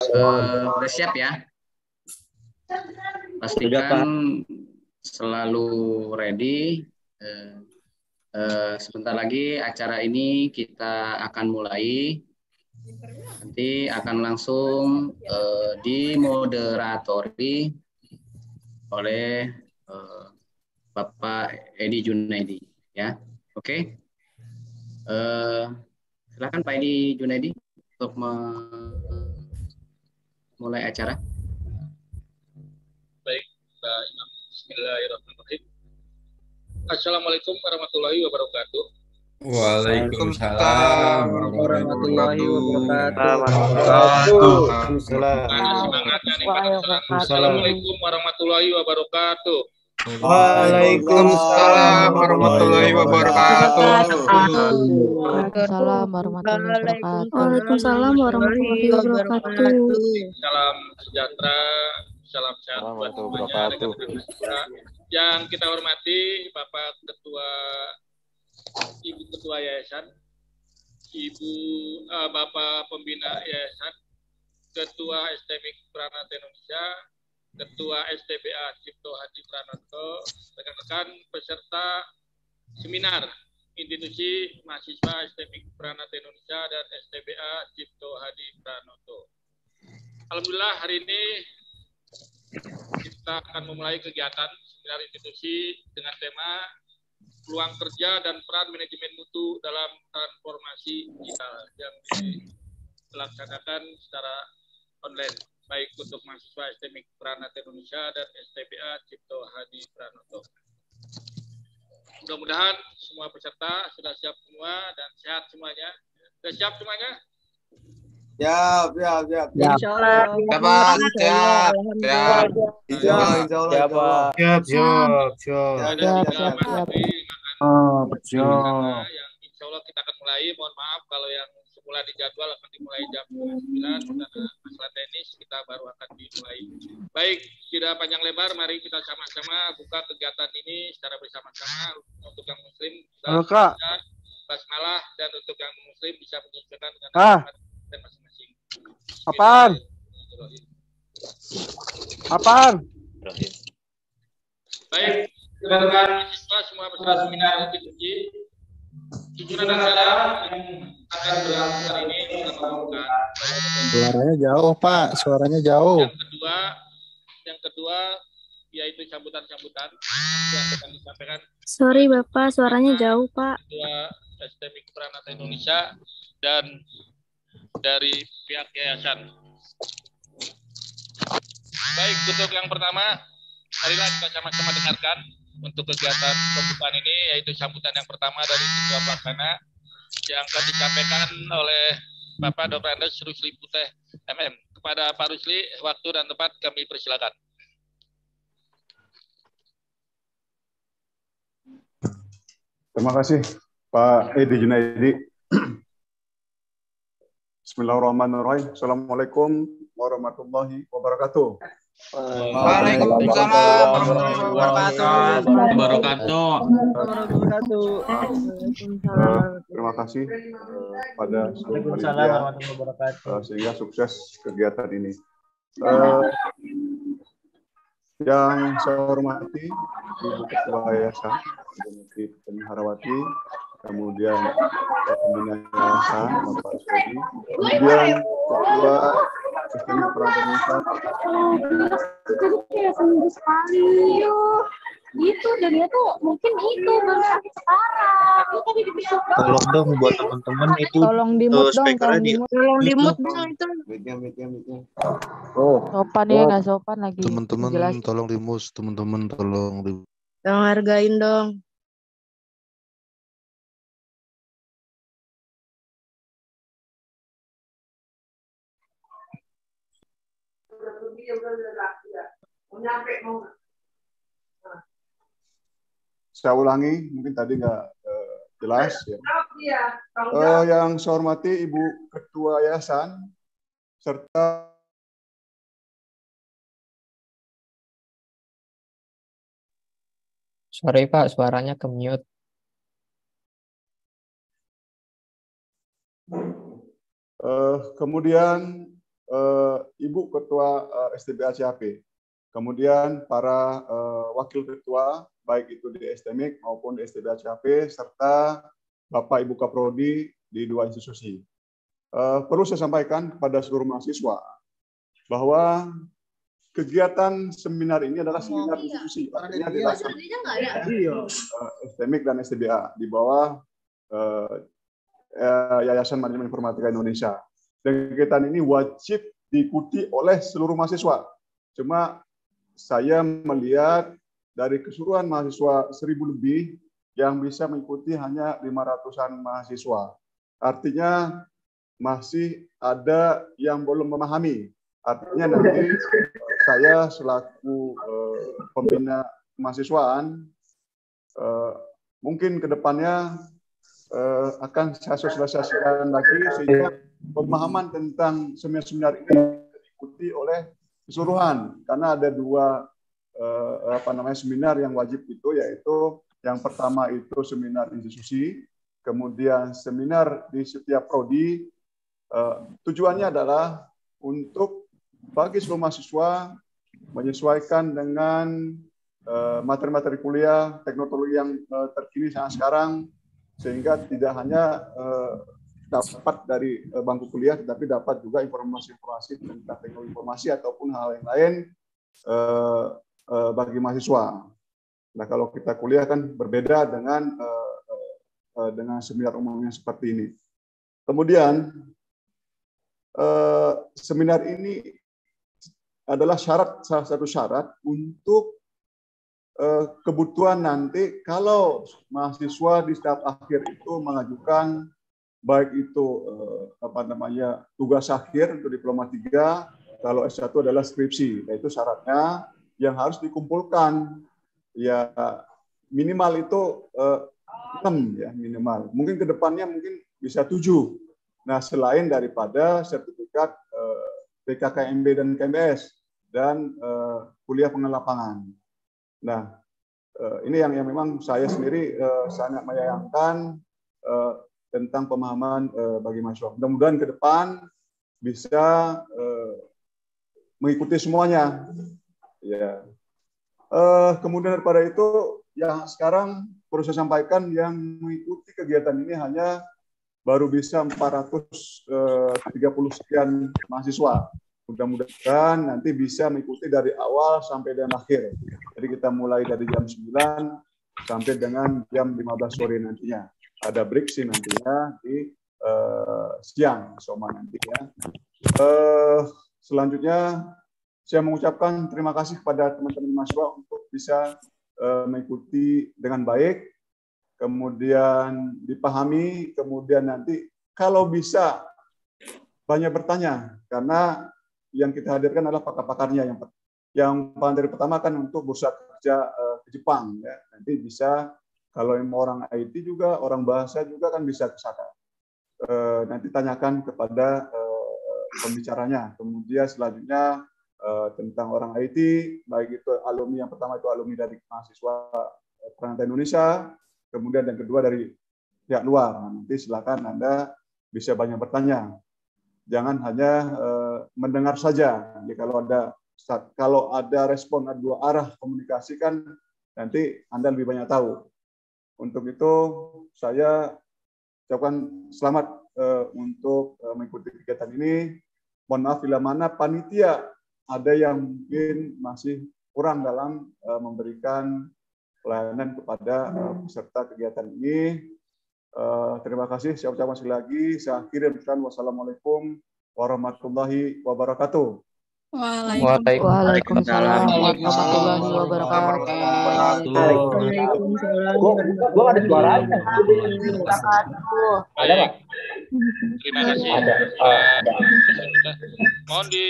Uh, siap ya? Pastikan selalu ready. Uh, uh, sebentar lagi acara ini kita akan mulai. Nanti akan langsung uh, dimoderatori oleh uh, Bapak Edi Junaidi, ya. Oke. Okay? Uh, silakan Pak Edi Junaidi untuk me mulai acara. Baik, Pak Imam. Bismillahirrahmanirrahim. Assalamualaikum warahmatullahi wabarakatuh. Waalaikumsalam warahmatullahi wabarakatuh. Assalamualaikum warahmatullahi wabarakatuh. Waalaikumsalam warahmatullahi wabarakatuh. Waalaikumsalam warahmatullahi wabarakatuh. Waalaikumsalam warahmatullahi wabarakatuh. Salam sejahtera, salam sehat buat semuanya. Yang kita hormati Bapak Ketua, Ibu Ketua Yayasan, Ibu eh, Bapak Pembina Yayasan, Ketua Estetik Pranata Indonesia, Ketua STBA Cipto Hadi Pranoto, rekan-rekan peserta seminar institusi mahasiswa STB Pranata Indonesia dan STBA Cipto Hadi Pranoto. Alhamdulillah hari ini kita akan memulai kegiatan seminar institusi dengan tema peluang kerja dan peran manajemen mutu dalam transformasi digital yang dilaksanakan secara online baik untuk mahasiswa STMIK Pranata Indonesia dan STPA Cipto Hadi Pranoto. Mudah-mudahan semua peserta sudah siap semua dan sehat semuanya. Sudah siap semuanya? Siap, siap, siap. Ya. siap. Insya Allah. Siap, siap, siap. Insya Allah, insya Allah. Siap, siap, siap. Siap, siap, siap. Siap, siap. siap oh, insya Allah kita akan mulai. Mohon maaf kalau yang mulai dijadwal akan dimulai jam 9 dan eh, masalah teknis kita baru akan dimulai. Baik, tidak panjang lebar, mari kita sama-sama buka kegiatan ini secara bersama-sama untuk yang muslim dan Kak. basmalah dan untuk yang muslim bisa menyelesaikan dengan ah. masing-masing. Apaan? Apaan? Baik, rekan-rekan semua peserta seminar untuk diuji, akan berlangsung Suaranya jauh, Pak. Suaranya jauh. Yang kedua, yang kedua yaitu cabutan-cabutan yang akan disampaikan. Sorry, Bapak, suaranya jauh, Pak. Dua Akademik Peranata Indonesia dan dari pihak yayasan. Baik, untuk yang pertama, marilah kita sama-sama dengarkan untuk kegiatan pembukaan ini yaitu sambutan yang pertama dari ketua pelaksana yang akan disampaikan oleh Bapak Dr. Andes Rusli Puteh MM. Kepada Pak Rusli, waktu dan tempat kami persilakan. Terima kasih Pak Edi Junaidi. Bismillahirrahmanirrahim. Assalamualaikum warahmatullahi wabarakatuh. Waalaikumsalam warahmatullahi wabarakatuh. Terima kasih pada sehingga sukses kegiatan ini. Uh, yang saya hormati Ibu Ketua Yayasan, Ibu Penharawati, kemudian Pembina Yayasan, Bapak kemudian Ketua sistem peradilan jadi kayak seminggu sekali yuk gitu dan itu mungkin itu baru sekarang tolong dong buat teman-teman itu tolong di mute uh, dong tolong di mute tolong gitu. di dong itu oh sopan ya nggak sopan lagi teman-teman tolong di mute teman-teman tolong di tolong hargain dong Saya ulangi, mungkin tadi nggak uh, jelas. Ya. Uh, yang saya hormati Ibu Ketua Yayasan serta Sorry Pak, suaranya ke mute. Uh, kemudian Eh, Ibu Ketua eh, STBA CHP, kemudian para eh, Wakil Ketua, baik itu di STMIK maupun di STBA CHP, serta Bapak Ibu Kaprodi di dua institusi. Perlu saya sampaikan kepada seluruh mahasiswa bahwa kegiatan seminar ini adalah oh, seminar oh, iya. institusi. Artinya dilaksanakan ya? iya. STMIK dan STBA di bawah uh, Yayasan Manajemen Informatika Indonesia. Kegiatan ini wajib diikuti oleh seluruh mahasiswa. Cuma saya melihat dari keseluruhan mahasiswa seribu lebih yang bisa mengikuti hanya lima ratusan mahasiswa. Artinya masih ada yang belum memahami. Artinya nanti saya selaku eh, pembina mahasiswaan eh, mungkin kedepannya eh, akan saya sosialisasikan lagi sehingga pemahaman tentang seminar-seminar ini diikuti oleh keseluruhan karena ada dua eh, apa namanya seminar yang wajib itu yaitu yang pertama itu seminar institusi, kemudian seminar di setiap prodi. Eh, tujuannya adalah untuk bagi seluruh mahasiswa menyesuaikan dengan eh, materi-materi eh, kuliah teknologi yang eh, terkini saat sekarang sehingga tidak hanya eh, dapat dari eh, bangku kuliah, tetapi dapat juga informasi-informasi tentang teknologi informasi ataupun hal yang lain eh, eh, bagi mahasiswa. Nah, kalau kita kuliah kan berbeda dengan eh, eh, dengan seminar umumnya seperti ini. Kemudian eh, seminar ini adalah syarat salah satu syarat untuk eh, kebutuhan nanti kalau mahasiswa di setiap akhir itu mengajukan baik itu eh, apa namanya tugas akhir untuk diploma 3 kalau S1 adalah skripsi nah, itu syaratnya yang harus dikumpulkan ya minimal itu eh, 6 ya minimal mungkin kedepannya mungkin bisa 7 nah selain daripada sertifikat eh, PKKMB dan KMS dan eh, kuliah pengelapangan nah eh, ini yang, yang memang saya sendiri eh, sangat menyayangkan eh, tentang pemahaman eh, bagi mahasiswa. Mudah-mudahan ke depan bisa eh, mengikuti semuanya. Ya. Eh, kemudian daripada itu, yang sekarang perlu saya sampaikan yang mengikuti kegiatan ini hanya baru bisa 430 eh, sekian mahasiswa. Mudah-mudahan nanti bisa mengikuti dari awal sampai dengan akhir. Jadi kita mulai dari jam 9 sampai dengan jam 15 sore nantinya ada break sih nantinya di uh, siang Soma nanti ya. Uh, selanjutnya saya mengucapkan terima kasih kepada teman-teman mahasiswa untuk bisa uh, mengikuti dengan baik, kemudian dipahami, kemudian nanti kalau bisa banyak bertanya karena yang kita hadirkan adalah pakar-pakarnya yang yang dari pertama kan untuk bursa kerja uh, ke Jepang ya nanti bisa kalau orang IT juga, orang bahasa juga kan bisa ke sana. E, nanti tanyakan kepada e, pembicaranya. Kemudian selanjutnya e, tentang orang IT, baik itu alumni yang pertama itu alumni dari mahasiswa perantai Indonesia, kemudian yang kedua dari pihak luar. Nah, nanti silakan Anda bisa banyak bertanya. Jangan hanya e, mendengar saja. Jadi kalau ada kalau ada respon dua arah komunikasi kan nanti Anda lebih banyak tahu. Untuk itu saya ucapkan selamat uh, untuk uh, mengikuti kegiatan ini. Mohon maaf bila mana panitia ada yang mungkin masih kurang dalam uh, memberikan pelayanan kepada peserta kegiatan ini. terima kasih. Saya ucapkan sekali lagi. Saya akhiri. Wassalamualaikum warahmatullahi wabarakatuh. Waalaikumsalam. Waalaikumsalam. Gue ada Ada Terima kasih. Ada. Mohon di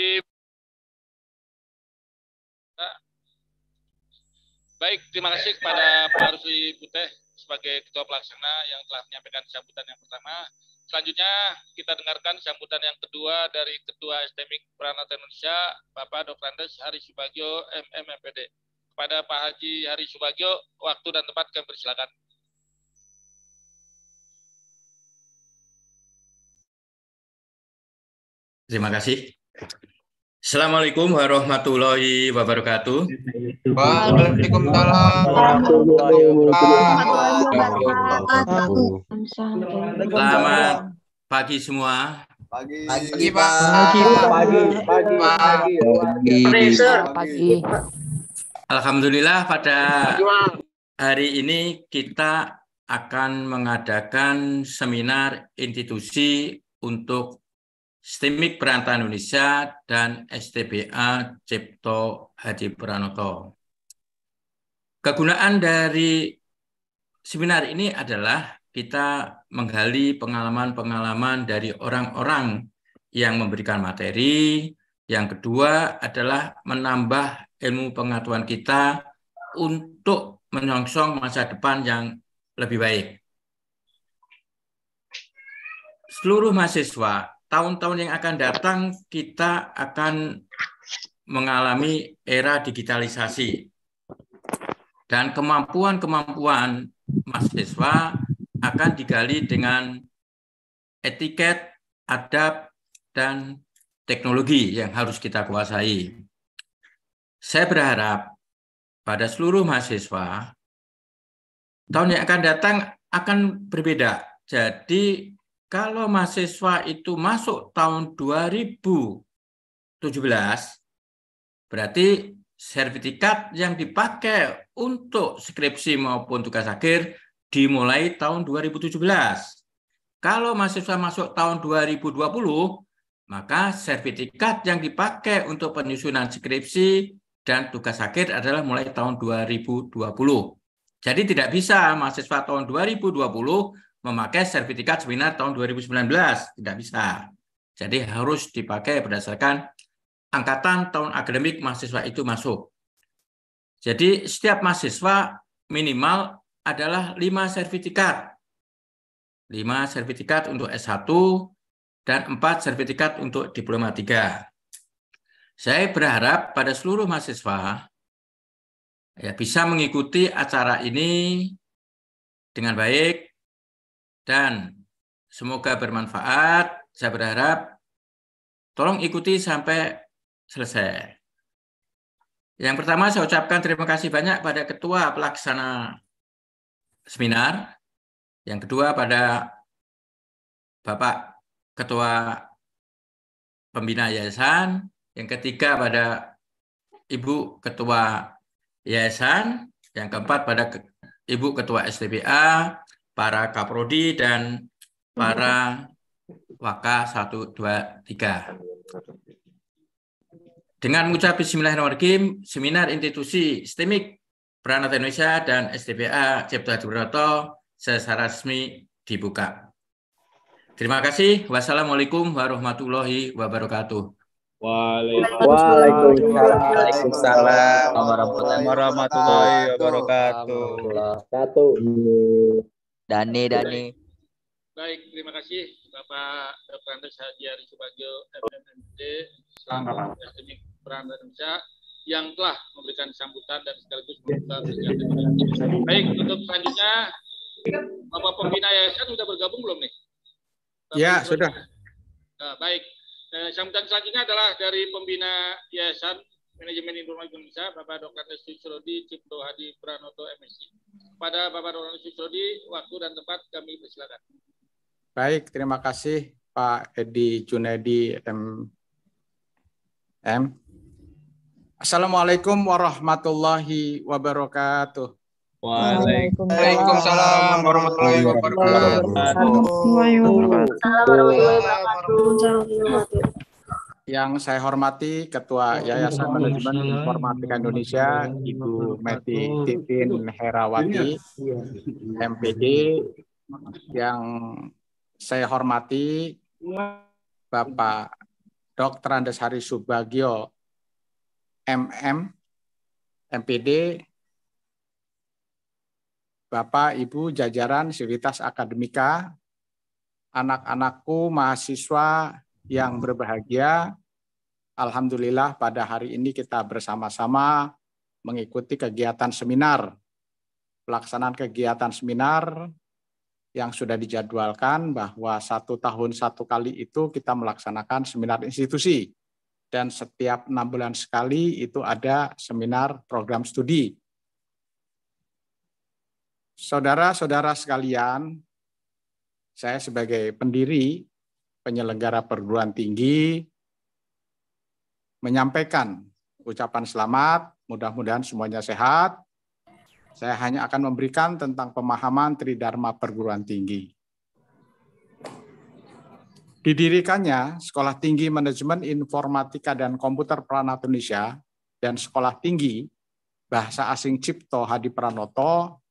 Baik, terima kasih kepada Pak Rusli Putih sebagai Ketua Pelaksana yang telah menyampaikan sambutan yang pertama. Selanjutnya kita dengarkan sambutan yang kedua dari Ketua Akademik Pranata Indonesia, Bapak Dr. Andes Hari Subagio, MMPD. Kepada Pak Haji Hari Subagio, waktu dan tempat kami persilakan. Terima kasih. Assalamualaikum warahmatullahi wabarakatuh. Waalaikumsalam warahmatullahi wabarakatuh. Selamat pagi semua. Pagi. Pagi, Pak. Pagi, pagi, pagi, pagi. Pagi. pagi. Alhamdulillah pada hari ini kita akan mengadakan seminar institusi untuk Stimik Berantah Indonesia dan STBA Cipto Hadi Pranoto. Kegunaan dari seminar ini adalah kita menggali pengalaman-pengalaman dari orang-orang yang memberikan materi. Yang kedua adalah menambah ilmu pengetahuan kita untuk menyongsong masa depan yang lebih baik. Seluruh mahasiswa tahun-tahun yang akan datang kita akan mengalami era digitalisasi dan kemampuan-kemampuan mahasiswa akan digali dengan etiket, adab, dan teknologi yang harus kita kuasai. Saya berharap pada seluruh mahasiswa tahun yang akan datang akan berbeda. Jadi kalau mahasiswa itu masuk tahun 2017, berarti sertifikat yang dipakai untuk skripsi maupun tugas akhir dimulai tahun 2017. Kalau mahasiswa masuk tahun 2020, maka sertifikat yang dipakai untuk penyusunan skripsi dan tugas akhir adalah mulai tahun 2020. Jadi tidak bisa mahasiswa tahun 2020 memakai sertifikat seminar tahun 2019 tidak bisa. Jadi harus dipakai berdasarkan angkatan tahun akademik mahasiswa itu masuk. Jadi setiap mahasiswa minimal adalah 5 sertifikat. 5 sertifikat untuk S1 dan 4 sertifikat untuk diploma 3. Saya berharap pada seluruh mahasiswa ya bisa mengikuti acara ini dengan baik dan semoga bermanfaat. Saya berharap tolong ikuti sampai selesai. Yang pertama saya ucapkan terima kasih banyak pada ketua pelaksana seminar. Yang kedua pada Bapak Ketua Pembina Yayasan. Yang ketiga pada Ibu Ketua Yayasan. Yang keempat pada Ibu Ketua STBA para kaprodi dan para waka 1, 2, 3. Dengan mengucap bismillahirrahmanirrahim, seminar institusi sistemik Peranata Indonesia dan STPA Cipta Jibroto secara resmi dibuka. Terima kasih. Wassalamualaikum warahmatullahi wabarakatuh. Waalaikumsalam warahmatullahi wabarakatuh. Dani, Dani. Baik, terima kasih Bapak Dr. Andes Hadiari Subagio, MMMT selamat datang Peran Indonesia yang telah memberikan sambutan dan sekaligus meminta Baik, untuk selanjutnya Bapak Pembina Yayasan sudah bergabung belum nih? Bapak ya, Bapak. sudah. Nah, baik. Nah, sambutan selanjutnya adalah dari Pembina Yayasan Manajemen Informasi Indonesia, Bapak Dr. Andes Cipto Hadi Pranoto, MSc. Kepada Bapak Rono Sisodi, waktu dan tempat kami persilakan. Baik, terima kasih Pak Edi Junedi M. M. Assalamualaikum warahmatullahi wabarakatuh. Waalaikumsalam warahmatullahi wabarakatuh. Waalaikumsalam warahmatullahi wabarakatuh yang saya hormati Ketua Yayasan Manajemen Informatika Indonesia, Ibu Meti Titin Herawati, iya. MPD, yang saya hormati Bapak Dr. Andes Hari Subagio, MM, MPD, Bapak, Ibu, jajaran Sivitas Akademika, anak-anakku, mahasiswa yang berbahagia, Alhamdulillah pada hari ini kita bersama-sama mengikuti kegiatan seminar. Pelaksanaan kegiatan seminar yang sudah dijadwalkan bahwa satu tahun satu kali itu kita melaksanakan seminar institusi. Dan setiap enam bulan sekali itu ada seminar program studi. Saudara-saudara sekalian, saya sebagai pendiri penyelenggara perguruan tinggi menyampaikan ucapan selamat, mudah-mudahan semuanya sehat. Saya hanya akan memberikan tentang pemahaman Tridharma Perguruan Tinggi. Didirikannya Sekolah Tinggi Manajemen Informatika dan Komputer Pranato Indonesia dan Sekolah Tinggi Bahasa Asing Cipto Hadi Pranoto,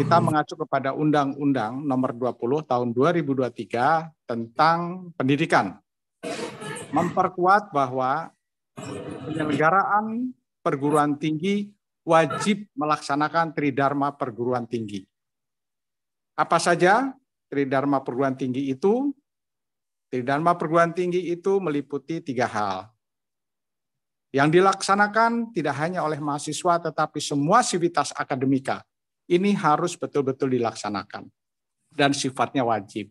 kita mengacu kepada Undang-Undang Nomor 20 Tahun 2023 tentang pendidikan. Memperkuat bahwa penyelenggaraan perguruan tinggi wajib melaksanakan tridharma perguruan tinggi. Apa saja tridharma perguruan tinggi itu? Tridharma perguruan tinggi itu meliputi tiga hal. Yang dilaksanakan tidak hanya oleh mahasiswa tetapi semua sivitas akademika. Ini harus betul-betul dilaksanakan dan sifatnya wajib.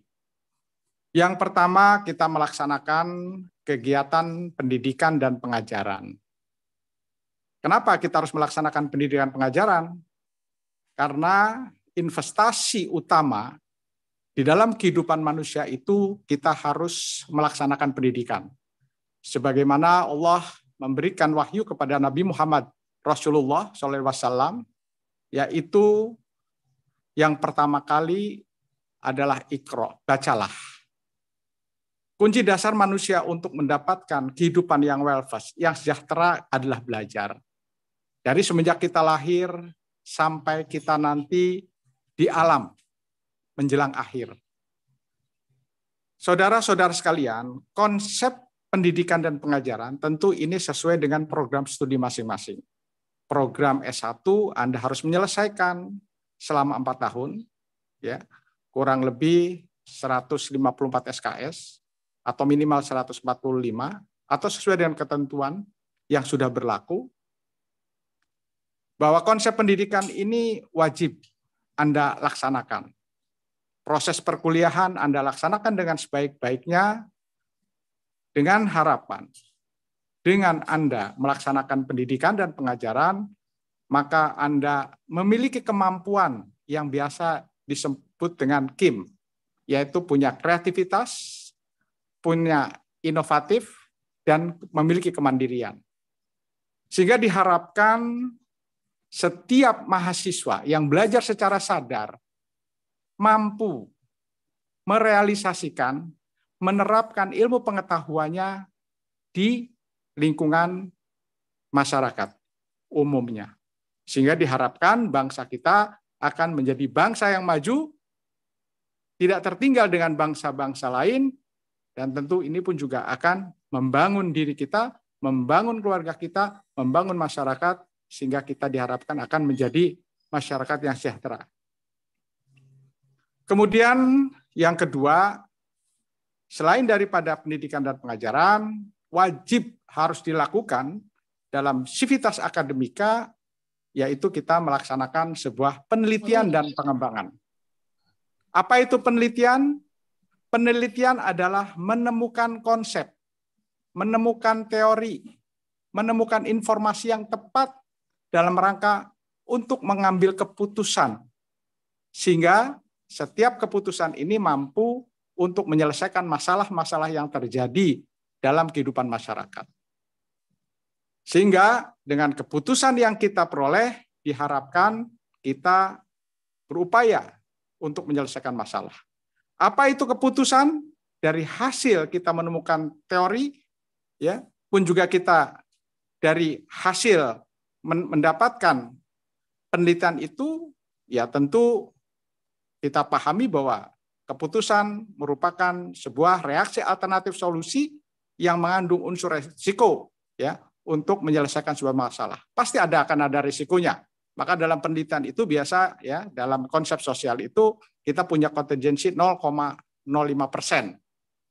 Yang pertama kita melaksanakan kegiatan pendidikan dan pengajaran. Kenapa kita harus melaksanakan pendidikan pengajaran? Karena investasi utama di dalam kehidupan manusia itu kita harus melaksanakan pendidikan. Sebagaimana Allah memberikan wahyu kepada Nabi Muhammad Rasulullah SAW, yaitu yang pertama kali adalah ikro, bacalah Kunci dasar manusia untuk mendapatkan kehidupan yang welfast, yang sejahtera adalah belajar. Dari semenjak kita lahir sampai kita nanti di alam menjelang akhir. Saudara-saudara sekalian, konsep pendidikan dan pengajaran tentu ini sesuai dengan program studi masing-masing. Program S1 Anda harus menyelesaikan selama empat tahun, ya kurang lebih 154 SKS atau minimal 145 atau sesuai dengan ketentuan yang sudah berlaku bahwa konsep pendidikan ini wajib Anda laksanakan. Proses perkuliahan Anda laksanakan dengan sebaik-baiknya dengan harapan dengan Anda melaksanakan pendidikan dan pengajaran maka Anda memiliki kemampuan yang biasa disebut dengan KIM yaitu punya kreativitas, punya inovatif dan memiliki kemandirian. Sehingga diharapkan setiap mahasiswa yang belajar secara sadar mampu merealisasikan, menerapkan ilmu pengetahuannya di lingkungan masyarakat umumnya. Sehingga diharapkan bangsa kita akan menjadi bangsa yang maju, tidak tertinggal dengan bangsa-bangsa lain, dan tentu ini pun juga akan membangun diri kita, membangun keluarga kita, membangun masyarakat, sehingga kita diharapkan akan menjadi masyarakat yang sejahtera. Kemudian yang kedua, selain daripada pendidikan dan pengajaran, wajib harus dilakukan dalam sivitas akademika, yaitu kita melaksanakan sebuah penelitian dan pengembangan. Apa itu penelitian? Penelitian adalah menemukan konsep, menemukan teori, menemukan informasi yang tepat dalam rangka untuk mengambil keputusan. Sehingga setiap keputusan ini mampu untuk menyelesaikan masalah-masalah yang terjadi dalam kehidupan masyarakat. Sehingga dengan keputusan yang kita peroleh diharapkan kita berupaya untuk menyelesaikan masalah. Apa itu keputusan? Dari hasil kita menemukan teori, ya pun juga kita dari hasil mendapatkan penelitian itu, ya tentu kita pahami bahwa keputusan merupakan sebuah reaksi alternatif solusi yang mengandung unsur risiko ya untuk menyelesaikan sebuah masalah. Pasti ada akan ada risikonya. Maka dalam penelitian itu biasa ya dalam konsep sosial itu kita punya kontingensi 0,05 persen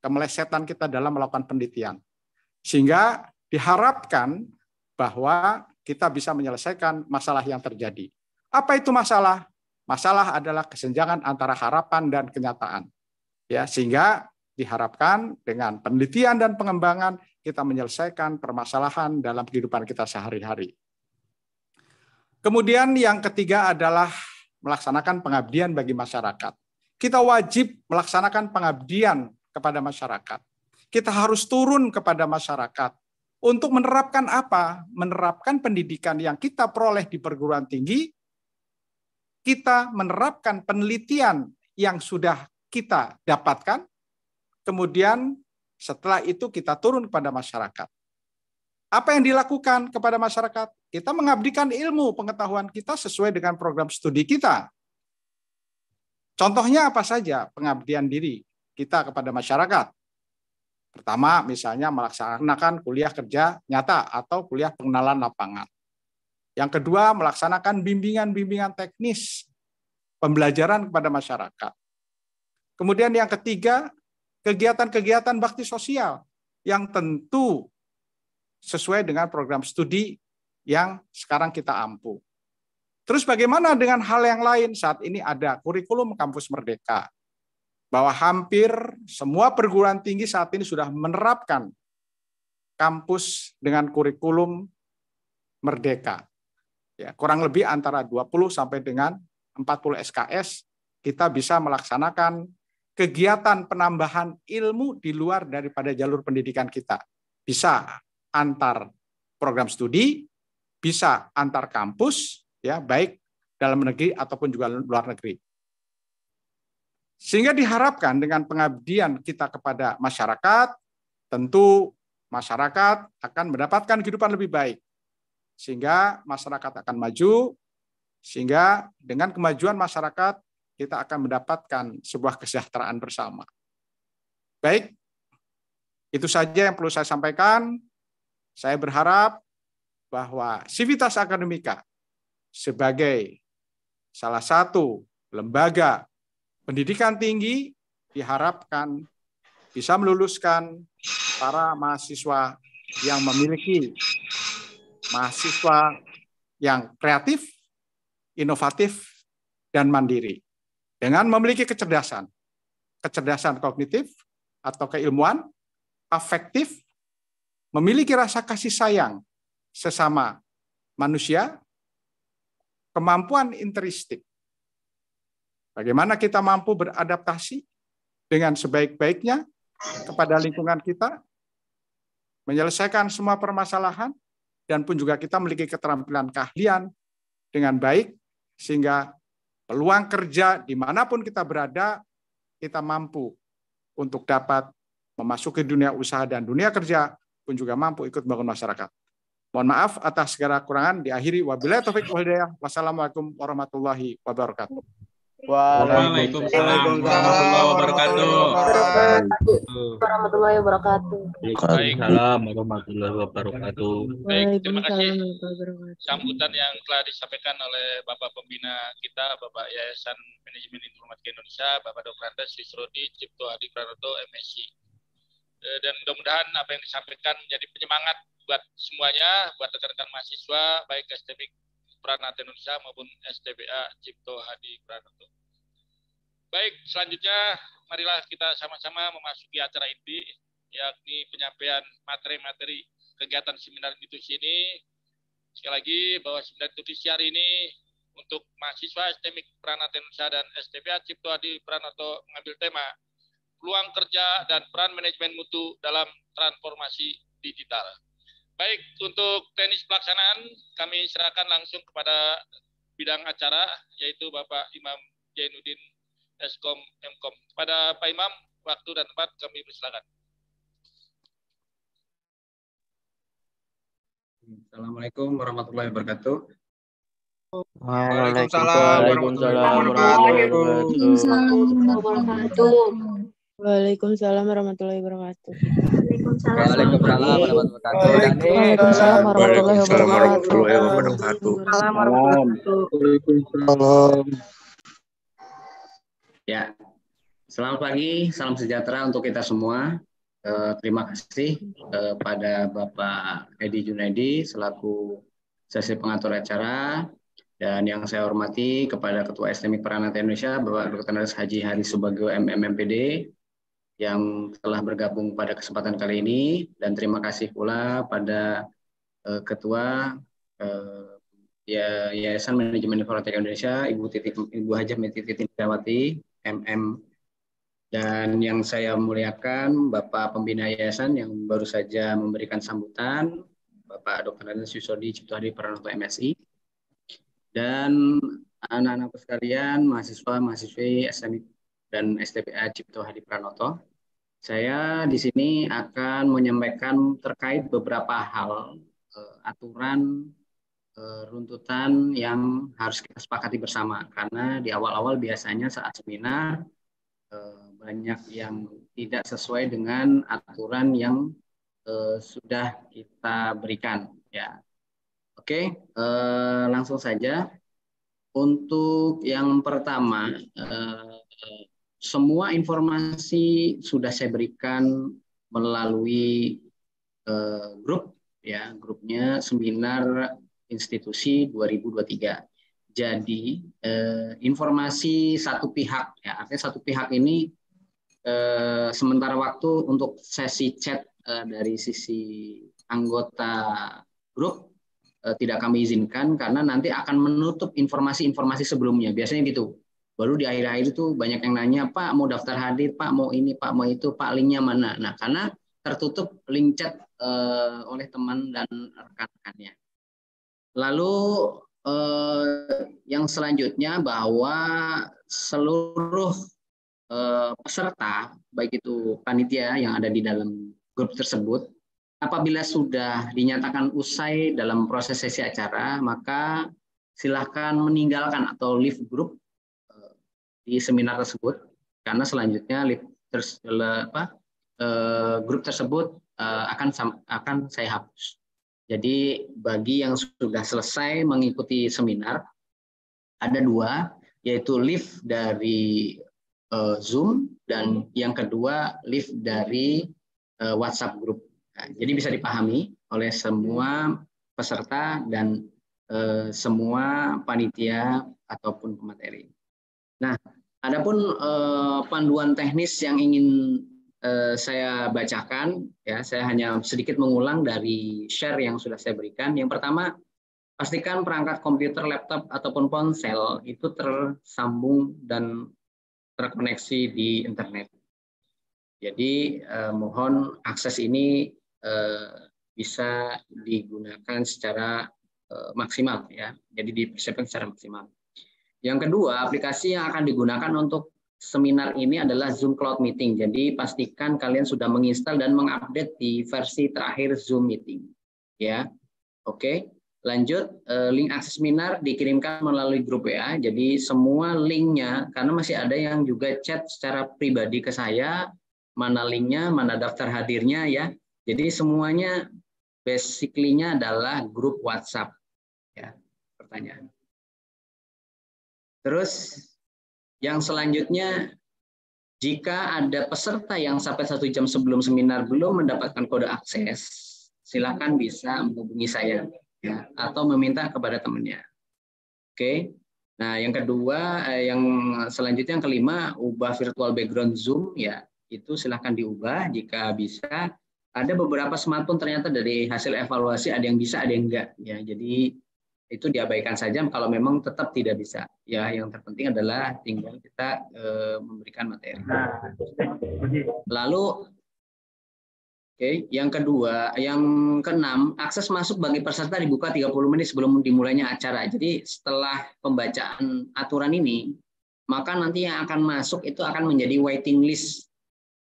kemelesetan kita dalam melakukan penelitian. Sehingga diharapkan bahwa kita bisa menyelesaikan masalah yang terjadi. Apa itu masalah? Masalah adalah kesenjangan antara harapan dan kenyataan. Ya, sehingga diharapkan dengan penelitian dan pengembangan kita menyelesaikan permasalahan dalam kehidupan kita sehari-hari. Kemudian yang ketiga adalah melaksanakan pengabdian bagi masyarakat. Kita wajib melaksanakan pengabdian kepada masyarakat. Kita harus turun kepada masyarakat untuk menerapkan apa? Menerapkan pendidikan yang kita peroleh di perguruan tinggi, kita menerapkan penelitian yang sudah kita dapatkan, kemudian setelah itu kita turun kepada masyarakat. Apa yang dilakukan kepada masyarakat? Kita mengabdikan ilmu pengetahuan kita sesuai dengan program studi kita. Contohnya apa saja pengabdian diri kita kepada masyarakat? Pertama, misalnya melaksanakan kuliah kerja nyata atau kuliah pengenalan lapangan. Yang kedua, melaksanakan bimbingan-bimbingan teknis pembelajaran kepada masyarakat. Kemudian yang ketiga, kegiatan-kegiatan bakti sosial yang tentu sesuai dengan program studi yang sekarang kita ampu. Terus bagaimana dengan hal yang lain? Saat ini ada kurikulum kampus merdeka. Bahwa hampir semua perguruan tinggi saat ini sudah menerapkan kampus dengan kurikulum merdeka. Ya, kurang lebih antara 20 sampai dengan 40 SKS kita bisa melaksanakan kegiatan penambahan ilmu di luar daripada jalur pendidikan kita. Bisa antar program studi, bisa antar kampus, ya baik dalam negeri ataupun juga luar negeri. Sehingga diharapkan dengan pengabdian kita kepada masyarakat, tentu masyarakat akan mendapatkan kehidupan lebih baik. Sehingga masyarakat akan maju, sehingga dengan kemajuan masyarakat kita akan mendapatkan sebuah kesejahteraan bersama. Baik, itu saja yang perlu saya sampaikan. Saya berharap bahwa civitas Akademika sebagai salah satu lembaga pendidikan tinggi diharapkan bisa meluluskan para mahasiswa yang memiliki mahasiswa yang kreatif, inovatif, dan mandiri. Dengan memiliki kecerdasan, kecerdasan kognitif atau keilmuan, afektif, memiliki rasa kasih sayang sesama manusia, kemampuan interistik. Bagaimana kita mampu beradaptasi dengan sebaik-baiknya kepada lingkungan kita, menyelesaikan semua permasalahan, dan pun juga kita memiliki keterampilan keahlian dengan baik, sehingga peluang kerja dimanapun kita berada, kita mampu untuk dapat memasuki dunia usaha dan dunia kerja pun juga mampu ikut bangun masyarakat. Mohon maaf atas segala kurangan. Diakhiri wabillahi taufik wal hidayah. Wassalamualaikum warahmatullahi wabarakatuh. Waalaikumsalam warahmatullahi wabarakatuh. Waalaikumsalam warahmatullahi wabarakatuh. Baik, terima kasih sambutan yang telah disampaikan oleh Bapak Pembina kita, Bapak Yayasan Manajemen Informatika Indonesia, Bapak Dr. Andes Risrodi Cipto Adi Pranoto, MSc. Eh, dan mudah-mudahan apa yang disampaikan menjadi penyemangat buat semuanya, buat rekan-rekan mahasiswa, baik STB Pranata Indonesia maupun STBA Cipto Hadi Pranoto. Baik, selanjutnya marilah kita sama-sama memasuki acara inti, yakni penyampaian materi-materi kegiatan seminar institusi ini. Sekali lagi, bahwa seminar institusi hari ini untuk mahasiswa STMIK Pranata Indonesia dan STBA Cipto Hadi Pranoto mengambil tema peluang kerja, dan peran manajemen mutu dalam transformasi digital. Baik, untuk teknis pelaksanaan kami serahkan langsung kepada bidang acara, yaitu Bapak Imam Jainuddin Eskom Mkom. Pada Pak Imam, waktu dan tempat kami persilakan. Assalamualaikum warahmatullahi wabarakatuh. Waalaikumsalam warahmatullahi wabarakatuh. Waalaikumsalam warahmatullahi wabarakatuh. Waalaikumsalam warahmatullahi wabarakatuh. Waalaikumsalam warahmatullahi wabarakatuh. Waalaikumsalam warahmatullahi wabarakatuh. Ya, selamat pagi, salam sejahtera untuk kita semua. Eh, terima kasih kepada eh, Bapak Edi Junaidi selaku sesi pengatur acara dan yang saya hormati kepada Ketua Estemik Peranata Indonesia Bapak Dr. Haji Hari Subagio MMMPD yang telah bergabung pada kesempatan kali ini dan terima kasih pula pada uh, ketua uh, ya Yayasan Manajemen Informatika Indonesia Ibu Titik Ibu Hajah Titi Indrawati MM dan yang saya muliakan Bapak Pembina Yayasan yang baru saja memberikan sambutan Bapak Dr. Danes Cipto Ciptohadi Pranoto MSI dan anak anak sekalian mahasiswa mahasiswi SMI dan STPA Cipto Hadi Pranoto. Saya di sini akan menyampaikan terkait beberapa hal uh, aturan uh, runtutan yang harus kita sepakati bersama karena di awal-awal biasanya saat seminar uh, banyak yang tidak sesuai dengan aturan yang uh, sudah kita berikan ya. Oke, uh, langsung saja untuk yang pertama semua informasi sudah saya berikan melalui uh, grup ya grupnya seminar institusi 2023. Jadi eh, informasi satu pihak ya artinya satu pihak ini eh, sementara waktu untuk sesi chat eh, dari sisi anggota grup eh, tidak kami izinkan karena nanti akan menutup informasi-informasi sebelumnya biasanya gitu Baru di akhir-akhir itu banyak yang nanya, Pak mau daftar hadir, Pak mau ini, Pak mau itu, Pak linknya mana? Nah karena tertutup link chat eh, oleh teman dan rekan-rekannya. Lalu eh, yang selanjutnya bahwa seluruh eh, peserta, baik itu panitia yang ada di dalam grup tersebut, apabila sudah dinyatakan usai dalam proses sesi acara, maka silahkan meninggalkan atau leave group di seminar tersebut karena selanjutnya apa, eh, grup tersebut eh, akan akan saya hapus. Jadi bagi yang sudah selesai mengikuti seminar ada dua yaitu lift dari eh, Zoom dan yang kedua lift dari WhatsApp grup. Nah, jadi bisa dipahami oleh semua peserta dan semua panitia ataupun pemateri. Nah, Adapun eh, panduan teknis yang ingin eh, saya bacakan, ya saya hanya sedikit mengulang dari share yang sudah saya berikan. Yang pertama, pastikan perangkat komputer, laptop ataupun ponsel itu tersambung dan terkoneksi di internet. Jadi eh, mohon akses ini eh, bisa digunakan secara eh, maksimal ya. Jadi dipersiapkan secara maksimal. Yang kedua, aplikasi yang akan digunakan untuk seminar ini adalah Zoom Cloud Meeting. Jadi pastikan kalian sudah menginstal dan mengupdate di versi terakhir Zoom Meeting. Ya, oke. Lanjut, eh, link akses seminar dikirimkan melalui grup WA. Jadi semua linknya, karena masih ada yang juga chat secara pribadi ke saya, mana linknya, mana daftar hadirnya ya. Jadi semuanya basically-nya adalah grup WhatsApp. Ya, pertanyaan. Terus yang selanjutnya jika ada peserta yang sampai satu jam sebelum seminar belum mendapatkan kode akses, silakan bisa menghubungi saya ya, atau meminta kepada temannya. Oke. Nah, yang kedua, eh, yang selanjutnya yang kelima, ubah virtual background Zoom ya. Itu silahkan diubah jika bisa. Ada beberapa smartphone ternyata dari hasil evaluasi ada yang bisa, ada yang enggak ya. Jadi itu diabaikan saja kalau memang tetap tidak bisa. Ya, yang terpenting adalah tinggal kita e, memberikan materi. Nah, Lalu oke, okay, yang kedua, yang keenam, akses masuk bagi peserta dibuka 30 menit sebelum dimulainya acara. Jadi setelah pembacaan aturan ini, maka nanti yang akan masuk itu akan menjadi waiting list.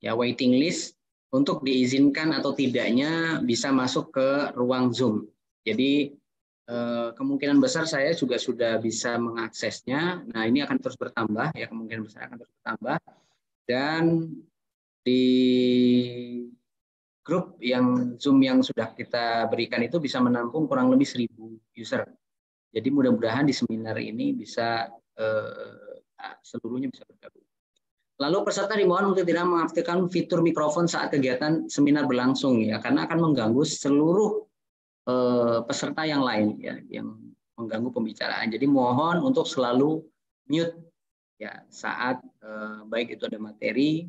Ya, waiting list untuk diizinkan atau tidaknya bisa masuk ke ruang Zoom. Jadi Eh, kemungkinan besar saya juga sudah bisa mengaksesnya. Nah, ini akan terus bertambah ya, kemungkinan besar akan terus bertambah. Dan di grup yang Zoom yang sudah kita berikan itu bisa menampung kurang lebih 1000 user. Jadi mudah-mudahan di seminar ini bisa eh, ah, seluruhnya bisa bergabung. Lalu peserta dimohon untuk tidak mengaktifkan fitur mikrofon saat kegiatan seminar berlangsung ya, karena akan mengganggu seluruh Eh, peserta yang lain ya yang mengganggu pembicaraan. Jadi mohon untuk selalu mute ya saat eh, baik itu ada materi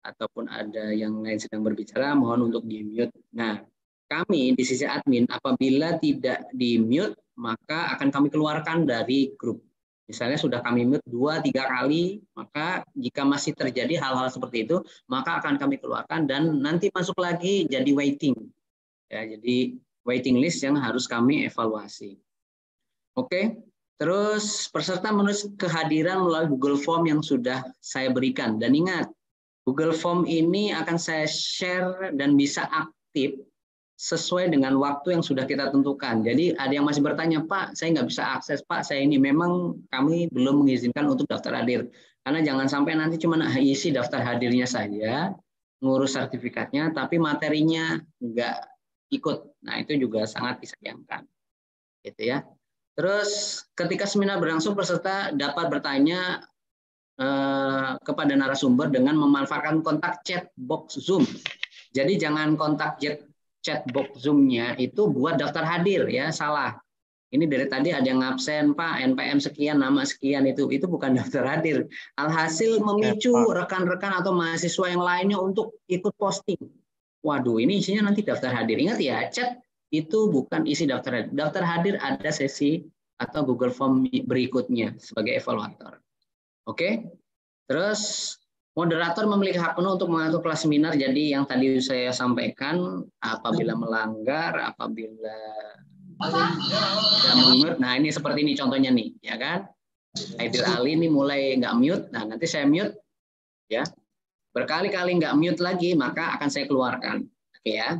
ataupun ada yang lain sedang berbicara mohon untuk di mute. Nah, kami di sisi admin apabila tidak di mute maka akan kami keluarkan dari grup. Misalnya sudah kami mute dua tiga kali, maka jika masih terjadi hal-hal seperti itu, maka akan kami keluarkan dan nanti masuk lagi jadi waiting. Ya, jadi waiting list yang harus kami evaluasi. Oke, terus peserta menulis kehadiran melalui Google Form yang sudah saya berikan. Dan ingat, Google Form ini akan saya share dan bisa aktif sesuai dengan waktu yang sudah kita tentukan. Jadi ada yang masih bertanya, Pak, saya nggak bisa akses, Pak, saya ini memang kami belum mengizinkan untuk daftar hadir. Karena jangan sampai nanti cuma isi daftar hadirnya saja, ngurus sertifikatnya, tapi materinya nggak ikut Nah, itu juga sangat disayangkan. Gitu ya. Terus ketika seminar berlangsung peserta dapat bertanya eh, kepada narasumber dengan memanfaatkan kontak chat box Zoom. Jadi jangan kontak chat chat box Zoom-nya itu buat daftar hadir ya, salah. Ini dari tadi ada yang absen, Pak, NPM sekian, nama sekian itu itu bukan daftar hadir. Alhasil memicu iya, rekan-rekan atau mahasiswa yang lainnya untuk ikut posting waduh ini isinya nanti daftar hadir. Ingat ya, chat itu bukan isi daftar hadir. Daftar hadir ada sesi atau Google Form berikutnya sebagai evaluator. Oke? Okay? Terus moderator memiliki hak penuh untuk mengatur kelas seminar. Jadi yang tadi saya sampaikan apabila melanggar, apabila tidak mute. Nah, ini seperti ini contohnya nih, ya kan? Aidil Ali ini mulai nggak mute. Nah, nanti saya mute ya berkali-kali nggak mute lagi, maka akan saya keluarkan. Oke ya.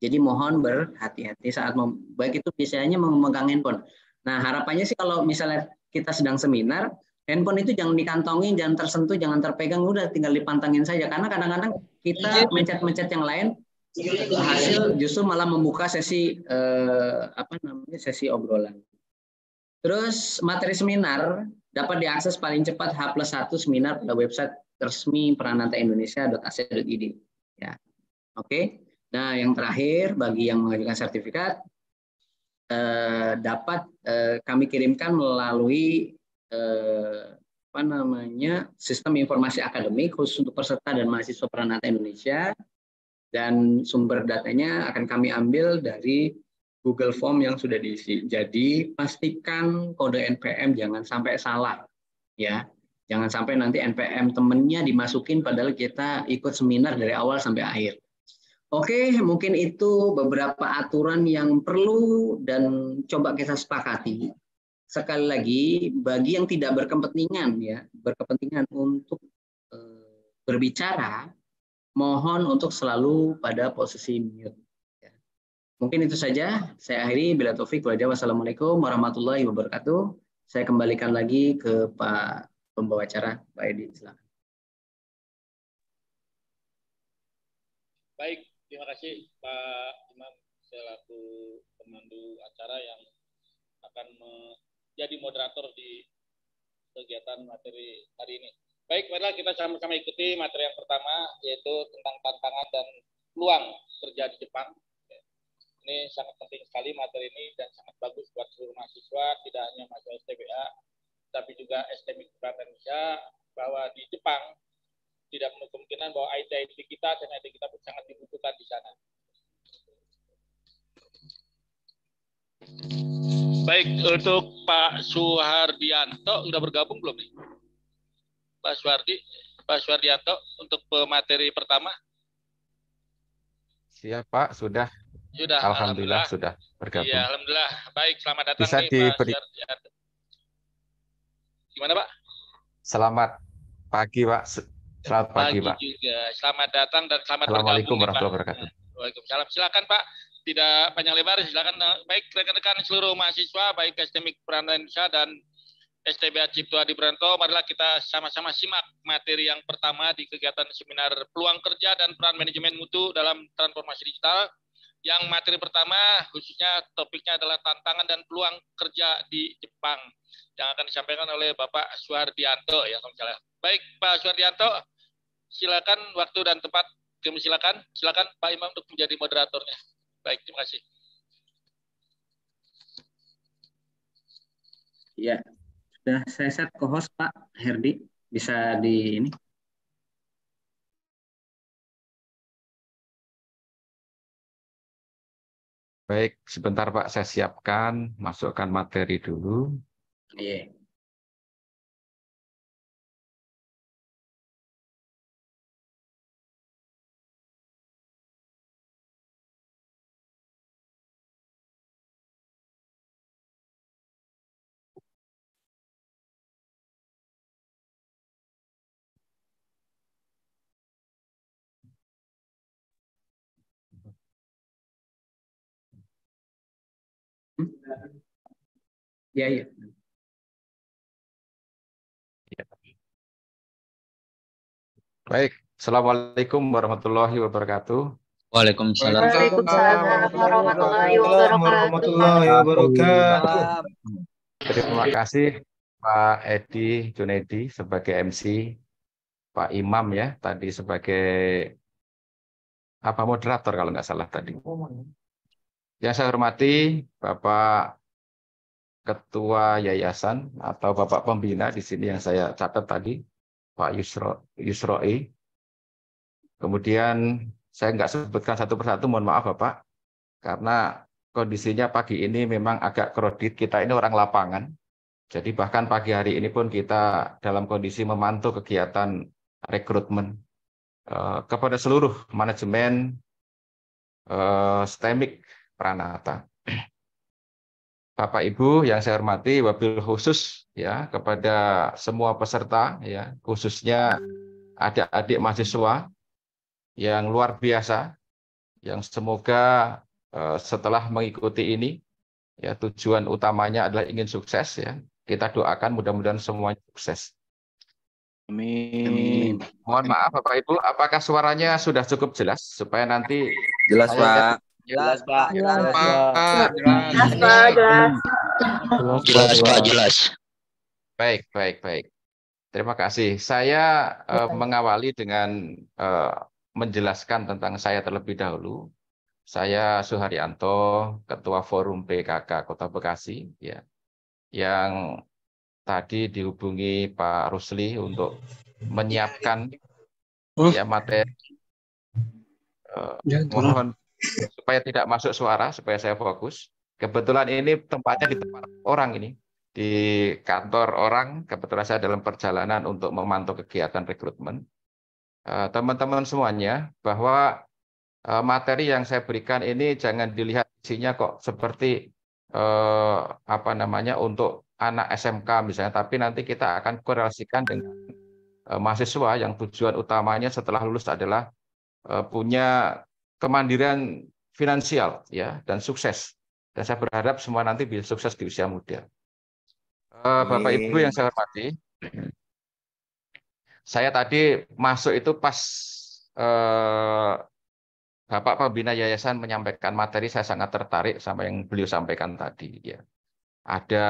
Jadi mohon berhati-hati saat mem- baik itu biasanya memegang handphone. Nah harapannya sih kalau misalnya kita sedang seminar, handphone itu jangan dikantongin jangan tersentuh, jangan terpegang, udah tinggal dipantengin saja. Karena kadang-kadang kita iya. mencet-mencet yang lain, iya. hasil justru malah membuka sesi eh, apa namanya sesi obrolan. Terus materi seminar dapat diakses paling cepat H plus 1 seminar pada website resmi pranataindonesia.ac.id ya. Oke. Okay? Nah, yang terakhir bagi yang mengajukan sertifikat eh, dapat eh, kami kirimkan melalui eh, apa namanya? sistem informasi akademik khusus untuk peserta dan mahasiswa perananta Indonesia dan sumber datanya akan kami ambil dari Google Form yang sudah diisi. Jadi pastikan kode NPM jangan sampai salah ya. Jangan sampai nanti NPM temennya dimasukin padahal kita ikut seminar dari awal sampai akhir. Oke, mungkin itu beberapa aturan yang perlu dan coba kita sepakati. Sekali lagi, bagi yang tidak berkepentingan ya, berkepentingan untuk eh, berbicara, mohon untuk selalu pada posisi mute. Ya. Mungkin itu saja. Saya akhiri. Bila taufik, Wassalamualaikum warahmatullahi wabarakatuh. Saya kembalikan lagi ke Pak pembawa acara Pak Edi silakan. Baik, terima kasih Pak Imam selaku pemandu acara yang akan menjadi moderator di kegiatan materi hari ini. Baik, marilah kita sama-sama ikuti materi yang pertama yaitu tentang tantangan dan peluang kerja di Jepang. Ini sangat penting sekali materi ini dan sangat bagus buat seluruh mahasiswa, tidak hanya mahasiswa STBA, tapi juga STM Bank Indonesia bahwa di Jepang tidak menutup kemungkinan bahwa IT-IT kita dan IT kita pun sangat dibutuhkan di sana. Baik, untuk Pak Suhardianto, sudah bergabung belum nih? Pak Suhardi, Pak Suhardianto, untuk pemateri pertama. Siap Pak, sudah. Sudah. Alhamdulillah, alhamdulillah sudah bergabung. Iya, alhamdulillah. Baik, selamat datang. Bisa nih, diberi. Gimana Pak? Selamat pagi Pak. Selamat pagi, pagi Pak. juga. Selamat datang dan selamat Assalamualaikum warahmatullahi wabarakatuh. Waalaikumsalam. Silakan Pak. Tidak panjang lebar, silakan baik rekan-rekan seluruh mahasiswa, baik kastemik perantauan Indonesia dan STBA Cipto Adi Branto, marilah kita sama-sama simak materi yang pertama di kegiatan seminar Peluang Kerja dan Peran Manajemen Mutu dalam Transformasi Digital yang materi pertama khususnya topiknya adalah tantangan dan peluang kerja di Jepang yang akan disampaikan oleh Bapak Suardianto ya kalau Baik Pak Suardianto, silakan waktu dan tempat kami silakan. Silakan Pak Imam untuk menjadi moderatornya. Baik, terima kasih. Ya sudah saya set ke host Pak Herdi. Bisa di ini Baik, sebentar Pak, saya siapkan, masukkan materi dulu. Iya. Ya, ya. Baik, Assalamualaikum warahmatullahi wabarakatuh. Waalaikumsalam. Waalaikumsalam warahmatullahi wabarakatuh. Terima kasih Pak Edi Junedi sebagai MC, Pak Imam ya tadi sebagai apa moderator kalau nggak salah tadi. Yang saya hormati Bapak Ketua Yayasan atau Bapak Pembina di sini yang saya catat tadi, Pak Yusro, Yusroi. Kemudian saya nggak sebutkan satu persatu, mohon maaf Bapak, karena kondisinya pagi ini memang agak kredit, kita ini orang lapangan. Jadi bahkan pagi hari ini pun kita dalam kondisi memantau kegiatan rekrutmen eh, kepada seluruh manajemen eh, STEMIC Pranata. Bapak Ibu yang saya hormati, wabil khusus ya kepada semua peserta ya, khususnya adik-adik mahasiswa yang luar biasa yang semoga eh, setelah mengikuti ini ya tujuan utamanya adalah ingin sukses ya. Kita doakan mudah-mudahan semuanya sukses. Amin. Mohon maaf Bapak Ibu, apakah suaranya sudah cukup jelas supaya nanti jelas Pak. Jelas, Pak. Jelas, Pak. Jelas, Pak. Jelas. Jelas, Jelas. Baik, baik, baik. Terima kasih. Saya uh, mengawali dengan uh, menjelaskan tentang saya terlebih dahulu. Saya Suharyanto, Ketua Forum PKK Kota Bekasi, ya, yang tadi dihubungi Pak Rusli untuk menyiapkan uh. ya materi. Uh, mohon supaya tidak masuk suara, supaya saya fokus. Kebetulan ini tempatnya di tempat orang ini, di kantor orang. Kebetulan saya dalam perjalanan untuk memantau kegiatan rekrutmen. Eh, teman-teman semuanya, bahwa eh, materi yang saya berikan ini jangan dilihat isinya kok seperti eh, apa namanya untuk anak SMK misalnya, tapi nanti kita akan korelasikan dengan mahasiswa yang tujuan utamanya setelah lulus adalah punya kemandirian finansial ya dan sukses. Dan saya berharap semua nanti bisa sukses di usia muda. Eh, Bapak Ibu yang saya hormati, saya tadi masuk itu pas eh, Bapak Pembina Yayasan menyampaikan materi, saya sangat tertarik sama yang beliau sampaikan tadi. Ya. Ada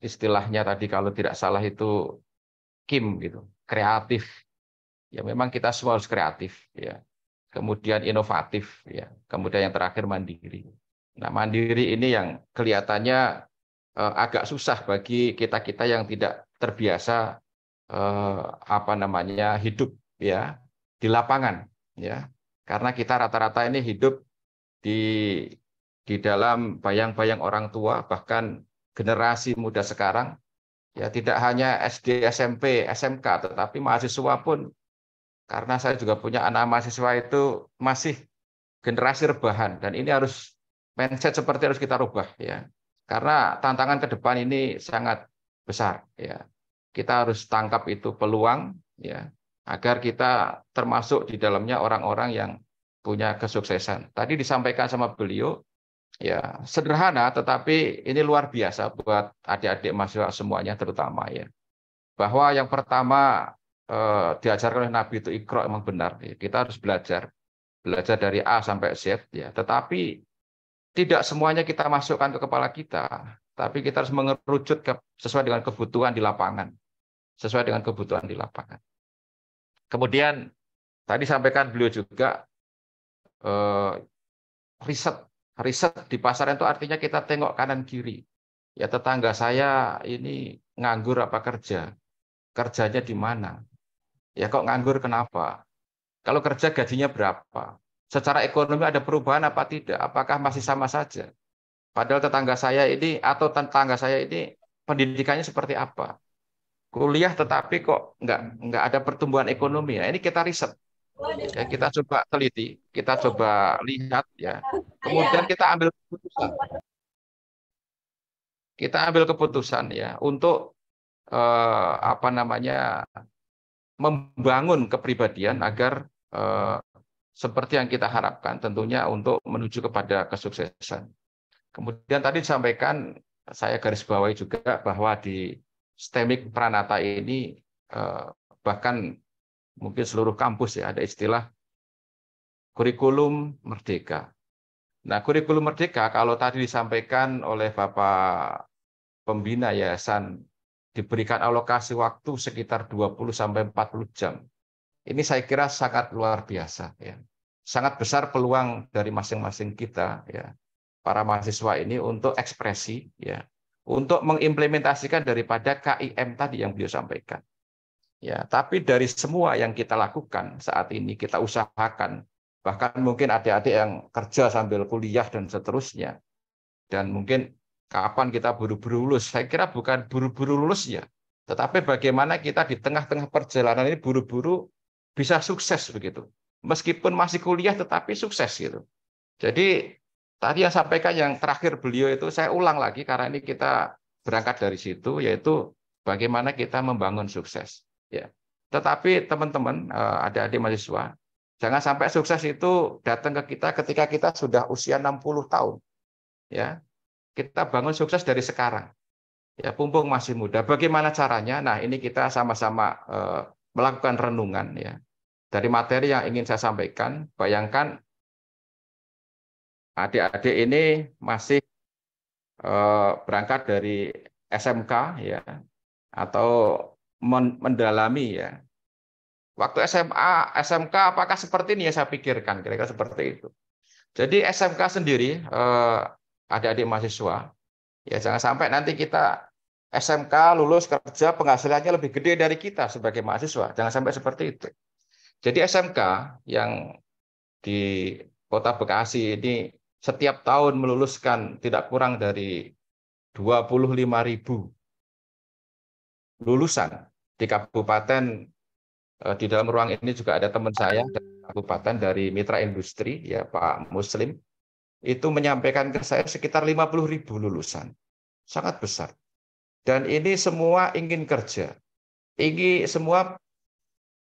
istilahnya tadi kalau tidak salah itu Kim gitu, kreatif. Ya memang kita semua harus kreatif. Ya kemudian inovatif, ya, kemudian yang terakhir mandiri. Nah, mandiri ini yang kelihatannya eh, agak susah bagi kita kita yang tidak terbiasa eh, apa namanya hidup ya di lapangan, ya, karena kita rata-rata ini hidup di di dalam bayang-bayang orang tua bahkan generasi muda sekarang ya tidak hanya SD, SMP, SMK, tetapi mahasiswa pun karena saya juga punya anak mahasiswa itu masih generasi rebahan dan ini harus mindset seperti harus kita rubah ya. Karena tantangan ke depan ini sangat besar ya. Kita harus tangkap itu peluang ya agar kita termasuk di dalamnya orang-orang yang punya kesuksesan. Tadi disampaikan sama beliau ya sederhana tetapi ini luar biasa buat adik-adik mahasiswa semuanya terutama ya bahwa yang pertama diajar eh, diajarkan oleh Nabi itu ikro emang benar. Ya, kita harus belajar, belajar dari A sampai Z. Ya. Tetapi tidak semuanya kita masukkan ke kepala kita, tapi kita harus mengerucut ke, sesuai dengan kebutuhan di lapangan, sesuai dengan kebutuhan di lapangan. Kemudian tadi sampaikan beliau juga eh, riset, riset di pasaran itu artinya kita tengok kanan kiri. Ya tetangga saya ini nganggur apa kerja, kerjanya di mana, Ya kok nganggur kenapa? Kalau kerja gajinya berapa? Secara ekonomi ada perubahan apa tidak? Apakah masih sama saja? Padahal tetangga saya ini atau tetangga saya ini pendidikannya seperti apa? Kuliah tetapi kok nggak nggak ada pertumbuhan ekonomi. Nah, ini kita riset. Ya, kita coba teliti, kita coba lihat ya. Kemudian kita ambil keputusan. Kita ambil keputusan ya untuk eh, apa namanya membangun kepribadian agar eh, seperti yang kita harapkan tentunya untuk menuju kepada kesuksesan. Kemudian tadi disampaikan saya garis bawahi juga bahwa di STEMIC Pranata ini eh, bahkan mungkin seluruh kampus ya ada istilah kurikulum merdeka. Nah, kurikulum merdeka kalau tadi disampaikan oleh Bapak pembina Yayasan diberikan alokasi waktu sekitar 20 sampai 40 jam. Ini saya kira sangat luar biasa ya. Sangat besar peluang dari masing-masing kita ya para mahasiswa ini untuk ekspresi ya, untuk mengimplementasikan daripada KIM tadi yang beliau sampaikan. Ya, tapi dari semua yang kita lakukan saat ini kita usahakan bahkan mungkin adik-adik yang kerja sambil kuliah dan seterusnya dan mungkin kapan kita buru-buru lulus. Saya kira bukan buru-buru lulus ya, tetapi bagaimana kita di tengah-tengah perjalanan ini buru-buru bisa sukses begitu. Meskipun masih kuliah tetapi sukses gitu. Jadi tadi yang sampaikan yang terakhir beliau itu saya ulang lagi karena ini kita berangkat dari situ yaitu bagaimana kita membangun sukses ya. Tetapi teman-teman eh, adik-adik mahasiswa jangan sampai sukses itu datang ke kita ketika kita sudah usia 60 tahun ya kita bangun sukses dari sekarang. Ya, pumpung masih muda. Bagaimana caranya? Nah, ini kita sama-sama eh, melakukan renungan ya. Dari materi yang ingin saya sampaikan, bayangkan adik-adik ini masih eh, berangkat dari SMK ya atau mendalami ya. Waktu SMA, SMK apakah seperti ini ya saya pikirkan kira-kira seperti itu. Jadi SMK sendiri eh, adik-adik mahasiswa. Ya jangan sampai nanti kita SMK lulus kerja penghasilannya lebih gede dari kita sebagai mahasiswa. Jangan sampai seperti itu. Jadi SMK yang di Kota Bekasi ini setiap tahun meluluskan tidak kurang dari 25 ribu lulusan di kabupaten eh, di dalam ruang ini juga ada teman saya dari kabupaten dari mitra industri ya Pak Muslim itu menyampaikan ke saya sekitar 50 ribu lulusan. Sangat besar. Dan ini semua ingin kerja. Ini semua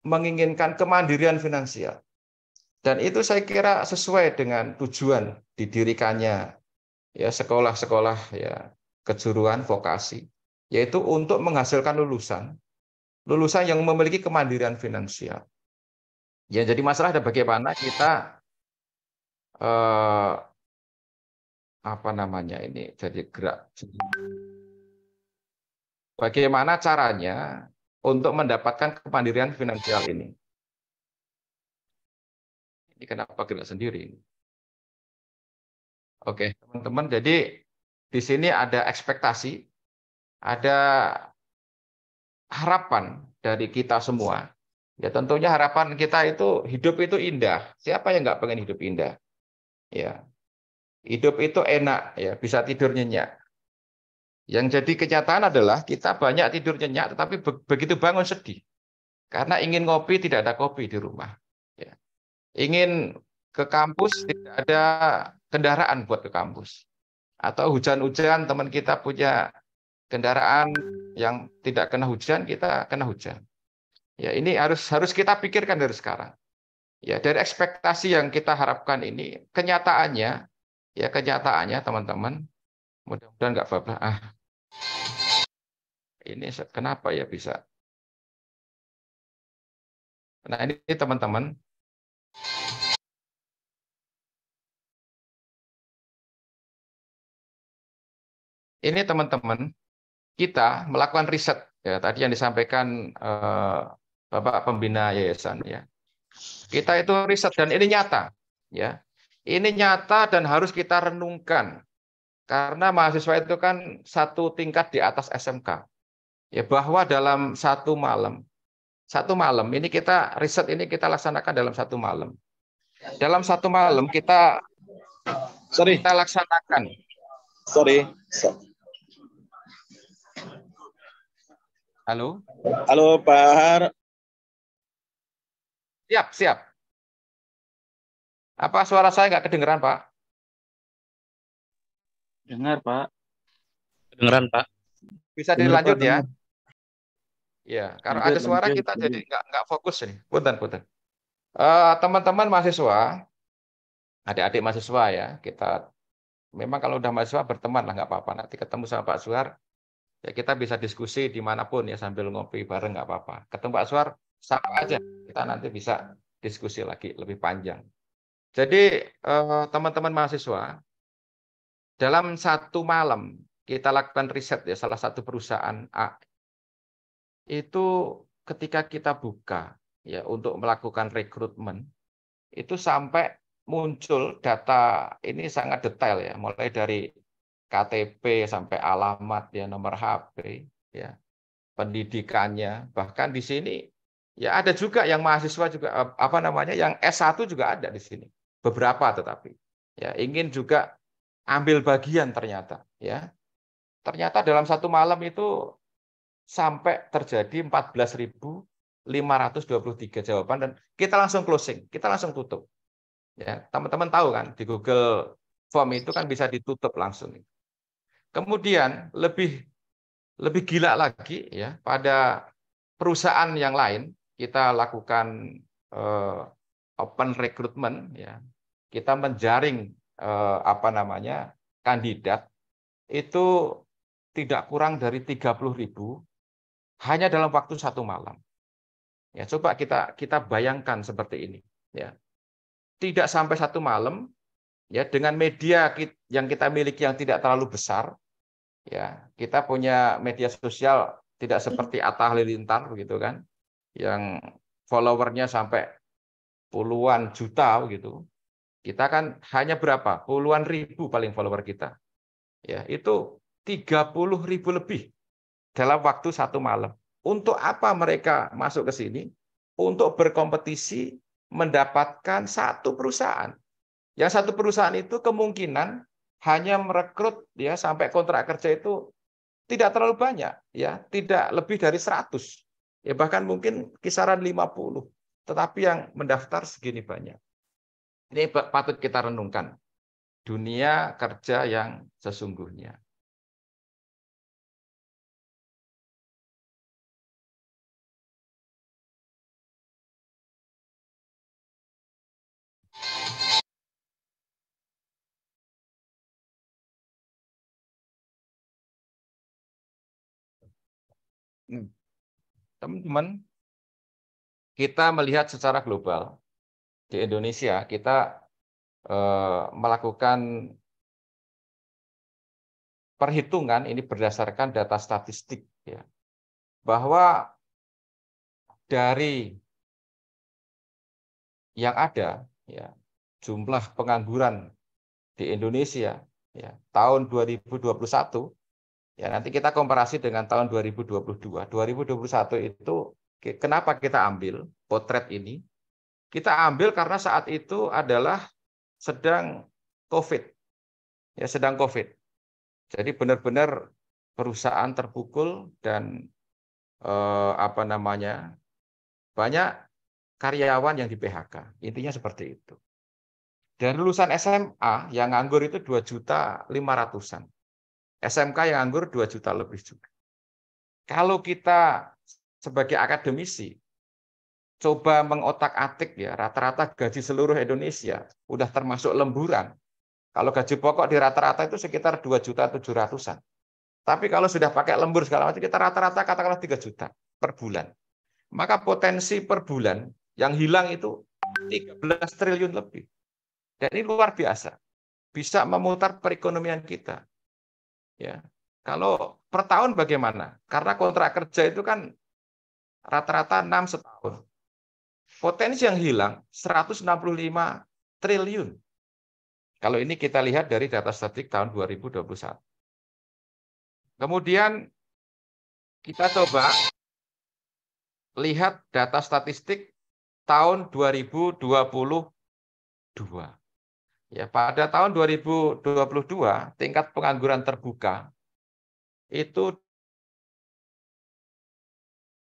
menginginkan kemandirian finansial. Dan itu saya kira sesuai dengan tujuan didirikannya ya sekolah-sekolah ya kejuruan vokasi yaitu untuk menghasilkan lulusan lulusan yang memiliki kemandirian finansial. Ya jadi masalah ada bagaimana kita eh, apa namanya ini jadi gerak. Bagaimana caranya untuk mendapatkan kemandirian finansial ini? Ini kenapa gerak sendiri? Oke, teman-teman. Jadi di sini ada ekspektasi, ada harapan dari kita semua. Ya tentunya harapan kita itu hidup itu indah. Siapa yang nggak pengen hidup indah? Ya, Hidup itu enak ya, bisa tidur nyenyak. Yang jadi kenyataan adalah kita banyak tidur nyenyak tetapi begitu bangun sedih. Karena ingin ngopi tidak ada kopi di rumah. Ya. Ingin ke kampus tidak ada kendaraan buat ke kampus. Atau hujan-hujan teman kita punya kendaraan yang tidak kena hujan, kita kena hujan. Ya, ini harus harus kita pikirkan dari sekarang. Ya, dari ekspektasi yang kita harapkan ini, kenyataannya Ya kenyataannya teman-teman, mudah-mudahan nggak bablah. Ah, ini kenapa ya bisa? Nah ini teman-teman, ini teman-teman kita melakukan riset ya tadi yang disampaikan eh, bapak pembina yayasan ya kita itu riset dan ini nyata ya ini nyata dan harus kita renungkan. Karena mahasiswa itu kan satu tingkat di atas SMK. Ya bahwa dalam satu malam, satu malam ini kita riset ini kita laksanakan dalam satu malam. Dalam satu malam kita sorry kita laksanakan. Sorry. Halo. Halo Pak Har. Siap, siap. Apa suara saya nggak kedengeran, Pak? Dengar, Pak. Kedengeran, Pak. Bisa Dengar, dilanjut ya? Dengar. Ya, karena Dengar, ada suara kita jadi nggak nggak fokus nih. Punten, punten. teman eh, teman-teman mahasiswa, adik-adik mahasiswa ya, kita memang kalau udah mahasiswa berteman lah nggak apa-apa. Nanti ketemu sama Pak Suar, ya kita bisa diskusi dimanapun ya sambil ngopi bareng nggak apa-apa. Ketemu Pak Suar sama aja, kita nanti bisa diskusi lagi lebih panjang. Jadi eh, teman-teman mahasiswa, dalam satu malam kita lakukan riset ya salah satu perusahaan A itu ketika kita buka ya untuk melakukan rekrutmen itu sampai muncul data ini sangat detail ya mulai dari KTP sampai alamat ya nomor HP ya pendidikannya bahkan di sini ya ada juga yang mahasiswa juga eh, apa namanya yang S1 juga ada di sini beberapa tetapi ya ingin juga ambil bagian ternyata ya. Ternyata dalam satu malam itu sampai terjadi 14.523 jawaban dan kita langsung closing, kita langsung tutup. Ya, teman-teman tahu kan di Google Form itu kan bisa ditutup langsung. Kemudian lebih lebih gila lagi ya pada perusahaan yang lain kita lakukan uh, open recruitment ya kita menjaring eh, apa namanya kandidat itu tidak kurang dari puluh ribu hanya dalam waktu satu malam. Ya, coba kita kita bayangkan seperti ini. Ya. Tidak sampai satu malam, ya dengan media yang kita miliki yang tidak terlalu besar, ya kita punya media sosial tidak seperti Atta Halilintar begitu kan, yang followernya sampai puluhan juta gitu. Kita kan hanya berapa? Puluhan ribu paling follower kita. Ya, itu 30 ribu lebih dalam waktu satu malam. Untuk apa mereka masuk ke sini? Untuk berkompetisi mendapatkan satu perusahaan. Yang satu perusahaan itu kemungkinan hanya merekrut ya sampai kontrak kerja itu tidak terlalu banyak ya, tidak lebih dari 100. Ya bahkan mungkin kisaran 50. Tetapi yang mendaftar segini banyak. Ini patut kita renungkan. Dunia kerja yang sesungguhnya. Hmm. Teman-teman, kita melihat secara global di Indonesia kita eh, melakukan perhitungan ini berdasarkan data statistik ya bahwa dari yang ada ya jumlah pengangguran di Indonesia ya tahun 2021 ya nanti kita komparasi dengan tahun 2022 2021 itu kenapa kita ambil potret ini kita ambil karena saat itu adalah sedang COVID. Ya, sedang COVID. Jadi benar-benar perusahaan terpukul dan eh, apa namanya? banyak karyawan yang di PHK. Intinya seperti itu. Dan lulusan SMA yang nganggur itu 2 juta 500-an. SMK yang nganggur 2 juta lebih juga. Kalau kita sebagai akademisi coba mengotak-atik ya, rata-rata gaji seluruh Indonesia udah termasuk lemburan. Kalau gaji pokok di rata-rata itu sekitar 2 juta 700 ratusan. Tapi kalau sudah pakai lembur segala macam kita rata-rata katakanlah 3 juta per bulan. Maka potensi per bulan yang hilang itu 13 triliun lebih. Dan ini luar biasa. Bisa memutar perekonomian kita. Ya. Kalau per tahun bagaimana? Karena kontrak kerja itu kan rata-rata 6 setahun. Potensi yang hilang 165 triliun. Kalau ini kita lihat dari data statistik tahun 2021. Kemudian kita coba lihat data statistik tahun 2022. Ya, pada tahun 2022 tingkat pengangguran terbuka itu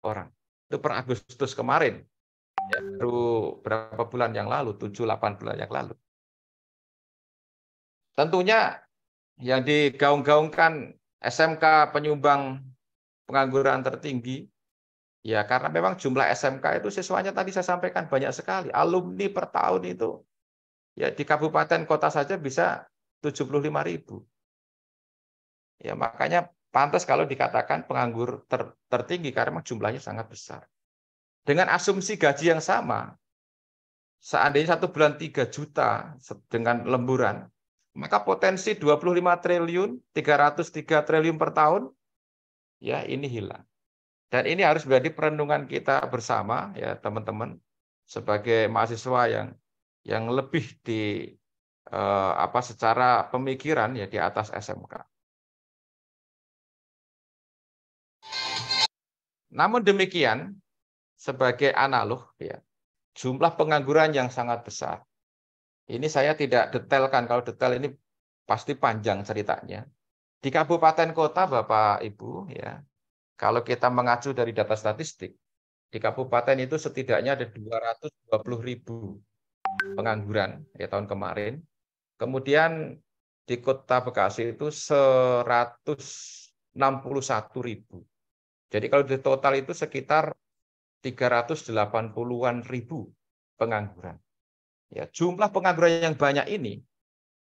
orang. Itu per Agustus kemarin ya, baru berapa bulan yang lalu, 7-8 bulan yang lalu. Tentunya yang digaung-gaungkan SMK penyumbang pengangguran tertinggi, ya karena memang jumlah SMK itu siswanya tadi saya sampaikan banyak sekali. Alumni per tahun itu ya di kabupaten kota saja bisa 75 ribu. Ya makanya pantas kalau dikatakan penganggur ter tertinggi karena memang jumlahnya sangat besar. Dengan asumsi gaji yang sama, seandainya satu bulan 3 juta dengan lemburan, maka potensi 25 triliun, 303 triliun per tahun, ya ini hilang. Dan ini harus menjadi perenungan kita bersama, ya teman-teman, sebagai mahasiswa yang yang lebih di eh, apa secara pemikiran ya di atas SMK. Namun demikian, sebagai analog ya jumlah pengangguran yang sangat besar. Ini saya tidak detailkan kalau detail ini pasti panjang ceritanya. Di kabupaten kota Bapak Ibu ya. Kalau kita mengacu dari data statistik, di kabupaten itu setidaknya ada 220 ribu pengangguran ya tahun kemarin. Kemudian di kota Bekasi itu 161 ribu. Jadi kalau di total itu sekitar 380-an ribu pengangguran. Ya, jumlah pengangguran yang banyak ini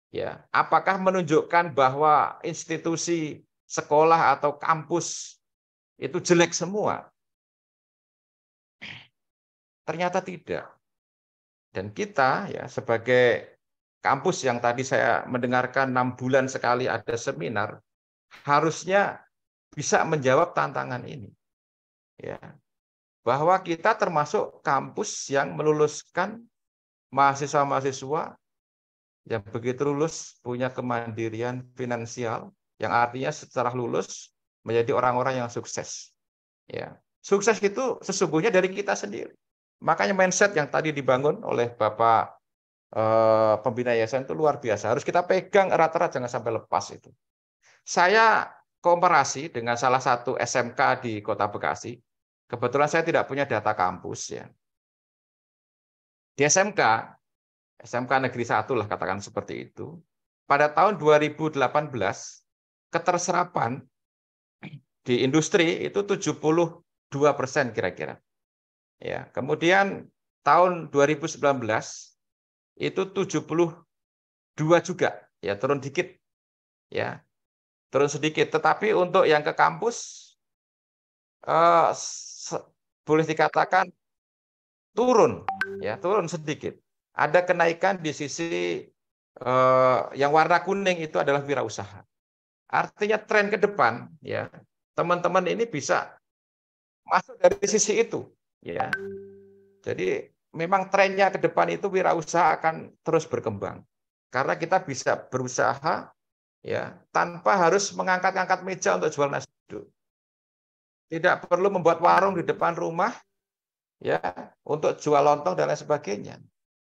ya, apakah menunjukkan bahwa institusi sekolah atau kampus itu jelek semua? Ternyata tidak. Dan kita ya sebagai kampus yang tadi saya mendengarkan enam bulan sekali ada seminar harusnya bisa menjawab tantangan ini. Ya, bahwa kita termasuk kampus yang meluluskan mahasiswa-mahasiswa yang begitu lulus punya kemandirian finansial yang artinya setelah lulus menjadi orang-orang yang sukses. Ya. Sukses itu sesungguhnya dari kita sendiri. Makanya mindset yang tadi dibangun oleh Bapak eh, pembina yayasan itu luar biasa. Harus kita pegang erat-erat jangan sampai lepas itu. Saya komparasi dengan salah satu SMK di Kota Bekasi Kebetulan saya tidak punya data kampus ya. Di SMK, SMK Negeri 1 lah katakan seperti itu, pada tahun 2018 keterserapan di industri itu 72 persen kira-kira. Ya, kemudian tahun 2019 itu 72 juga, ya turun dikit. Ya. Turun sedikit, tetapi untuk yang ke kampus eh, boleh dikatakan turun ya turun sedikit ada kenaikan di sisi eh, yang warna kuning itu adalah wirausaha artinya tren ke depan ya teman-teman ini bisa masuk dari sisi itu ya jadi memang trennya ke depan itu wirausaha akan terus berkembang karena kita bisa berusaha ya tanpa harus mengangkat-angkat meja untuk jual nasi tidak perlu membuat warung di depan rumah ya untuk jual lontong dan lain sebagainya.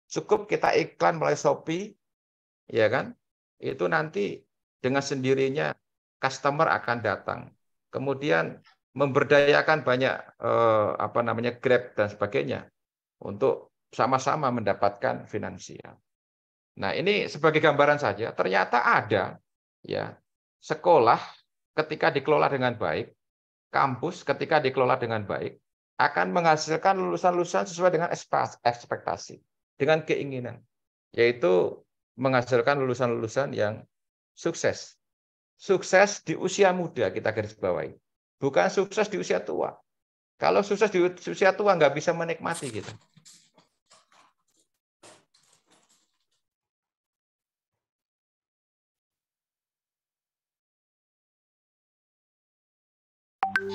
Cukup kita iklan melalui Shopee, ya kan? Itu nanti dengan sendirinya customer akan datang. Kemudian memberdayakan banyak eh, apa namanya Grab dan sebagainya untuk sama-sama mendapatkan finansial. Nah, ini sebagai gambaran saja, ternyata ada ya sekolah ketika dikelola dengan baik kampus ketika dikelola dengan baik akan menghasilkan lulusan-lulusan sesuai dengan ekspektasi, dengan keinginan, yaitu menghasilkan lulusan-lulusan yang sukses. Sukses di usia muda kita garis bawahi, bukan sukses di usia tua. Kalau sukses di usia tua nggak bisa menikmati gitu. Eh,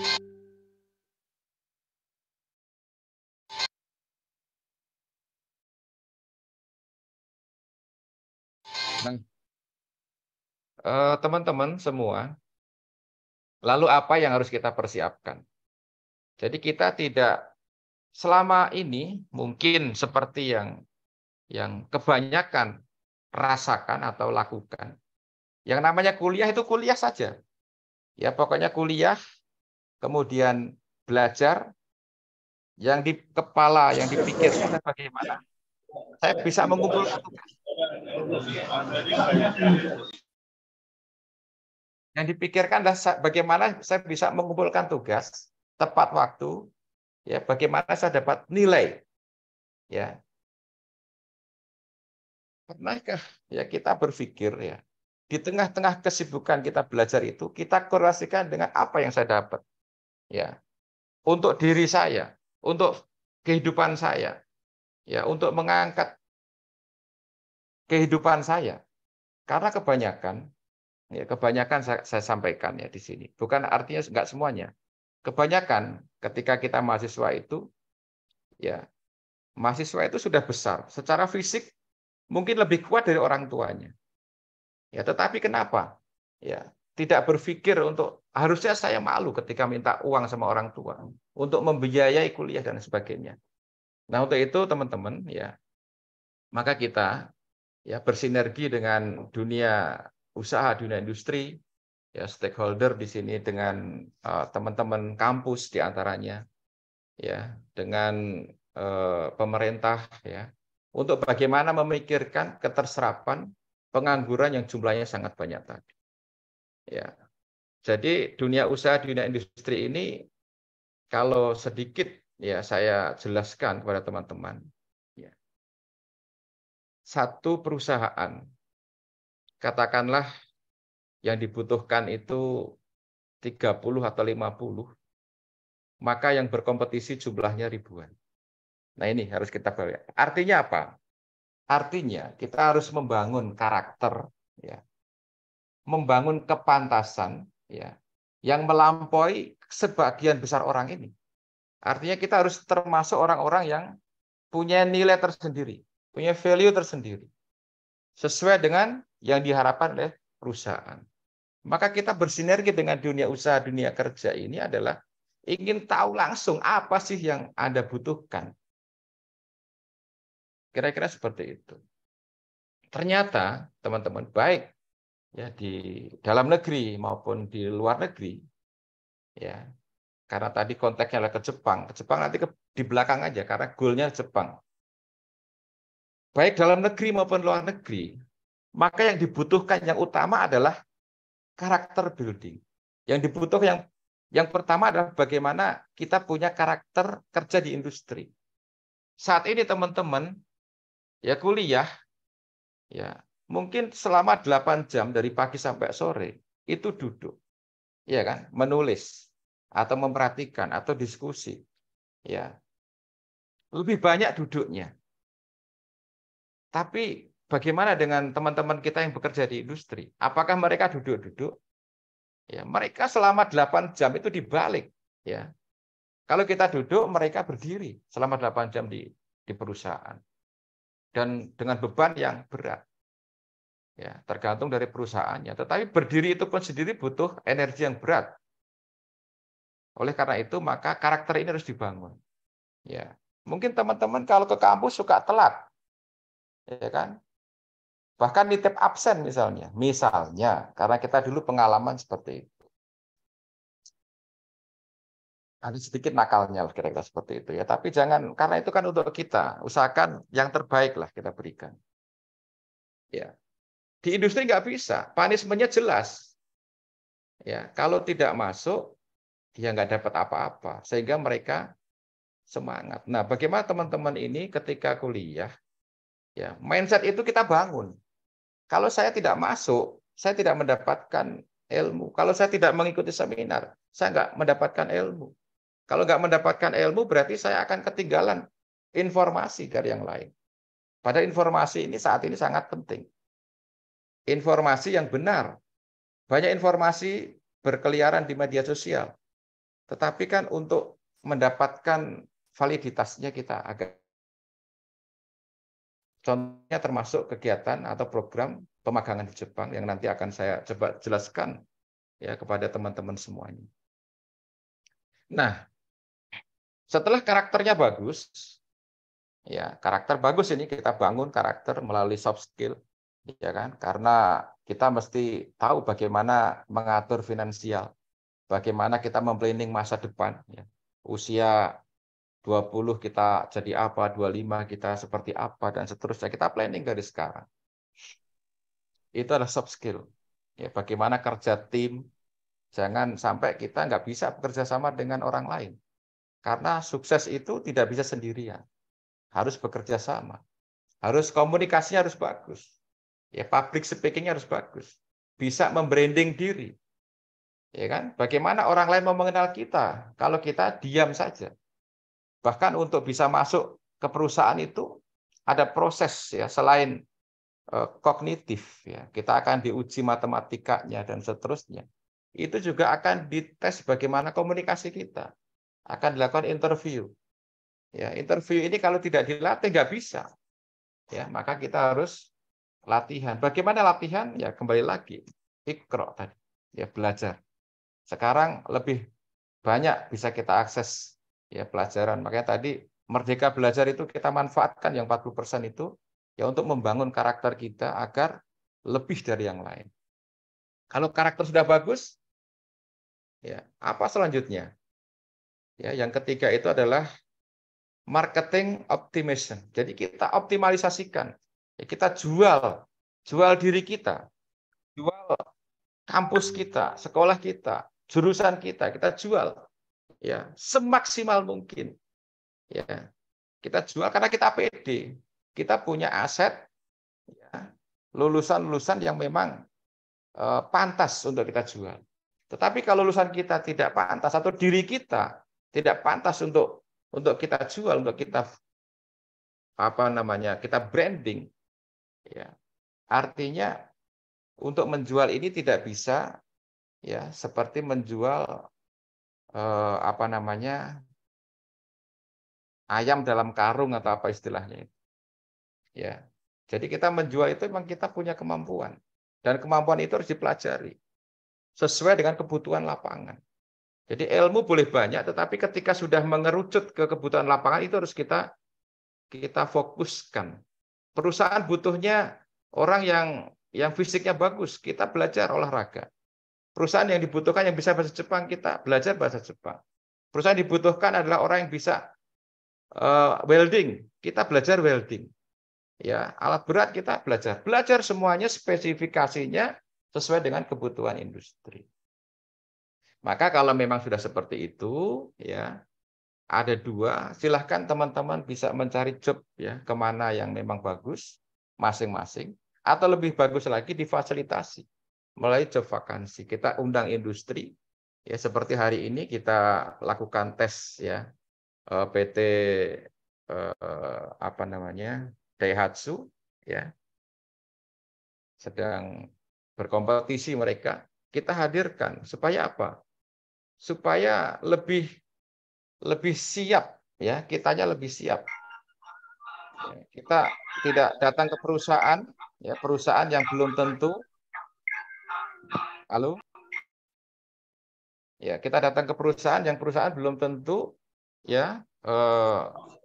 teman-teman uh, semua, lalu apa yang harus kita persiapkan? Jadi kita tidak selama ini mungkin seperti yang yang kebanyakan rasakan atau lakukan. Yang namanya kuliah itu kuliah saja. Ya pokoknya kuliah kemudian belajar, yang di kepala, yang dipikir bagaimana. Saya bisa mengumpulkan Yang dipikirkan adalah bagaimana saya bisa mengumpulkan tugas tepat waktu, ya bagaimana saya dapat nilai, ya. Pernahkah ya kita berpikir ya di tengah-tengah kesibukan kita belajar itu kita korelasikan dengan apa yang saya dapat ya untuk diri saya, untuk kehidupan saya, ya untuk mengangkat kehidupan saya. Karena kebanyakan, ya kebanyakan saya, saya sampaikan ya di sini. Bukan artinya nggak semuanya. Kebanyakan ketika kita mahasiswa itu, ya mahasiswa itu sudah besar. Secara fisik mungkin lebih kuat dari orang tuanya. Ya, tetapi kenapa? Ya, tidak berpikir untuk harusnya saya malu ketika minta uang sama orang tua untuk membiayai kuliah dan sebagainya. Nah, untuk itu teman-teman ya maka kita ya bersinergi dengan dunia usaha, dunia industri, ya stakeholder di sini dengan eh, teman-teman kampus di antaranya ya, dengan uh, pemerintah ya untuk bagaimana memikirkan keterserapan pengangguran yang jumlahnya sangat banyak tadi. Ya. Jadi dunia usaha, dunia industri ini kalau sedikit ya saya jelaskan kepada teman-teman. Ya. Satu perusahaan, katakanlah yang dibutuhkan itu 30 atau 50, maka yang berkompetisi jumlahnya ribuan. Nah ini harus kita bawa. Artinya apa? Artinya kita harus membangun karakter ya, membangun kepantasan ya yang melampaui sebagian besar orang ini. Artinya kita harus termasuk orang-orang yang punya nilai tersendiri, punya value tersendiri. Sesuai dengan yang diharapkan oleh perusahaan. Maka kita bersinergi dengan dunia usaha, dunia kerja ini adalah ingin tahu langsung apa sih yang Anda butuhkan. Kira-kira seperti itu. Ternyata, teman-teman, baik ya di dalam negeri maupun di luar negeri ya karena tadi konteksnya adalah ke Jepang ke Jepang nanti ke, di belakang aja karena goalnya Jepang baik dalam negeri maupun luar negeri maka yang dibutuhkan yang utama adalah karakter building yang dibutuhkan yang yang pertama adalah bagaimana kita punya karakter kerja di industri saat ini teman-teman ya kuliah ya mungkin selama 8 jam dari pagi sampai sore itu duduk. Ya kan? Menulis atau memperhatikan atau diskusi. Ya. Lebih banyak duduknya. Tapi bagaimana dengan teman-teman kita yang bekerja di industri? Apakah mereka duduk-duduk? Ya, mereka selama 8 jam itu dibalik, ya. Kalau kita duduk, mereka berdiri selama 8 jam di di perusahaan. Dan dengan beban yang berat ya tergantung dari perusahaannya. Tetapi berdiri itu pun sendiri butuh energi yang berat. Oleh karena itu maka karakter ini harus dibangun. Ya, mungkin teman-teman kalau ke kampus suka telat, ya kan? Bahkan nitip absen misalnya, misalnya karena kita dulu pengalaman seperti itu. Ada sedikit nakalnya lah kira-kira seperti itu ya. Tapi jangan karena itu kan untuk kita, usahakan yang terbaik lah kita berikan. Ya, di industri nggak bisa, panismenya jelas. Ya, kalau tidak masuk, ya nggak dapat apa-apa. Sehingga mereka semangat. Nah, bagaimana teman-teman ini ketika kuliah, ya mindset itu kita bangun. Kalau saya tidak masuk, saya tidak mendapatkan ilmu. Kalau saya tidak mengikuti seminar, saya nggak mendapatkan ilmu. Kalau nggak mendapatkan ilmu, berarti saya akan ketinggalan informasi dari yang lain. Pada informasi ini saat ini sangat penting informasi yang benar. Banyak informasi berkeliaran di media sosial. Tetapi kan untuk mendapatkan validitasnya kita agak Contohnya termasuk kegiatan atau program pemagangan di Jepang yang nanti akan saya coba jelaskan ya kepada teman-teman semuanya. Nah, setelah karakternya bagus, ya karakter bagus ini kita bangun karakter melalui soft skill ya kan? Karena kita mesti tahu bagaimana mengatur finansial, bagaimana kita memplanning masa depan. Ya. Usia 20 kita jadi apa, 25 kita seperti apa, dan seterusnya. Kita planning dari sekarang. Itu adalah soft skill. Ya, bagaimana kerja tim, jangan sampai kita nggak bisa bekerja sama dengan orang lain. Karena sukses itu tidak bisa sendirian. Harus bekerja sama. Harus komunikasinya harus bagus Ya, public speakingnya harus bagus. Bisa membranding diri. Ya kan? Bagaimana orang lain mau mengenal kita kalau kita diam saja? Bahkan untuk bisa masuk ke perusahaan itu ada proses ya selain uh, kognitif ya. Kita akan diuji matematikanya dan seterusnya. Itu juga akan dites bagaimana komunikasi kita. Akan dilakukan interview. Ya, interview ini kalau tidak dilatih nggak bisa. Ya, maka kita harus latihan. Bagaimana latihan? Ya kembali lagi ikro tadi, ya belajar. Sekarang lebih banyak bisa kita akses ya pelajaran. Makanya tadi merdeka belajar itu kita manfaatkan yang 40% itu ya untuk membangun karakter kita agar lebih dari yang lain. Kalau karakter sudah bagus, ya apa selanjutnya? Ya, yang ketiga itu adalah marketing optimization. Jadi kita optimalisasikan Ya, kita jual, jual diri kita, jual kampus kita, sekolah kita, jurusan kita, kita jual ya semaksimal mungkin. Ya, kita jual karena kita PD kita punya aset ya, lulusan-lulusan yang memang eh, pantas untuk kita jual. Tetapi kalau lulusan kita tidak pantas atau diri kita tidak pantas untuk untuk kita jual, untuk kita apa namanya, kita branding, Ya. Artinya untuk menjual ini tidak bisa ya seperti menjual eh, apa namanya ayam dalam karung atau apa istilahnya itu. Ya. Jadi kita menjual itu memang kita punya kemampuan dan kemampuan itu harus dipelajari sesuai dengan kebutuhan lapangan. Jadi ilmu boleh banyak tetapi ketika sudah mengerucut ke kebutuhan lapangan itu harus kita kita fokuskan Perusahaan butuhnya orang yang yang fisiknya bagus, kita belajar olahraga. Perusahaan yang dibutuhkan yang bisa bahasa Jepang, kita belajar bahasa Jepang. Perusahaan yang dibutuhkan adalah orang yang bisa uh, welding, kita belajar welding. Ya, alat berat kita belajar. Belajar semuanya spesifikasinya sesuai dengan kebutuhan industri. Maka kalau memang sudah seperti itu, ya ada dua, silahkan teman-teman bisa mencari job ya kemana yang memang bagus masing-masing, atau lebih bagus lagi difasilitasi melalui job vakansi. Kita undang industri ya seperti hari ini kita lakukan tes ya eh, PT eh, apa namanya Daihatsu ya sedang berkompetisi mereka kita hadirkan supaya apa supaya lebih lebih siap ya kitanya lebih siap ya, kita tidak datang ke perusahaan ya perusahaan yang belum tentu halo ya kita datang ke perusahaan yang perusahaan belum tentu ya eh,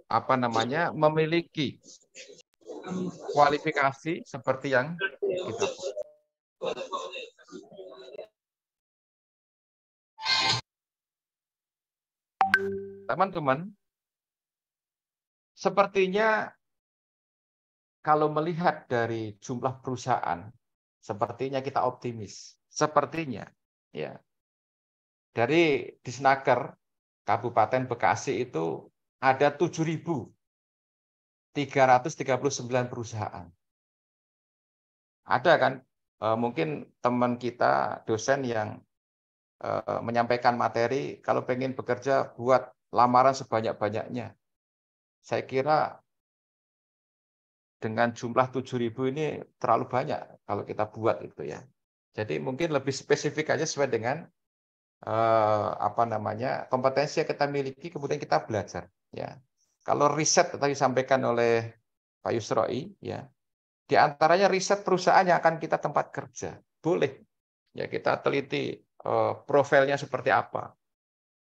apa namanya memiliki kualifikasi seperti yang kita Teman-teman, sepertinya kalau melihat dari jumlah perusahaan, sepertinya kita optimis. Sepertinya, ya. Dari Disnaker, Kabupaten Bekasi itu ada 7.339 perusahaan. Ada kan eh, mungkin teman kita dosen yang eh, menyampaikan materi kalau pengen bekerja buat lamaran sebanyak-banyaknya. Saya kira dengan jumlah 7.000 ini terlalu banyak kalau kita buat itu ya. Jadi mungkin lebih spesifik aja sesuai dengan eh, apa namanya kompetensi yang kita miliki kemudian kita belajar ya. Kalau riset tadi sampaikan oleh Pak Yusroi ya. Di antaranya riset perusahaan yang akan kita tempat kerja. Boleh. Ya kita teliti eh, profilnya seperti apa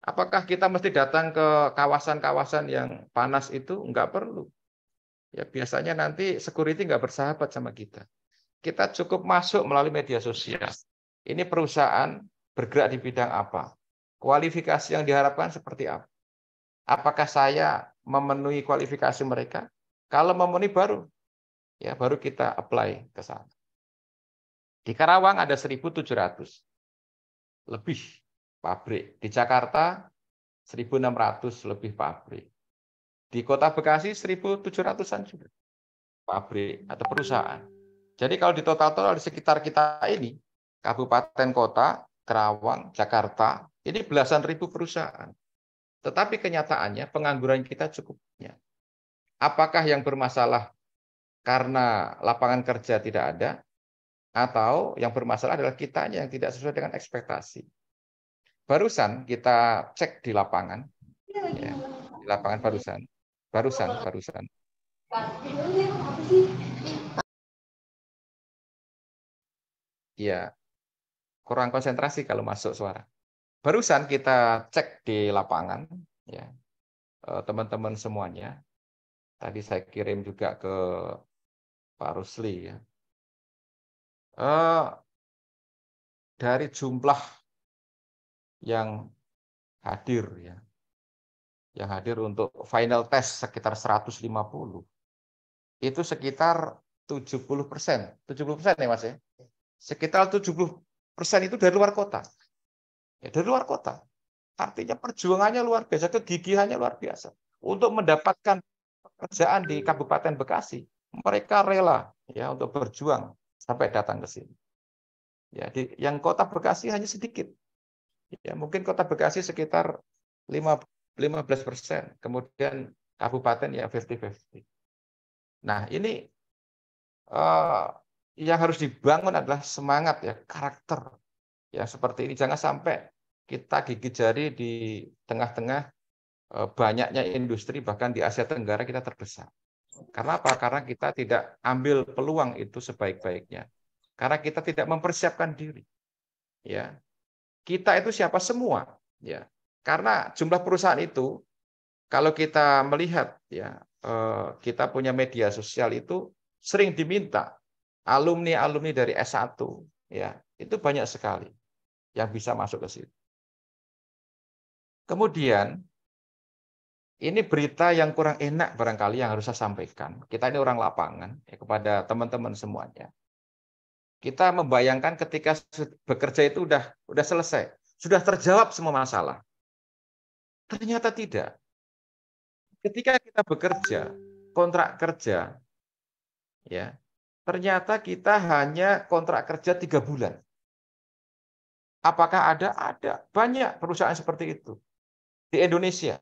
Apakah kita mesti datang ke kawasan-kawasan yang panas itu? Enggak perlu. Ya biasanya nanti security enggak bersahabat sama kita. Kita cukup masuk melalui media sosial. Ini perusahaan bergerak di bidang apa? Kualifikasi yang diharapkan seperti apa? Apakah saya memenuhi kualifikasi mereka? Kalau memenuhi baru ya baru kita apply ke sana. Di Karawang ada 1700 lebih pabrik. Di Jakarta 1.600 lebih pabrik. Di kota Bekasi 1.700-an juga pabrik atau perusahaan. Jadi kalau di total-total di sekitar kita ini, kabupaten kota, Kerawang, Jakarta, ini belasan ribu perusahaan. Tetapi kenyataannya pengangguran kita cukup banyak. Apakah yang bermasalah karena lapangan kerja tidak ada, atau yang bermasalah adalah kitanya yang tidak sesuai dengan ekspektasi barusan kita cek di lapangan, iya, ya, di lapangan barusan, barusan, barusan. Ya, kurang konsentrasi kalau masuk suara. Barusan kita cek di lapangan, ya e, teman-teman semuanya. Tadi saya kirim juga ke Pak Rusli ya. Uh, dari jumlah yang hadir ya. Yang hadir untuk final test sekitar 150. Itu sekitar 70 persen. 70 persen ya Mas ya? Sekitar 70 persen itu dari luar kota. Ya, dari luar kota. Artinya perjuangannya luar biasa, kegigihannya luar biasa. Untuk mendapatkan pekerjaan di Kabupaten Bekasi, mereka rela ya untuk berjuang sampai datang ke sini. Ya, yang kota Bekasi hanya sedikit Ya, mungkin kota Bekasi sekitar lima 15 persen. Kemudian kabupaten ya 50-50. Nah, ini uh, yang harus dibangun adalah semangat ya, karakter. Ya, seperti ini jangan sampai kita gigit jari di tengah-tengah eh, banyaknya industri bahkan di Asia Tenggara kita terbesar. Karena apa? Karena kita tidak ambil peluang itu sebaik-baiknya. Karena kita tidak mempersiapkan diri. Ya kita itu siapa semua ya karena jumlah perusahaan itu kalau kita melihat ya eh, kita punya media sosial itu sering diminta alumni alumni dari S1 ya itu banyak sekali yang bisa masuk ke situ kemudian ini berita yang kurang enak barangkali yang harus saya sampaikan kita ini orang lapangan ya, kepada teman-teman semuanya kita membayangkan ketika bekerja itu sudah sudah selesai, sudah terjawab semua masalah. Ternyata tidak. Ketika kita bekerja, kontrak kerja, ya, ternyata kita hanya kontrak kerja tiga bulan. Apakah ada? Ada. Banyak perusahaan seperti itu di Indonesia.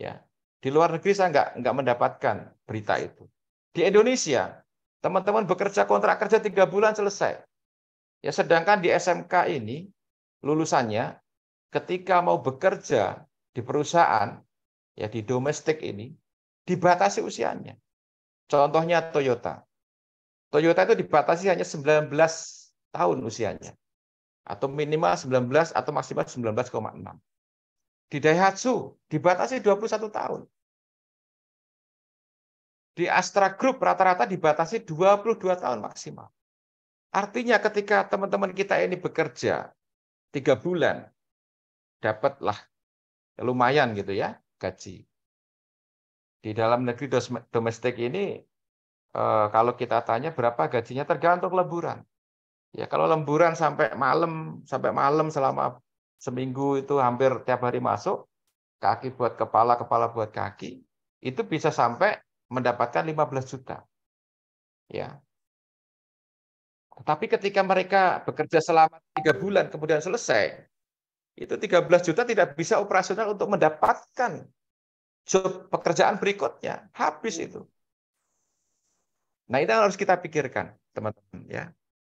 Ya, di luar negeri saya nggak nggak mendapatkan berita itu. Di Indonesia Teman-teman bekerja kontrak kerja tiga bulan selesai. Ya sedangkan di SMK ini lulusannya ketika mau bekerja di perusahaan ya di domestik ini dibatasi usianya. Contohnya Toyota. Toyota itu dibatasi hanya 19 tahun usianya. Atau minimal 19 atau maksimal 19,6. Di Daihatsu dibatasi 21 tahun. Di Astra Group rata-rata dibatasi 22 tahun maksimal. Artinya ketika teman-teman kita ini bekerja tiga bulan, dapatlah lumayan gitu ya gaji. Di dalam negeri domestik ini eh, kalau kita tanya berapa gajinya tergantung lemburan. Ya kalau lemburan sampai malam, sampai malam selama seminggu itu hampir tiap hari masuk, kaki buat kepala, kepala buat kaki, itu bisa sampai mendapatkan 15 juta. Ya. Tapi ketika mereka bekerja selama tiga bulan kemudian selesai, itu 13 juta tidak bisa operasional untuk mendapatkan job pekerjaan berikutnya. Habis itu. Nah, itu harus kita pikirkan, teman-teman ya.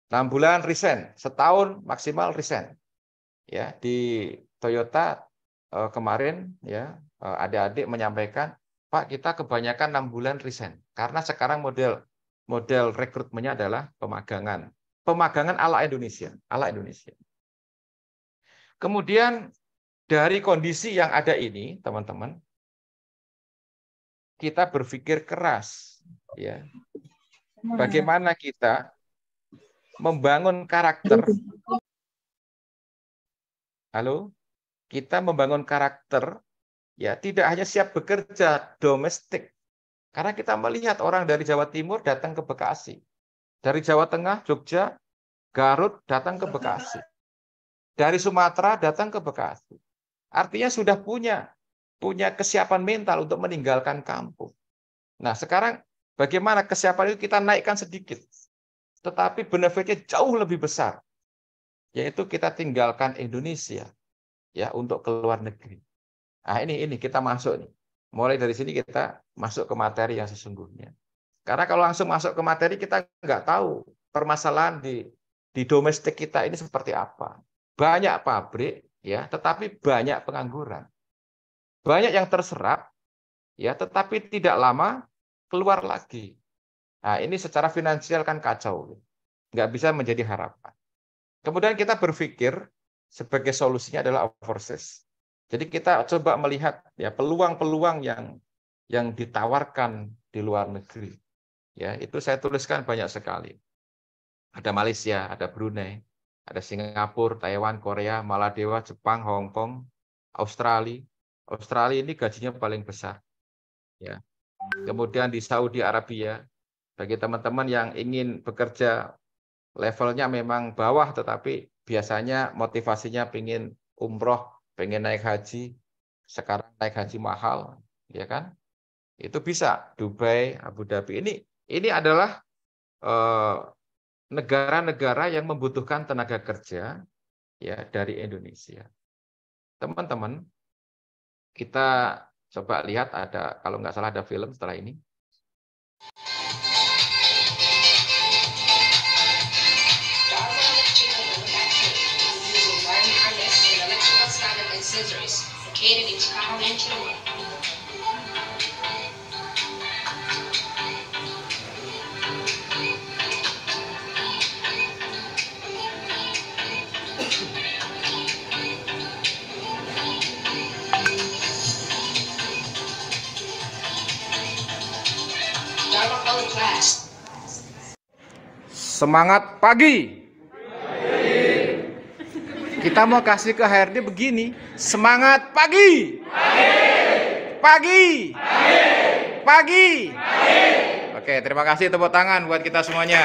6 bulan resign, setahun maksimal resign. Ya, di Toyota eh, kemarin ya eh, adik-adik menyampaikan Pak, kita kebanyakan enam bulan resign karena sekarang model model rekrutmennya adalah pemagangan. Pemagangan ala Indonesia, ala Indonesia. Kemudian dari kondisi yang ada ini, teman-teman, kita berpikir keras ya. Bagaimana kita membangun karakter Halo? Kita membangun karakter Ya, tidak hanya siap bekerja domestik. Karena kita melihat orang dari Jawa Timur datang ke Bekasi. Dari Jawa Tengah, Jogja, Garut datang ke Bekasi. Dari Sumatera datang ke Bekasi. Artinya sudah punya punya kesiapan mental untuk meninggalkan kampung. Nah, sekarang bagaimana kesiapan itu kita naikkan sedikit. Tetapi benefitnya jauh lebih besar. Yaitu kita tinggalkan Indonesia ya untuk ke luar negeri. Nah, ini ini kita masuk nih. Mulai dari sini kita masuk ke materi yang sesungguhnya. Karena kalau langsung masuk ke materi kita nggak tahu permasalahan di di domestik kita ini seperti apa. Banyak pabrik ya, tetapi banyak pengangguran. Banyak yang terserap ya, tetapi tidak lama keluar lagi. Nah, ini secara finansial kan kacau. Nggak bisa menjadi harapan. Kemudian kita berpikir sebagai solusinya adalah overseas. Jadi kita coba melihat ya peluang-peluang yang yang ditawarkan di luar negeri. Ya, itu saya tuliskan banyak sekali. Ada Malaysia, ada Brunei, ada Singapura, Taiwan, Korea, Maladewa, Jepang, Hong Kong, Australia. Australia ini gajinya paling besar. Ya. Kemudian di Saudi Arabia, bagi teman-teman yang ingin bekerja levelnya memang bawah tetapi biasanya motivasinya ingin umroh pengen naik haji, sekarang naik haji mahal, ya kan? Itu bisa Dubai, Abu Dhabi. Ini ini adalah eh, negara-negara yang membutuhkan tenaga kerja ya dari Indonesia. Teman-teman, kita coba lihat ada kalau nggak salah ada film setelah ini. Semangat pagi. Kita mau kasih ke HRD begini, semangat pagi. Pagi. Pagi. Pagi. pagi. Oke, terima kasih tepuk tangan buat kita semuanya.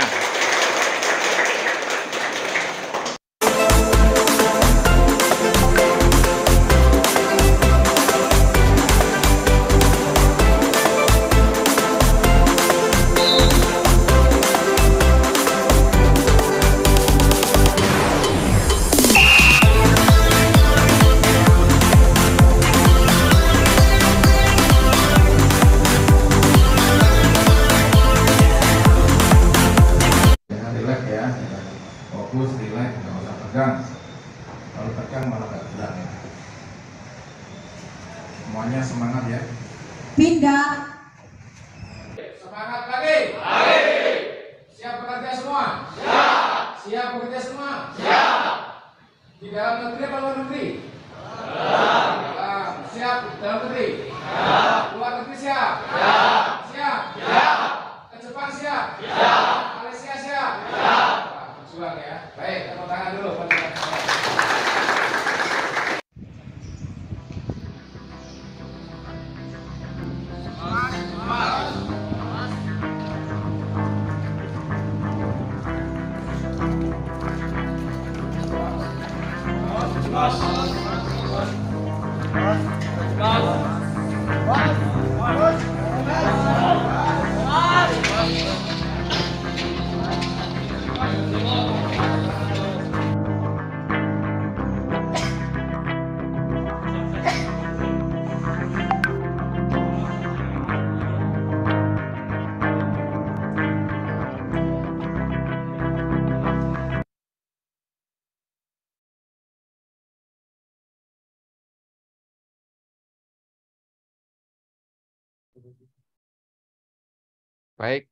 Baik,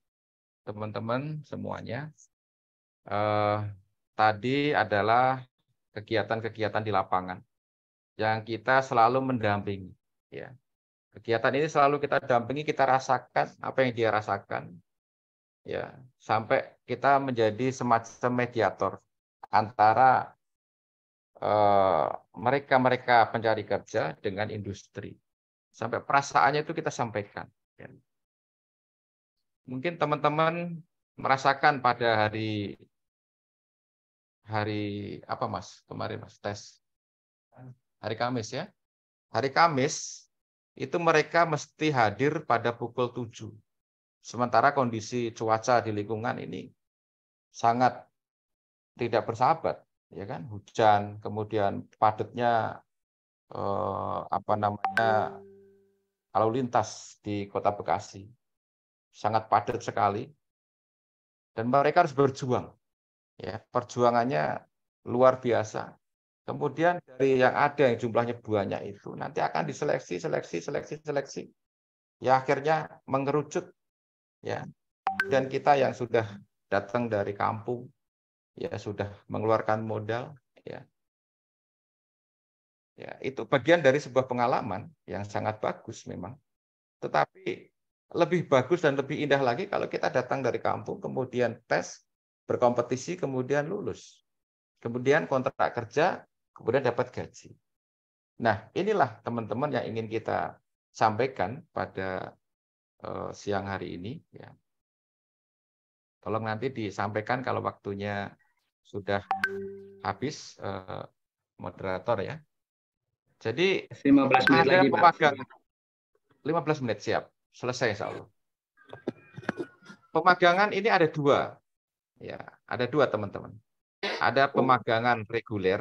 teman-teman semuanya. Eh, tadi adalah kegiatan-kegiatan di lapangan yang kita selalu mendampingi. Ya. Kegiatan ini selalu kita dampingi, kita rasakan apa yang dia rasakan. Ya, sampai kita menjadi semacam mediator antara eh, mereka-mereka uh, pencari kerja dengan industri. Sampai perasaannya itu kita sampaikan. Ya mungkin teman-teman merasakan pada hari hari apa Mas? Kemarin Mas tes. Hari Kamis ya. Hari Kamis itu mereka mesti hadir pada pukul 7. Sementara kondisi cuaca di lingkungan ini sangat tidak bersahabat, ya kan? Hujan, kemudian padatnya eh, apa namanya? lalu lintas di Kota Bekasi sangat padat sekali dan mereka harus berjuang. Ya, perjuangannya luar biasa. Kemudian dari yang ada yang jumlahnya banyak itu nanti akan diseleksi, seleksi, seleksi, seleksi. Ya akhirnya mengerucut ya. Dan kita yang sudah datang dari kampung ya sudah mengeluarkan modal ya. Ya, itu bagian dari sebuah pengalaman yang sangat bagus memang. Tetapi lebih bagus dan lebih indah lagi kalau kita datang dari kampung, kemudian tes, berkompetisi, kemudian lulus. Kemudian kontrak kerja, kemudian dapat gaji. Nah, inilah teman-teman yang ingin kita sampaikan pada uh, siang hari ini. Ya. Tolong nanti disampaikan kalau waktunya sudah habis, uh, moderator ya. Jadi 15 menit lagi, Pak. 15 menit siap selesai insya Allah. Pemagangan ini ada dua, ya ada dua teman-teman. Ada pemagangan reguler.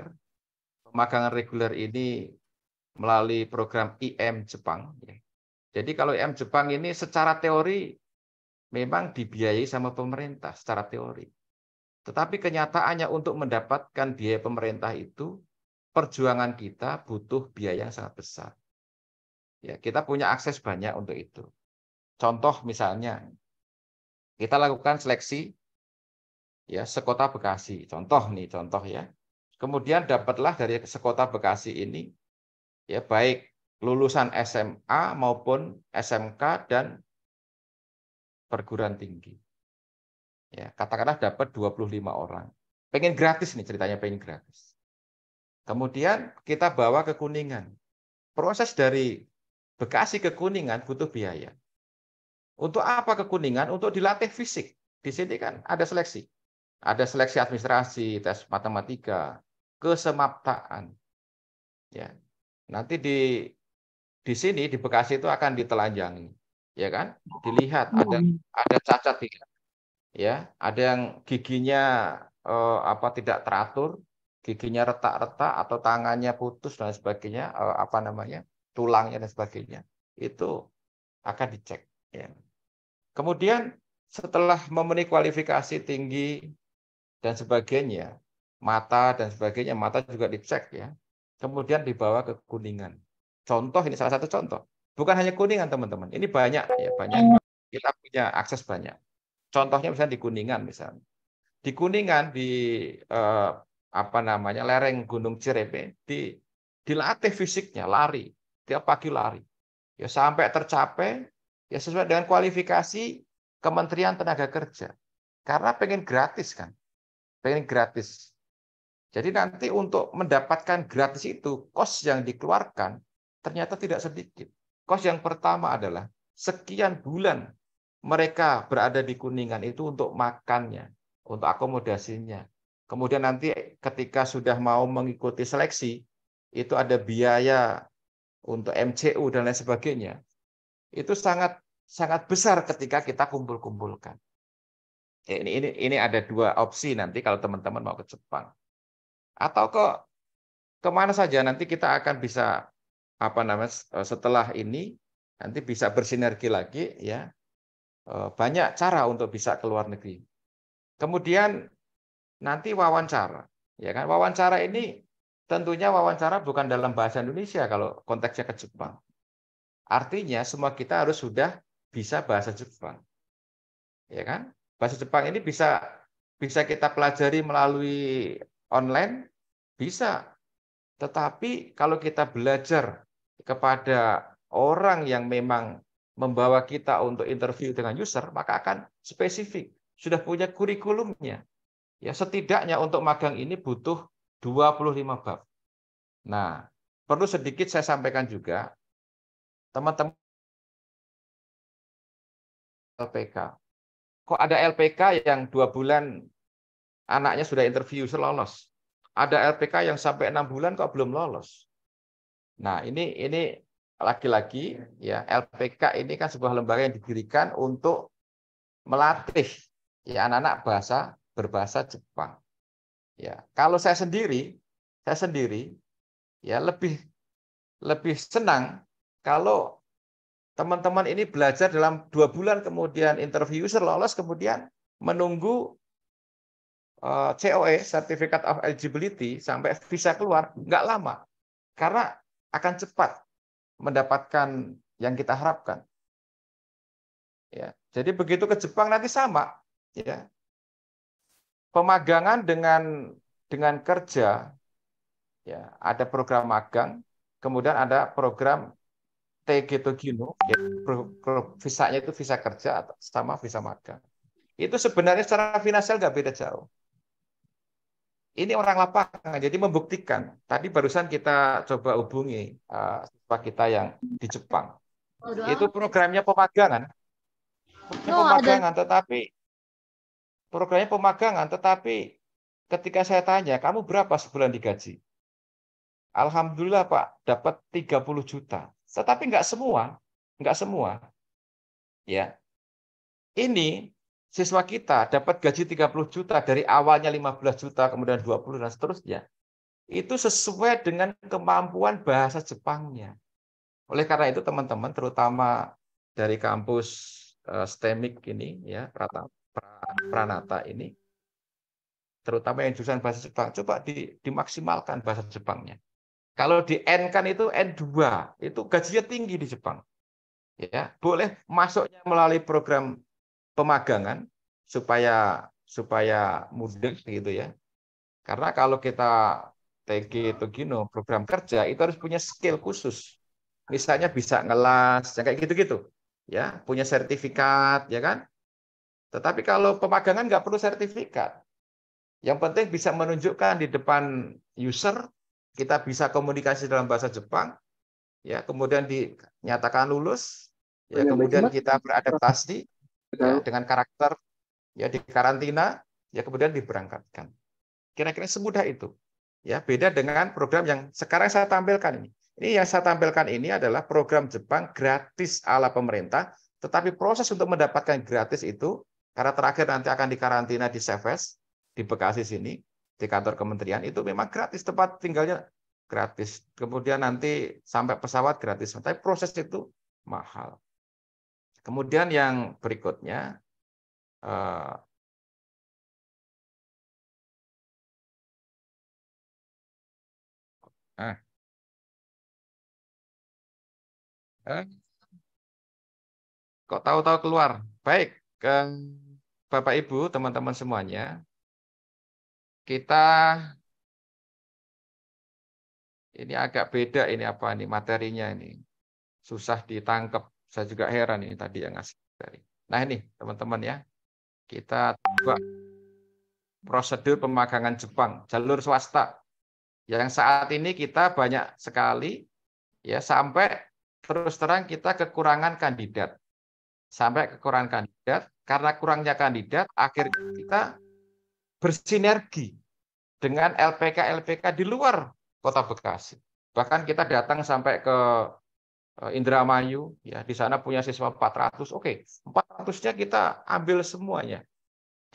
Pemagangan reguler ini melalui program IM Jepang. Ya. Jadi kalau IM Jepang ini secara teori memang dibiayai sama pemerintah secara teori. Tetapi kenyataannya untuk mendapatkan biaya pemerintah itu perjuangan kita butuh biaya yang sangat besar. Ya, kita punya akses banyak untuk itu. Contoh misalnya kita lakukan seleksi ya sekota Bekasi. Contoh nih, contoh ya. Kemudian dapatlah dari sekota Bekasi ini ya baik lulusan SMA maupun SMK dan perguruan tinggi. Ya, katakanlah dapat 25 orang. Pengen gratis nih ceritanya pengen gratis. Kemudian kita bawa ke Kuningan. Proses dari Bekasi ke Kuningan butuh biaya. Untuk apa kekuningan? Untuk dilatih fisik. Di sini kan ada seleksi. Ada seleksi administrasi, tes matematika, kesemaptaan. Ya. Nanti di di sini di Bekasi itu akan ditelanjangi, ya kan? Dilihat hmm. ada ada cacat tidak. Ya, ada yang giginya eh, apa tidak teratur, giginya retak-retak atau tangannya putus dan sebagainya, eh, apa namanya? tulangnya dan sebagainya. Itu akan dicek, ya. Kemudian setelah memenuhi kualifikasi tinggi dan sebagainya, mata dan sebagainya, mata juga dicek ya. Kemudian dibawa ke kuningan. Contoh ini salah satu contoh. Bukan hanya kuningan teman-teman. Ini banyak ya banyak. Kita punya akses banyak. Contohnya misalnya di kuningan misalnya. Di kuningan di eh, apa namanya lereng Gunung Cirebe di dilatih fisiknya lari tiap pagi lari ya sampai tercapai ya sesuai dengan kualifikasi Kementerian Tenaga Kerja. Karena pengen gratis kan, pengen gratis. Jadi nanti untuk mendapatkan gratis itu, kos yang dikeluarkan ternyata tidak sedikit. Kos yang pertama adalah sekian bulan mereka berada di Kuningan itu untuk makannya, untuk akomodasinya. Kemudian nanti ketika sudah mau mengikuti seleksi, itu ada biaya untuk MCU dan lain sebagainya itu sangat sangat besar ketika kita kumpul-kumpulkan. Ini, ini ini ada dua opsi nanti kalau teman-teman mau ke Jepang. Atau ke kemana saja nanti kita akan bisa apa namanya eh, setelah ini nanti bisa bersinergi lagi ya eh, banyak cara untuk bisa ke luar negeri. Kemudian nanti wawancara, ya kan? Wawancara ini tentunya wawancara bukan dalam bahasa Indonesia kalau konteksnya ke Jepang. Artinya semua kita harus sudah bisa bahasa Jepang. Ya kan? Bahasa Jepang ini bisa bisa kita pelajari melalui online, bisa. Tetapi kalau kita belajar kepada orang yang memang membawa kita untuk interview dengan user, maka akan spesifik. Sudah punya kurikulumnya. Ya, setidaknya untuk magang ini butuh 25 bab. Nah, perlu sedikit saya sampaikan juga, teman-teman LPK. Kok ada LPK yang dua bulan anaknya sudah interview selolos, Ada LPK yang sampai enam bulan kok belum lolos? Nah ini ini laki lagi ya LPK ini kan sebuah lembaga yang didirikan untuk melatih ya anak-anak bahasa berbahasa Jepang. Ya kalau saya sendiri saya sendiri ya lebih lebih senang kalau teman-teman ini belajar dalam dua bulan, kemudian interview user lolos, kemudian menunggu eh, COE, sertifikat of Eligibility, sampai visa keluar, nggak lama. Karena akan cepat mendapatkan yang kita harapkan. Ya, jadi begitu ke Jepang nanti sama, ya. Pemagangan dengan dengan kerja, ya, ada program magang, kemudian ada program Tegetogimu, ya, visanya itu visa kerja atau sama visa magang. Itu sebenarnya secara finansial nggak beda jauh. Ini orang lapangan, jadi membuktikan. Tadi barusan kita coba hubungi uh, kita yang di Jepang. Udah. Itu programnya pemagangan. No, oh, pemagangan, ada. tetapi programnya pemagangan, tetapi ketika saya tanya, kamu berapa sebulan digaji? Alhamdulillah Pak, dapat 30 juta. Tetapi nggak semua, nggak semua. Ya, ini siswa kita dapat gaji 30 juta dari awalnya 15 juta kemudian 20 dan seterusnya. Itu sesuai dengan kemampuan bahasa Jepangnya. Oleh karena itu teman-teman terutama dari kampus eh, STEMIC ini ya Pranata ini terutama yang jurusan bahasa Jepang coba dimaksimalkan bahasa Jepangnya. Kalau di N kan itu N2, itu gajinya tinggi di Jepang. Ya, boleh masuknya melalui program pemagangan supaya supaya mudah gitu ya. Karena kalau kita TG Togino program kerja itu harus punya skill khusus. Misalnya bisa ngelas, yang kayak gitu-gitu. Ya, punya sertifikat, ya kan? Tetapi kalau pemagangan nggak perlu sertifikat. Yang penting bisa menunjukkan di depan user kita bisa komunikasi dalam bahasa Jepang, ya kemudian dinyatakan lulus, ya iya, kemudian kita beradaptasi ya, dengan karakter, ya di karantina, ya kemudian diberangkatkan. Kira-kira semudah itu, ya beda dengan program yang sekarang saya tampilkan ini. Ini yang saya tampilkan ini adalah program Jepang gratis ala pemerintah, tetapi proses untuk mendapatkan gratis itu karena terakhir nanti akan dikarantina di Seves di Bekasi sini di kantor kementerian itu memang gratis tempat tinggalnya gratis. Kemudian nanti sampai pesawat gratis, tapi proses itu mahal. Kemudian yang berikutnya eh, eh, kok tahu-tahu keluar. Baik, ke Bapak Ibu, teman-teman semuanya, kita ini agak beda ini apa nih materinya ini susah ditangkap. Saya juga heran ini tadi yang ngasih dari. Nah ini teman-teman ya kita coba prosedur pemagangan Jepang jalur swasta yang saat ini kita banyak sekali ya sampai terus terang kita kekurangan kandidat sampai kekurangan kandidat karena kurangnya kandidat akhirnya kita bersinergi dengan LPK-LPK di luar kota Bekasi. Bahkan kita datang sampai ke eh, Indramayu, ya di sana punya siswa 400, oke, 400-nya kita ambil semuanya.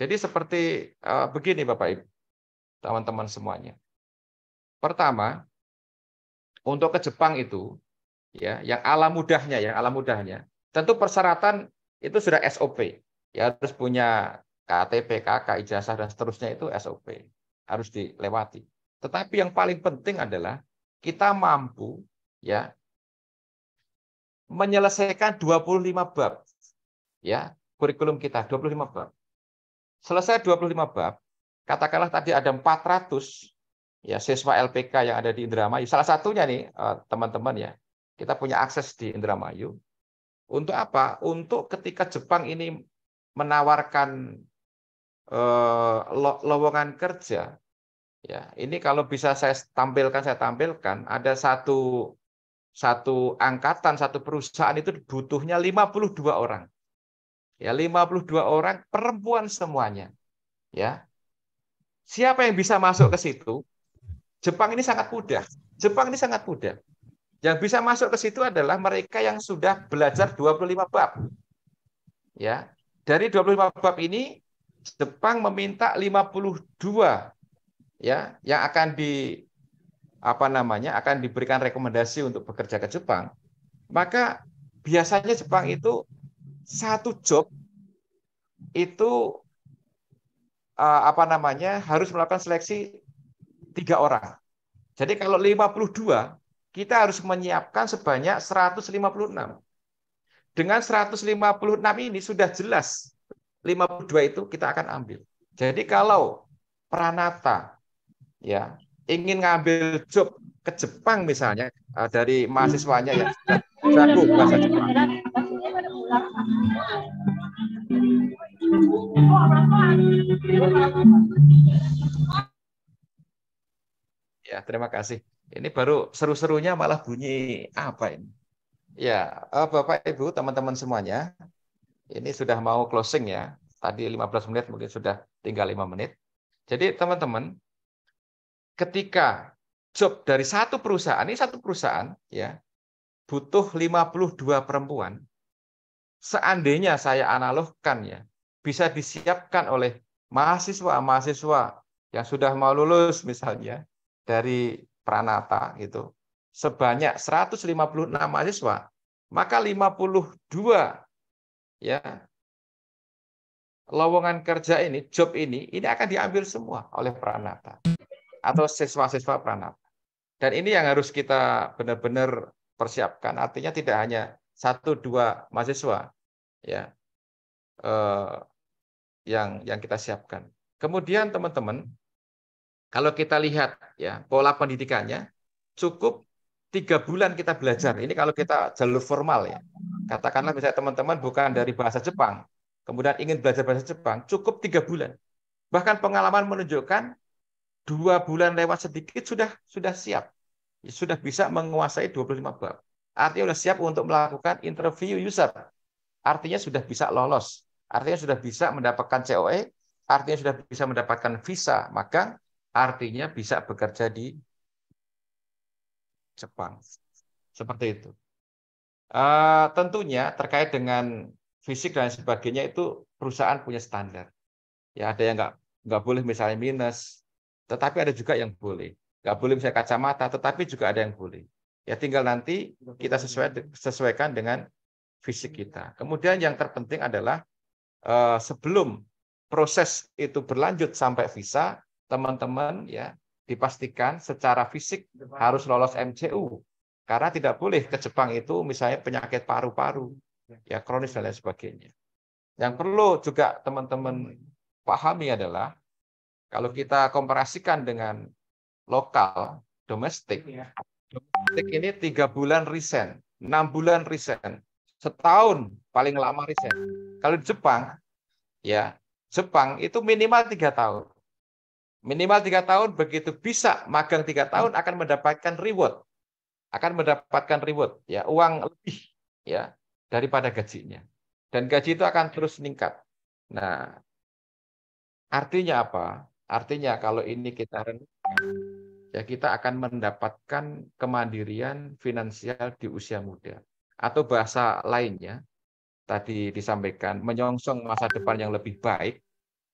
Jadi seperti uh, begini Bapak Ibu, teman-teman semuanya. Pertama, untuk ke Jepang itu, ya, yang ala mudahnya, yang ala mudahnya, tentu persyaratan itu sudah SOP, ya harus punya KTP, KK, ijazah, dan seterusnya itu SOP. Harus dilewati. Tetapi yang paling penting adalah kita mampu ya menyelesaikan 25 bab. Ya, kurikulum kita 25 bab. Selesai 25 bab, katakanlah tadi ada 400 ya siswa LPK yang ada di Indramayu. Salah satunya nih eh, teman-teman ya, kita punya akses di Indramayu. Untuk apa? Untuk ketika Jepang ini menawarkan Eh, lowongan kerja ya ini kalau bisa saya tampilkan saya tampilkan ada satu satu angkatan satu perusahaan itu butuhnya 52 orang ya 52 orang perempuan semuanya ya siapa yang bisa masuk ke situ Jepang ini sangat mudah Jepang ini sangat mudah yang bisa masuk ke situ adalah mereka yang sudah belajar 25 bab ya dari 25 bab ini Jepang meminta 52 ya yang akan di apa namanya akan diberikan rekomendasi untuk bekerja ke Jepang, maka biasanya Jepang itu satu job itu eh, apa namanya harus melakukan seleksi tiga orang. Jadi kalau 52 kita harus menyiapkan sebanyak 156. Dengan 156 ini sudah jelas 52 itu kita akan ambil. Jadi kalau Pranata ya ingin ngambil job ke Jepang misalnya eh, dari mahasiswanya ya, jago bahasa Jepang. Ya, terima kasih. Ini baru seru-serunya malah bunyi apa ini? Ya, eh, Bapak Ibu, teman-teman semuanya, ini sudah mau closing ya. Tadi 15 menit mungkin sudah tinggal 5 menit. Jadi teman-teman, ketika job dari satu perusahaan, ini satu perusahaan ya, butuh 52 perempuan. Seandainya saya analogkan ya, bisa disiapkan oleh mahasiswa-mahasiswa yang sudah mau lulus misalnya dari Pranata gitu sebanyak 156 mahasiswa, maka 52 ya lowongan kerja ini, job ini, ini akan diambil semua oleh Pranata atau siswa-siswa Pranata. Dan ini yang harus kita benar-benar persiapkan. Artinya tidak hanya satu dua mahasiswa, ya, eh, yang yang kita siapkan. Kemudian teman-teman, kalau kita lihat ya pola pendidikannya, cukup tiga bulan kita belajar. Ini kalau kita jalur formal ya, Katakanlah misalnya teman-teman bukan dari bahasa Jepang, kemudian ingin belajar bahasa Jepang, cukup tiga bulan. Bahkan pengalaman menunjukkan dua bulan lewat sedikit sudah sudah siap, ya, sudah bisa menguasai 25 bab. Artinya sudah siap untuk melakukan interview user. Artinya sudah bisa lolos. Artinya sudah bisa mendapatkan COE, artinya sudah bisa mendapatkan visa magang, artinya bisa bekerja di Jepang. Seperti itu. Uh, tentunya terkait dengan fisik dan sebagainya itu perusahaan punya standar. Ya ada yang nggak nggak boleh misalnya minus, tetapi ada juga yang boleh. Nggak boleh misalnya kacamata, tetapi juga ada yang boleh. Ya tinggal nanti kita sesuai, sesuaikan dengan fisik kita. Kemudian yang terpenting adalah uh, sebelum proses itu berlanjut sampai visa, teman-teman ya dipastikan secara fisik harus lolos MCU karena tidak boleh ke Jepang itu misalnya penyakit paru-paru, ya kronis dan lain sebagainya. Yang perlu juga teman-teman pahami adalah kalau kita komparasikan dengan lokal domestik, iya. domestik ini tiga bulan risen, enam bulan risen, setahun paling lama risen. Kalau di Jepang, ya Jepang itu minimal tiga tahun. Minimal tiga tahun, begitu bisa magang tiga tahun akan mendapatkan reward akan mendapatkan reward ya uang lebih ya daripada gajinya dan gaji itu akan terus meningkat. Nah, artinya apa? Artinya kalau ini kita renungkan, ya kita akan mendapatkan kemandirian finansial di usia muda. Atau bahasa lainnya tadi disampaikan menyongsong masa depan yang lebih baik,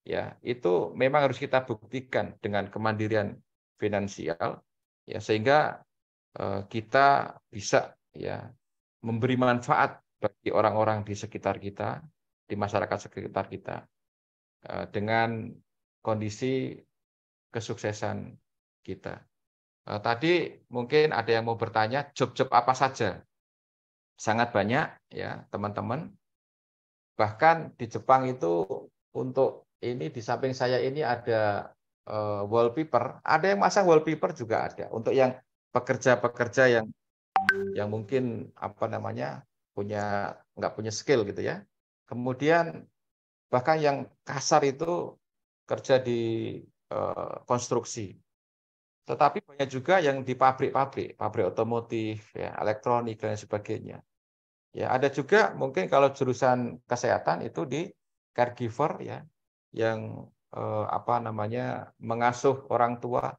ya itu memang harus kita buktikan dengan kemandirian finansial, ya sehingga Eh, kita bisa ya memberi manfaat bagi orang-orang di sekitar kita, di masyarakat sekitar kita eh, dengan kondisi kesuksesan kita. Eh, tadi mungkin ada yang mau bertanya job-job apa saja? Sangat banyak ya, teman-teman. Bahkan di Jepang itu untuk ini di samping saya ini ada wallpaper, ada yang masang wallpaper juga ada. Untuk yang pekerja-pekerja yang yang mungkin apa namanya punya nggak punya skill gitu ya. Kemudian bahkan yang kasar itu kerja di uh, konstruksi. Tetapi banyak juga yang di pabrik-pabrik, pabrik otomotif, ya, elektronik dan sebagainya. Ya, ada juga mungkin kalau jurusan kesehatan itu di caregiver ya, yang eh, apa namanya mengasuh orang tua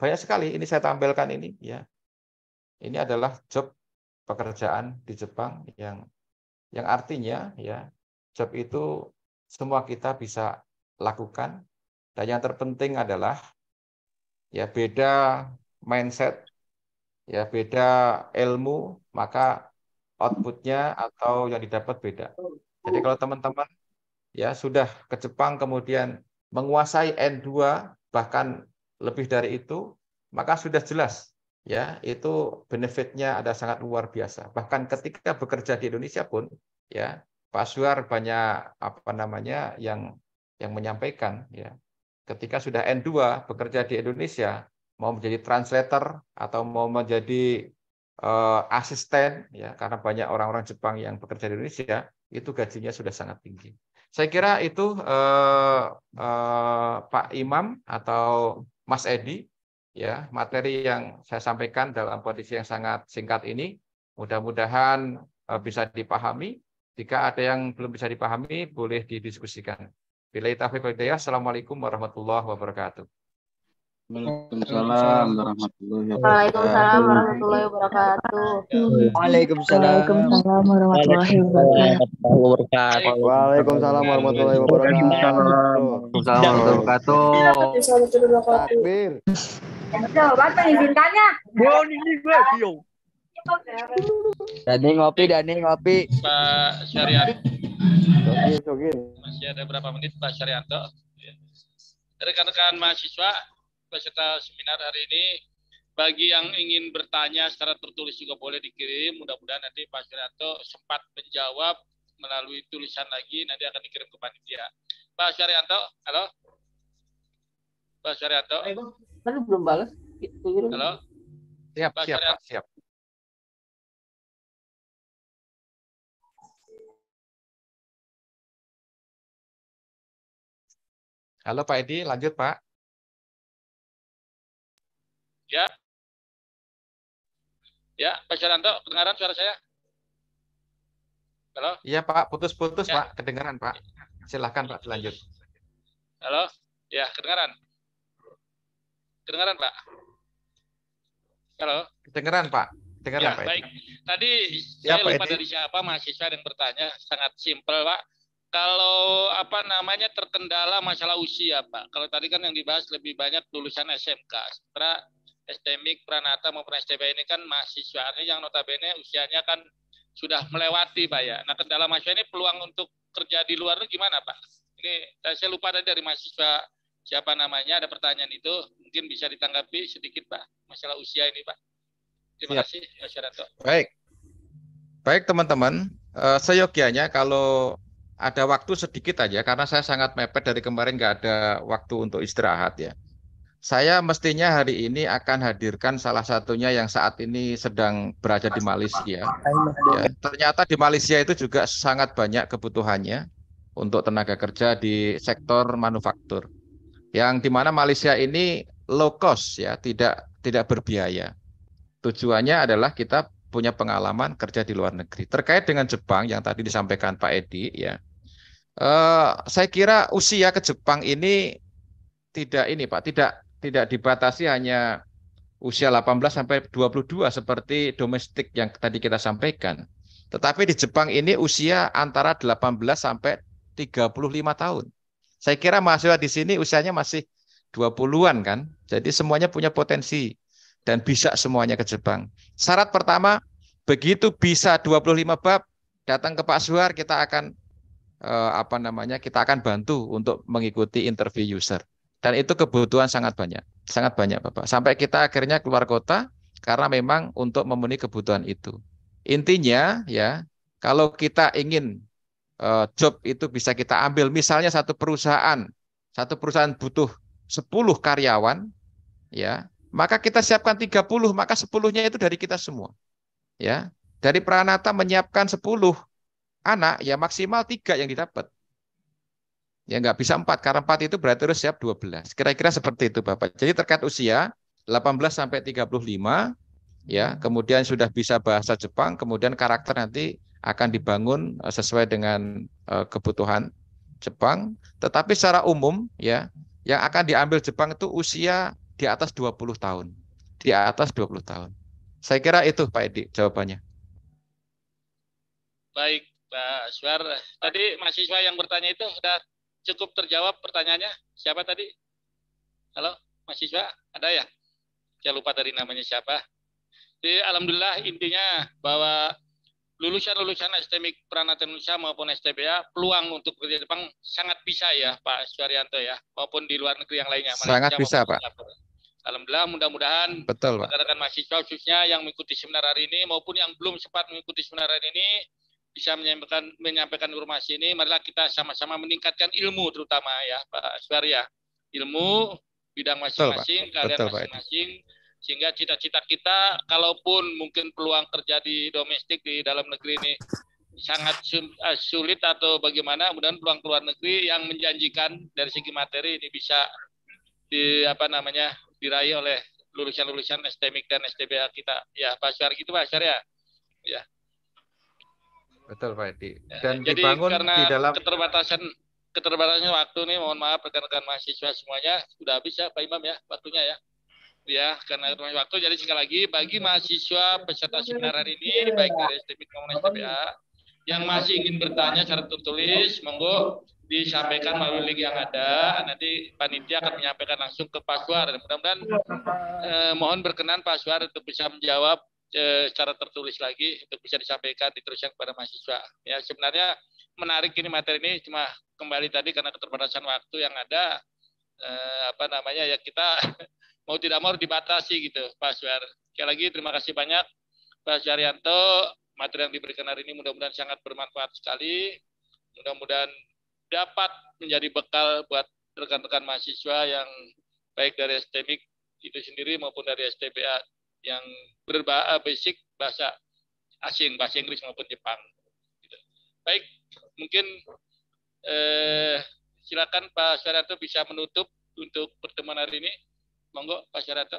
banyak sekali ini saya tampilkan ini ya. Ini adalah job pekerjaan di Jepang yang yang artinya ya job itu semua kita bisa lakukan dan yang terpenting adalah ya beda mindset ya beda ilmu maka outputnya atau yang didapat beda jadi kalau teman-teman ya sudah ke Jepang kemudian menguasai N2 bahkan lebih dari itu, maka sudah jelas ya itu benefitnya ada sangat luar biasa. Bahkan ketika bekerja di Indonesia pun ya Pak Suar banyak apa namanya yang yang menyampaikan ya ketika sudah N2 bekerja di Indonesia mau menjadi translator atau mau menjadi uh, asisten ya karena banyak orang-orang Jepang yang bekerja di Indonesia itu gajinya sudah sangat tinggi. Saya kira itu uh, eh, Pak Imam atau Mas Edi ya materi yang saya sampaikan dalam kondisi yang sangat singkat ini mudah-mudahan e, bisa dipahami. Jika ada yang belum bisa dipahami boleh didiskusikan. Bila itu Assalamualaikum warahmatullahi wabarakatuh. Waalaikumsalam warahmatullahi wabarakatuh. Waalaikumsalam warahmatullahi wabarakatuh. Waalaikumsalam warahmatullahi wabarakatuh. Waalaikumsalam warahmatullahi wabarakatuh. Waalaikumsalam warahmatullahi wabarakatuh. Takbir. Bapak izinkannya. Dani ngopi, Dani ngopi. Pak Syarianto. Masih ada berapa menit Pak Syarianto? Rekan-rekan mahasiswa, peserta seminar hari ini. Bagi yang ingin bertanya secara tertulis juga boleh dikirim. Mudah-mudahan nanti Pak Syarianto sempat menjawab melalui tulisan lagi. Nanti akan dikirim ke panitia. Pak Syarianto, halo. Pak Syarianto. Tadi belum balas. Halo. Siap, Pak siap, Pak, siap. Halo Pak Edi, lanjut Pak. Ya. Ya, Pak Jaranto, kedengaran suara saya? Halo? Iya, Pak. Putus-putus, ya. Pak. Kedengaran, Pak. Silahkan, Pak. Lanjut. Halo? Ya, kedengaran. Kedengaran, Pak. Halo? Kedengaran, Pak. Kedengaran, ya, Pak. Baik. Tadi ya, saya Pak lupa dari siapa mahasiswa yang bertanya. Sangat simpel, Pak. Kalau apa namanya terkendala masalah usia, Pak. Kalau tadi kan yang dibahas lebih banyak lulusan SMK. Sementara STMIK, Pranata maupun STB ini kan mahasiswa ini yang notabene usianya kan sudah melewati Pak ya. Nah kendala mahasiswa ini peluang untuk kerja di luar itu gimana Pak? Ini eh, saya lupa tadi dari mahasiswa siapa namanya ada pertanyaan itu mungkin bisa ditanggapi sedikit Pak masalah usia ini Pak. Terima ya. kasih Mas Yaranto. Baik. Baik teman-teman, uh, seyogianya kalau ada waktu sedikit aja karena saya sangat mepet dari kemarin nggak ada waktu untuk istirahat ya. Saya mestinya hari ini akan hadirkan salah satunya yang saat ini sedang berada di Malaysia. Ya, ternyata di Malaysia itu juga sangat banyak kebutuhannya untuk tenaga kerja di sektor manufaktur. Yang di mana Malaysia ini low cost ya, tidak tidak berbiaya. Tujuannya adalah kita punya pengalaman kerja di luar negeri. Terkait dengan Jepang yang tadi disampaikan Pak Edi, ya, eh, saya kira usia ke Jepang ini tidak ini Pak, tidak tidak dibatasi hanya usia 18 sampai 22 seperti domestik yang tadi kita sampaikan. Tetapi di Jepang ini usia antara 18 sampai 35 tahun. Saya kira mahasiswa di sini usianya masih 20-an kan. Jadi semuanya punya potensi dan bisa semuanya ke Jepang. Syarat pertama, begitu bisa 25 bab, datang ke Pak Suhar kita akan eh, apa namanya? kita akan bantu untuk mengikuti interview user. Dan itu kebutuhan sangat banyak, sangat banyak Bapak. Sampai kita akhirnya keluar kota karena memang untuk memenuhi kebutuhan itu. Intinya ya, kalau kita ingin uh, job itu bisa kita ambil, misalnya satu perusahaan, satu perusahaan butuh 10 karyawan ya, maka kita siapkan 30, maka 10-nya itu dari kita semua. Ya. Dari Pranata menyiapkan 10 anak, ya maksimal tiga yang didapat. Ya nggak bisa empat karena empat itu berarti harus siap 12. Kira-kira seperti itu Bapak. Jadi terkait usia 18 sampai 35 ya, kemudian sudah bisa bahasa Jepang, kemudian karakter nanti akan dibangun eh, sesuai dengan eh, kebutuhan Jepang, tetapi secara umum ya yang akan diambil Jepang itu usia di atas 20 tahun. Di atas 20 tahun. Saya kira itu Pak Edi jawabannya. Baik, Pak Suar. Tadi mahasiswa yang bertanya itu sudah cukup terjawab pertanyaannya? Siapa tadi? Halo, mahasiswa? Ada ya? Saya lupa dari namanya siapa. Jadi, alhamdulillah intinya bahwa lulusan-lulusan STMIK Pranata Indonesia maupun STBA peluang untuk kerja di Jepang sangat bisa ya Pak Suaryanto ya maupun di luar negeri yang lainnya. Sangat bisa Pak. Alhamdulillah mudah-mudahan Betul, Pak. rekan mahasiswa khususnya yang mengikuti seminar hari ini maupun yang belum sempat mengikuti seminar hari ini bisa menyampaikan menyampaikan informasi ini, marilah kita sama-sama meningkatkan ilmu terutama ya Pak Asbar ya. Ilmu bidang masing-masing, kalian masing-masing sehingga cita-cita kita kalaupun mungkin peluang kerja di domestik di dalam negeri ini sangat eh, sulit atau bagaimana, kemudian mudahan peluang luar negeri yang menjanjikan dari segi materi ini bisa di apa namanya diraih oleh lulusan-lulusan STMIK dan STBA kita. Ya, Pak Syar gitu Pak Syar Ya. Betul Pak Edi. Ya, Dan ya, dibangun karena di dalam keterbatasan keterbatasan waktu nih mohon maaf rekan-rekan mahasiswa semuanya sudah habis ya Pak Imam ya waktunya ya. Ya, karena keterbatasan waktu jadi sekali lagi bagi mahasiswa peserta seminar hari ini baik dari STPIK maupun STPA yang masih ingin bertanya secara tertulis monggo disampaikan melalui link yang ada nanti panitia akan menyampaikan langsung ke Pak Suar mudah-mudahan eh, mohon berkenan Pak Suar untuk bisa menjawab secara tertulis lagi untuk bisa disampaikan diteruskan kepada mahasiswa. Ya sebenarnya menarik ini materi ini cuma kembali tadi karena keterbatasan waktu yang ada eh, apa namanya ya kita mau tidak mau dibatasi gitu Pak Suar. Sekali lagi terima kasih banyak Pak Suaryanto. Materi yang diberikan hari ini mudah-mudahan sangat bermanfaat sekali. Mudah-mudahan dapat menjadi bekal buat rekan-rekan mahasiswa yang baik dari STMIK itu sendiri maupun dari STBA yang berbahasa eh, basic bahasa asing, bahasa Inggris maupun Jepang. Gitu. Baik, mungkin eh, silakan Pak Syarato bisa menutup untuk pertemuan hari ini. Monggo Pak Syarato.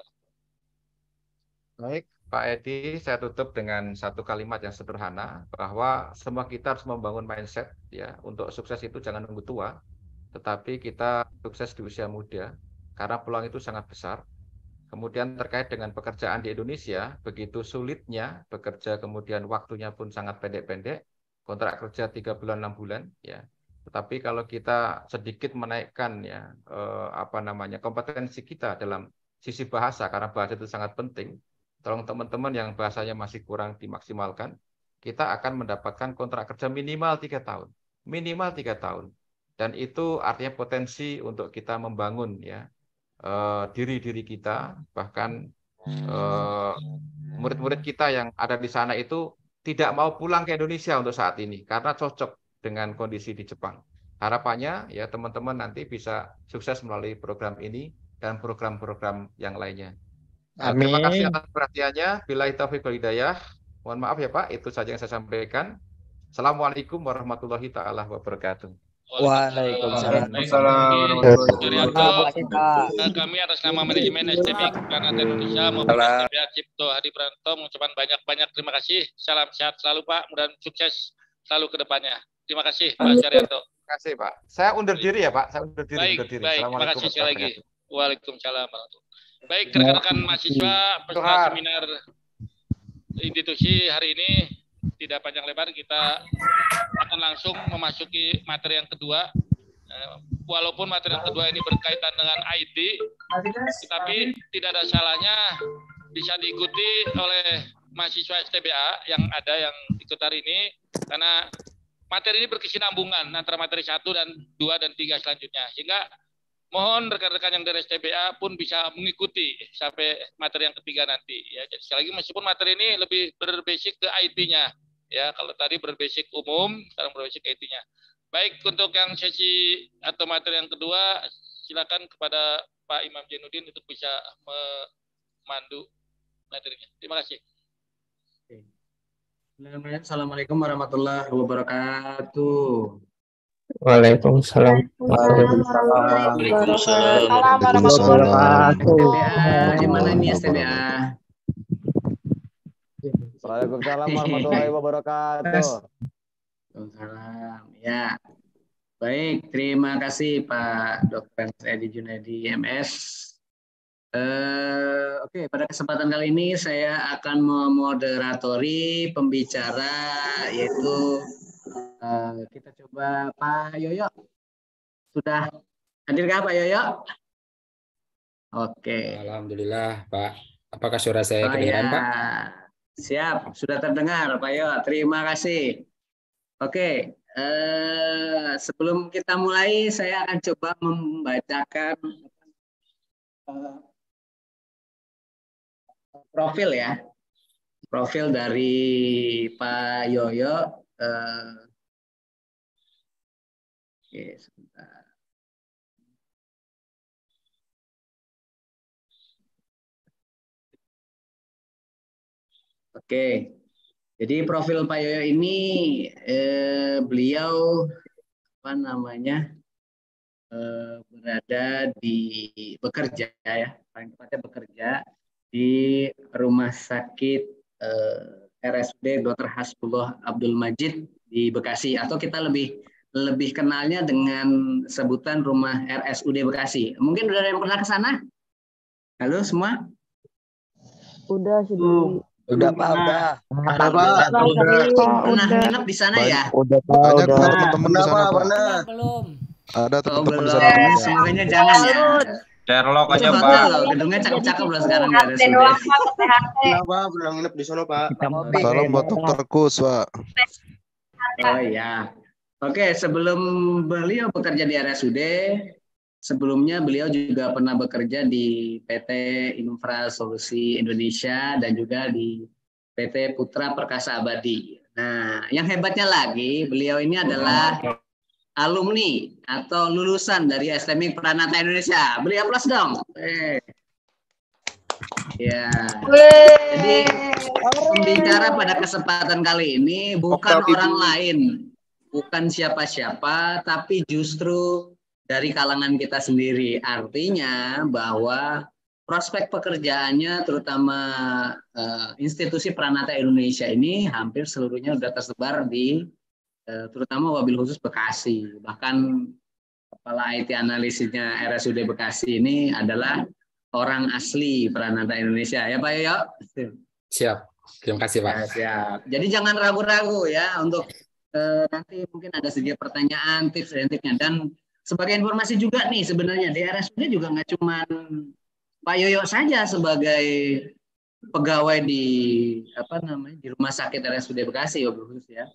Baik, Pak Edi, saya tutup dengan satu kalimat yang sederhana bahwa semua kita harus membangun mindset ya untuk sukses itu jangan nunggu tua, tetapi kita sukses di usia muda karena peluang itu sangat besar Kemudian terkait dengan pekerjaan di Indonesia, begitu sulitnya bekerja kemudian waktunya pun sangat pendek-pendek, kontrak kerja 3 bulan 6 bulan ya. Tetapi kalau kita sedikit menaikkan ya eh, apa namanya kompetensi kita dalam sisi bahasa karena bahasa itu sangat penting. Tolong teman-teman yang bahasanya masih kurang dimaksimalkan, kita akan mendapatkan kontrak kerja minimal tiga tahun, minimal tiga tahun. Dan itu artinya potensi untuk kita membangun ya Eh, diri-diri uh, kita, bahkan eh, murid-murid uh, kita yang ada di sana itu tidak mau pulang ke Indonesia untuk saat ini karena cocok dengan kondisi di Jepang. Harapannya ya teman-teman nanti bisa sukses melalui program ini dan program-program yang lainnya. Nah, Amin. Terima kasih atas perhatiannya. Bila itu wal hidayah. Mohon maaf ya Pak, itu saja yang saya sampaikan. Assalamualaikum warahmatullahi taala wabarakatuh. Waalaikumsalam. Waalaikumsalam. Eh, kami atas nama manajemen SCB Karena Indonesia maupun SCB Cipto Hadi Pranto mengucapkan banyak-banyak terima kasih. Salam sehat selalu Pak, mudah sukses selalu ke depannya. Terima kasih Pak Carianto. Terima kasih Pak. Saya undur diri ya Pak. Saya undur diri. Baik, undur diri. baik. Terima kasih sekali lagi. Waalaikumsalam. Baik, rekan-rekan mahasiswa peserta seminar institusi hari ini tidak panjang lebar kita akan langsung memasuki materi yang kedua. Eh, walaupun materi yang kedua ini berkaitan dengan IT, tetapi tidak ada salahnya bisa diikuti oleh mahasiswa STBA yang ada yang ikut hari ini karena materi ini berkesinambungan antara materi satu dan dua dan tiga selanjutnya sehingga mohon rekan-rekan yang dari STBA pun bisa mengikuti sampai materi yang ketiga nanti ya jadi sekali lagi meskipun materi ini lebih berbasis ke IT-nya ya kalau tadi berbasis umum sekarang berbasis ke IT-nya baik untuk yang sesi atau materi yang kedua silakan kepada Pak Imam Jenudin untuk bisa memandu materinya terima kasih Assalamualaikum warahmatullahi wabarakatuh. Waalaikumsalam. Waalaikumsalam. Waalaikumsalam. Di mana ini STDA? Waalaikumsalam warahmatullahi wabarakatuh. Waalaikumsalam. Ya. Baik, terima kasih Pak Dr. Edi Junedi MS. Eh, Oke, okay, pada kesempatan kali ini saya akan memoderatori pembicara yaitu Uh, kita coba Pak Yoyo. Sudah hadir hadirkah Pak Yoyo? Oke. Okay. Alhamdulillah Pak. Apakah suara saya oh, kedengaran ya. Pak? Siap, sudah terdengar Pak Yoyo. Terima kasih. Oke, okay. uh, eh, sebelum kita mulai saya akan coba membacakan uh, profil ya. Profil dari Pak Yoyo uh, oke okay, sebentar Oke, okay. jadi profil Pak Yoyo ini eh, beliau apa namanya eh, berada di bekerja ya, paling tepatnya bekerja di rumah sakit eh, RSUD Dr. Hasbullah Abdul Majid di Bekasi atau kita lebih lebih kenalnya dengan sebutan rumah RSUD Bekasi. Mungkin udah ada yang pernah ke sana? Halo semua? Udah sih. Oh, uh, ya? udah pak, udah. Pak. Pak. Pernah nginep oh, di sana ya? Udah pak, udah. Ada teman-teman di sana pak. Belum. Ada teman-teman di sana. Semuanya jangan ya. Sherlock aja Pak. Gedungnya cakep-cakep loh sekarang Kenapa belum nginep di Solo Pak. Salam buat dokter Kus Pak. Oh iya. Oke, sebelum beliau bekerja di RSUD, sebelumnya beliau juga pernah bekerja di PT Infra Solusi Indonesia dan juga di PT Putra Perkasa Abadi. Nah, yang hebatnya lagi, beliau ini adalah alumni atau lulusan dari Islamic Pranata Indonesia. Beri aplaus dong. Ya. Jadi pembicara pada kesempatan kali ini bukan Oke, orang itu. lain, bukan siapa-siapa, tapi justru dari kalangan kita sendiri. Artinya bahwa prospek pekerjaannya terutama uh, institusi Pranata Indonesia ini hampir seluruhnya sudah tersebar di Eh, terutama wabil khusus Bekasi. Bahkan kepala IT analisisnya RSUD Bekasi ini adalah orang asli Pranata Indonesia. Ya Pak Yoyo? Siap. Terima kasih Pak. Ya, siap. Jadi jangan ragu-ragu ya untuk eh, nanti mungkin ada sedikit pertanyaan, tips dan tipsnya. Dan sebagai informasi juga nih sebenarnya di RSUD juga nggak cuma Pak Yoyo saja sebagai pegawai di apa namanya di rumah sakit RSUD Bekasi khusus ya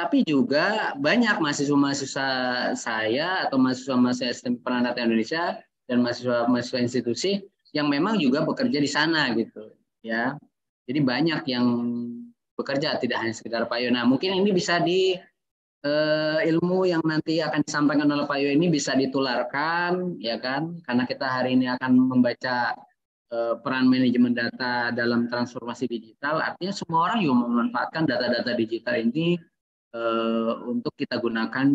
tapi juga banyak mahasiswa-mahasiswa saya atau mahasiswa-mahasiswa sistem Peranata Indonesia dan mahasiswa-mahasiswa institusi yang memang juga bekerja di sana gitu ya. Jadi banyak yang bekerja tidak hanya sekedar payo. Nah, mungkin ini bisa di eh, ilmu yang nanti akan disampaikan oleh payo ini bisa ditularkan ya kan karena kita hari ini akan membaca eh, peran manajemen data dalam transformasi digital artinya semua orang juga memanfaatkan data-data digital ini uh, untuk kita gunakan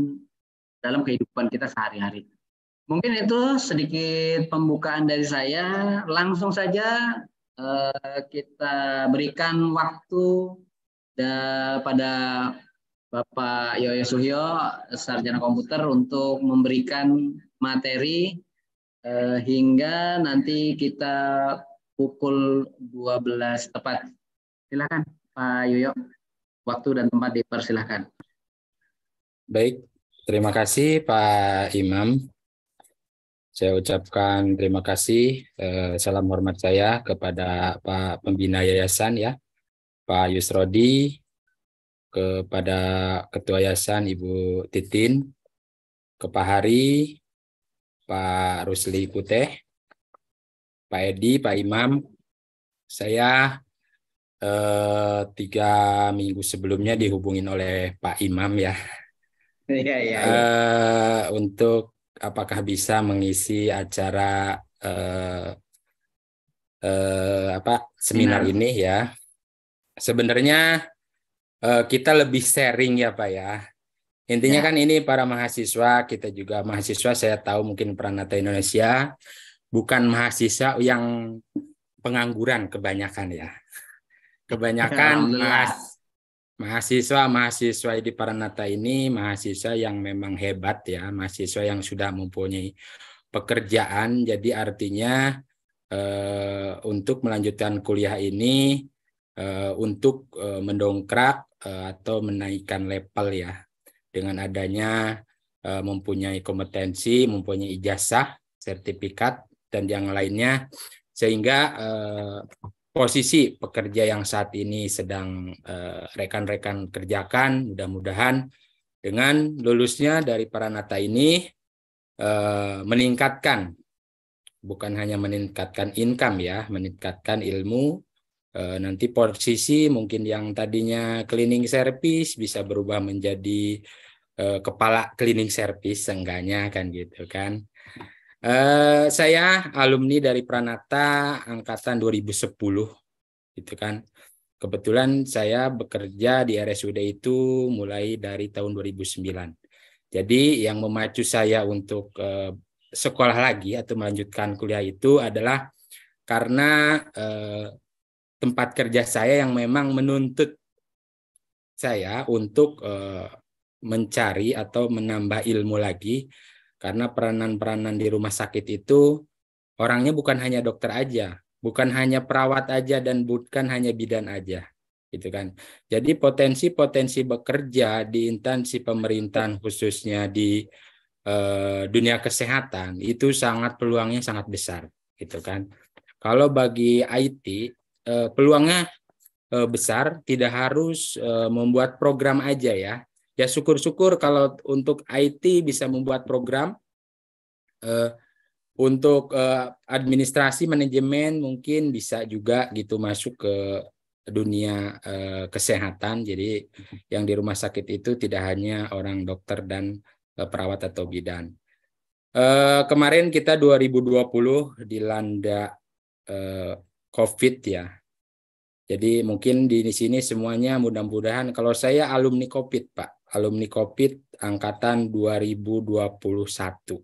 dalam kehidupan kita sehari-hari. Mungkin itu sedikit pembukaan dari saya. Langsung saja uh, kita berikan waktu pada Bapak Yoyo Suhyo, Sarjana Komputer, untuk memberikan materi eh, hingga nanti kita pukul 12 tepat. Silakan Pak Yoyo. Waktu dan tempat dipersilahkan. Baik, terima kasih Pak Imam. Saya ucapkan terima kasih, eh, salam hormat saya kepada Pak Pembina Yayasan ya, Pak Yusrodi, kepada Ketua Yayasan Ibu Titin, ke Pak Hari, Pak Rusli Puteh, Pak Edi, Pak Imam, saya eh, tiga minggu sebelumnya dihubungin oleh Pak Imam ya. Iya iya. yeah. Eh, untuk apakah bisa mengisi acara eh, eh, apa seminar, yeah. ini ya? Sebenarnya eh, kita lebih sharing ya Pak ya. Intinya ya. kan ini para mahasiswa, kita juga mahasiswa, saya tahu mungkin Pranata Indonesia bukan mahasiswa yang pengangguran kebanyakan ya. Kebanyakan mas, mahasiswa mahasiswa di Paranata ini mahasiswa yang memang hebat ya, mahasiswa yang sudah mempunyai pekerjaan. Jadi artinya eh, untuk melanjutkan kuliah ini eh, untuk eh, mendongkrak eh, atau menaikkan level ya dengan adanya eh, mempunyai kompetensi, mempunyai ijazah, sertifikat dan yang lainnya sehingga eh, posisi pekerja yang saat ini sedang eh, rekan-rekan uh, kerjakan mudah-mudahan dengan lulusnya dari para nata ini uh, meningkatkan bukan hanya meningkatkan income ya meningkatkan ilmu uh, nanti posisi mungkin yang tadinya cleaning service bisa berubah menjadi uh, kepala cleaning service seenggaknya kan gitu kan Uh, saya alumni dari Pranata angkatan 2010 gitu kan. Kebetulan saya bekerja di RSUD itu mulai dari tahun 2009. Jadi yang memacu saya untuk uh, sekolah lagi atau melanjutkan kuliah itu adalah karena uh, tempat kerja saya yang memang menuntut saya untuk mencari atau menambah ilmu lagi karena peranan-peranan di rumah sakit itu orangnya bukan hanya dokter aja, bukan hanya perawat aja dan bukan hanya bidan aja, gitu kan. Jadi potensi-potensi bekerja di instansi pemerintahan khususnya di eh, dunia kesehatan itu sangat peluangnya sangat besar, gitu kan. Kalau bagi IT eh, peluangnya eh, besar, tidak harus eh, membuat program aja ya, ya syukur-syukur kalau untuk IT bisa membuat program uh, untuk uh, administrasi manajemen mungkin bisa juga gitu masuk ke dunia uh, kesehatan jadi yang di rumah sakit itu tidak hanya orang dokter dan uh, perawat atau bidan uh, kemarin kita 2020 dilanda uh, COVID ya jadi mungkin di sini semuanya mudah-mudahan kalau saya alumni COVID Pak alumni COVID angkatan 2021. 2020.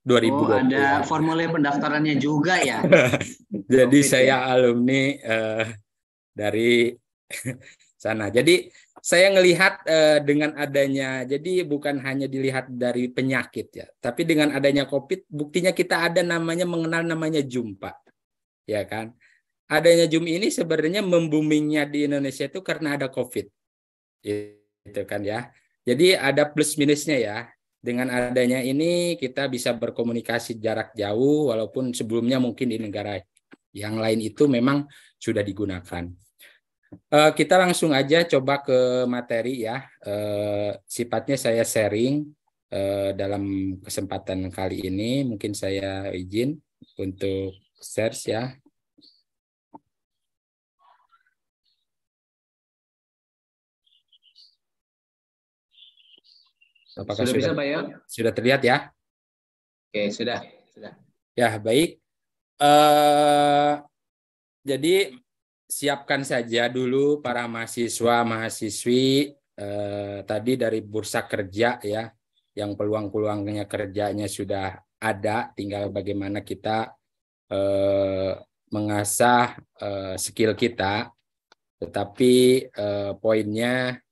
Oh, ada formulir pendaftarannya juga ya. Jadi COVID saya ya. alumni uh, dari sana. Jadi saya melihat uh, eh, dengan adanya jadi bukan hanya dilihat dari penyakit ya, tapi dengan adanya Covid buktinya kita ada namanya mengenal namanya jumpa. Ya kan? Adanya Zoom ini sebenarnya membuminya di Indonesia itu karena ada Covid gitu kan ya. Jadi ada plus minusnya ya. Dengan adanya ini kita bisa berkomunikasi jarak jauh walaupun sebelumnya mungkin di negara yang lain itu memang sudah digunakan. Eh, kita langsung aja coba ke materi ya. Eh, sifatnya saya sharing eh, dalam kesempatan kali ini. Mungkin saya izin untuk share ya. Apakah sudah, sudah bisa, Pak ya? Sudah terlihat ya? Oke, sudah, sudah. Ya, baik. Uh, jadi siapkan saja dulu para mahasiswa mahasiswi uh, tadi dari bursa kerja ya yang peluang-peluangnya kerjanya sudah ada tinggal bagaimana kita eh, mengasah uh, skill kita tetapi uh, poinnya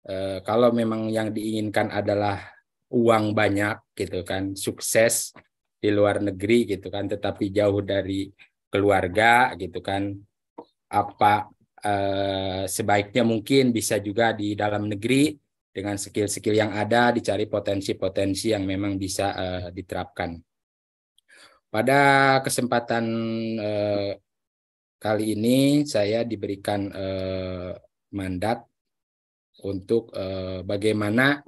Eh, kalau memang yang diinginkan adalah uang banyak gitu kan, sukses di luar negeri gitu kan, tetapi jauh dari keluarga gitu kan, apa e, sebaiknya mungkin bisa juga di dalam negeri dengan skill-skill yang ada dicari potensi-potensi yang memang bisa eh, diterapkan. Pada kesempatan kali ini saya diberikan mandat untuk uh, bagaimana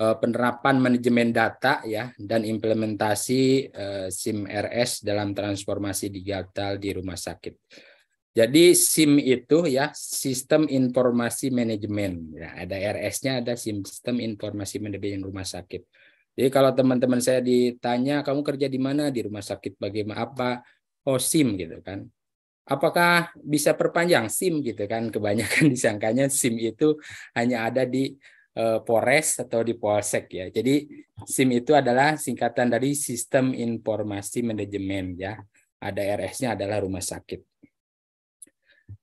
uh, penerapan manajemen data ya dan implementasi uh, SIM RS dalam transformasi digital di rumah sakit. Jadi SIM itu ya sistem informasi manajemen. Ya, ada RS-nya, ada SIM sistem informasi manajemen rumah sakit. Jadi kalau teman-teman saya ditanya kamu kerja di mana di rumah sakit bagaimana apa, oh SIM gitu kan apakah bisa perpanjang SIM gitu kan kebanyakan disangkanya SIM itu hanya ada di uh, Polres atau di Polsek ya jadi SIM itu adalah singkatan dari Sistem Informasi Manajemen ya ada RS-nya adalah rumah sakit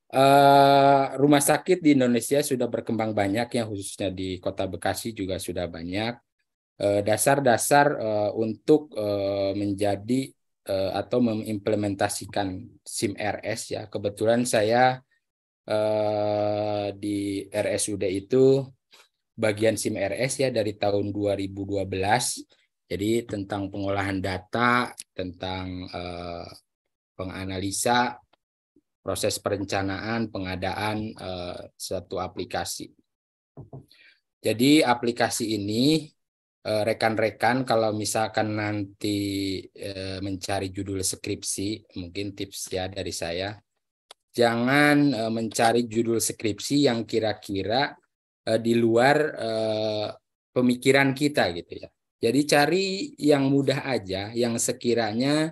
Uh, rumah sakit di Indonesia sudah berkembang banyak ya khususnya di kota Bekasi juga sudah banyak eh, dasar-dasar uh, untuk uh, menjadi Eh, atau mengimplementasikan SIM RS ya. Kebetulan saya eh, di RSUD itu bagian SIM RS ya dari tahun 2012. Jadi tentang pengolahan data, tentang menganalisa eh, penganalisa proses perencanaan pengadaan uh, suatu aplikasi. Jadi aplikasi ini Eh, rekan-rekan kalau misalkan nanti eh, mencari judul skripsi, mungkin tips ya dari saya, jangan eh, mencari judul skripsi yang kira-kira di luar pemikiran kita gitu ya. Jadi cari yang mudah aja, yang sekiranya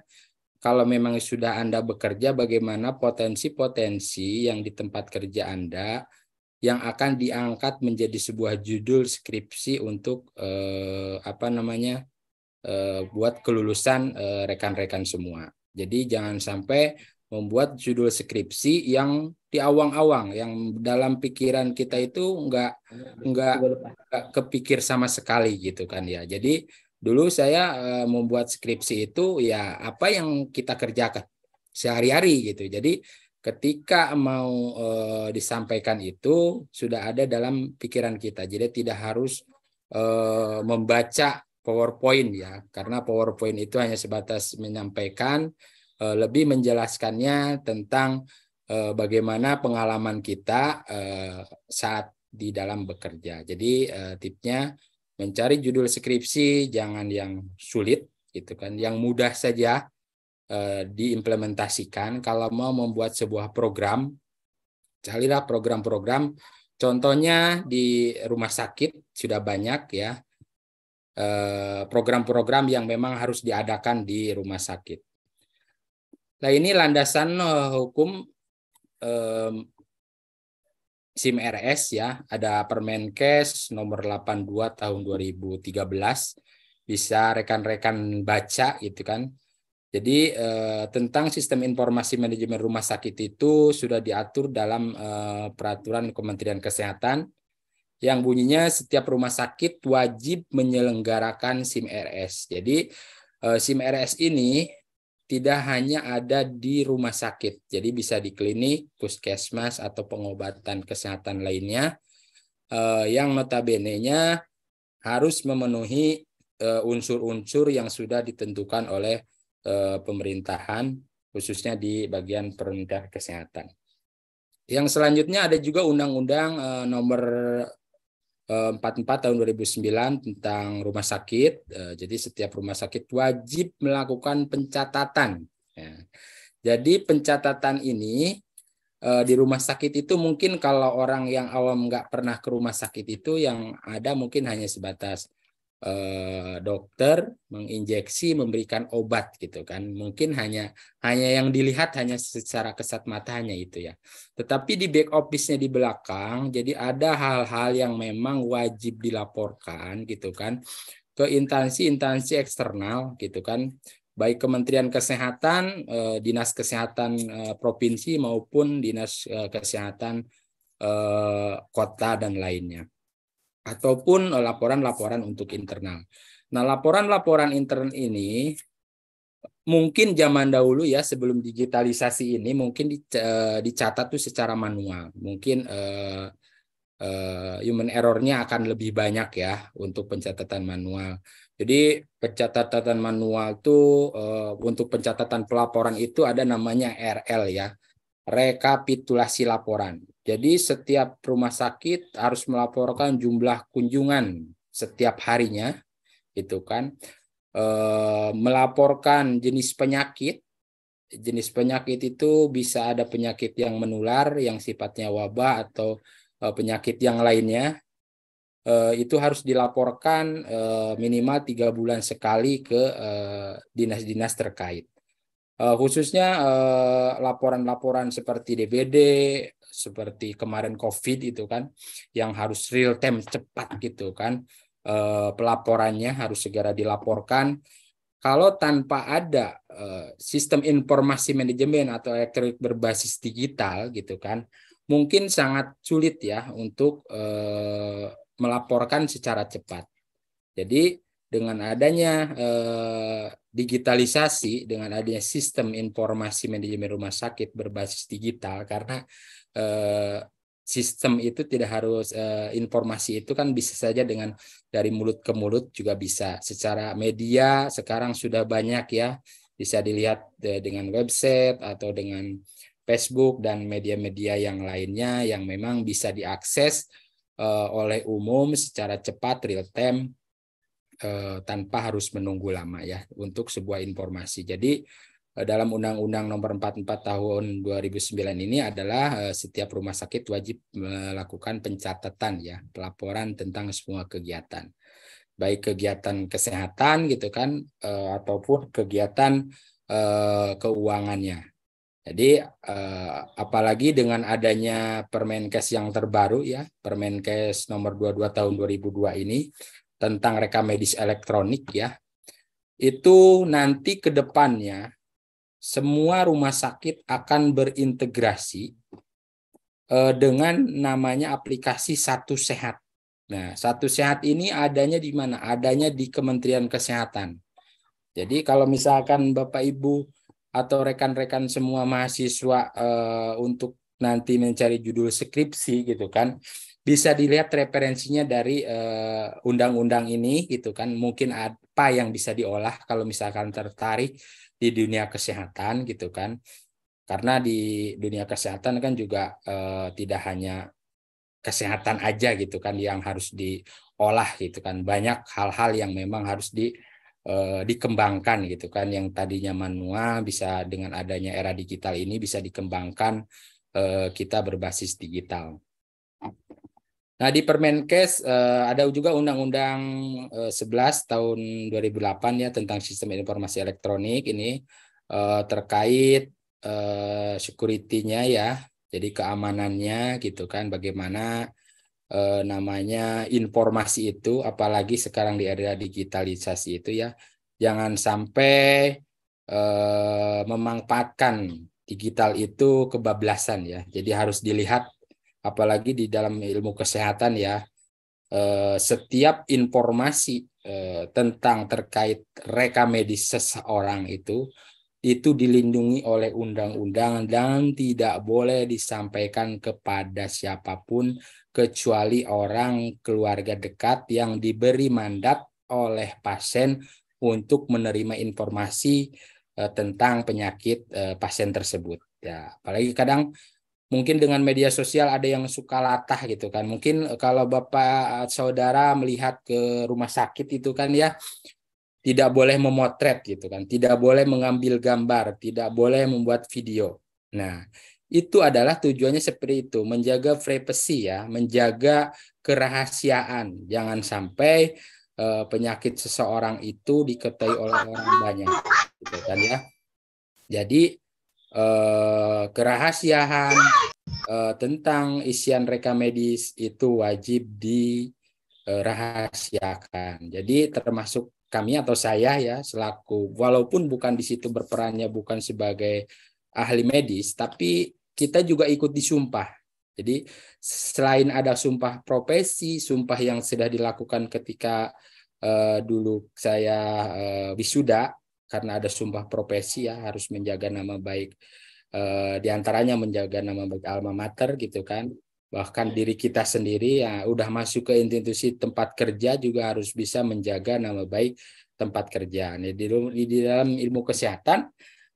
kalau memang sudah Anda bekerja, bagaimana potensi-potensi yang di tempat kerja Anda yang akan diangkat menjadi sebuah judul skripsi untuk eh, apa namanya eh, buat kelulusan eh, rekan-rekan eh, semua. Jadi jangan sampai membuat judul skripsi yang diawang-awang, yang dalam pikiran kita itu nggak nggak kepikir sama sekali gitu kan ya. Jadi dulu saya eh, membuat skripsi itu ya apa yang kita kerjakan sehari-hari gitu. Jadi ketika mau e, disampaikan itu sudah ada dalam pikiran kita. Jadi tidak harus e, membaca PowerPoint ya, karena PowerPoint itu hanya sebatas menyampaikan e, lebih menjelaskannya tentang e, bagaimana pengalaman kita e, saat di dalam bekerja. Jadi e, tipnya mencari judul skripsi jangan yang sulit gitu kan, yang mudah saja Eh, diimplementasikan kalau mau membuat sebuah program carilah program-program contohnya di rumah sakit sudah banyak ya eh, program-program yang memang harus diadakan di rumah sakit. Nah ini landasan eh, hukum SIM RS ya ada Permenkes nomor 82 tahun 2013 bisa rekan-rekan baca gitu kan jadi eh, tentang sistem informasi manajemen rumah sakit itu sudah diatur dalam eh, peraturan Kementerian Kesehatan yang bunyinya setiap rumah sakit wajib menyelenggarakan SIM RS. Jadi eh, SIM RS ini tidak hanya ada di rumah sakit. Jadi bisa di klinik, puskesmas atau pengobatan kesehatan lainnya eh, yang notabene-nya harus memenuhi unsur-unsur yang sudah ditentukan oleh Eh, pemerintahan khususnya di bagian perintah kesehatan. Yang selanjutnya ada juga Undang-Undang eh, nomor 44 eh, tahun 2009 tentang rumah sakit. Jadi setiap rumah sakit wajib melakukan pencatatan. Ya. Jadi pencatatan ini di rumah sakit itu mungkin kalau orang yang awam nggak pernah ke rumah sakit itu yang ada mungkin hanya sebatas Eh, dokter menginjeksi memberikan obat gitu kan mungkin hanya hanya yang dilihat hanya secara kesat matanya itu ya tetapi di back office-nya di belakang jadi ada hal-hal yang memang wajib dilaporkan gitu kan ke instansi-instansi eksternal gitu kan baik Kementerian Kesehatan, eh, Dinas Kesehatan eh, Provinsi maupun Dinas Kesehatan Kota dan lainnya ataupun laporan-laporan untuk internal. Nah, laporan-laporan intern ini mungkin zaman dahulu ya sebelum digitalisasi ini mungkin eh, dicatat tuh secara manual. Mungkin uh, uh, human errornya akan lebih banyak ya untuk pencatatan manual. Jadi pencatatan manual tuh untuk pencatatan pelaporan itu ada namanya RL ya, rekapitulasi laporan. Jadi setiap rumah sakit harus melaporkan jumlah kunjungan setiap harinya, itu kan e, melaporkan jenis penyakit. Jenis penyakit itu bisa ada penyakit yang menular, yang sifatnya wabah atau e, penyakit yang lainnya. E, itu harus dilaporkan e, minimal tiga bulan sekali ke dinas-dinas terkait. khususnya laporan-laporan uh, seperti DBD, seperti kemarin COVID itu kan yang harus real time cepat gitu kan e, pelaporannya harus segera dilaporkan kalau tanpa ada e, sistem informasi manajemen atau elektronik berbasis digital gitu kan mungkin sangat sulit ya untuk e, melaporkan secara cepat jadi dengan adanya e, digitalisasi, dengan adanya sistem informasi manajemen rumah sakit berbasis digital, karena eh, sistem itu tidak harus eh, informasi itu kan bisa saja dengan dari mulut ke mulut juga bisa secara media sekarang sudah banyak ya bisa dilihat eh, dengan website atau dengan Facebook dan media-media yang lainnya yang memang bisa diakses eh, oleh umum secara cepat real time eh, tanpa harus menunggu lama ya untuk sebuah informasi. Jadi Eh, dalam Undang-Undang Nomor 44 Tahun 2009 ini adalah eh, setiap rumah sakit wajib melakukan pencatatan ya pelaporan tentang semua kegiatan baik kegiatan kesehatan gitu kan eh, ataupun kegiatan keuangannya. Jadi apalagi dengan adanya Permenkes yang terbaru ya Permenkes Nomor 22 Tahun 2002 ini tentang rekam medis elektronik ya itu nanti ke depannya semua rumah sakit akan berintegrasi eh, dengan namanya aplikasi Satu Sehat. Nah, Satu Sehat ini adanya di mana? Adanya di Kementerian Kesehatan. Jadi kalau misalkan Bapak Ibu atau rekan-rekan semua mahasiswa eh, untuk nanti mencari judul skripsi gitu kan bisa dilihat referensinya dari eh, undang-undang uh, ini gitu kan mungkin apa yang bisa diolah kalau misalkan tertarik di dunia kesehatan gitu kan karena di dunia kesehatan kan juga eh, tidak hanya kesehatan aja gitu kan yang harus diolah gitu kan banyak hal-hal yang memang harus di eh, dikembangkan gitu kan yang tadinya manual bisa dengan adanya era digital ini bisa dikembangkan eh, kita berbasis digital. Nah, di Permenkes eh, ada juga Undang-Undang eh, 11 tahun 2008 ya tentang sistem informasi elektronik ini eh, terkait eh, security-nya ya. Jadi keamanannya gitu kan bagaimana eh, namanya informasi itu apalagi sekarang di era digitalisasi itu ya jangan sampai eh, memanfaatkan digital itu kebablasan ya. Jadi harus dilihat apalagi di dalam ilmu kesehatan ya eh, setiap informasi eh, tentang terkait reka medis seseorang itu itu dilindungi oleh undang-undang dan tidak boleh disampaikan kepada siapapun kecuali orang keluarga dekat yang diberi mandat oleh pasien untuk menerima informasi eh, tentang penyakit pasien tersebut ya apalagi kadang mungkin dengan media sosial ada yang suka latah gitu kan. Mungkin eh, kalau Bapak eh, Saudara melihat ke rumah sakit itu kan ya tidak boleh memotret gitu kan, tidak boleh mengambil gambar, tidak boleh membuat video. Nah, itu adalah tujuannya seperti itu, menjaga privasi ya, menjaga kerahasiaan. Jangan sampai uh, penyakit seseorang itu diketahui oleh orang banyak gitu kan ya. Jadi Eh, kerahasiaan eh, tentang isian reka medis itu wajib dirahasiakan. Jadi termasuk kami atau saya ya selaku walaupun bukan di situ berperannya bukan sebagai ahli medis tapi kita juga ikut disumpah. Jadi selain ada sumpah profesi, sumpah yang sudah dilakukan ketika uh, dulu saya uh, wisuda karena ada sumpah profesi ya harus menjaga nama baik eh, diantaranya menjaga nama baik alma mater gitu kan bahkan iya. diri kita sendiri ya udah masuk ke institusi tempat kerja juga harus bisa menjaga nama baik tempat kerja. Nih di, di dalam ilmu kesehatan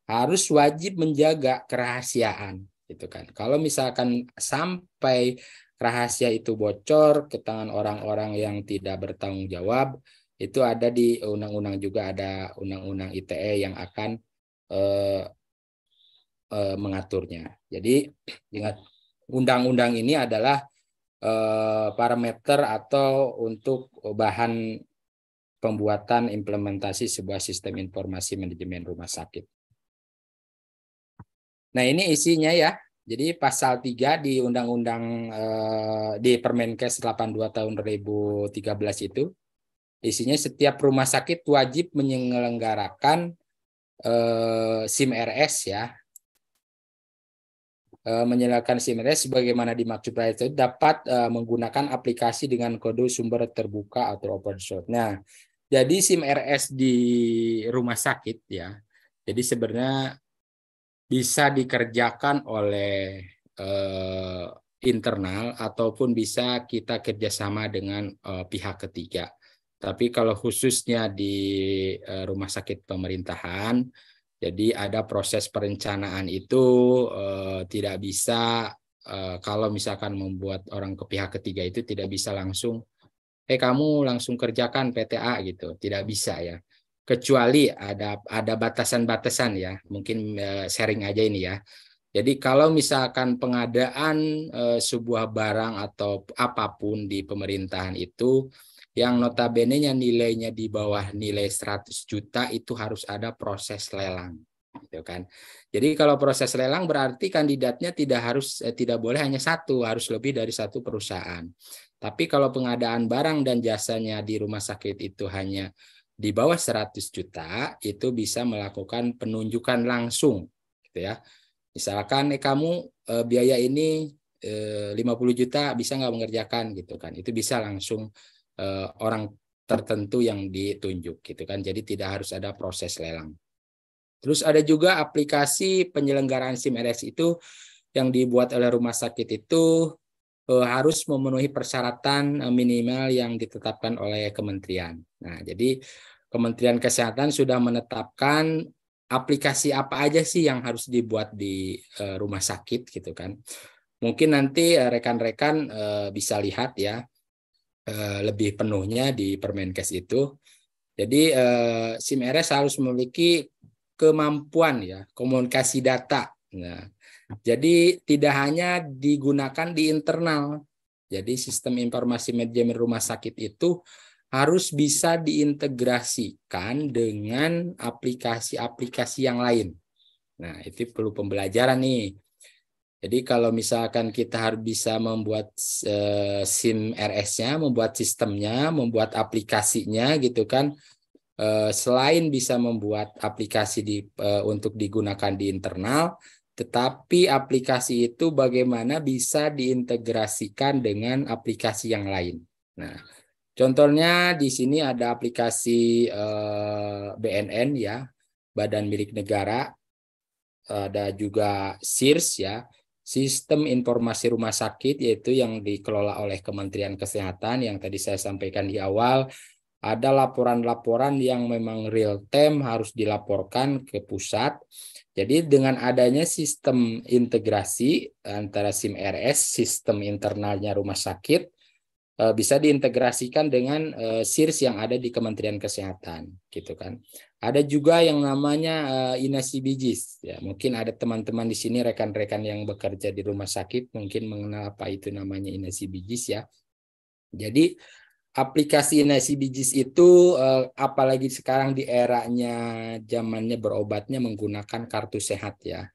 harus wajib menjaga kerahasiaan gitu kan. Kalau misalkan sampai rahasia itu bocor ke tangan orang-orang yang tidak bertanggung jawab, itu ada di undang-undang juga ada undang-undang ITE yang akan eh, eh, mengaturnya. Jadi ingat undang-undang ini adalah eh, parameter atau untuk bahan pembuatan implementasi sebuah sistem informasi manajemen rumah sakit. Nah, ini isinya ya. Jadi pasal 3 di undang-undang eh, di Permenkes 82 tahun 2013 itu Isinya setiap rumah sakit wajib menyelenggarakan eh, SIM RS ya. Eh, menyelenggarakan SIM RS sebagaimana dimaksud itu dapat eh, menggunakan aplikasi dengan kode sumber terbuka atau open source. Nah, jadi SIM RS di rumah sakit ya. Jadi sebenarnya bisa dikerjakan oleh eh, internal ataupun bisa kita kerjasama dengan eh, pihak ketiga. Tapi kalau khususnya di eh, rumah sakit pemerintahan, jadi ada proses perencanaan itu eh, tidak bisa eh, kalau misalkan membuat orang ke pihak ketiga itu tidak bisa langsung, eh kamu langsung kerjakan PTA gitu, tidak bisa ya. Kecuali ada ada batasan-batasan ya, mungkin eh, sharing aja ini ya. Jadi kalau misalkan pengadaan eh, sebuah barang atau apapun di pemerintahan itu yang notabene nya nilainya di bawah nilai 100 juta itu harus ada proses lelang gitu kan. Jadi kalau proses lelang berarti kandidatnya tidak harus eh, tidak boleh hanya satu, harus lebih dari satu perusahaan. Tapi kalau pengadaan barang dan jasanya di rumah sakit itu hanya di bawah 100 juta, itu bisa melakukan penunjukan langsung gitu ya. Misalkan eh, kamu eh, biaya ini 50 eh, juta bisa nggak mengerjakan gitu kan. Itu bisa langsung uh, orang tertentu yang ditunjuk gitu kan. Jadi tidak harus ada proses lelang. Terus ada juga aplikasi penyelenggaraan SIM RS itu yang dibuat oleh rumah sakit itu uh, harus memenuhi persyaratan uh, minimal yang ditetapkan oleh kementerian. Nah, jadi Kementerian Kesehatan sudah menetapkan aplikasi apa aja sih yang harus dibuat di rumah sakit gitu kan. Mungkin nanti rekan-rekan bisa lihat ya Eh, lebih penuhnya di Permenkes itu. Jadi uh, eh, RS harus memiliki kemampuan ya komunikasi data. Nah, jadi tidak hanya digunakan di internal. Jadi sistem informasi manajemen rumah sakit itu harus bisa diintegrasikan dengan aplikasi-aplikasi yang lain. Nah, itu perlu pembelajaran nih. Jadi kalau misalkan kita harus bisa membuat uh, SIM RS-nya, membuat sistemnya, membuat aplikasinya gitu kan. Uh, selain bisa membuat aplikasi di uh, untuk digunakan di internal, tetapi aplikasi itu bagaimana bisa diintegrasikan dengan aplikasi yang lain. Nah, contohnya di sini ada aplikasi eh, BNN ya, Badan Milik Negara. Ada juga SIRS ya sistem informasi rumah sakit yaitu yang dikelola oleh Kementerian Kesehatan yang tadi saya sampaikan di awal ada laporan-laporan yang memang real time harus dilaporkan ke pusat. Jadi dengan adanya sistem integrasi antara SIM RS, sistem internalnya rumah sakit eh, bisa diintegrasikan dengan eh, SIRS yang ada di Kementerian Kesehatan, gitu kan. Ada juga yang namanya uh, inasi bijis. Ya, mungkin ada teman-teman di sini rekan-rekan yang bekerja di rumah sakit mungkin mengenal apa itu namanya inasi bijis ya. Jadi aplikasi inasi bijis itu uh, apalagi sekarang di eranya zamannya berobatnya menggunakan kartu sehat ya.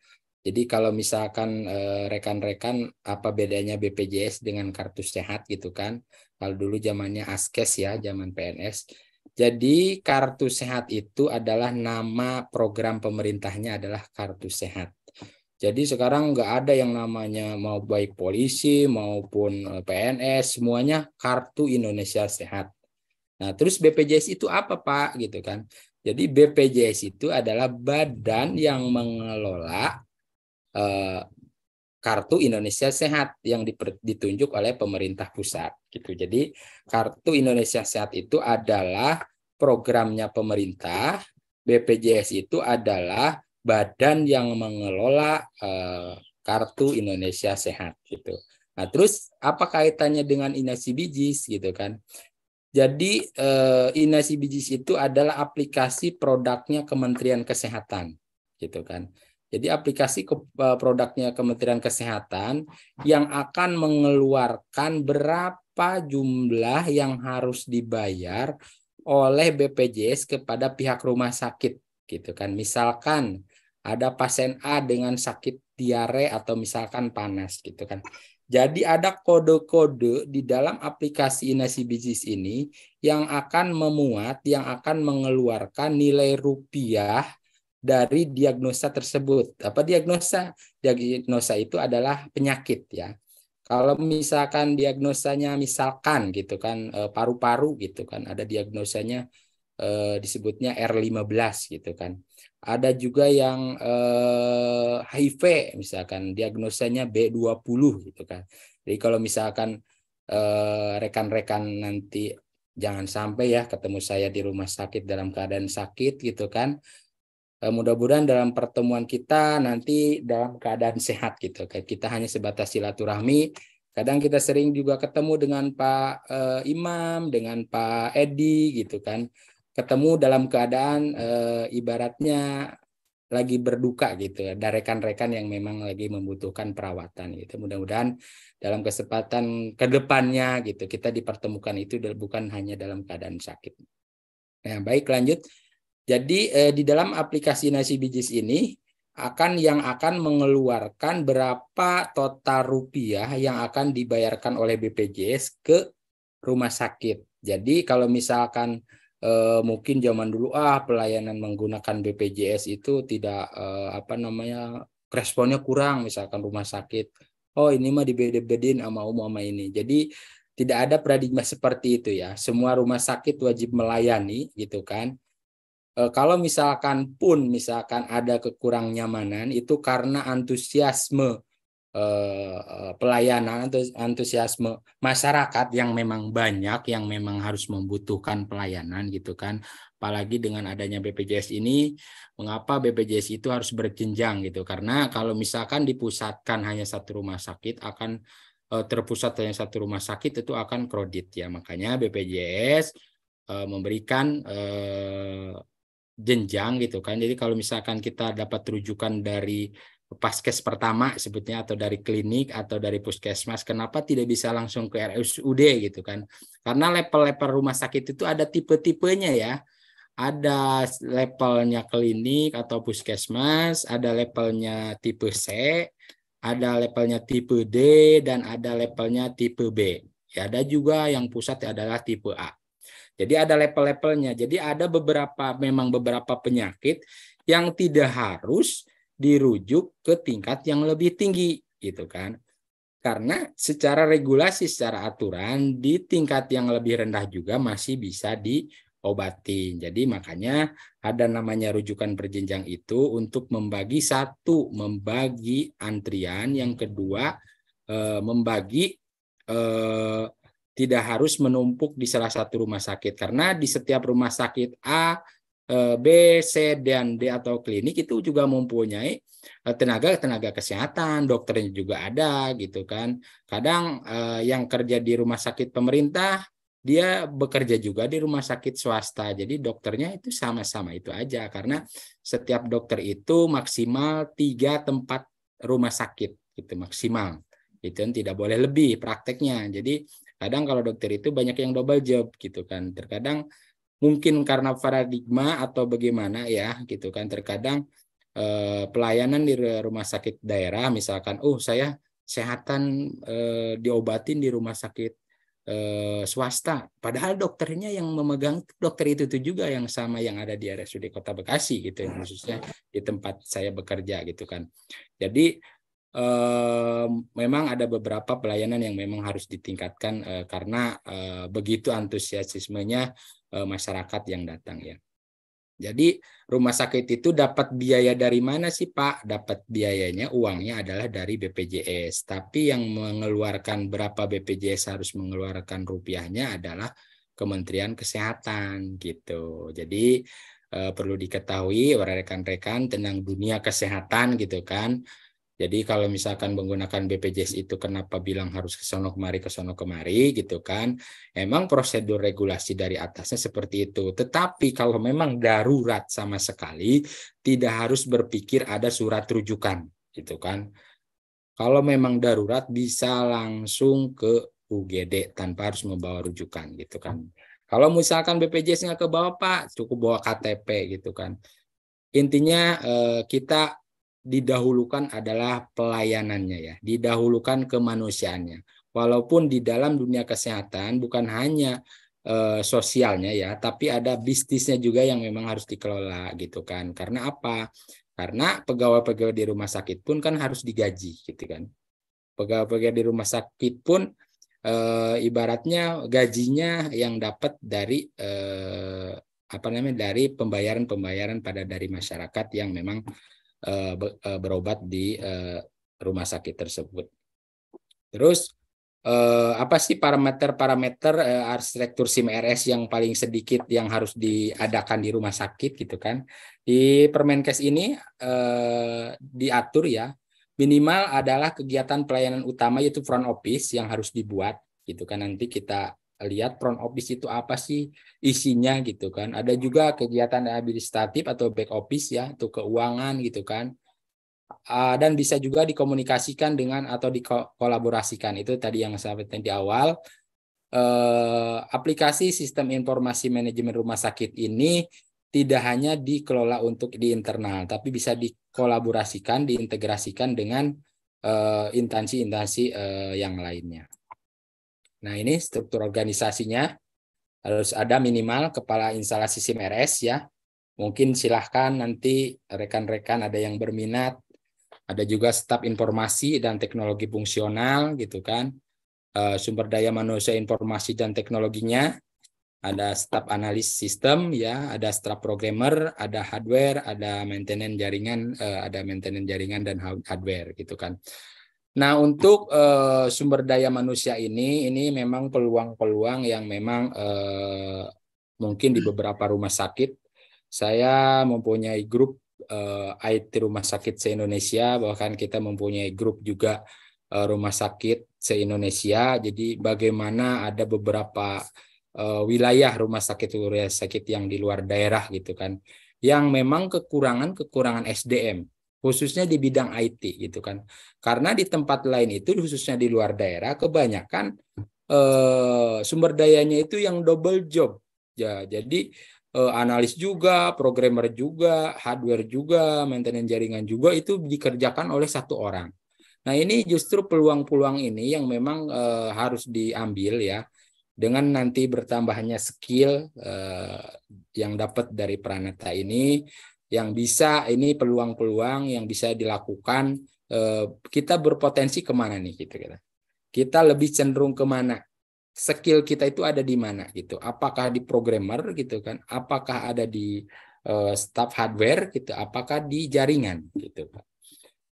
Jadi kalau misalkan eh, rekan-rekan uh, apa bedanya BPJS dengan kartu sehat gitu kan? Kalau dulu zamannya ASKES e ya, zaman PNS jadi kartu sehat itu adalah nama program pemerintahnya adalah kartu sehat. Jadi sekarang nggak ada yang namanya mau baik polisi maupun eh, PNS semuanya kartu Indonesia Sehat. Nah terus BPJS itu apa Pak gitu kan? Jadi BPJS itu adalah badan yang mengelola eh, kartu Indonesia Sehat yang ditunjuk oleh pemerintah pusat gitu. Jadi kartu Indonesia Sehat itu adalah programnya pemerintah, BPJS itu adalah badan yang mengelola eh, kartu Indonesia Sehat gitu. Nah, terus apa kaitannya dengan Inasi Bijis gitu kan? Jadi eh, Inasi Bijis itu adalah aplikasi produknya Kementerian Kesehatan gitu kan. Jadi aplikasi ke, eh, produknya Kementerian Kesehatan yang akan mengeluarkan berapa jumlah yang harus dibayar oleh BPJS kepada pihak rumah sakit gitu kan. Misalkan ada pasien A dengan sakit diare atau misalkan panas gitu kan. Jadi ada kode-kode di dalam aplikasi Inasi Bisnis ini yang akan memuat, yang akan mengeluarkan nilai rupiah dari diagnosa tersebut. Apa diagnosa? Diagnosa itu adalah penyakit ya. Kalau misalkan diagnosanya misalkan gitu kan eh, paru-paru gitu kan ada diagnosanya eh, disebutnya R15 gitu kan. Ada juga yang eh, HIV misalkan diagnosanya B20 gitu kan. Jadi kalau misalkan eh, rekan-rekan nanti jangan sampai ya ketemu saya di rumah sakit dalam keadaan sakit gitu kan Eh, mudah-mudahan dalam pertemuan kita nanti dalam keadaan sehat gitu. Kita hanya sebatas silaturahmi. Kadang kita sering juga ketemu dengan Pak uh, Imam, dengan Pak Edi gitu kan. Ketemu dalam keadaan uh, ibaratnya lagi berduka gitu. Ya. Ada rekan-rekan yang memang lagi membutuhkan perawatan gitu. Mudah-mudahan dalam kesempatan kedepannya gitu kita dipertemukan itu bukan hanya dalam keadaan sakit. Nah, baik lanjut. Jadi eh, di dalam aplikasi nasi bijis ini akan yang akan mengeluarkan berapa total rupiah yang akan dibayarkan oleh BPJS ke rumah sakit. Jadi kalau misalkan eh, mungkin zaman dulu ah pelayanan menggunakan BPJS itu tidak eh, apa namanya responnya kurang misalkan rumah sakit. Oh ini mah dibedebedin sama umum sama ini. Jadi tidak ada paradigma seperti itu ya. Semua rumah sakit wajib melayani gitu kan Eh, kalau misalkan pun misalkan ada kekurang nyamanan itu karena antusiasme eh, eh, pelayanan atau antusiasme masyarakat yang memang banyak yang memang harus membutuhkan pelayanan gitu kan apalagi dengan adanya BPJS ini mengapa BPJS itu harus berjenjang gitu karena kalau misalkan dipusatkan hanya satu rumah sakit akan terpusat hanya satu rumah sakit itu akan kredit ya makanya BPJS memberikan jenjang gitu kan. Jadi kalau misalkan kita dapat rujukan dari paskes pertama sebutnya atau dari klinik atau dari puskesmas kenapa tidak bisa langsung ke RSUD gitu kan karena level-level rumah sakit itu ada tipe-tipenya ya ada levelnya klinik atau puskesmas ada levelnya tipe C ada levelnya tipe D dan ada levelnya tipe B ya, ada juga yang pusat adalah tipe A jadi ada level-levelnya. Jadi ada beberapa memang beberapa penyakit yang tidak harus dirujuk ke tingkat yang lebih tinggi gitu kan. Karena secara regulasi, secara aturan di tingkat yang lebih rendah juga masih bisa diobatin. Jadi makanya ada namanya rujukan berjenjang itu untuk membagi satu, membagi antrian, yang kedua eh, membagi eh, tidak harus menumpuk di salah satu rumah sakit karena di setiap rumah sakit A, eh, B, C dan D atau klinik itu juga mempunyai eh, tenaga tenaga kesehatan, dokternya juga ada gitu kan. Kadang eh, yang kerja di rumah sakit pemerintah dia bekerja juga di rumah sakit swasta. Jadi dokternya itu sama-sama itu aja karena setiap dokter itu maksimal tiga tempat rumah sakit itu maksimal. Itu tidak boleh lebih prakteknya. Jadi Kadang kalau dokter itu banyak yang double job gitu kan. Terkadang mungkin karena paradigma atau bagaimana ya gitu kan. Terkadang eh, pelayanan di rumah sakit daerah misalkan, oh saya kesehatan eh, diobatin di rumah sakit eh, swasta. Padahal dokternya yang memegang dokter itu itu juga yang sama yang ada di RSUD Kota Bekasi gitu, ya, khususnya di tempat saya bekerja gitu kan. Jadi memang ada beberapa pelayanan yang memang harus ditingkatkan eh, karena eh, begitu antusiasismenya eh, masyarakat yang datang ya. Jadi rumah sakit itu dapat biaya dari mana sih Pak? Dapat biayanya uangnya adalah dari BPJS. Tapi yang mengeluarkan berapa BPJS harus mengeluarkan rupiahnya adalah Kementerian Kesehatan gitu. Jadi perlu diketahui rekan-rekan tentang dunia kesehatan gitu kan jadi kalau misalkan menggunakan BPJS itu kenapa bilang harus ke sono kemari ke sono kemari gitu kan? Emang prosedur regulasi dari atasnya seperti itu. Tetapi kalau memang darurat sama sekali tidak harus berpikir ada surat rujukan gitu kan. Kalau memang darurat bisa langsung ke UGD tanpa harus membawa rujukan gitu kan. Kalau misalkan BPJS nggak ke bawah Pak, cukup bawa KTP gitu kan. Intinya eh, kita didahulukan adalah pelayanannya ya, didahulukan kemanusiaannya. Walaupun di dalam dunia kesehatan bukan hanya e, sosialnya ya, tapi ada bisnisnya juga yang memang harus dikelola gitu kan. Karena apa? Karena pegawai-pegawai di rumah sakit pun kan harus digaji gitu kan. Pegawai-pegawai di rumah sakit pun e, ibaratnya gajinya yang dapat dari e, apa namanya dari pembayaran-pembayaran pada dari masyarakat yang memang Eh, eh, berobat di eh, rumah sakit tersebut. Terus apa sih parameter-parameter arsitektur SIM RS yang paling sedikit yang harus diadakan di rumah sakit gitu kan? Di Permenkes ini diatur ya minimal adalah kegiatan pelayanan utama yaitu front office yang harus dibuat gitu kan nanti kita lihat front office itu apa sih isinya gitu kan. Ada juga kegiatan administratif atau back office ya untuk keuangan gitu kan. Uh, dan bisa juga dikomunikasikan dengan atau dikolaborasikan itu tadi yang saya sampaikan di awal. Uh, aplikasi sistem informasi manajemen rumah sakit ini tidak hanya dikelola untuk di internal, tapi bisa dikolaborasikan, diintegrasikan dengan e, instansi-instansi uh, uh, yang lainnya. Nah, ini struktur organisasinya. Harus ada minimal kepala instalasi SIM RS ya. Mungkin silahkan nanti rekan-rekan ada yang berminat. Ada juga staf informasi dan teknologi fungsional gitu kan. Eh, sumber daya manusia informasi dan teknologinya. Ada staf analis sistem ya, ada staf programmer, ada hardware, ada maintenance jaringan, eh, ada maintenance jaringan dan hardware gitu kan. Nah, untuk uh, sumber daya manusia ini, ini memang peluang-peluang yang memang uh, mungkin di beberapa rumah sakit. Saya mempunyai grup uh, eh, IT Rumah Sakit se-Indonesia, bahkan kita mempunyai grup juga uh, Rumah Sakit se-Indonesia. Jadi bagaimana ada beberapa uh, wilayah rumah sakit rumah sakit yang di luar daerah gitu kan, yang memang kekurangan kekurangan SDM khususnya di bidang IT gitu kan. Karena di tempat lain itu khususnya di luar daerah kebanyakan eh, sumber dayanya itu yang double job. Ya, jadi eh, analis juga, programmer juga, hardware juga, maintenance jaringan juga itu dikerjakan oleh satu orang. Nah, ini justru peluang-peluang ini yang memang eh, harus diambil ya dengan nanti bertambahnya skill eh, yang dapat dari Pranata ini yang bisa ini peluang-peluang yang bisa dilakukan eh, kita berpotensi kemana nih gitu kita gitu. kita lebih cenderung kemana skill kita itu ada di mana gitu apakah di programmer gitu kan apakah ada di eh, staff hardware gitu apakah di jaringan gitu Pak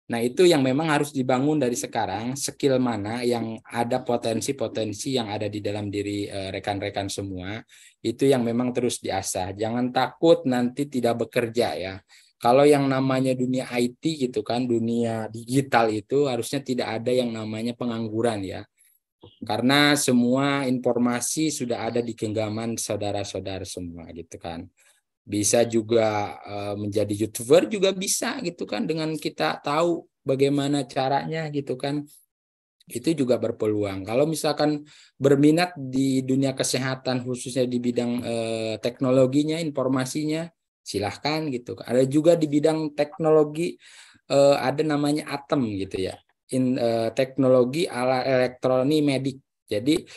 Nah, itu yang memang harus dibangun dari sekarang, skill mana yang ada potensi-potensi yang ada di dalam diri eh, rekan-rekan semua, itu yang memang terus diasah. Jangan takut nanti tidak bekerja ya. Kalau yang namanya dunia IT gitu kan, dunia digital itu harusnya tidak ada yang namanya pengangguran ya. Karena semua informasi sudah ada di genggaman saudara-saudara semua gitu kan bisa juga eh, menjadi youtuber juga bisa gitu kan dengan kita tahu bagaimana caranya gitu kan itu juga berpeluang. Kalau misalkan berminat di dunia kesehatan khususnya di bidang eh, teknologinya, informasinya, silahkan gitu. Ada juga di bidang teknologi eh, ada namanya Atom gitu ya, in eh, teknologi ala elektronik medik. Jadi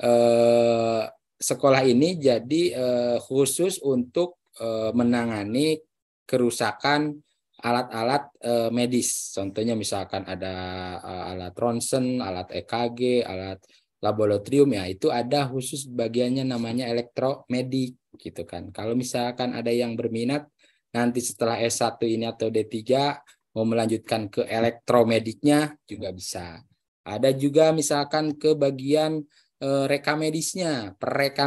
eh, sekolah ini jadi eh, khusus untuk Eh, menangani kerusakan alat-alat eh, medis. Contohnya misalkan ada eh, alat ronsen, alat EKG, alat laboratorium ya itu ada khusus bagiannya namanya elektromedik gitu kan. Kalau misalkan ada yang berminat nanti setelah S1 ini atau D3 mau melanjutkan ke elektromediknya juga bisa. Ada juga misalkan ke bagian Eh, rekamedisnya,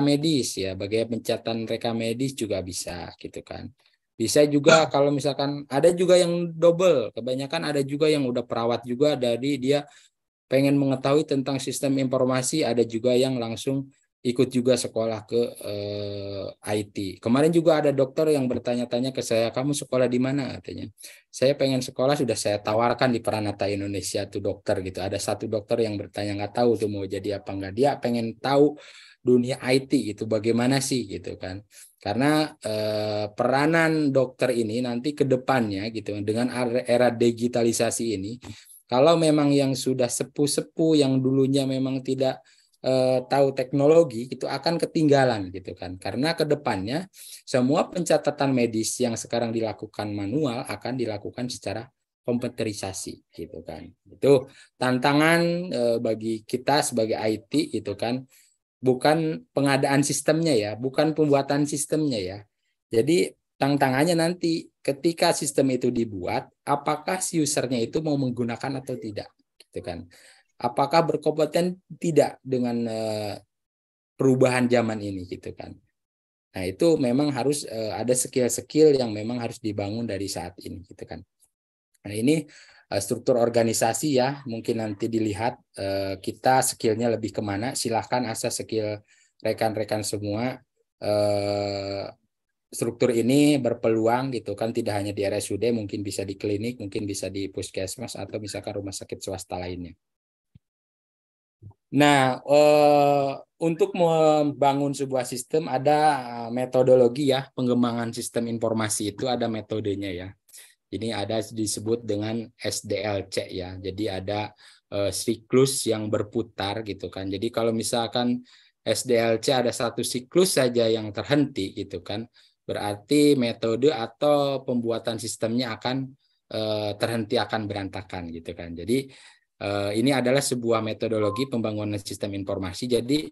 medisnya, ya, bagai pencatatan rekamedis juga bisa gitu kan. Bisa juga nah. kalau misalkan ada juga yang double, kebanyakan ada juga yang udah perawat juga dari dia pengen mengetahui tentang sistem informasi, ada juga yang langsung ikut juga sekolah ke eh, IT. Kemarin juga ada dokter yang bertanya-tanya ke saya, kamu sekolah di mana? Katanya, saya pengen sekolah sudah saya tawarkan di Peranata Indonesia tuh dokter gitu. Ada satu dokter yang bertanya nggak tahu tuh mau jadi apa nggak. Dia pengen tahu dunia IT itu bagaimana sih gitu kan. Karena eh, peranan dokter ini nanti ke depannya gitu dengan era digitalisasi ini, kalau memang yang sudah sepuh-sepuh yang dulunya memang tidak eh, tahu teknologi itu akan ketinggalan gitu kan karena kedepannya semua pencatatan medis yang sekarang dilakukan manual akan dilakukan secara komputerisasi gitu kan itu tantangan eh, bagi kita sebagai IT gitu kan bukan pengadaan sistemnya ya bukan pembuatan sistemnya ya jadi tantangannya nanti ketika sistem itu dibuat apakah si usernya itu mau menggunakan atau tidak gitu kan apakah berkompeten tidak dengan eh, perubahan zaman ini gitu kan. Nah, itu memang harus eh, ada skill-skill yang memang harus dibangun dari saat ini gitu kan. Nah, ini eh, struktur organisasi ya, mungkin nanti dilihat kita skillnya lebih kemana. Silahkan asa skill rekan-rekan semua struktur ini berpeluang gitu kan tidak hanya di RSUD mungkin bisa di klinik mungkin bisa di puskesmas atau misalkan rumah sakit swasta lainnya. Nah, eh, untuk membangun sebuah sistem ada eh, metodologi ya, pengembangan sistem informasi itu ada metodenya ya. Ini ada disebut dengan SDLC ya. Jadi ada eh, siklus yang berputar gitu kan. Jadi kalau misalkan SDLC ada satu siklus saja yang terhenti gitu kan, berarti metode atau pembuatan sistemnya akan terhenti akan berantakan gitu kan. Jadi Eh, ini adalah sebuah metodologi pembangunan sistem informasi. Jadi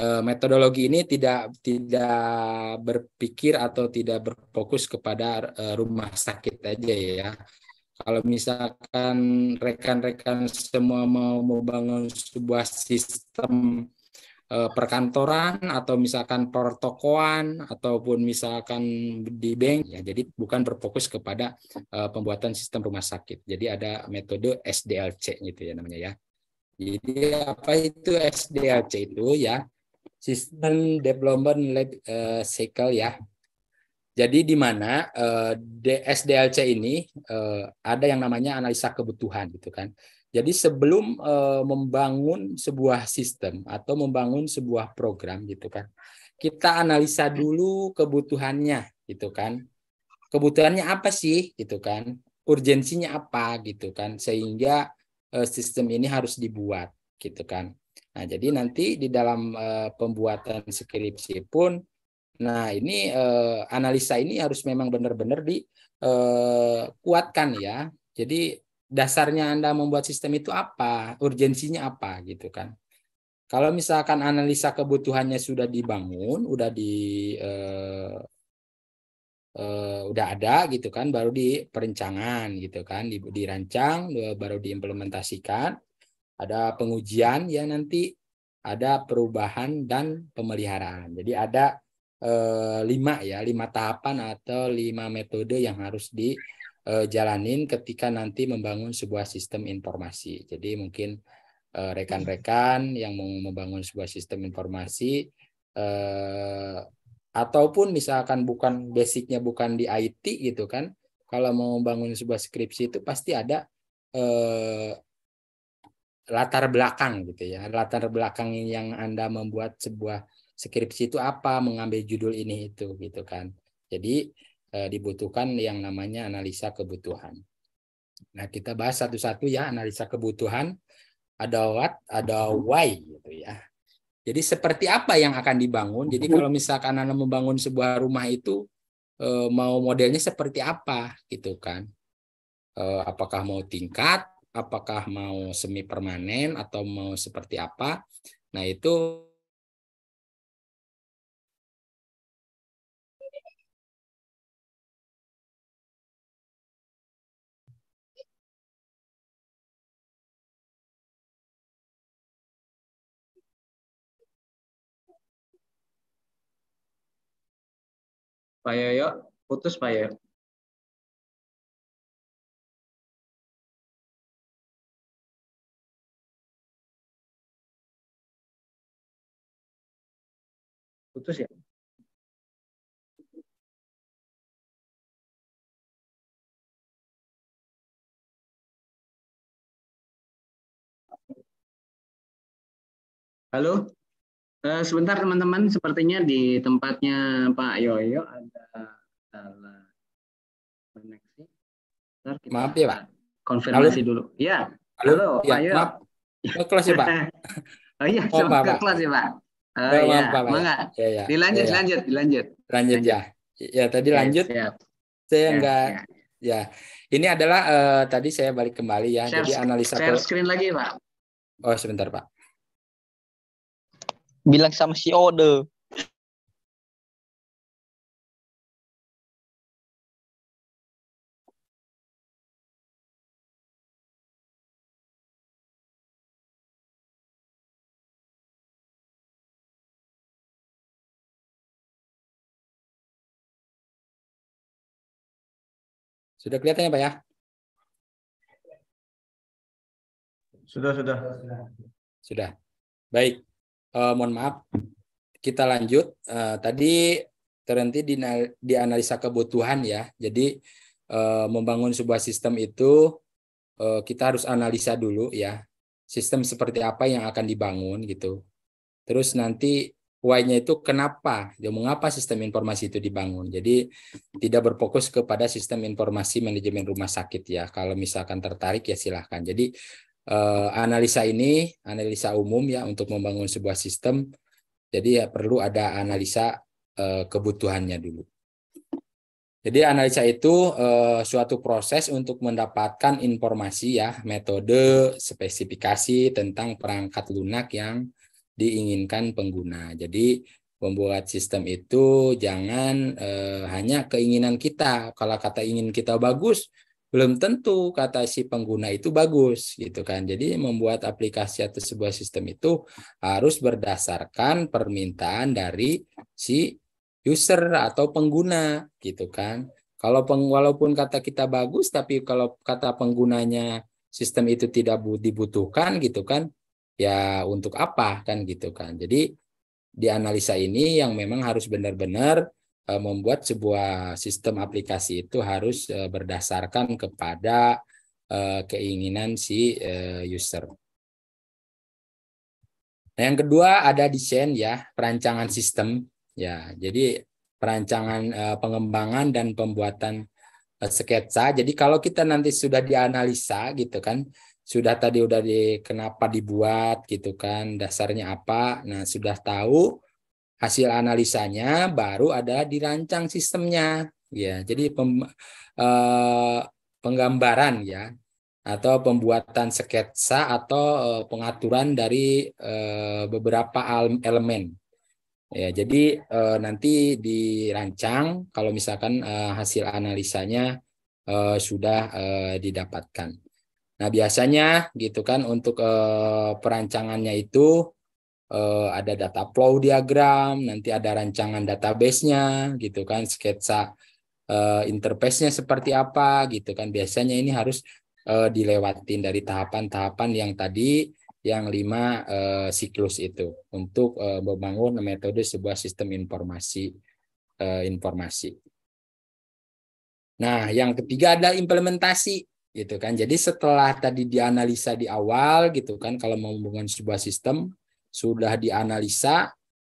eh, metodologi ini tidak tidak berpikir atau tidak berfokus kepada eh, rumah sakit aja ya. Kalau misalkan rekan-rekan semua mau membangun sebuah sistem Eh, perkantoran atau misalkan pertokoan ataupun misalkan di bank ya jadi bukan berfokus kepada uh, pembuatan sistem rumah sakit jadi ada metode SDLC gitu ya namanya ya jadi apa itu SDLC itu ya sistem Development life uh, Cycle ya jadi di mana uh, eh, SDLC ini uh, ada yang namanya analisa kebutuhan gitu kan jadi sebelum uh, membangun sebuah sistem atau membangun sebuah program gitu kan, kita analisa hmm. dulu kebutuhannya gitu kan. Kebutuhannya apa sih gitu kan? Urgensinya apa gitu kan? Sehingga uh, sistem ini harus dibuat gitu kan. Nah, jadi nanti di dalam uh, pembuatan skripsi pun nah ini analisa ini harus memang benar-benar dikuatkan ya. Jadi dasarnya Anda membuat sistem itu apa, urgensinya apa gitu kan. Kalau misalkan analisa kebutuhannya sudah dibangun, udah di eh, eh, udah ada gitu kan, baru di perencangan gitu kan, dirancang, eh, baru diimplementasikan. Ada pengujian ya nanti, ada perubahan dan pemeliharaan. Jadi ada eh, lima ya, lima tahapan atau lima metode yang harus di Eh, jalanin ketika nanti membangun sebuah sistem informasi. Jadi mungkin eh, rekan-rekan yang mau membangun sebuah sistem informasi eh, ataupun misalkan bukan basicnya bukan di IT gitu kan, kalau mau membangun sebuah skripsi itu pasti ada latar belakang gitu ya latar belakang yang anda membuat sebuah skripsi itu apa mengambil judul ini itu gitu kan jadi Eh, dibutuhkan yang namanya analisa kebutuhan. Nah, kita bahas satu-satu ya analisa kebutuhan. Ada what, ada why gitu ya. Jadi seperti apa yang akan dibangun? Jadi kalau misalkan Anda membangun sebuah rumah itu eh, mau modelnya seperti apa gitu kan? Eh, apakah mau tingkat, apakah mau semi permanen atau mau seperti apa? Nah, itu Pak Yoyo, putus Pak Yoyo. Putus ya? Halo? Eh, sebentar teman-teman, sepertinya di tempatnya Pak Yoyo ada salah koneksi. kita maaf ya Pak. Konfirmasi Halo. dulu. Ya. Halo, Halo ya, Pak Yoyo. Maaf. Ke kelas ya Pak. oh iya, oh, Pak, ke kelas ya Pak. Oh, oh ya. Maaf, Pak. Ya, ya. Dilanjut, ya, ya. lanjut, dilanjut. Lanjut ya. Ya tadi ya, lanjut. Siap. Saya ya, enggak ya. ya. Ini adalah uh, tadi saya balik kembali ya. Share, Jadi analisa share screen lagi, Pak. Oh, sebentar, Pak bilang sama si Ode Sudah kelihatan ya Pak ya? Sudah, sudah. Sudah. Baik uh, mohon maaf kita lanjut uh, tadi terhenti di, di analisa kebutuhan ya jadi uh, membangun sebuah sistem itu uh, kita harus analisa dulu ya sistem seperti apa yang akan dibangun gitu terus nanti why-nya itu kenapa ya mengapa sistem informasi itu dibangun jadi tidak berfokus kepada sistem informasi manajemen rumah sakit ya kalau misalkan tertarik ya silahkan jadi uh, analisa ini analisa umum ya untuk membangun sebuah sistem. Jadi ya perlu ada analisa uh, kebutuhannya dulu. Jadi analisa itu uh, suatu proses untuk mendapatkan informasi ya, metode, spesifikasi tentang perangkat lunak yang diinginkan pengguna. Jadi membuat sistem itu jangan eh, hanya keinginan kita. Kalau kata ingin kita bagus, belum tentu kata si pengguna itu bagus gitu kan. Jadi membuat aplikasi atau sebuah sistem itu harus berdasarkan permintaan dari si user atau pengguna gitu kan. Kalau peng, walaupun kata kita bagus tapi kalau kata penggunanya sistem itu tidak dibutuhkan gitu kan ya untuk apa kan gitu kan. Jadi di analisa ini yang memang harus benar-benar Eh, membuat sebuah sistem aplikasi itu harus eh, berdasarkan kepada eh, keinginan si user. Nah, yang kedua ada desain ya, perancangan sistem ya. Jadi perancangan pengembangan dan pembuatan sketsa. Jadi kalau kita nanti sudah dianalisa gitu kan, sudah tadi udah di kenapa dibuat gitu kan, dasarnya apa. Nah, sudah tahu hasil analisanya baru ada dirancang sistemnya ya jadi pem, eh, penggambaran ya atau pembuatan sketsa atau eh, pengaturan dari eh, beberapa elemen ya jadi eh, nanti dirancang kalau misalkan eh, hasil analisanya eh, sudah eh, didapatkan nah biasanya gitu kan untuk eh, perancangannya itu Eh, ada data flow diagram, nanti ada rancangan database-nya gitu kan, sketsa eh, interface-nya seperti apa gitu kan. Biasanya ini harus eh, dilewatin dari tahapan-tahapan yang tadi yang lima siklus itu untuk membangun metode sebuah sistem informasi informasi. Nah, yang ketiga adalah implementasi gitu kan. Jadi setelah tadi dianalisa di awal gitu kan kalau membangun sebuah sistem sudah dianalisa,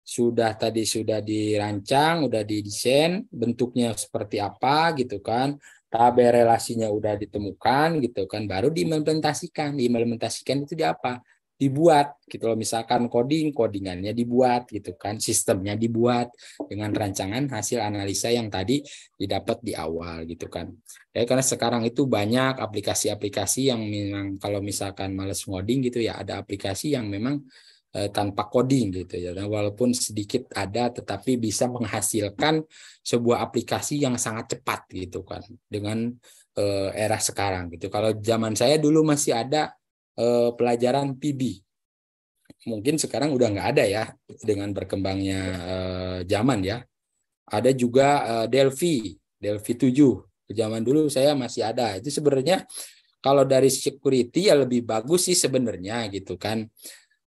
sudah tadi sudah dirancang, sudah didesain, bentuknya seperti apa gitu kan, tabel relasinya sudah ditemukan gitu kan baru diimplementasikan diimplementasikan itu di apa dibuat gitu loh misalkan coding codingannya dibuat gitu kan sistemnya dibuat dengan rancangan hasil analisa yang tadi didapat di awal gitu kan ya karena sekarang itu banyak aplikasi-aplikasi yang memang kalau misalkan males ngoding gitu ya ada aplikasi yang memang eh, tanpa coding gitu ya. Walaupun sedikit ada tetapi bisa menghasilkan sebuah aplikasi yang sangat cepat gitu kan dengan eh, era sekarang gitu. Kalau zaman saya dulu masih ada eh, pelajaran PB. Mungkin sekarang udah nggak ada ya dengan berkembangnya eh, zaman ya. Ada juga eh, Delphi, Delphi 7. Zaman dulu saya masih ada. Itu sebenarnya kalau dari security ya lebih bagus sih sebenarnya gitu kan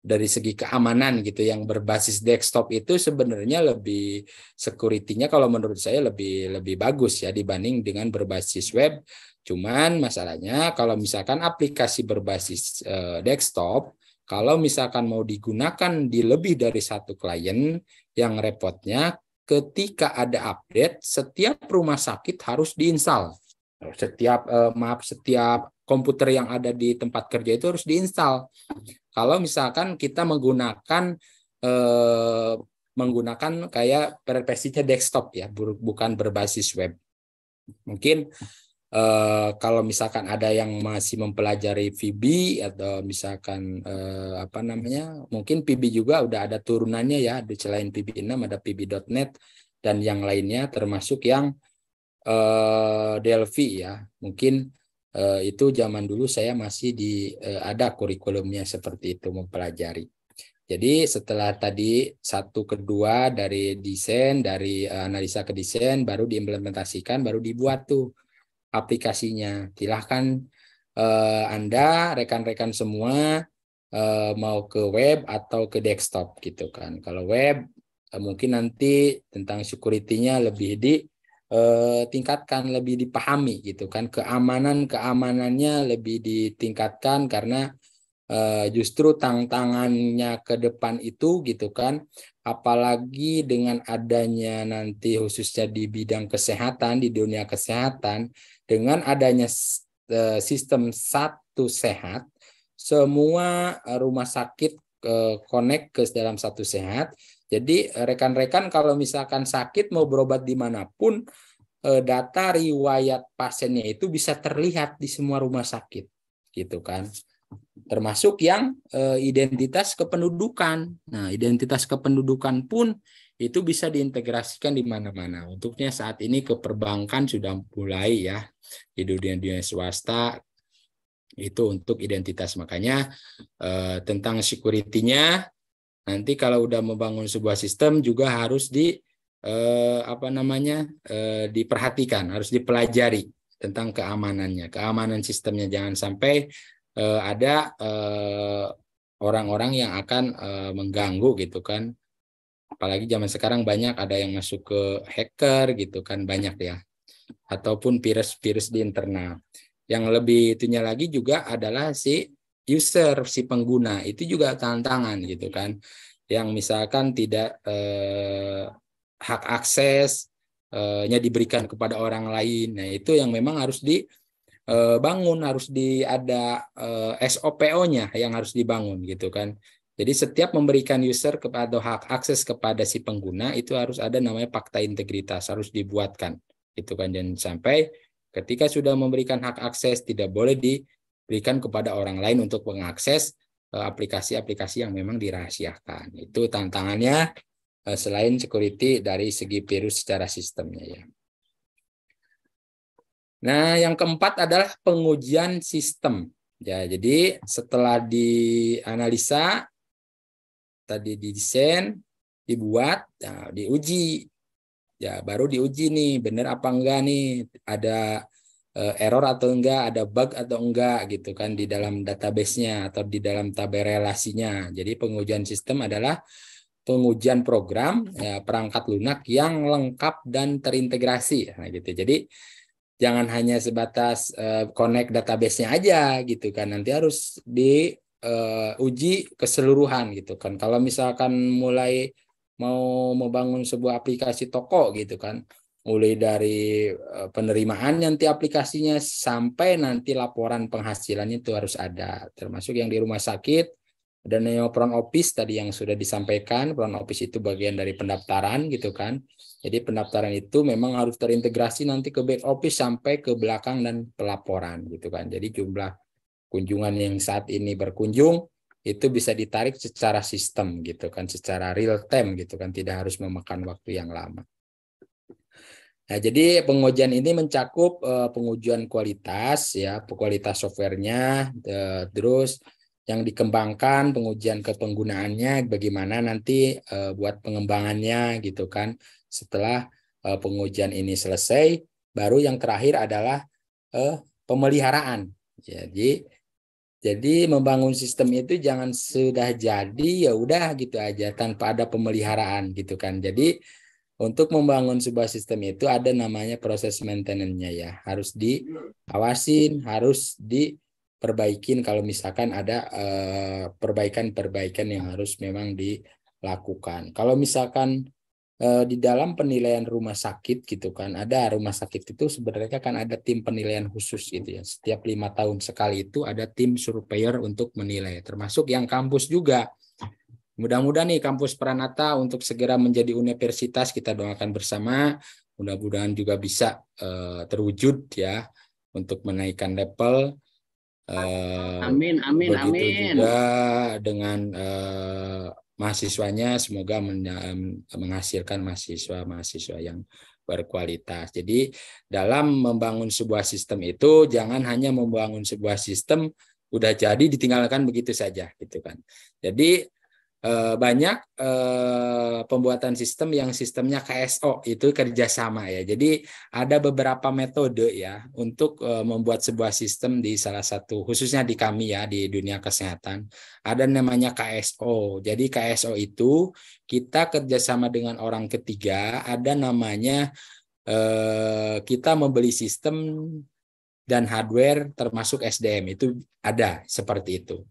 dari segi keamanan gitu yang berbasis desktop itu sebenarnya lebih security-nya kalau menurut saya lebih lebih bagus ya dibanding dengan berbasis web. Cuman masalahnya kalau misalkan aplikasi berbasis uh, desktop kalau misalkan mau digunakan di lebih dari satu klien yang repotnya ketika ada update setiap rumah sakit harus diinstal. Setiap uh, maaf setiap komputer yang ada di tempat kerja itu harus diinstal. Kalau misalkan kita menggunakan eh, menggunakan kayak versinya desktop ya, bukan berbasis web. Mungkin eh, kalau misalkan ada yang masih mempelajari VB atau misalkan eh, apa namanya, mungkin VB juga udah ada turunannya ya. Di selain VB6 ada VB.net dan yang lainnya termasuk yang eh, Delphi ya. Mungkin Eh, itu zaman dulu saya masih di uh, ada kurikulumnya seperti itu mempelajari. Jadi setelah tadi satu kedua dari desain dari uh, analisa ke desain baru diimplementasikan baru dibuat tuh aplikasinya. Silahkan Anda rekan-rekan semua mau ke web atau ke desktop gitu kan. Kalau web mungkin nanti tentang security-nya lebih di Eh, tingkatkan lebih dipahami gitu kan keamanan keamanannya lebih ditingkatkan karena eh, justru tantangannya ke depan itu gitu kan apalagi dengan adanya nanti khususnya di bidang kesehatan di dunia kesehatan dengan adanya eh, sistem satu sehat semua rumah sakit connect ke dalam satu sehat jadi eh, rekan-rekan kalau misalkan sakit mau berobat di dimanapun, eh, data riwayat pasiennya itu bisa terlihat di semua rumah sakit, gitu kan? Termasuk yang eh, identitas kependudukan. Nah, identitas kependudukan pun itu bisa diintegrasikan di mana-mana. Untuknya saat ini ke perbankan sudah mulai ya di dunia-dunia swasta itu untuk identitas. Makanya eh, tentang security-nya Nanti kalau udah membangun sebuah sistem juga harus di eh, apa namanya eh, diperhatikan, harus dipelajari tentang keamanannya, keamanan sistemnya jangan sampai eh, ada orang eh, orang-orang yang akan eh, mengganggu gitu kan. Apalagi zaman sekarang banyak ada yang masuk ke hacker gitu kan banyak ya ataupun virus-virus di internal. Yang lebih itunya lagi juga adalah si user si pengguna itu juga tantangan gitu kan yang misalkan tidak eh, hak akses eh, diberikan kepada orang lain nah itu yang memang harus dibangun eh, harus di ada eh, SOPO-nya yang harus dibangun gitu kan jadi setiap memberikan user kepada hak akses kepada si pengguna itu harus ada namanya fakta integritas harus dibuatkan gitu kan jangan sampai ketika sudah memberikan hak akses tidak boleh di berikan kepada orang lain untuk mengakses eh, aplikasi-aplikasi yang memang dirahasiakan. Itu tantangannya eh, selain security dari segi virus secara sistemnya ya. Nah, yang keempat adalah pengujian sistem. Ya, jadi setelah dianalisa tadi didesain, dibuat, nah, diuji. Ya, baru diuji nih benar apa enggak nih ada Eh, error atau enggak, ada bug atau enggak gitu kan di dalam database-nya atau di dalam tabel relasinya. Jadi pengujian sistem adalah pengujian program ya, perangkat lunak yang lengkap dan terintegrasi. Nah, gitu. Jadi jangan hanya sebatas uh, connect database-nya aja gitu kan. Nanti harus di uh, uji keseluruhan gitu kan. Kalau misalkan mulai mau membangun sebuah aplikasi toko gitu kan, mulai dari eh, penerimaan nanti aplikasinya sampai nanti laporan penghasilannya itu harus ada termasuk yang di rumah sakit dan yang peran office tadi yang sudah disampaikan peran office itu bagian dari pendaftaran gitu kan jadi pendaftaran itu memang harus terintegrasi nanti ke back office sampai ke belakang dan pelaporan gitu kan jadi jumlah kunjungan yang saat ini berkunjung itu bisa ditarik secara sistem gitu kan secara real time gitu kan tidak harus memakan waktu yang lama Nah, jadi pengujian ini mencakup uh, pengujian kualitas ya, kualitas softwarenya, uh, terus yang dikembangkan, pengujian kepenggunaannya, bagaimana nanti uh, buat pengembangannya gitu kan. Setelah uh, pengujian ini selesai, baru yang terakhir adalah uh, pemeliharaan. Jadi jadi membangun sistem itu jangan sudah jadi ya udah gitu aja tanpa ada pemeliharaan gitu kan. Jadi untuk membangun sebuah sistem itu ada namanya proses maintenance-nya ya. Harus diawasin, harus diperbaikin kalau misalkan ada eh, perbaikan-perbaikan yang harus memang dilakukan. Kalau misalkan eh, di dalam penilaian rumah sakit gitu kan, ada rumah sakit itu sebenarnya kan ada tim penilaian khusus gitu ya. Setiap lima tahun sekali itu ada tim surveyor untuk menilai, termasuk yang kampus juga Mudah-mudahan nih kampus Pranata untuk segera menjadi universitas kita doakan bersama. Mudah-mudahan juga bisa uh, terwujud ya untuk menaikkan level. Uh, amin, amin, begitu amin. juga dengan uh, mahasiswanya semoga menghasilkan mahasiswa-mahasiswa yang berkualitas. Jadi dalam membangun sebuah sistem itu jangan hanya membangun sebuah sistem udah jadi ditinggalkan begitu saja gitu kan. Jadi Eh, banyak eh, pembuatan sistem yang sistemnya KSO itu kerjasama ya. Jadi ada beberapa metode ya untuk eh, membuat sebuah sistem di salah satu khususnya di kami ya di dunia kesehatan ada namanya KSO. Jadi KSO itu kita kerjasama dengan orang ketiga. Ada namanya eh, kita membeli sistem dan hardware termasuk SDM itu ada seperti itu.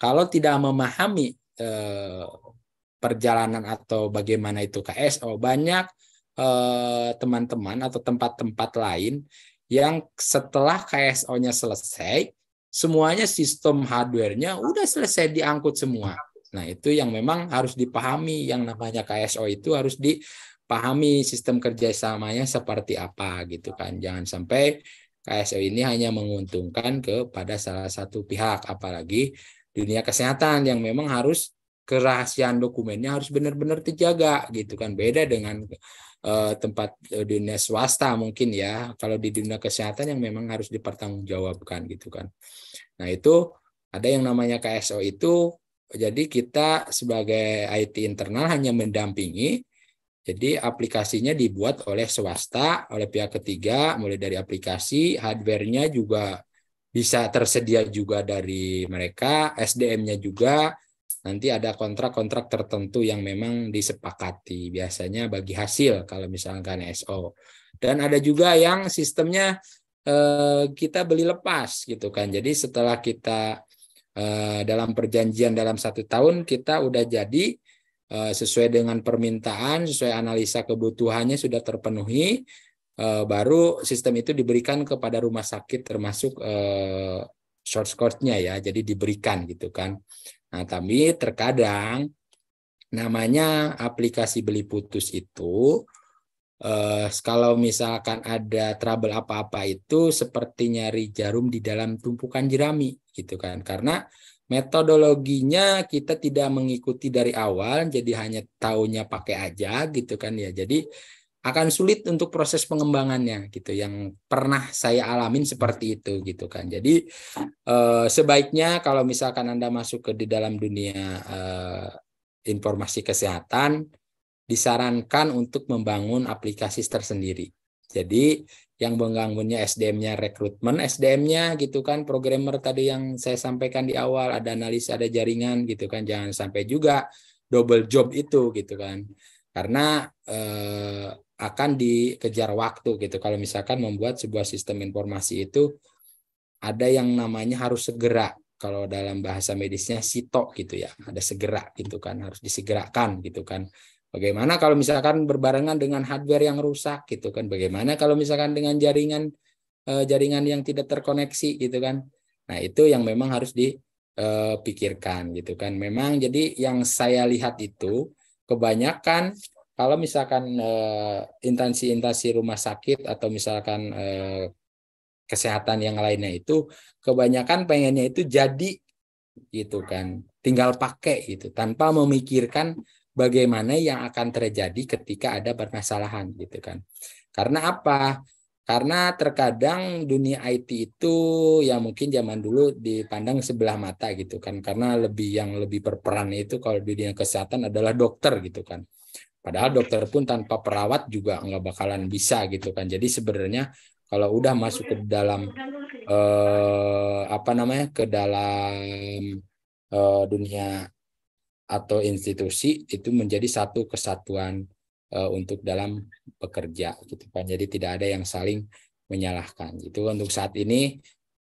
Kalau tidak memahami Eh, perjalanan atau bagaimana itu KSO banyak eh, teman-teman atau tempat-tempat lain yang setelah KSO-nya selesai semuanya sistem hardware-nya udah selesai diangkut semua. Nah, itu yang memang harus dipahami yang namanya KSO itu harus dipahami sistem kerjasamanya seperti apa gitu kan. Jangan sampai KSO ini hanya menguntungkan kepada salah satu pihak apalagi dunia kesehatan yang memang harus kerahasiaan dokumennya harus benar-benar terjaga gitu kan beda dengan uh, tempat uh, dunia swasta mungkin ya kalau di dunia kesehatan yang memang harus dipertanggungjawabkan gitu kan nah itu ada yang namanya KSO itu jadi kita sebagai IT internal hanya mendampingi jadi aplikasinya dibuat oleh swasta oleh pihak ketiga mulai dari aplikasi hardwarenya juga bisa tersedia juga dari mereka, SDM-nya juga. Nanti ada kontrak-kontrak tertentu yang memang disepakati biasanya bagi hasil kalau misalkan SO. Dan ada juga yang sistemnya eh, kita beli lepas gitu kan. Jadi setelah kita eh, dalam perjanjian dalam satu tahun kita udah jadi eh, sesuai dengan permintaan, sesuai analisa kebutuhannya sudah terpenuhi Eh, baru sistem itu diberikan kepada rumah sakit termasuk uh, short course-nya ya, jadi diberikan gitu kan. Nah, tapi terkadang namanya aplikasi beli putus itu uh, kalau misalkan ada trouble apa-apa itu seperti nyari jarum di dalam tumpukan jerami gitu kan. Karena metodologinya kita tidak mengikuti dari awal jadi hanya tahunya pakai aja gitu kan ya. Jadi akan sulit untuk proses pengembangannya gitu yang pernah saya alamin seperti hmm. itu gitu kan jadi eh, sebaiknya kalau misalkan anda masuk ke di dalam dunia eh, informasi kesehatan disarankan untuk membangun aplikasi tersendiri jadi yang mengganggunya SDM-nya rekrutmen SDM-nya gitu kan programmer tadi yang saya sampaikan di awal ada analis ada jaringan gitu kan jangan sampai juga double job itu gitu kan karena eh, akan dikejar waktu gitu. Kalau misalkan membuat sebuah sistem informasi itu ada yang namanya harus segera. Kalau dalam bahasa medisnya sitok gitu ya, ada segera gitu kan, harus disegerakan gitu kan. Bagaimana kalau misalkan berbarengan dengan hardware yang rusak gitu kan? Bagaimana kalau misalkan dengan jaringan eh, jaringan yang tidak terkoneksi gitu kan? Nah, itu yang memang harus dipikirkan eh, gitu kan. Memang jadi yang saya lihat itu kebanyakan kalau misalkan eh, intansi-intansi rumah sakit atau misalkan eh, kesehatan yang lainnya itu kebanyakan pengennya itu jadi gitu kan tinggal pakai gitu tanpa memikirkan bagaimana yang akan terjadi ketika ada permasalahan gitu kan karena apa karena terkadang dunia IT itu yang mungkin zaman dulu dipandang sebelah mata gitu kan karena lebih yang lebih berperan itu kalau di dunia kesehatan adalah dokter gitu kan Padahal dokter pun tanpa perawat juga nggak bakalan bisa gitu kan. Jadi sebenarnya kalau udah masuk ke dalam eh, apa namanya ke dalam eh, dunia atau institusi itu menjadi satu kesatuan eh, untuk dalam bekerja gitu kan. Jadi tidak ada yang saling menyalahkan. Itu untuk saat ini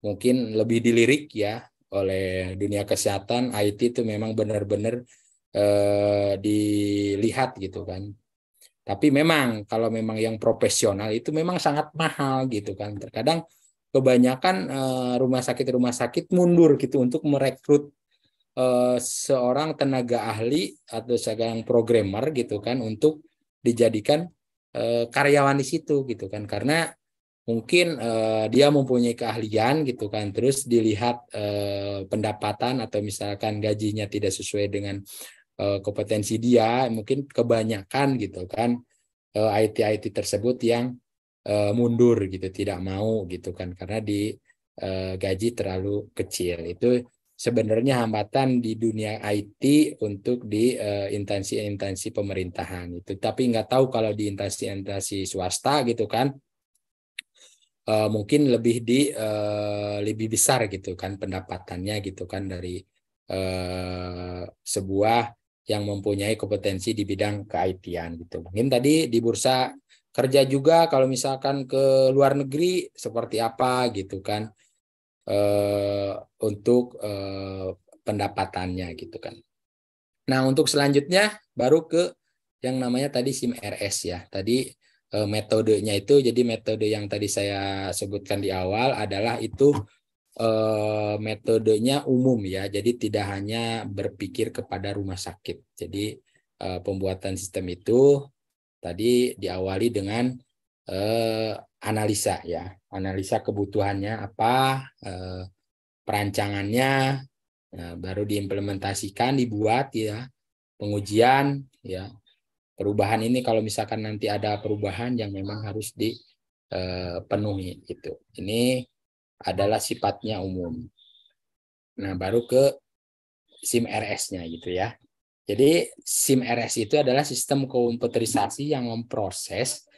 mungkin lebih dilirik ya oleh dunia kesehatan IT itu memang benar-benar eh, dilihat gitu kan. Tapi memang kalau memang yang profesional itu memang sangat mahal gitu kan. Terkadang kebanyakan eh, rumah sakit-rumah sakit mundur gitu untuk merekrut eh, seorang tenaga ahli atau seorang programmer gitu kan untuk dijadikan eh, karyawan di situ gitu kan karena mungkin eh, dia mempunyai keahlian gitu kan terus dilihat eh, pendapatan atau misalkan gajinya tidak sesuai dengan Eh, kompetensi dia mungkin kebanyakan gitu kan eh, IT IT tersebut yang eh, mundur gitu tidak mau gitu kan karena di gaji terlalu kecil itu sebenarnya hambatan di dunia IT untuk di intensi-intensi pemerintahan itu tapi nggak tahu kalau di intensi instansi swasta gitu kan mungkin lebih di lebih besar gitu kan pendapatannya gitu kan dari sebuah yang mempunyai kompetensi di bidang ke an gitu. Mungkin tadi di bursa kerja juga kalau misalkan ke luar negeri seperti apa gitu kan eh, untuk eh, pendapatannya gitu kan. Nah untuk selanjutnya baru ke yang namanya tadi SIM RS ya. Tadi eh, metodenya itu jadi metode yang tadi saya sebutkan di awal adalah itu eh, metodenya umum ya, jadi tidak hanya berpikir kepada rumah sakit. Jadi eh, pembuatan sistem itu tadi diawali dengan eh, analisa ya, analisa kebutuhannya apa, eh, perancangannya, ya, baru diimplementasikan, dibuat ya, pengujian ya, perubahan ini kalau misalkan nanti ada perubahan yang memang harus dipenuhi eh, itu. Ini adalah sifatnya umum. Nah, baru ke SIM RS-nya gitu ya. Jadi SIM RS itu adalah sistem komputerisasi yang memproses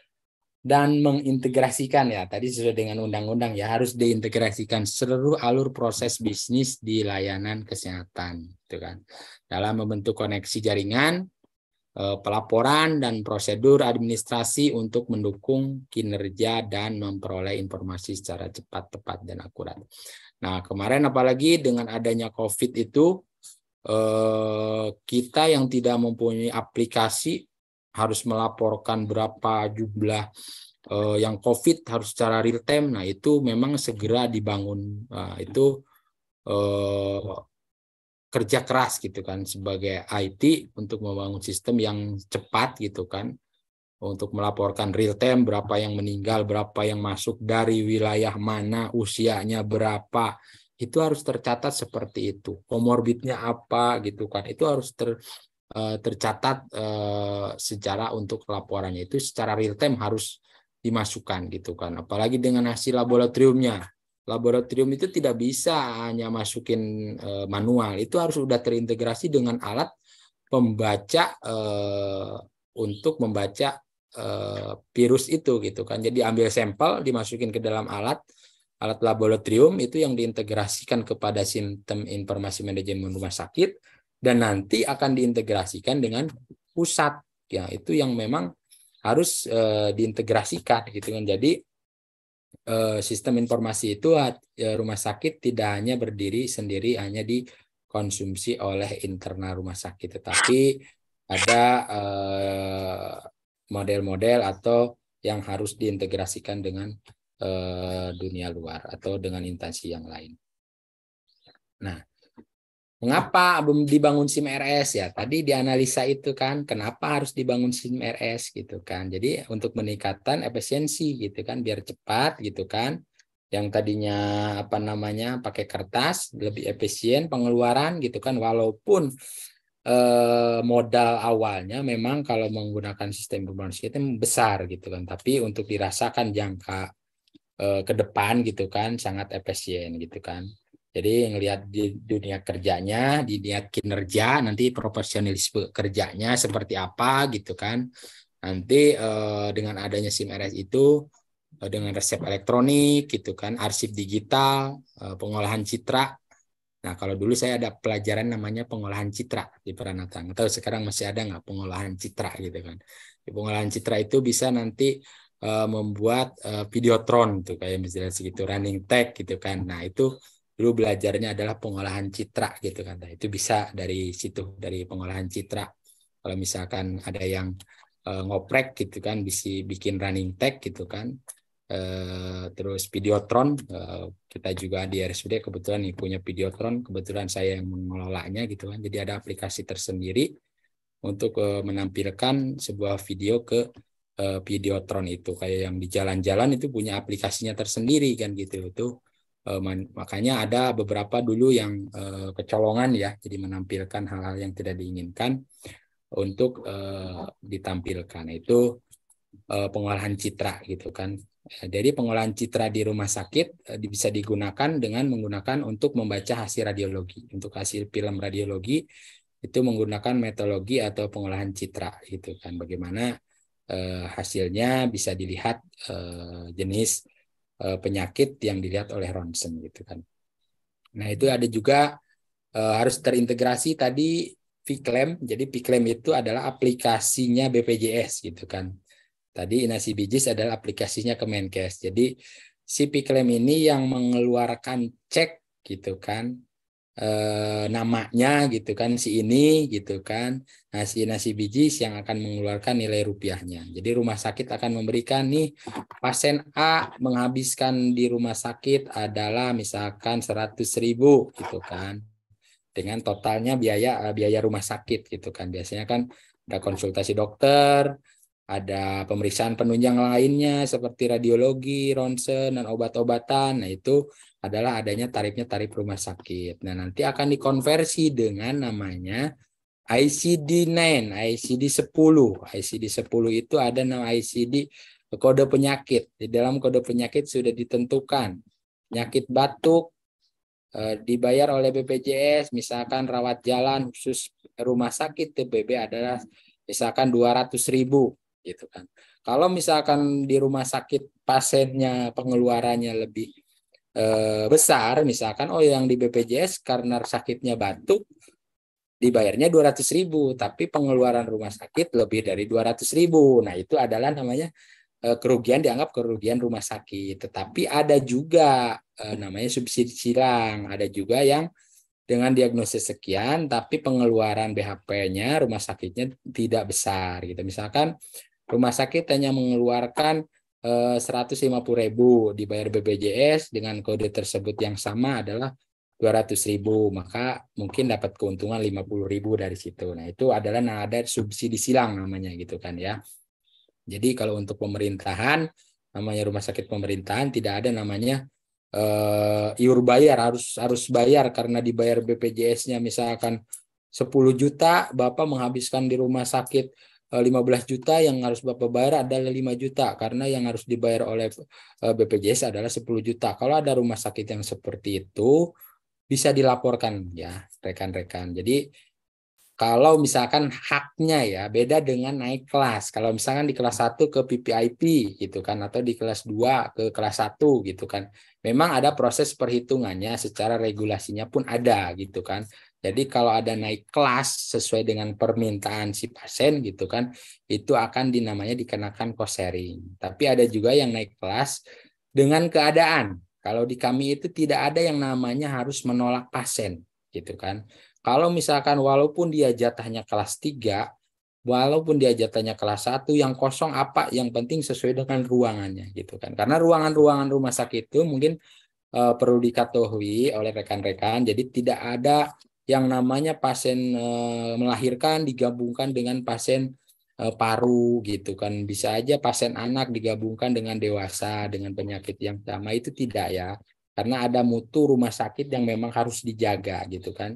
dan mengintegrasikan ya tadi sesuai dengan undang-undang ya harus diintegrasikan seluruh alur proses bisnis di layanan kesehatan gitu kan dalam membentuk koneksi jaringan Eh, pelaporan dan prosedur administrasi untuk mendukung kinerja dan memperoleh informasi secara cepat, tepat, dan akurat. Nah, kemarin apalagi dengan adanya COVID itu, eh, kita yang tidak mempunyai aplikasi harus melaporkan berapa jumlah eh, yang COVID harus secara real time. Nah, itu memang segera dibangun. Nah, itu kerja keras gitu kan sebagai IT untuk membangun sistem yang cepat gitu kan untuk melaporkan real time berapa yang meninggal, berapa yang masuk dari wilayah mana, usianya berapa. Itu harus tercatat seperti itu. Komorbidnya apa gitu kan. Itu harus ter, eh, tercatat eh, secara untuk laporannya itu secara real time harus dimasukkan gitu kan. Apalagi dengan hasil laboratoriumnya laboratorium itu tidak bisa hanya masukin eh, manual itu harus sudah terintegrasi dengan alat pembaca eh, untuk membaca eh, virus itu gitu kan jadi ambil sampel dimasukin ke dalam alat alat laboratorium itu yang diintegrasikan kepada sistem informasi manajemen rumah sakit dan nanti akan diintegrasikan dengan pusat ya itu yang memang harus e, diintegrasikan gitu kan jadi Eh, sistem informasi itu ya, rumah sakit tidak hanya berdiri sendiri hanya dikonsumsi oleh internal rumah sakit tetapi ada eh, model-model atau yang harus diintegrasikan dengan eh, dunia luar atau dengan instansi yang lain. Nah, Mengapa dibangun SIM RS ya? Tadi dianalisa itu kan, kenapa harus dibangun SIM RS gitu kan? Jadi untuk meningkatkan efisiensi gitu kan, biar cepat gitu kan. Yang tadinya apa namanya pakai kertas lebih efisien pengeluaran gitu kan, walaupun eh, modal awalnya memang kalau menggunakan sistem berbasis itu besar gitu kan, tapi untuk dirasakan jangka eh, ke depan gitu kan sangat efisien gitu kan. Jadi ngelihat di dunia kerjanya, di dunia kinerja, nanti profesionalisme kerjanya seperti apa gitu kan. Nanti eh, dengan adanya SIM RS itu eh, dengan resep elektronik gitu kan, arsip digital, eh, pengolahan citra. Nah kalau dulu saya ada pelajaran namanya pengolahan citra di Peranata. tahu sekarang masih ada nggak pengolahan citra gitu kan. Di pengolahan citra itu bisa nanti eh, membuat eh, videotron tuh kayak misalnya segitu running tag gitu kan. Nah itu lu belajarnya adalah pengolahan citra gitu kan nah, itu bisa dari situ dari pengolahan citra kalau misalkan ada yang e, ngoprek gitu kan bisa bikin running tag gitu kan e, terus videotron e, kita juga di RSUD kebetulan nih punya videotron kebetulan saya yang mengelolanya gitu kan jadi ada aplikasi tersendiri untuk e, menampilkan sebuah video ke e, videotron itu kayak yang di jalan-jalan itu punya aplikasinya tersendiri kan gitu itu Eh, makanya ada beberapa dulu yang eh, kecolongan ya, jadi menampilkan hal-hal yang tidak diinginkan untuk eh, ditampilkan. Itu pengolahan citra gitu kan. Jadi pengolahan citra di rumah sakit bisa digunakan dengan menggunakan untuk membaca hasil radiologi. Untuk hasil film radiologi itu menggunakan metodologi atau pengolahan citra gitu kan. Bagaimana hasilnya bisa dilihat jenis Eh, penyakit yang dilihat oleh ronsen gitu kan. Nah itu hmm. ada juga eh, harus terintegrasi tadi Vclem. Jadi Vclem itu adalah aplikasinya BPJS gitu kan. Tadi Inasi Bijis adalah aplikasinya Kemenkes. Jadi si Vclem ini yang mengeluarkan cek gitu kan eh, namanya gitu kan si ini gitu kan nasi nasi biji yang akan mengeluarkan nilai rupiahnya jadi rumah sakit akan memberikan nih pasien A menghabiskan di rumah sakit adalah misalkan 100.000 ribu gitu kan dengan totalnya biaya eh, biaya rumah sakit gitu kan biasanya kan ada konsultasi dokter ada pemeriksaan penunjang lainnya seperti radiologi, ronsen, dan obat-obatan. Nah, itu adalah adanya tarifnya tarif rumah sakit. Nah, nanti akan dikonversi dengan namanya ICD-9, ICD-10. ICD-10 itu ada nama ICD kode penyakit. Di dalam kode penyakit sudah ditentukan penyakit batuk e, dibayar oleh BPJS, misalkan rawat jalan khusus rumah sakit TBB adalah misalkan 200 ribu gitu kan. Kalau misalkan di rumah sakit pasiennya pengeluarannya lebih e, besar misalkan oh yang di BPJS karena sakitnya batuk dibayarnya 200.000 ribu tapi pengeluaran rumah sakit lebih dari 200.000. ribu nah itu adalah namanya e, kerugian dianggap kerugian rumah sakit tetapi ada juga e, namanya subsidi silang ada juga yang dengan diagnosis sekian tapi pengeluaran BHP-nya rumah sakitnya tidak besar gitu. Misalkan rumah sakit hanya mengeluarkan Eh, ribu dibayar BPJS dengan kode tersebut yang sama adalah ribu maka mungkin dapat keuntungan ribu dari situ. Nah, itu adalah ada subsidi silang namanya gitu kan ya. Jadi kalau untuk pemerintahan namanya rumah sakit pemerintahan tidak ada namanya eh, iur bayar harus harus bayar karena dibayar BPJS-nya misalkan 10 juta Bapak menghabiskan di rumah sakit 15 eh, juta yang harus Bapak bayar adalah 5 juta karena yang harus dibayar oleh eh, BPJS adalah 10 juta. Kalau ada rumah sakit yang seperti itu bisa dilaporkan ya rekan-rekan. Jadi kalau misalkan haknya ya beda dengan naik kelas. Kalau misalkan di kelas 1 ke PPIP gitu kan atau di kelas 2 ke kelas 1 gitu kan. Memang ada proses perhitungannya secara regulasinya pun ada gitu kan. Jadi kalau ada naik kelas sesuai dengan permintaan si pasien gitu kan, itu akan dinamanya dikenakan cost sharing. Tapi ada juga yang naik kelas dengan keadaan. Kalau di kami itu tidak ada yang namanya harus menolak pasien gitu kan. Kalau misalkan walaupun dia jatahnya kelas 3, walaupun dia jatahnya kelas 1 yang kosong apa yang penting sesuai dengan ruangannya gitu kan. Karena ruangan-ruangan rumah sakit itu mungkin eh, perlu diketahui oleh rekan-rekan jadi tidak ada yang namanya pasien uh, melahirkan digabungkan dengan pasien uh, paru gitu kan bisa aja pasien anak digabungkan dengan dewasa dengan penyakit yang sama itu tidak ya karena ada mutu rumah sakit yang memang harus dijaga gitu kan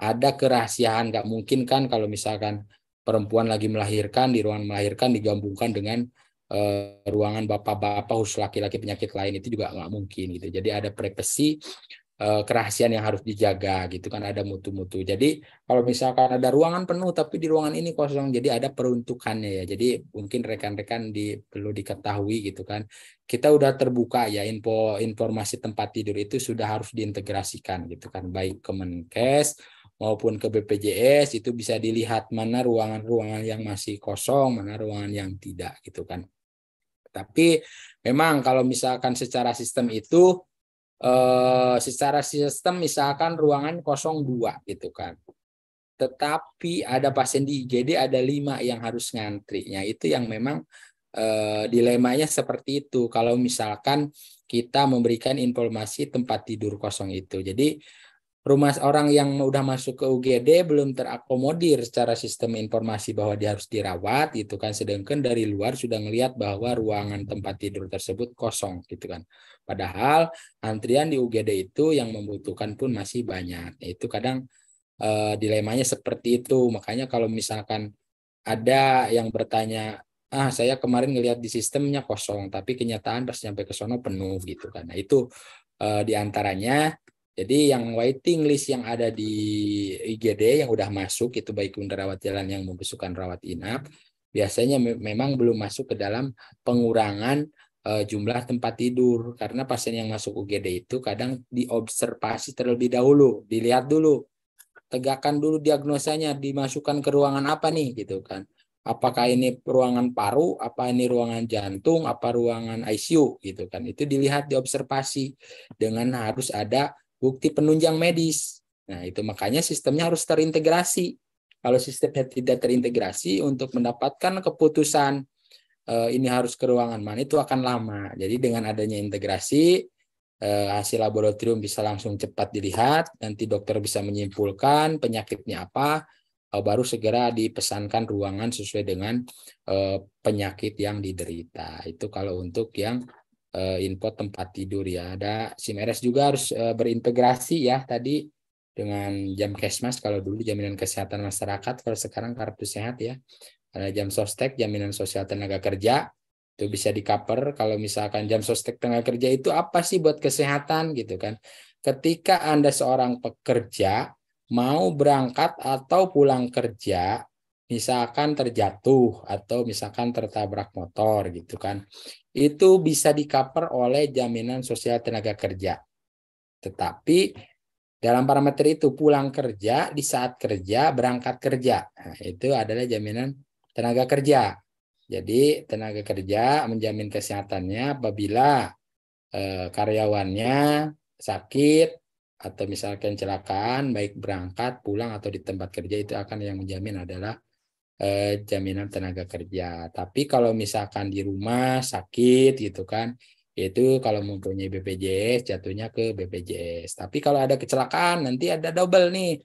ada kerahasiaan nggak mungkin kan kalau misalkan perempuan lagi melahirkan di ruangan melahirkan digabungkan dengan uh, ruangan bapak-bapak khusus laki-laki penyakit lain itu juga nggak mungkin gitu jadi ada privasi Eh, kerahasiaan yang harus dijaga gitu kan ada mutu-mutu. Jadi kalau misalkan ada ruangan penuh tapi di ruangan ini kosong jadi ada peruntukannya ya. Jadi mungkin rekan-rekan di perlu diketahui gitu kan. Kita udah terbuka ya info informasi tempat tidur itu sudah harus diintegrasikan gitu kan baik Kemenkes maupun ke BPJS itu bisa dilihat mana ruangan-ruangan yang masih kosong, mana ruangan yang tidak gitu kan. Tapi memang kalau misalkan secara sistem itu eh, secara sistem misalkan ruangan 02 gitu kan. Tetapi ada pasien di IGD ada lima yang harus ngantrinya. Itu yang memang eh, dilemanya seperti itu. Kalau misalkan kita memberikan informasi tempat tidur kosong itu. Jadi rumah orang yang udah masuk ke UGD belum terakomodir secara sistem informasi bahwa dia harus dirawat gitu kan sedangkan dari luar sudah melihat bahwa ruangan tempat tidur tersebut kosong gitu kan padahal antrian di UGD itu yang membutuhkan pun masih banyak itu kadang e, dilemanya seperti itu makanya kalau misalkan ada yang bertanya ah saya kemarin ngelihat di sistemnya kosong tapi kenyataan pas sampai ke sono penuh gitu kan nah itu e, diantaranya jadi yang waiting list yang ada di IGD yang udah masuk itu baik untuk rawat jalan yang membutuhkan rawat inap biasanya memang belum masuk ke dalam pengurangan eh, jumlah tempat tidur karena pasien yang masuk UGD itu kadang diobservasi terlebih dahulu, dilihat dulu, tegakkan dulu diagnosanya, dimasukkan ke ruangan apa nih gitu kan. Apakah ini ruangan paru, apa ini ruangan jantung, apa ruangan ICU gitu kan. Itu dilihat diobservasi dengan harus ada bukti penunjang medis. Nah, itu makanya sistemnya harus terintegrasi. Kalau sistemnya tidak terintegrasi untuk mendapatkan keputusan eh, ini harus ke ruangan mana itu akan lama. Jadi dengan adanya integrasi eh, hasil laboratorium bisa langsung cepat dilihat, nanti dokter bisa menyimpulkan penyakitnya apa, eh, baru segera dipesankan ruangan sesuai dengan penyakit yang diderita. Itu kalau untuk yang uh, eh, input tempat tidur ya. Ada Simeres juga harus uh, berintegrasi ya tadi dengan jam cashmas kalau dulu jaminan kesehatan masyarakat kalau sekarang kartu sehat ya. Ada jam sostek, jaminan sosial tenaga kerja itu bisa di cover kalau misalkan jam sostek tenaga kerja itu apa sih buat kesehatan gitu kan. Ketika Anda seorang pekerja mau berangkat atau pulang kerja misalkan terjatuh atau misalkan tertabrak motor gitu kan itu bisa di-cover oleh jaminan sosial tenaga kerja. Tetapi dalam parameter itu pulang kerja, di saat kerja, berangkat kerja. Nah, itu adalah jaminan tenaga kerja. Jadi tenaga kerja menjamin kesehatannya apabila eh, karyawannya sakit atau misalkan celakaan, baik berangkat, pulang atau di tempat kerja itu akan yang menjamin adalah eh, jaminan tenaga kerja. Tapi kalau misalkan di rumah sakit gitu kan, itu kalau mempunyai BPJS jatuhnya ke BPJS. Tapi kalau ada kecelakaan nanti ada double nih.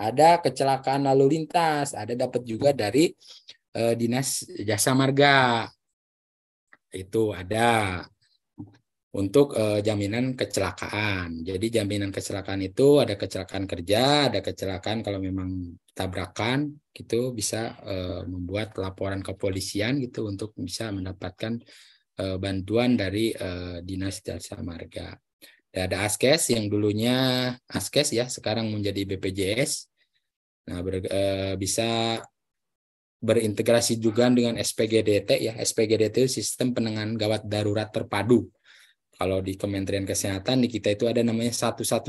Ada kecelakaan lalu lintas, ada dapat juga dari eh, Dinas Jasa Marga. Itu ada untuk uh, jaminan kecelakaan. Jadi jaminan kecelakaan itu ada kecelakaan kerja, ada kecelakaan kalau memang tabrakan gitu bisa uh, membuat laporan kepolisian gitu untuk bisa mendapatkan uh, bantuan dari uh, Dinas Jasa Marga. Dan ada Askes yang dulunya Askes ya sekarang menjadi BPJS. Nah, ber, uh, bisa berintegrasi juga dengan SPGDT ya. SPGDT itu sistem penanganan gawat darurat terpadu kalau di Kementerian Kesehatan di kita itu ada namanya 119.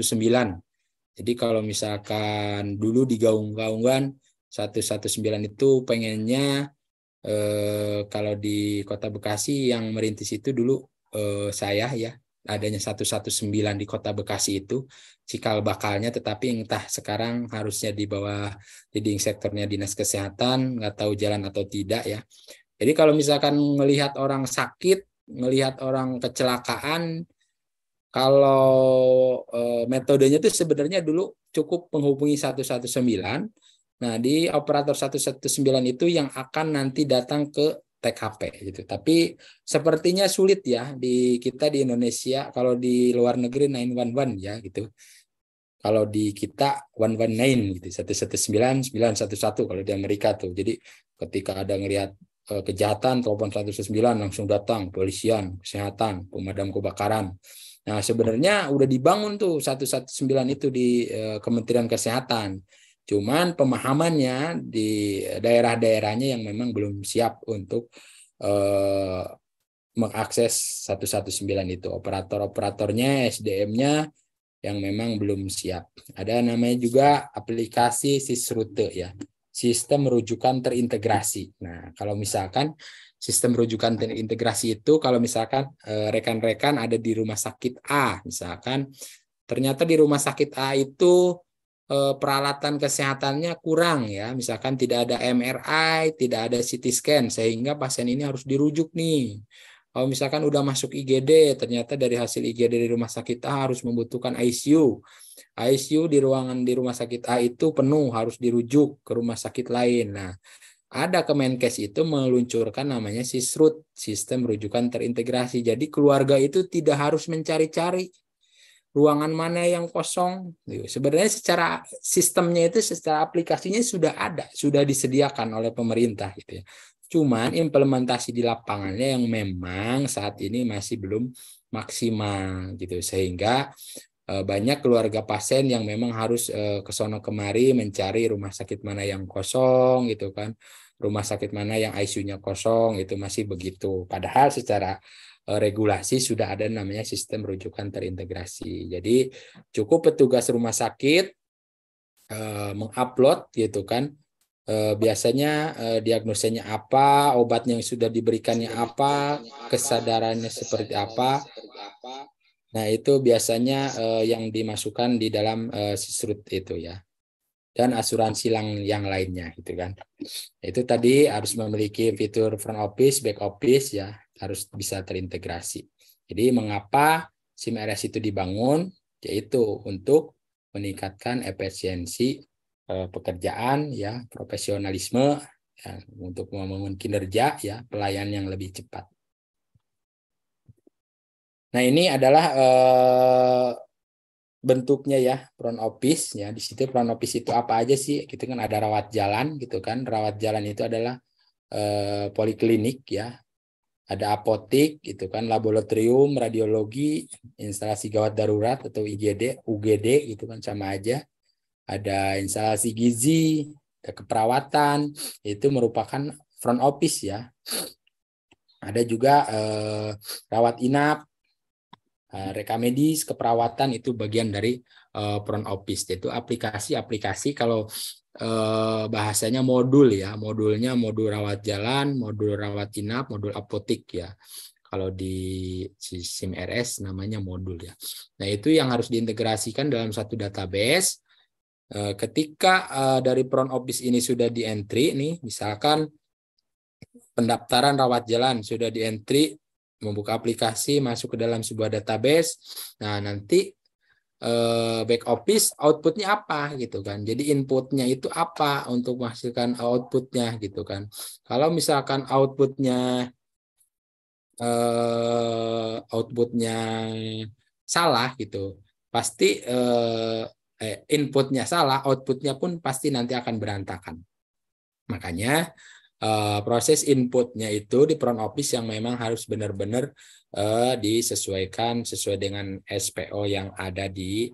Jadi kalau misalkan dulu digaung-gaungkan 119 itu pengennya eh, kalau di Kota Bekasi yang merintis itu dulu eh, saya ya adanya 119 di Kota Bekasi itu cikal bakalnya tetapi entah sekarang harusnya di bawah leading sektornya Dinas Kesehatan nggak tahu jalan atau tidak ya. Jadi kalau misalkan melihat orang sakit ngelihat orang kecelakaan kalau e, metodenya itu sebenarnya dulu cukup menghubungi 119. Nah, di operator 119 itu yang akan nanti datang ke TKP gitu. Tapi sepertinya sulit ya di kita di Indonesia kalau di luar negeri 911 ya gitu. Kalau di kita 119 gitu, 119 911 kalau di Amerika tuh. Jadi ketika ada ngelihat Eh, kejahatan telepon 109 langsung datang polisian kesehatan pemadam kebakaran nah sebenarnya udah dibangun tuh 119 itu di eh, Kementerian Kesehatan cuman pemahamannya di daerah-daerahnya yang memang belum siap untuk uh, mengakses 119 itu operator-operatornya SDM-nya yang memang belum siap ada namanya juga aplikasi sisrute ya sistem rujukan terintegrasi. Nah, kalau misalkan sistem rujukan terintegrasi itu kalau misalkan eh, rekan-rekan ada di rumah sakit A, misalkan ternyata di rumah sakit A itu eh, peralatan kesehatannya kurang ya, misalkan tidak ada MRI, tidak ada CT scan sehingga pasien ini harus dirujuk nih kalau misalkan udah masuk IGD, ternyata dari hasil IGD di rumah sakit A harus membutuhkan ICU. ICU di ruangan di rumah sakit A itu penuh, harus dirujuk ke rumah sakit lain. Nah, ada Kemenkes itu meluncurkan namanya SISRUT, sistem rujukan terintegrasi. Jadi keluarga itu tidak harus mencari-cari ruangan mana yang kosong. Sebenarnya secara sistemnya itu secara aplikasinya sudah ada, sudah disediakan oleh pemerintah gitu ya Cuman implementasi di lapangannya yang memang saat ini masih belum maksimal gitu sehingga eh, banyak keluarga pasien yang memang harus eh, ke sono kemari mencari rumah sakit mana yang kosong gitu kan rumah sakit mana yang ICU-nya kosong itu masih begitu padahal secara eh, regulasi sudah ada namanya sistem rujukan terintegrasi jadi cukup petugas rumah sakit mengupload gitu kan Eh, biasanya uh, eh, diagnosanya apa, obat yang sudah diberikannya apa, kesadarannya seperti apa. Nah, itu biasanya uh, yang dimasukkan di dalam uh, sisrut itu ya. Dan asuransi yang, yang lainnya gitu kan. Itu tadi harus memiliki fitur front office, back office ya, harus bisa terintegrasi. Jadi mengapa SIM RS itu dibangun? Yaitu untuk meningkatkan efisiensi Eh, pekerjaan ya profesionalisme ya, untuk membangun kinerja ya pelayan yang lebih cepat. Nah ini adalah eh, bentuknya ya front office ya di situ front office itu apa aja sih gitu kan ada rawat jalan gitu kan rawat jalan itu adalah eh, poliklinik ya ada apotik gitu kan laboratorium radiologi instalasi gawat darurat atau IGD UGD gitu kan sama aja ada instalasi gizi, ada keperawatan, itu merupakan front office ya. Ada juga eh, rawat inap, eh, reka medis, keperawatan itu bagian dari eh, front office. Itu aplikasi-aplikasi kalau eh, bahasanya modul ya, modulnya modul rawat jalan, modul rawat inap, modul apotik ya. Kalau di sistem RS namanya modul ya. Nah itu yang harus diintegrasikan dalam satu database Eh, ketika eh, dari front office ini sudah di entry nih, misalkan pendaftaran rawat jalan sudah di entry, membuka aplikasi, masuk ke dalam sebuah database. Nah, nanti eh, back office outputnya apa gitu kan jadi inputnya itu apa untuk menghasilkan outputnya gitu kan kalau misalkan outputnya outputnya salah gitu pasti eh, inputnya salah, outputnya pun pasti nanti akan berantakan. Makanya eh, proses inputnya itu di front office yang memang harus benar-benar eh, disesuaikan sesuai dengan SPO yang ada di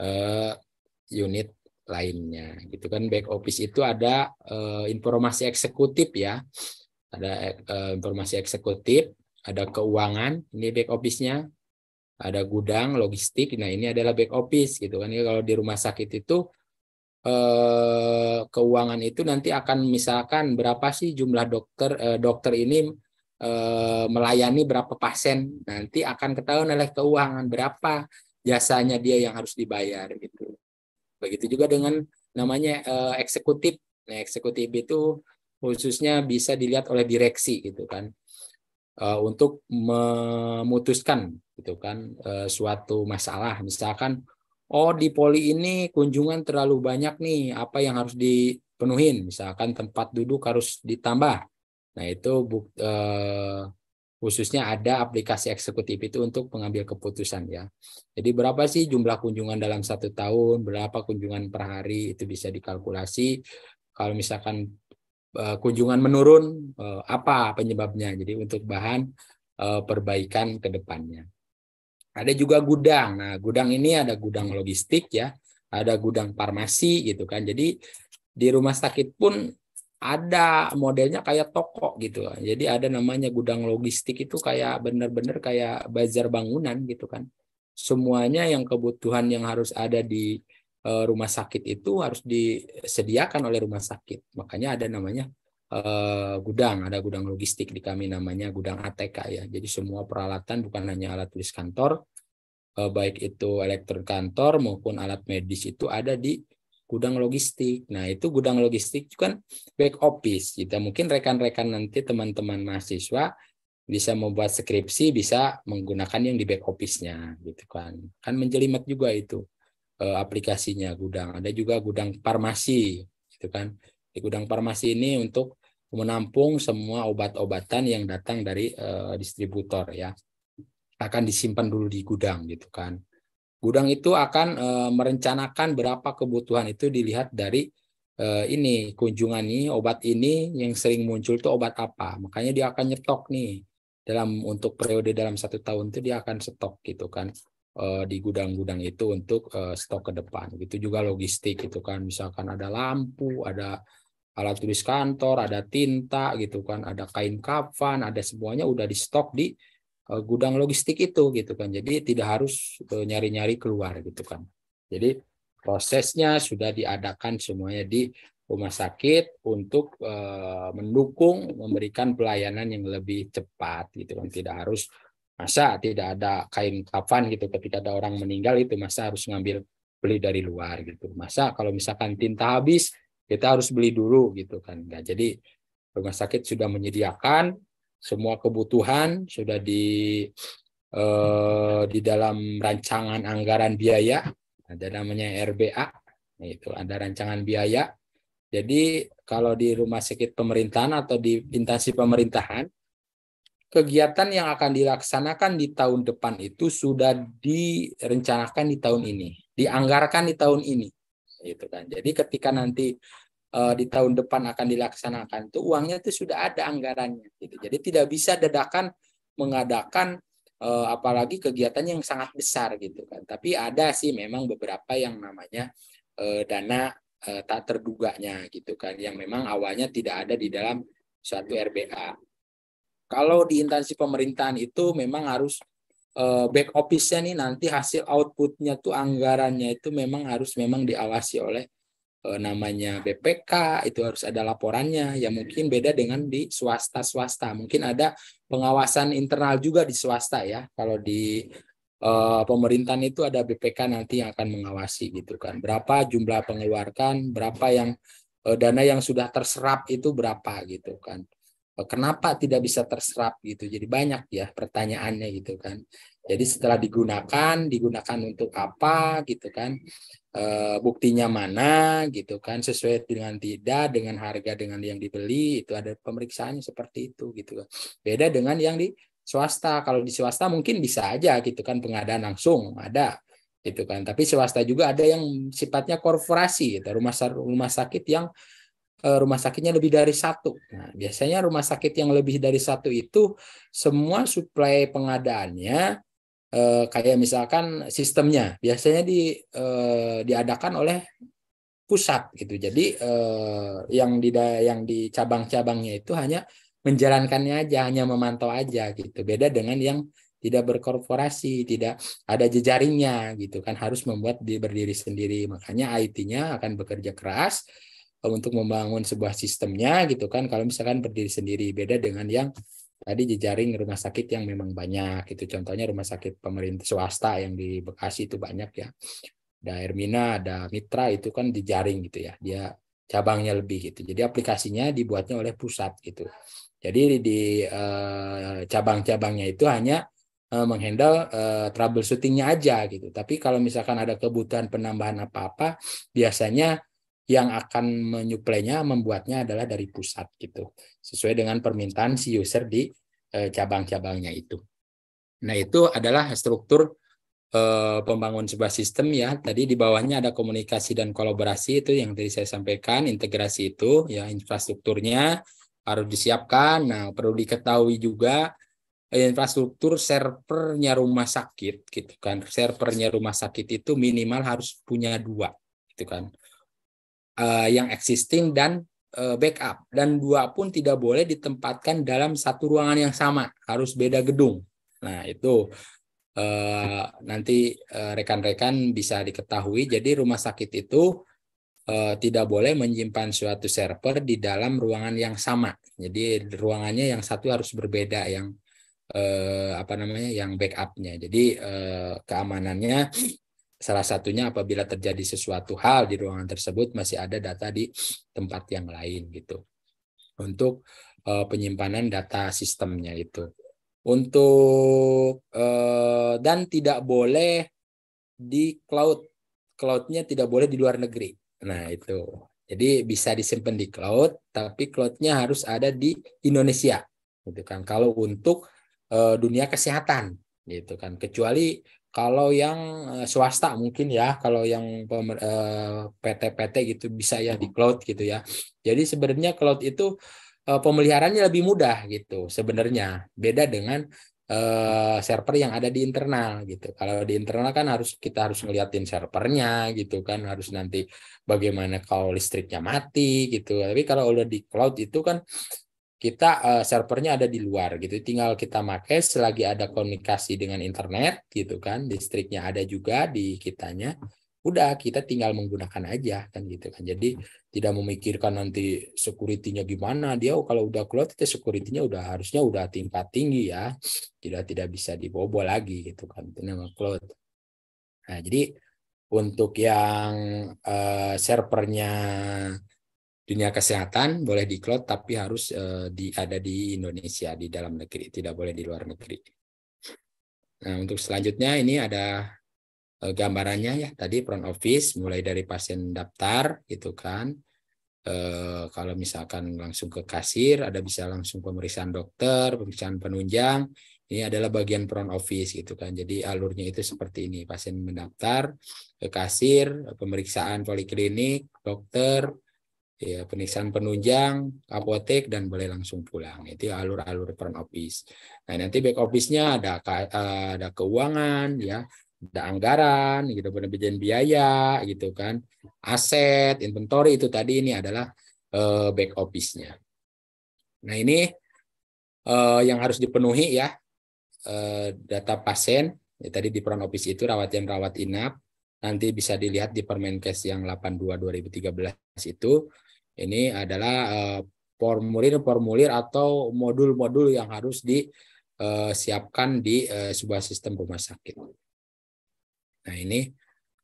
eh, unit lainnya. Gitu kan back office itu ada eh, informasi eksekutif ya, ada eh, informasi eksekutif, ada keuangan ini back office-nya, ada gudang logistik nah ini adalah back office gitu kan ya kalau di rumah sakit itu eh, keuangan itu nanti akan misalkan berapa sih jumlah dokter eh, dokter ini eh, melayani berapa pasien nanti akan ketahuan oleh keuangan berapa jasanya dia yang harus dibayar gitu begitu juga dengan namanya eksekutif nah eksekutif itu khususnya bisa dilihat oleh direksi gitu kan uh, untuk memutuskan gitu kan uh, suatu masalah misalkan oh di poli ini kunjungan terlalu banyak nih apa yang harus dipenuhin misalkan tempat duduk harus ditambah nah itu uh, khususnya ada aplikasi eksekutif itu untuk mengambil keputusan ya. Jadi berapa sih jumlah kunjungan dalam satu tahun, berapa kunjungan per hari itu bisa dikalkulasi. Kalau misalkan Eh, kunjungan menurun eh, apa penyebabnya jadi untuk bahan eh, perbaikan ke depannya ada juga gudang nah gudang ini ada gudang logistik ya ada gudang farmasi gitu kan jadi di rumah sakit pun ada modelnya kayak toko gitu jadi ada namanya gudang logistik itu kayak bener-bener kayak bazar bangunan gitu kan semuanya yang kebutuhan yang harus ada di Eh, rumah sakit itu harus disediakan oleh rumah sakit. Makanya ada namanya eh, gudang, ada gudang logistik di kami namanya gudang ATK ya. Jadi semua peralatan bukan hanya alat tulis kantor, eh, baik itu elektron kantor maupun alat medis itu ada di gudang logistik. Nah itu gudang logistik itu kan back office. Kita mungkin rekan-rekan nanti teman-teman mahasiswa bisa membuat skripsi bisa menggunakan yang di back office-nya gitu kan kan menjelimet juga itu Eh, aplikasinya gudang. Ada juga gudang farmasi, gitu kan. Di gudang farmasi ini untuk menampung semua obat-obatan yang datang dari uh, distributor ya. Akan disimpan dulu di gudang gitu kan. Gudang itu akan uh, merencanakan berapa kebutuhan itu dilihat dari uh, ini kunjungan ini obat ini yang sering muncul tuh obat apa. Makanya dia akan nyetok nih dalam untuk periode dalam satu tahun itu dia akan stok gitu kan Eh, di gudang-gudang itu untuk eh, stok ke depan. Gitu juga logistik gitu kan, misalkan ada lampu, ada alat tulis kantor, ada tinta gitu kan, ada kain kafan, ada semuanya udah di stok di eh, gudang logistik itu gitu kan. Jadi tidak harus nyari-nyari keluar gitu kan. Jadi prosesnya sudah diadakan semuanya di rumah sakit untuk mendukung memberikan pelayanan yang lebih cepat gitu kan tidak harus Masa tidak ada kain kafan gitu ketika ada orang meninggal itu masa harus ngambil beli dari luar gitu. Masa kalau misalkan tinta habis kita harus beli dulu gitu kan. Nah, jadi rumah sakit sudah menyediakan semua kebutuhan sudah di eh, di dalam rancangan anggaran biaya ada namanya RBA nah itu ada rancangan biaya jadi kalau di rumah sakit pemerintahan atau di instansi pemerintahan kegiatan yang akan dilaksanakan di tahun depan itu sudah direncanakan di tahun ini, dianggarkan di tahun ini, gitu kan. Jadi ketika nanti uh, di tahun depan akan dilaksanakan itu uangnya itu sudah ada anggarannya, gitu. Jadi tidak bisa dadakan mengadakan uh, apalagi kegiatan yang sangat besar, gitu kan. Tapi ada sih memang beberapa yang namanya uh, dana tak terduganya, gitu kan, yang memang awalnya tidak ada di dalam suatu RBA kalau di instansi pemerintahan itu memang harus uh, back office-nya nih nanti hasil outputnya tuh anggarannya itu memang harus memang diawasi oleh uh, namanya BPK itu harus ada laporannya ya mungkin beda dengan di swasta swasta mungkin ada pengawasan internal juga di swasta ya kalau di uh, pemerintahan itu ada BPK nanti yang akan mengawasi gitu kan. Berapa jumlah pengeluarkan, berapa yang uh, dana yang sudah terserap itu berapa gitu kan. Eh, kenapa tidak bisa terserap gitu. Jadi banyak ya pertanyaannya gitu kan. Jadi setelah digunakan, digunakan untuk apa gitu kan? E, buktinya mana gitu kan? Sesuai dengan tidak, dengan harga dengan yang dibeli itu ada pemeriksaannya seperti itu gitu kan. Beda dengan yang di swasta. Kalau di swasta mungkin bisa aja gitu kan pengadaan langsung ada gitu kan. Tapi swasta juga ada yang sifatnya korporasi, gitu. rumah rumah sakit yang Eh, rumah sakitnya lebih dari satu. Nah, biasanya rumah sakit yang lebih dari satu itu semua suplai pengadaannya eh, kayak misalkan sistemnya biasanya di eh, diadakan oleh pusat gitu. Jadi yang di yang di cabang-cabangnya itu hanya menjalankannya aja, hanya memantau aja gitu. Beda dengan yang tidak berkorporasi, tidak ada jejaringnya gitu kan harus membuat dia berdiri sendiri. Makanya IT-nya akan bekerja keras untuk membangun sebuah sistemnya gitu kan kalau misalkan berdiri sendiri beda dengan yang tadi jejaring rumah sakit yang memang banyak itu contohnya rumah sakit pemerintah swasta yang di Bekasi itu banyak ya ada Ermina ada Mitra itu kan jejaring gitu ya dia cabangnya lebih gitu jadi aplikasinya dibuatnya oleh pusat gitu jadi di eh, cabang-cabangnya itu hanya eh, menghandle eh, troubleshootingnya aja gitu tapi kalau misalkan ada kebutuhan penambahan apa-apa biasanya yang akan menyuplainya membuatnya adalah dari pusat gitu sesuai dengan permintaan si user di eh, cabang-cabangnya itu. Nah itu adalah struktur eh, pembangun sebuah sistem ya. Tadi di bawahnya ada komunikasi dan kolaborasi itu yang tadi saya sampaikan integrasi itu ya infrastrukturnya harus disiapkan. Nah perlu diketahui juga eh, infrastruktur servernya rumah sakit gitu kan servernya rumah sakit itu minimal harus punya dua gitu kan uh, yang existing dan uh, backup dan dua pun tidak boleh ditempatkan dalam satu ruangan yang sama harus beda gedung nah itu uh, nanti rekan-rekan uh, bisa diketahui jadi rumah sakit itu uh, tidak boleh menyimpan suatu server di dalam ruangan yang sama jadi ruangannya yang satu harus berbeda yang eh, apa namanya yang backupnya jadi eh, keamanannya Salah satunya apabila terjadi sesuatu hal di ruangan tersebut masih ada data di tempat yang lain gitu. Untuk uh, penyimpanan data sistemnya itu. Untuk uh, dan tidak boleh di cloud. Cloudnya tidak boleh di luar negeri. Nah, itu. Jadi bisa disimpan di cloud, tapi cloudnya harus ada di Indonesia. Gitu kan. Kalau untuk uh, dunia kesehatan gitu kan. Kecuali kalau yang eh, swasta mungkin ya, kalau yang PT-PT eh, gitu bisa ya di cloud gitu ya. Jadi sebenarnya cloud itu eh, pemeliharannya lebih mudah gitu sebenarnya. Beda dengan server yang ada di internal gitu. Kalau di internal kan harus kita harus ngeliatin servernya gitu kan, harus nanti bagaimana kalau listriknya mati gitu. Tapi kalau udah di cloud itu kan kita uh, servernya ada di luar gitu tinggal kita pakai selagi ada komunikasi dengan internet gitu kan listriknya ada juga di kitanya udah kita tinggal menggunakan aja kan gitu kan jadi tidak memikirkan nanti securitynya gimana dia kalau udah cloud itu securitynya udah harusnya udah tingkat tinggi ya tidak tidak bisa dibobol lagi gitu kan itu nama cloud nah jadi untuk yang uh, servernya dunia kesehatan boleh di cloud tapi harus uh, di ada di Indonesia di dalam negeri tidak boleh di luar negeri. Nah untuk selanjutnya ini ada uh, gambarannya ya tadi front office mulai dari pasien daftar gitu kan uh, kalau misalkan langsung ke kasir ada bisa langsung pemeriksaan dokter pemeriksaan penunjang ini adalah bagian front office gitu kan jadi alurnya itu seperti ini pasien mendaftar ke kasir pemeriksaan poliklinik dokter ya penisan penunjang, apotek dan boleh langsung pulang. Itu alur-alur front office. Nah, nanti back office-nya ada eh, ada keuangan ya, ada anggaran, gitu penerbitan biaya gitu kan. Aset, inventory itu tadi ini adalah uh, back office-nya. Nah, ini uh, yang harus dipenuhi ya uh, data pasien. Ya, tadi di front office itu rawat yang rawat inap nanti bisa dilihat di Permenkes yang 82 2013 itu ini adalah eh, formulir-formulir atau modul-modul yang harus disiapkan di eh, eh, sebuah sistem rumah sakit. Nah ini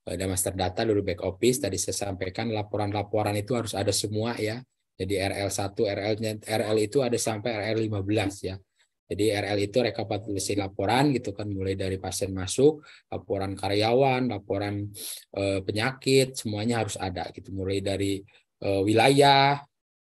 ada master data dulu back office tadi saya sampaikan laporan-laporan itu harus ada semua ya. Jadi RL1, RL RL itu ada sampai RL15 ya. Jadi RL itu rekapitulasi laporan gitu kan mulai dari pasien masuk, laporan karyawan, laporan e, penyakit, semuanya harus ada gitu mulai dari uh, wilayah,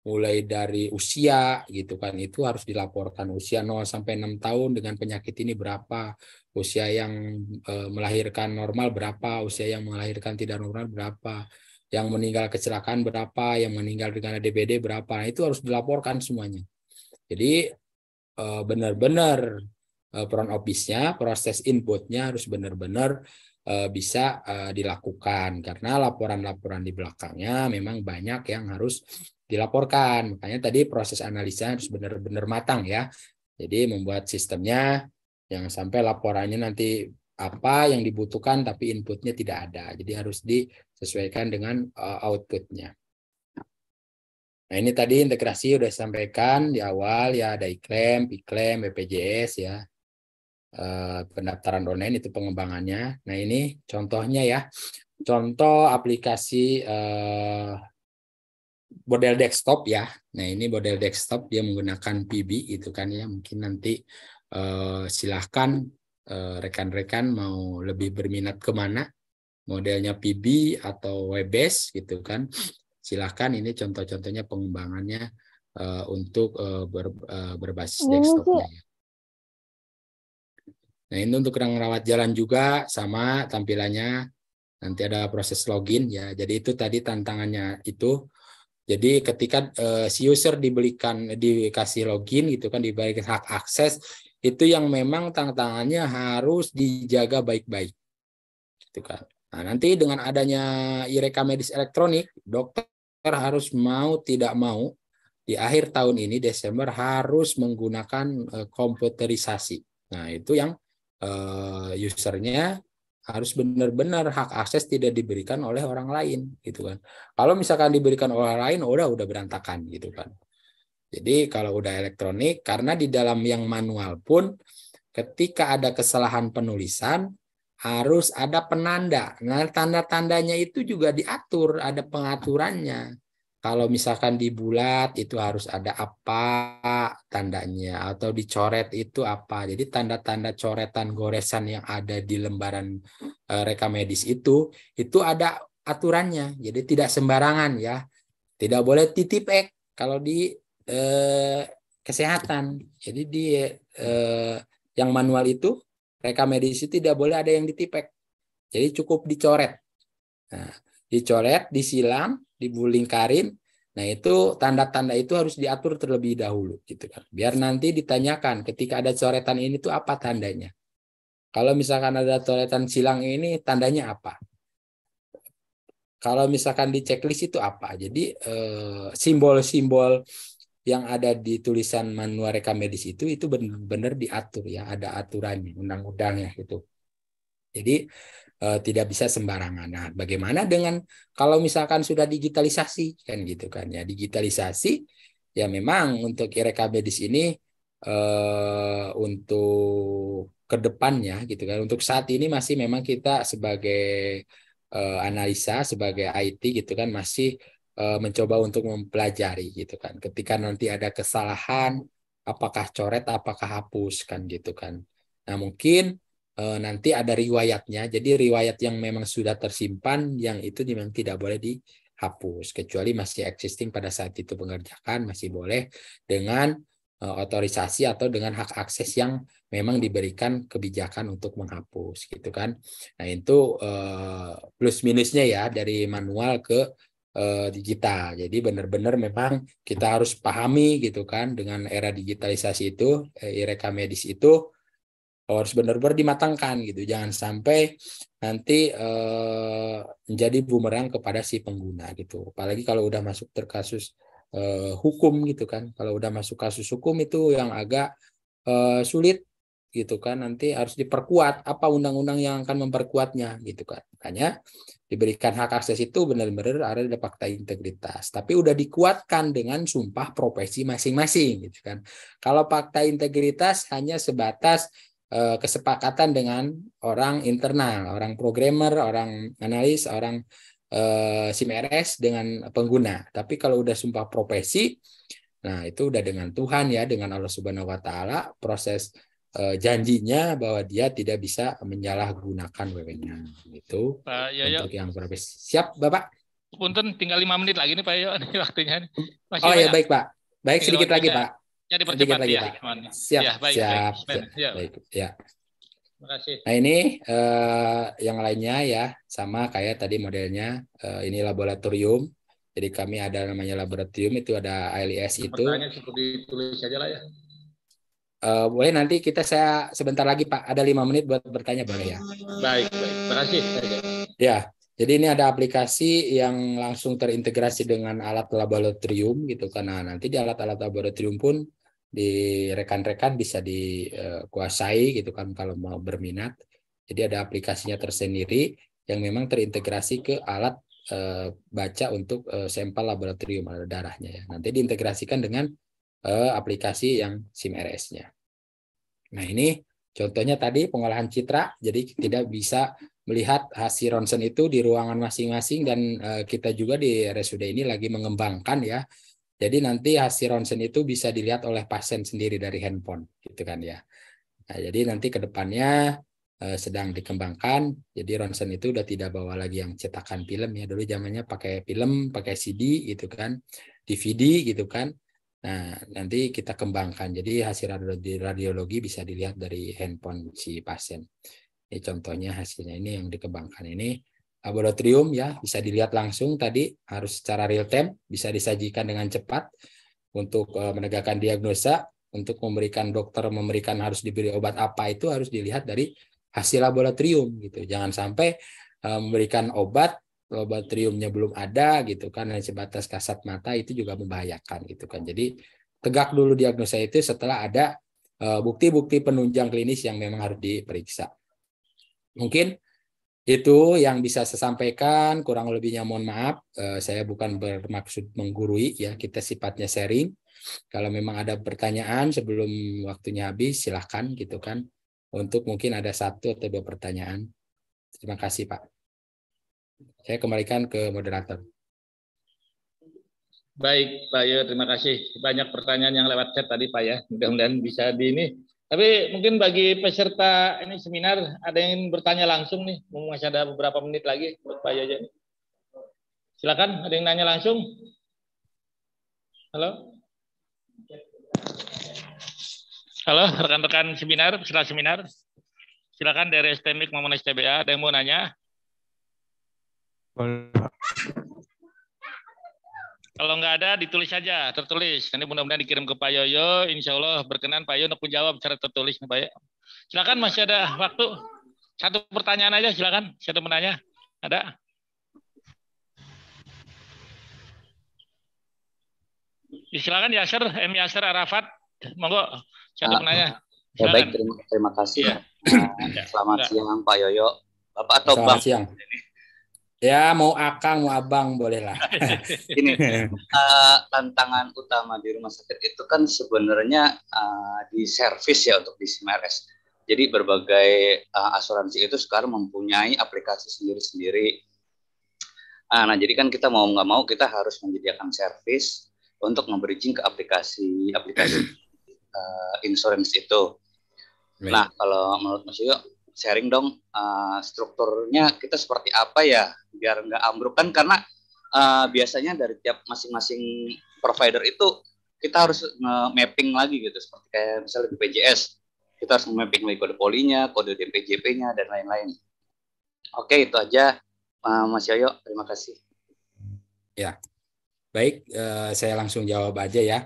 mulai dari usia gitu kan itu harus dilaporkan usia 0 sampai 6 tahun dengan penyakit ini berapa, usia yang uh, melahirkan normal berapa, usia yang melahirkan tidak normal berapa, yang meninggal kecelakaan berapa, yang meninggal dengan DPD berapa. Nah, itu harus dilaporkan semuanya. Jadi eh, benar-benar front office-nya, proses inputnya harus benar-benar Eh, bisa eh, dilakukan karena laporan-laporan di belakangnya memang banyak yang harus dilaporkan. Makanya tadi proses analisa harus benar-benar matang ya. Jadi membuat sistemnya jangan sampai laporannya nanti apa yang dibutuhkan tapi inputnya tidak ada. Jadi harus disesuaikan dengan eh, outputnya. Nah ini tadi integrasi sudah sampaikan di awal ya ada iklim, iklim, BPJS ya. Eh, pendaftaran online itu pengembangannya. Nah ini contohnya ya, contoh aplikasi eh, model desktop ya. Nah ini model desktop dia menggunakan PB itu kan ya. Mungkin nanti eh, silahkan rekan eh, rekan-rekan mau lebih berminat kemana modelnya PB atau web-based gitu kan. Silahkan ini contoh-contohnya pengembangannya uh, untuk uh, ber, uh, berbasis desktop. Ya Nah ini untuk rawat jalan juga sama tampilannya. Nanti ada proses login ya. Jadi itu tadi tantangannya itu. Jadi ketika uh, si user dibelikan dikasih login gitu kan diberikan hak akses itu yang memang tantangannya harus dijaga baik-baik. Gitu kan. Nah, nanti dengan adanya ireka medis elektronik, dokter harus mau tidak mau di akhir tahun ini Desember harus menggunakan uh, komputerisasi. Nah, itu yang Eh, usernya harus benar-benar hak akses tidak diberikan oleh orang lain gitu kan. Kalau misalkan diberikan oleh orang lain udah udah berantakan gitu kan. Jadi kalau udah elektronik karena di dalam yang manual pun ketika ada kesalahan penulisan harus ada penanda. Nah, tanda-tandanya itu juga diatur, ada pengaturannya. Kalau misalkan dibulat itu harus ada apa tandanya atau dicoret itu apa. Jadi tanda-tanda coretan goresan yang ada di lembaran e, rekam medis itu itu ada aturannya. Jadi tidak sembarangan ya. Tidak boleh titip ek kalau di e, kesehatan. Jadi di e, yang manual itu rekam medis itu tidak boleh ada yang ditipek. Jadi cukup dicoret. Nah, dicoret, disilang dibulingkarin Nah, itu tanda-tanda itu harus diatur terlebih dahulu gitu kan. Biar nanti ditanyakan ketika ada coretan ini tuh apa tandanya. Kalau misalkan ada coretan silang ini tandanya apa? Kalau misalkan di checklist itu apa? Jadi eh, simbol-simbol eh, yang ada di tulisan manual rekam medis itu itu benar-benar diatur ya, ada aturannya, undang-undangnya gitu. Jadi Eh, tidak bisa sembarangan. Nah, bagaimana dengan kalau misalkan sudah digitalisasi kan gitu kan ya digitalisasi ya memang untuk IRKB di sini uh, untuk kedepannya gitu kan untuk saat ini masih memang kita sebagai eh, analisa sebagai IT gitu kan masih mencoba untuk mempelajari gitu kan ketika nanti ada kesalahan apakah coret apakah hapus kan gitu kan nah mungkin Eh, nanti ada riwayatnya. Jadi riwayat yang memang sudah tersimpan, yang itu memang tidak boleh dihapus. Kecuali masih existing pada saat itu pengerjakan, masih boleh dengan eh, otorisasi atau dengan hak akses yang memang diberikan kebijakan untuk menghapus gitu kan. Nah, itu eh, plus minusnya ya dari manual ke digital. Jadi benar-benar memang kita harus pahami gitu kan dengan era digitalisasi itu, e medis itu harus benar-benar dimatangkan gitu. Jangan sampai nanti uh, menjadi bumerang kepada si pengguna gitu. Apalagi kalau udah masuk terkasus uh, eh, hukum gitu kan. Kalau udah masuk kasus hukum itu yang agak uh, sulit gitu kan. Nanti harus diperkuat apa undang-undang yang akan memperkuatnya gitu kan. Makanya diberikan hak akses itu benar-benar ada di fakta integritas. Tapi udah dikuatkan dengan sumpah profesi masing-masing gitu kan. Kalau fakta integritas hanya sebatas Eh, kesepakatan dengan orang internal, orang programmer, orang analis, orang eh, SIMRS dengan pengguna. Tapi kalau udah sumpah profesi, nah itu udah dengan Tuhan ya, dengan Allah Subhanahu wa taala proses eh, janjinya bahwa dia tidak bisa menyalahgunakan wewenang. Itu Pak Yoyo. untuk yang profesi. Siap, Bapak? Punten tinggal lima menit lagi nih Pak Yoyo, waktunya. Masih oh iya, banyak. ya baik Pak. Baik iya, sedikit lagi Pak. Ya, dipercepat lagi, ya. Pak. Siap, ya, baik, siap, baik. siap, ya. baik, ya. Nah ini eh, yang lainnya ya sama kayak tadi modelnya eh, ini laboratorium. Jadi kami ada namanya laboratorium itu ada ILS itu. Pertanyaan ya. Uh, boleh nanti kita saya sebentar lagi Pak ada lima menit buat bertanya boleh ya. Baik, baik. Terima kasih. Ya, jadi ini ada aplikasi yang langsung terintegrasi dengan alat laboratorium gitu karena nanti di alat-alat laboratorium pun di rekan-rekan bisa dikuasai eh, gitu kan kalau mau berminat. Jadi ada aplikasinya tersendiri yang memang terintegrasi ke alat e, baca untuk e, sampel laboratorium darahnya ya. Nanti diintegrasikan dengan e, aplikasi yang SIM rs nya Nah, ini contohnya tadi pengolahan citra jadi tidak bisa melihat hasil ronsen itu di ruangan masing-masing dan e, kita juga di RSUD ini lagi mengembangkan ya jadi nanti hasil ronsen itu bisa dilihat oleh pasien sendiri dari handphone, gitu kan ya. Nah, jadi nanti ke depannya eh, sedang dikembangkan. Jadi ronsen itu udah tidak bawa lagi yang cetakan film ya. Dulu zamannya pakai film, pakai CD gitu kan, DVD gitu kan. Nah, nanti kita kembangkan. Jadi hasil radiologi bisa dilihat dari handphone si pasien. Ini contohnya hasilnya ini yang dikembangkan ini laboratorium ya bisa dilihat langsung tadi harus secara real time bisa disajikan dengan cepat untuk eh, menegakkan diagnosa untuk memberikan dokter memberikan harus diberi obat apa itu harus dilihat dari hasil laboratorium gitu jangan sampai eh, memberikan obat laboratoriumnya belum ada gitu kan hanya sebatas kasat mata itu juga membahayakan gitu kan jadi tegak dulu diagnosa itu setelah ada eh, bukti-bukti penunjang klinis yang memang harus diperiksa mungkin itu yang bisa saya sampaikan, kurang lebihnya mohon maaf. Eh, saya bukan bermaksud menggurui ya, kita sifatnya sharing. Kalau memang ada pertanyaan sebelum waktunya habis, silahkan gitu kan. Untuk mungkin ada satu atau dua pertanyaan. Terima kasih Pak. Saya kembalikan ke moderator. Baik Pak Yo, terima kasih. Banyak pertanyaan yang lewat chat tadi Pak ya. Mudah-mudahan bisa di ini tapi mungkin bagi peserta ini seminar ada yang bertanya langsung nih, masih ada beberapa menit lagi buat Pak Jajan. Silakan, ada yang nanya langsung? Halo? Halo, rekan-rekan seminar, peserta seminar. Silakan dari STMIK maupun STBA, ada yang mau nanya? Kalau nggak ada, ditulis saja, tertulis. Nanti mudah-mudahan dikirim ke Pak Yoyo. Insya Allah berkenan Pak Yoyo untuk jawab secara tertulis. Pak Yoyo. Silakan masih ada waktu. Satu pertanyaan aja, silakan. satu menanya? Ada? Ya, silakan Yasser, M. Yasser Arafat. Monggo, ah, menanya? Ya, baik, terima, terima kasih. Ya. Selamat ya. siang Pak Yoyo. Bapak atau Selamat Bang? siang. Ya mau akang mau abang bolehlah. Ini uh, eh, tantangan utama di rumah sakit itu kan sebenarnya uh, di servis ya untuk di SIMRS. Jadi berbagai uh, asuransi itu sekarang mempunyai aplikasi sendiri-sendiri. Uh, nah jadi kan kita mau nggak mau kita harus menyediakan servis untuk memberi ke aplikasi aplikasi uh, insurance itu. Nah kalau menurut Mas Yoyo sharing dong uh, strukturnya kita seperti apa ya biar nggak ambruk kan karena uh, biasanya dari tiap masing-masing provider itu kita harus mapping lagi gitu seperti kayak misalnya di PJS kita harus mapping lagi kode polinya, kode DPJP-nya dan lain-lain. Oke itu aja eh, Mas Yoyo, terima kasih. Ya, baik saya langsung jawab aja ya.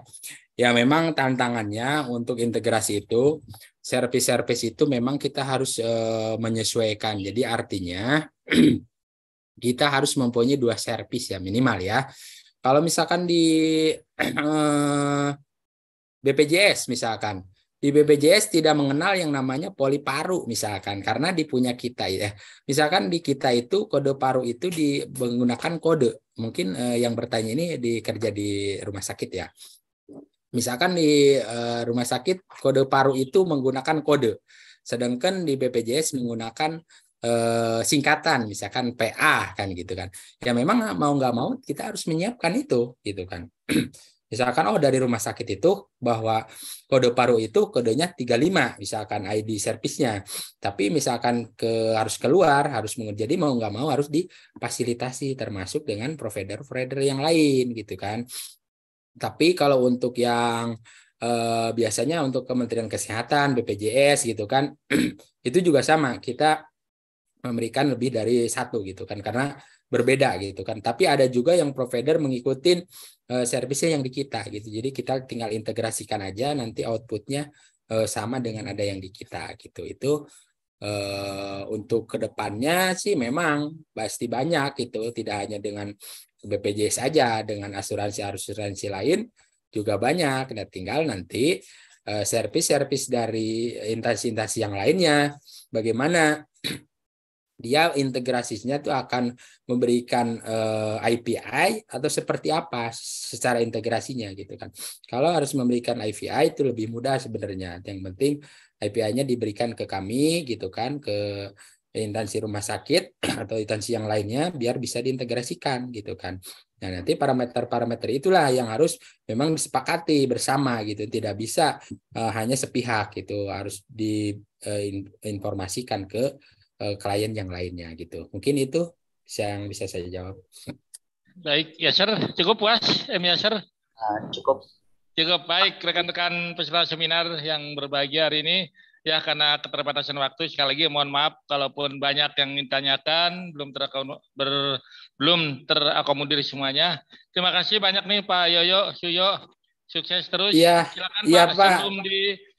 Ya memang tantangannya untuk integrasi itu service-service itu memang kita harus e, menyesuaikan. Jadi artinya kita harus mempunyai dua service ya minimal ya. Kalau misalkan di eh, BPJS misalkan di BPJS tidak mengenal yang namanya poli paru misalkan karena di punya kita ya. Misalkan di kita itu kode paru itu digunakan kode. Mungkin eh, yang bertanya ini dikerja di rumah sakit ya. Misalkan di eh, rumah sakit kode paru itu menggunakan kode, sedangkan di BPJS menggunakan eh, singkatan, misalkan PA kan gitu kan. Ya memang mau nggak mau kita harus menyiapkan itu gitu kan. Misalkan oh dari rumah sakit itu bahwa kode paru itu kodenya 35 misalkan ID servisnya. Tapi misalkan ke harus keluar harus jadi mau nggak mau harus difasilitasi termasuk dengan provider-provider yang lain gitu kan. Tapi kalau untuk yang eh, biasanya untuk Kementerian Kesehatan, BPJS gitu kan, itu juga sama kita memberikan lebih dari satu gitu kan karena berbeda gitu kan. Tapi ada juga yang provider mengikuti uh, eh, servisnya yang di kita gitu. Jadi kita tinggal integrasikan aja nanti outputnya uh, sama dengan ada yang di kita gitu. Itu uh, untuk kedepannya sih memang pasti banyak gitu. Tidak hanya dengan BPJS aja dengan asuransi-asuransi lain juga banyak. Nah, tinggal nanti eh, servis-servis dari intasi-intasi yang lainnya bagaimana dia integrasinya itu akan memberikan uh, eh, IPI atau seperti apa secara integrasinya gitu kan. Kalau harus memberikan IPI itu lebih mudah sebenarnya. Yang penting IPI-nya diberikan ke kami gitu kan ke instansi rumah sakit atau instansi yang lainnya biar bisa diintegrasikan gitu kan. Nah, nanti parameter-parameter itulah yang harus memang disepakati bersama gitu, tidak bisa uh, hanya sepihak gitu, harus diinformasikan eh, uh, ke uh, klien yang lainnya gitu. Mungkin itu yang bisa saya jawab. Baik, ya sir, cukup puas, em ya sir. Ah, cukup. Cukup baik rekan-rekan peserta seminar yang berbahagia hari ini. Ya, karena keterbatasan waktu, sekali lagi mohon maaf kalaupun banyak yang ditanyakan, belum, ter ber, belum terakomodir semuanya. Terima kasih banyak nih Pak Yoyo, Suyo, sukses terus. Ya, silakan ya, Pak, Pak, sebelum di,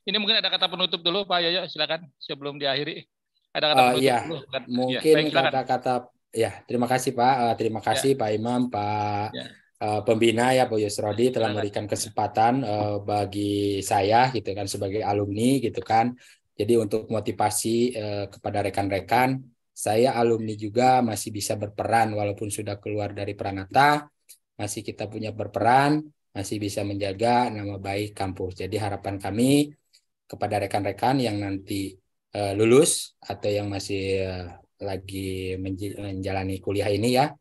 ini mungkin ada kata penutup dulu Pak Yoyo, silakan sebelum diakhiri. Ada kata uh, penutup ya, dulu. Kan? Mungkin kata-kata, ya, ya terima kasih Pak, uh, terima ya. kasih ya. Pak Imam, Pak... Ya. Eh, pembina ya Boyo Yusrodi telah memberikan kesempatan uh, bagi saya gitu kan sebagai alumni gitu kan. Jadi untuk motivasi uh, kepada rekan-rekan, saya alumni juga masih bisa berperan walaupun sudah keluar dari Pranata, masih kita punya berperan, masih bisa menjaga nama baik kampus. Jadi harapan kami kepada rekan-rekan yang nanti uh, lulus atau yang masih uh, lagi menjalani kuliah ini ya,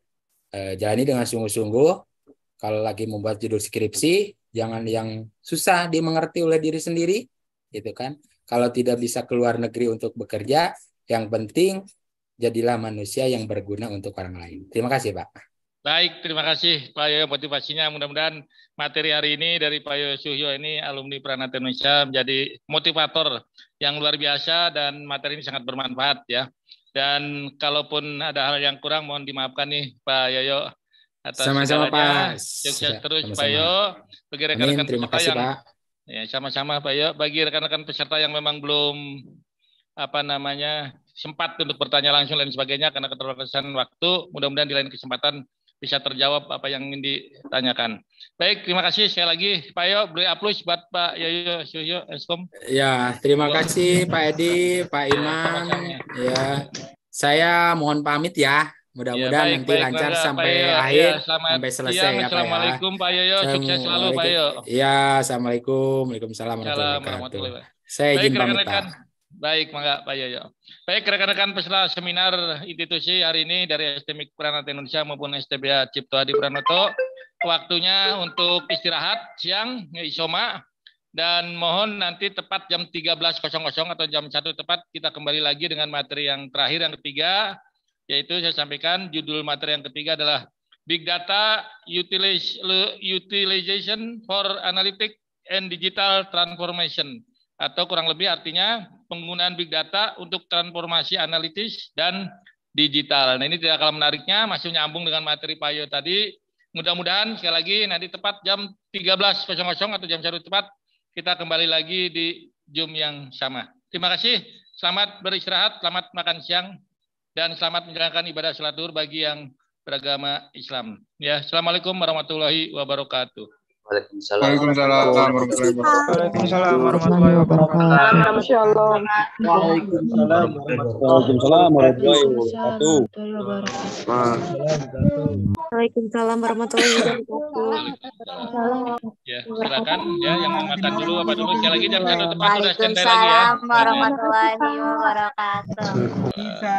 uh, jalani dengan sungguh-sungguh kalau lagi membuat judul skripsi, jangan yang susah dimengerti oleh diri sendiri, gitu kan? Kalau tidak bisa keluar negeri untuk bekerja, yang penting jadilah manusia yang berguna untuk orang lain. Terima kasih, Pak. Baik, terima kasih Pak Yoyo motivasinya. Mudah-mudahan materi hari ini dari Pak Yoyo Suhyo ini alumni Pranata Indonesia menjadi motivator yang luar biasa dan materi ini sangat bermanfaat ya. Dan kalaupun ada hal yang kurang mohon dimaafkan nih Pak Yoyo atas sama-sama Pak. Sukses terus sama -sama. Pak Yo. Bagi rekan-rekan peserta kasih, yang Pak. ya sama-sama Pak Yo. Bagi rekan-rekan peserta yang memang belum apa namanya sempat untuk bertanya langsung dan sebagainya karena keterbatasan waktu, mudah-mudahan di lain kesempatan bisa terjawab apa yang ingin ditanyakan. Baik, terima kasih sekali lagi Pak Yo, beri aplaus buat Pak Yoyo Suyo Eskom. Ya, terima kasih Pak Edi, Pak ya, Imam. Ya, saya mohon pamit ya. Mudah-mudahan ya, nanti baik, lancar baik, sampai Pak akhir, ya, selamat sampai selesai. ya pak ya, Pak Yoyo, sukses selalu Pak Yoyo. Ya, assalamualaikum, waalaikumsalam warahmatullahi wabarakatuh. Saya izin baik, pamit Pak. Baik, mangga Pak Yoyo. Baik, rekan-rekan peserta seminar institusi hari ini dari STMIK Pranata Indonesia maupun STBA Cipto Adi Pranoto. Waktunya untuk istirahat siang, isoma, dan mohon nanti tepat jam 13.00 atau jam 1 tepat kita kembali lagi dengan materi yang terakhir yang ketiga yaitu saya sampaikan judul materi yang ketiga adalah Big Data Utilization for Analytic and Digital Transformation atau kurang lebih artinya penggunaan big data untuk transformasi analitis dan digital. Nah ini tidak kalah menariknya, masih nyambung dengan materi Payo tadi. Mudah-mudahan sekali lagi nanti tepat jam 13.00 atau jam 1 tepat kita kembali lagi di Zoom yang sama. Terima kasih, selamat beristirahat, selamat makan siang dan selamat menjalankan ibadah salat bagi yang beragama Islam. Ya, assalamualaikum warahmatullahi wabarakatuh. Waalaikumsalam. Waalaikumsalam warahmatullahi wabarakatuh. Waalaikumsalam warahmatullahi wabarakatuh. Waalaikumsalam. warahmatullahi wabarakatuh. Ya, silakan ya yang dulu apa dulu sekali lagi jam satu tepat sudah ya. Waalaikumsalam warahmatullahi wabarakatuh. Bisa.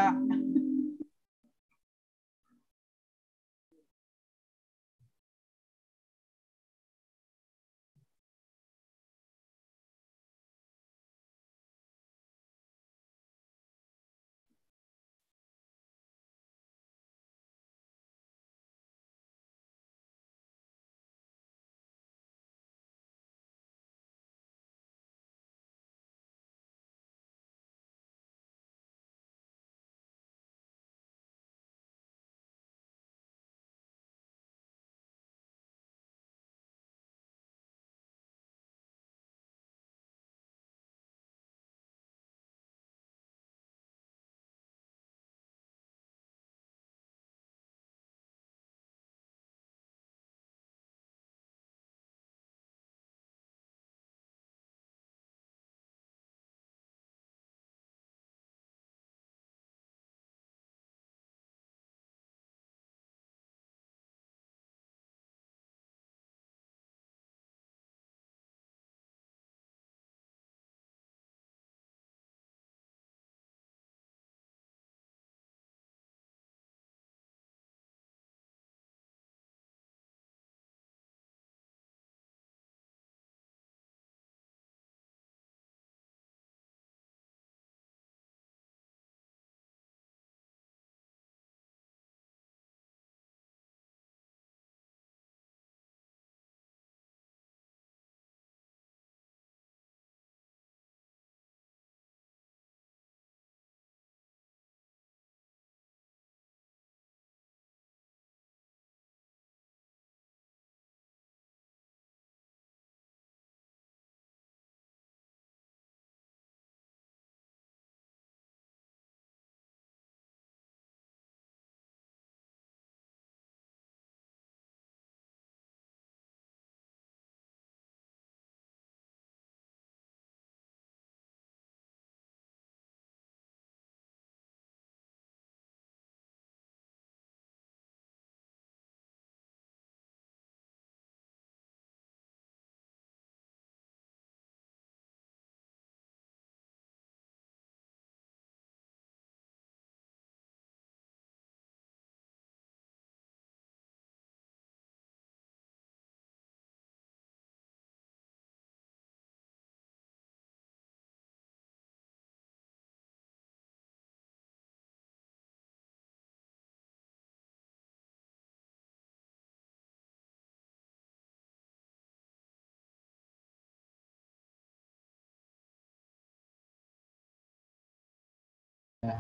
Ya.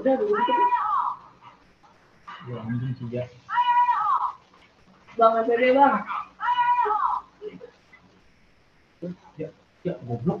Udah belum gitu Ya, anjing juga. Bang SPB, Bang. Ya, ya, goblok.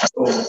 Entonces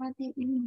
mati ini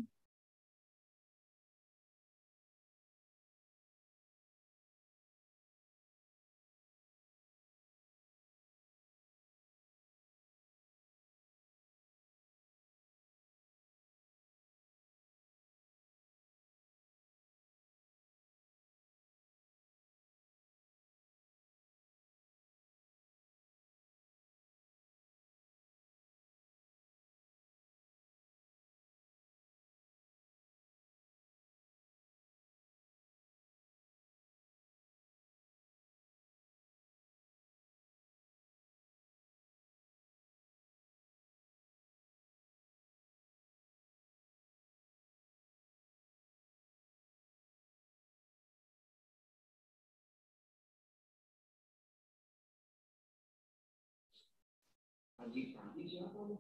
你讲这些多呢？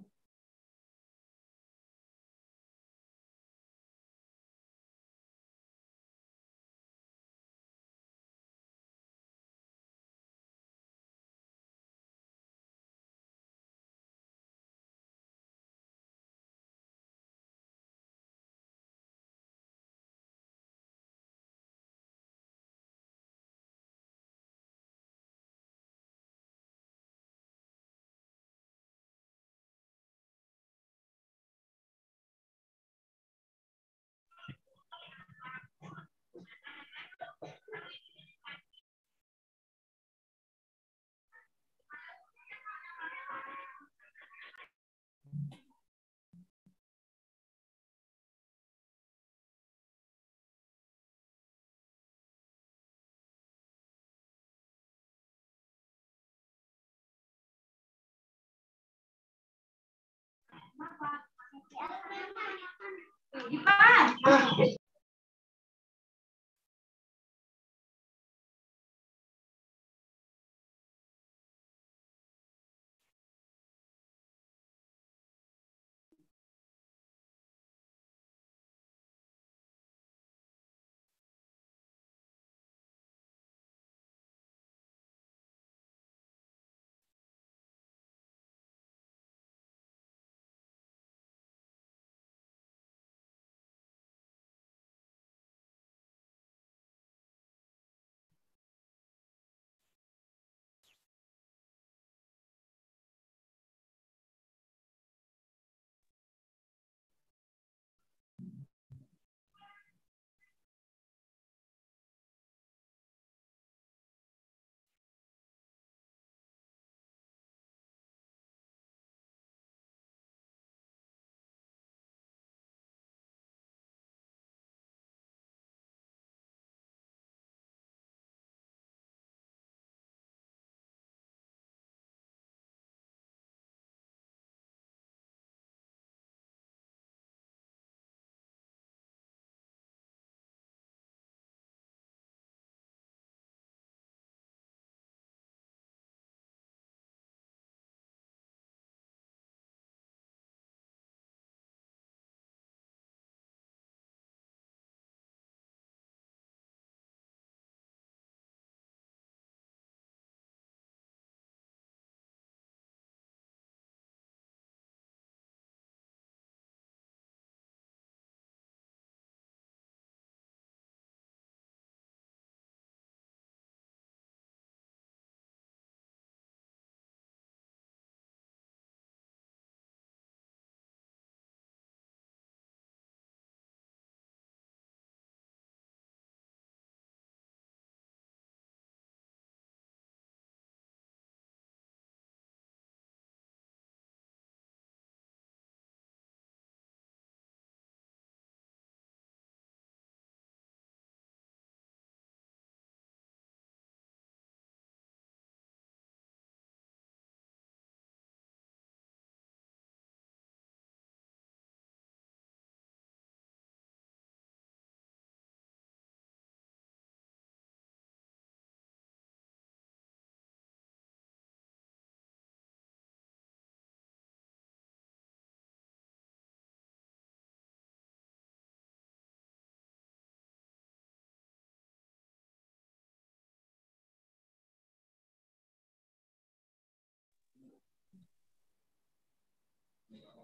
Ipan.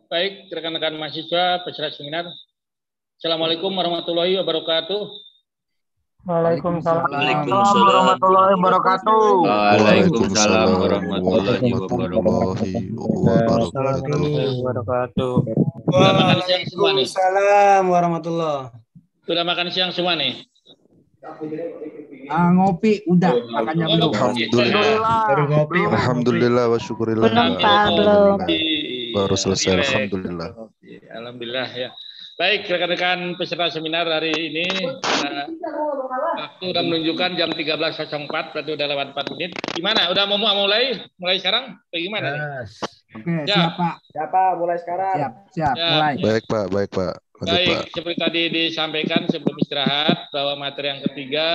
Baik, rekan-rekan mahasiswa, peserta seminar. Assalamualaikum warahmatullahi wabarakatuh. Waalaikumsalam, Waalaikumsalam warahmatullahi wabarakatuh. Waalaikumsalam warahmatullahi wabarakatuh. Sudah makan siang semua nih. Waalaikumsalam warahmatullahi. Sudah makan siang semua nih. Ah, ngopi udah makannya belum. Alhamdulillah. Alhamdulillah wa syukurillah. Belum belum baru iya, selesai. Relax. Alhamdulillah. Iya, Alhamdulillah ya. Baik, rekan-rekan peserta seminar hari ini eh, waktu sudah menunjukkan jam 13.04 berarti udah lewat 4 menit. Gimana? Udah mau mulai? Mulai sekarang? Bagaimana? Yes. Oke, siap. Ya. siap, Pak. Siap, Pak. Mulai sekarang. Siap, siap. siap. Ya. Mulai. Baik, Pak. Baik, Pak. Lanjut, Baik, Pak. seperti tadi disampaikan sebelum istirahat bahwa materi yang ketiga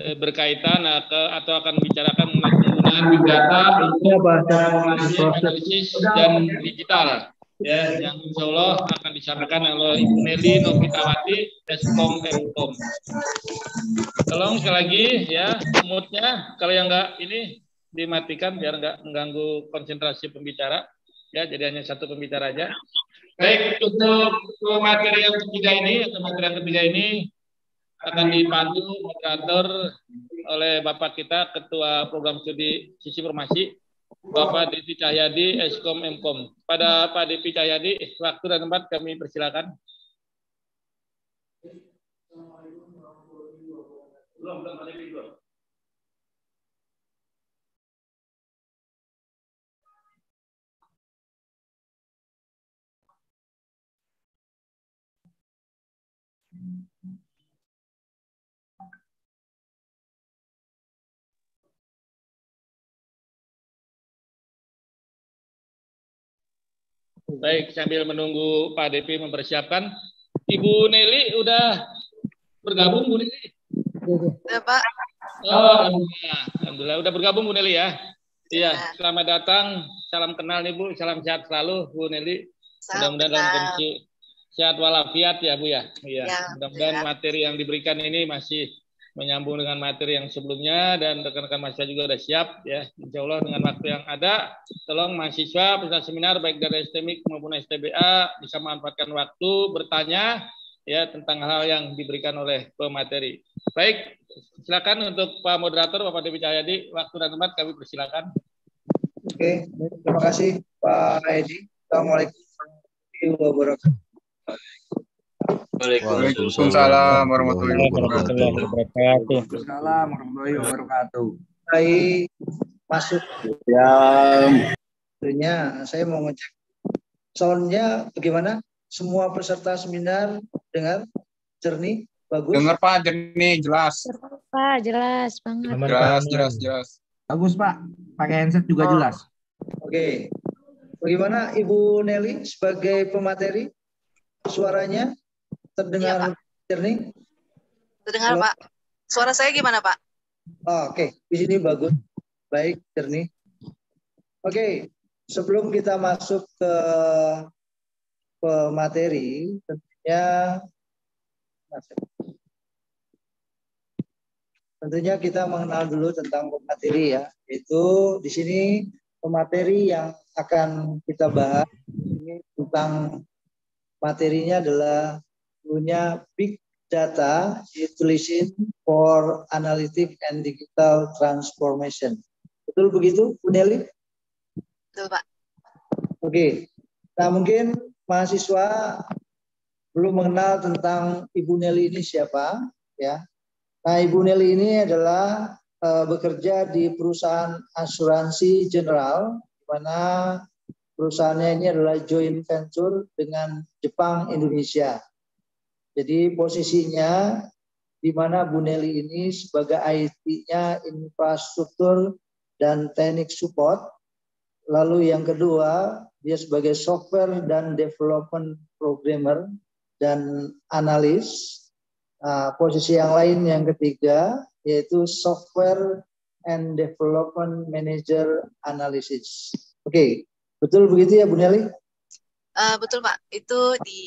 Eh, berkaitan atau akan membicarakan mengenai penggunaan big data untuk analisis dan digital ya yang insya Allah akan disampaikan oleh Meli Novitawati Eskom Eskom. Tolong sekali lagi ya mutnya kalau yang enggak ini dimatikan biar enggak mengganggu konsentrasi pembicara ya jadi hanya satu pembicara aja. Baik untuk materi yang ketiga ini atau materi yang ketiga ini akan dipandu moderator oleh Bapak kita Ketua Program Studi Sisi Informasi Bapak Devi Cahyadi Eskom Mkom. Pada Pak Devi Cahyadi, waktu dan tempat kami persilakan. Belum, belum, belum. Baik, sambil menunggu Pak DP mempersiapkan, Ibu Neli udah bergabung Bu Neli? Ya Pak. Oh, alhamdulillah. udah bergabung Bu Neli ya. Iya, iya, selamat datang. Salam kenal ibu salam sehat selalu Bu Neli. Mudah-mudahan dalam kondisi sehat walafiat ya Bu ya. Iya. Ya, Mudah-mudahan ya. materi yang diberikan ini masih menyambung dengan materi yang sebelumnya dan rekan-rekan mahasiswa juga sudah siap ya Insya Allah dengan waktu yang ada tolong mahasiswa peserta seminar baik dari STMIK maupun STBA bisa memanfaatkan waktu bertanya ya tentang hal yang diberikan oleh pemateri. Baik, silakan untuk Pak Moderator Bapak Dewi Cahyadi waktu dan tempat kami persilakan. Oke, terima kasih Pak Edi. Assalamualaikum warahmatullahi wabarakatuh. Waalaikumsalam warahmatullahi wabarakatuh. Waalaikumsalam warahmatullahi wabarakatuh. Hai, masuk. Ya. Tentunya saya mau ngecek soundnya bagaimana? Semua peserta seminar dengar jernih, bagus. Dengar Pak, jernih, jelas. Dengar, Pak, jelas banget. Jelas, jelas, jelas. Bagus Pak, pakai handset juga oh. jelas. Oke. Okay. Bagaimana Ibu Nelly sebagai pemateri? Suaranya Terdengar iya, Ya, Terdengar, Pak. Suara saya gimana, Pak? Oh, Oke, okay. di sini bagus. Baik, jernih. Oke, okay. sebelum kita masuk ke, ke materi, tentunya Tentunya kita mengenal dulu tentang materi ya. Itu di sini pemateri yang akan kita bahas ini tentang materinya adalah punya big data utilization for analytic and digital transformation. Betul begitu, Bu Nelly? Betul, Pak. Oke. Okay. Nah, mungkin mahasiswa belum mengenal tentang Ibu Nelly ini siapa, ya. Nah, Ibu Nelly ini adalah uh, bekerja di perusahaan asuransi general di mana perusahaannya ini adalah joint venture dengan Jepang Indonesia jadi posisinya di mana Buneli ini sebagai IT-nya infrastruktur dan teknik support. Lalu yang kedua, dia sebagai software dan development programmer dan analis. Nah, posisi yang lain yang ketiga yaitu software and development manager analysis. Oke, okay. betul begitu ya Bu Nelly? Uh, betul Pak, itu di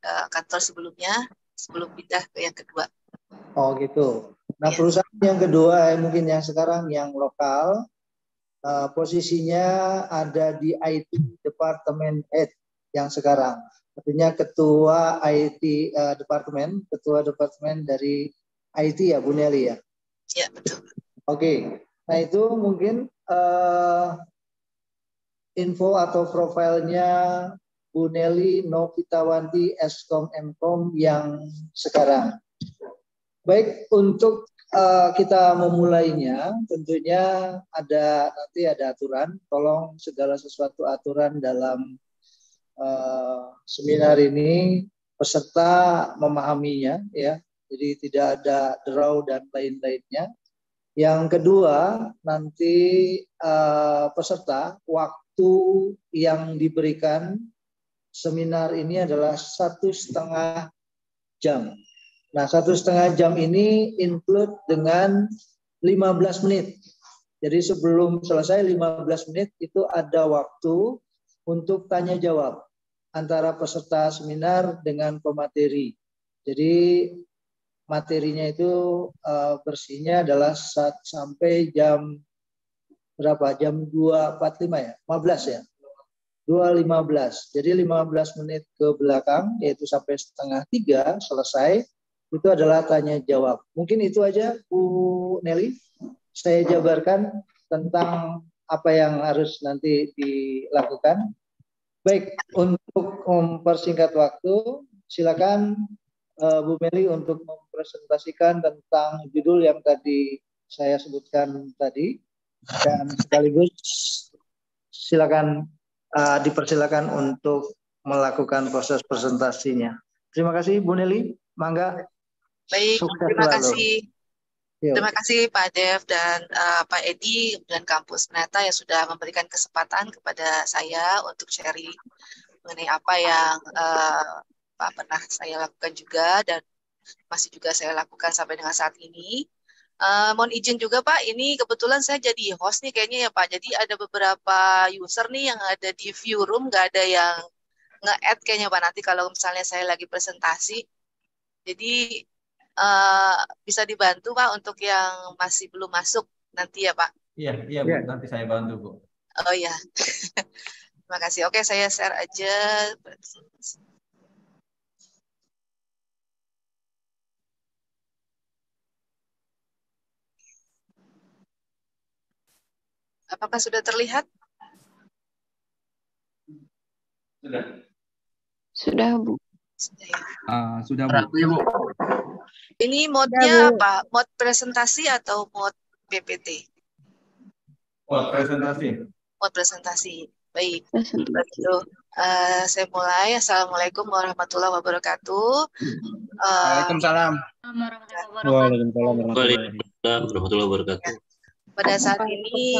uh, kantor sebelumnya, sebelum pindah ke yang kedua. Oh gitu. Nah ya. perusahaan yang kedua eh, mungkin yang sekarang yang lokal, uh, posisinya ada di IT departemen Ed yang sekarang. Artinya ketua IT uh, Departemen, ketua Departemen dari IT ya Bu Nelly ya? Ya betul. Oke, okay. nah itu mungkin uh, info atau profilnya Bu Nelly Novitawanti Eskom Mkom yang sekarang. Baik, untuk uh, kita memulainya, tentunya ada nanti ada aturan. Tolong segala sesuatu aturan dalam uh, seminar ini peserta memahaminya, ya. Jadi tidak ada draw dan lain-lainnya. Yang kedua, nanti uh, peserta waktu yang diberikan seminar ini adalah satu setengah jam. Nah, satu setengah jam ini include dengan 15 menit. Jadi sebelum selesai 15 menit itu ada waktu untuk tanya jawab antara peserta seminar dengan pemateri. Jadi materinya itu eh, bersihnya adalah saat sampai jam berapa? Jam 2.45 ya? 15 ya? 2.15. Jadi 15 menit ke belakang, yaitu sampai setengah tiga selesai, itu adalah tanya jawab. Mungkin itu aja Bu Nelly, saya jabarkan tentang apa yang harus nanti dilakukan. Baik, untuk mempersingkat waktu, silakan uh, Bu Meli untuk mempresentasikan tentang judul yang tadi saya sebutkan tadi dan sekaligus silakan uh, dipersilakan untuk melakukan proses presentasinya. Terima kasih Bu Neli, mangga. Baik, Sukses terima selalu. kasih. Yo. Terima kasih Pak Dev dan uh, Pak Edi dan kampus Neta yang sudah memberikan kesempatan kepada saya untuk sharing mengenai apa yang uh, Pak pernah saya lakukan juga dan masih juga saya lakukan sampai dengan saat ini. Uh, mohon izin juga Pak, ini kebetulan saya jadi host nih kayaknya ya Pak. Jadi ada beberapa user nih yang ada di view room, nggak ada yang nge-add kayaknya Pak nanti kalau misalnya saya lagi presentasi. Jadi uh, bisa dibantu Pak untuk yang masih belum masuk nanti ya Pak. Iya, iya Bu, iya. nanti saya bantu Bu. Oh iya. Terima kasih. Oke, saya share aja. Apakah sudah terlihat? Sudah. Sudah, Bu. Sudah, ya. uh, sudah Bu. Ya, Bu. Ini modnya ya, Bu. apa? Mod presentasi atau mod PPT? Mod presentasi. Mod presentasi. Baik. Presentasi. Uh, saya mulai. Assalamualaikum warahmatullahi wabarakatuh. Uh, Waalaikumsalam. Eh, Waalaikumsalam warahmatullahi wabarakatuh pada saat ini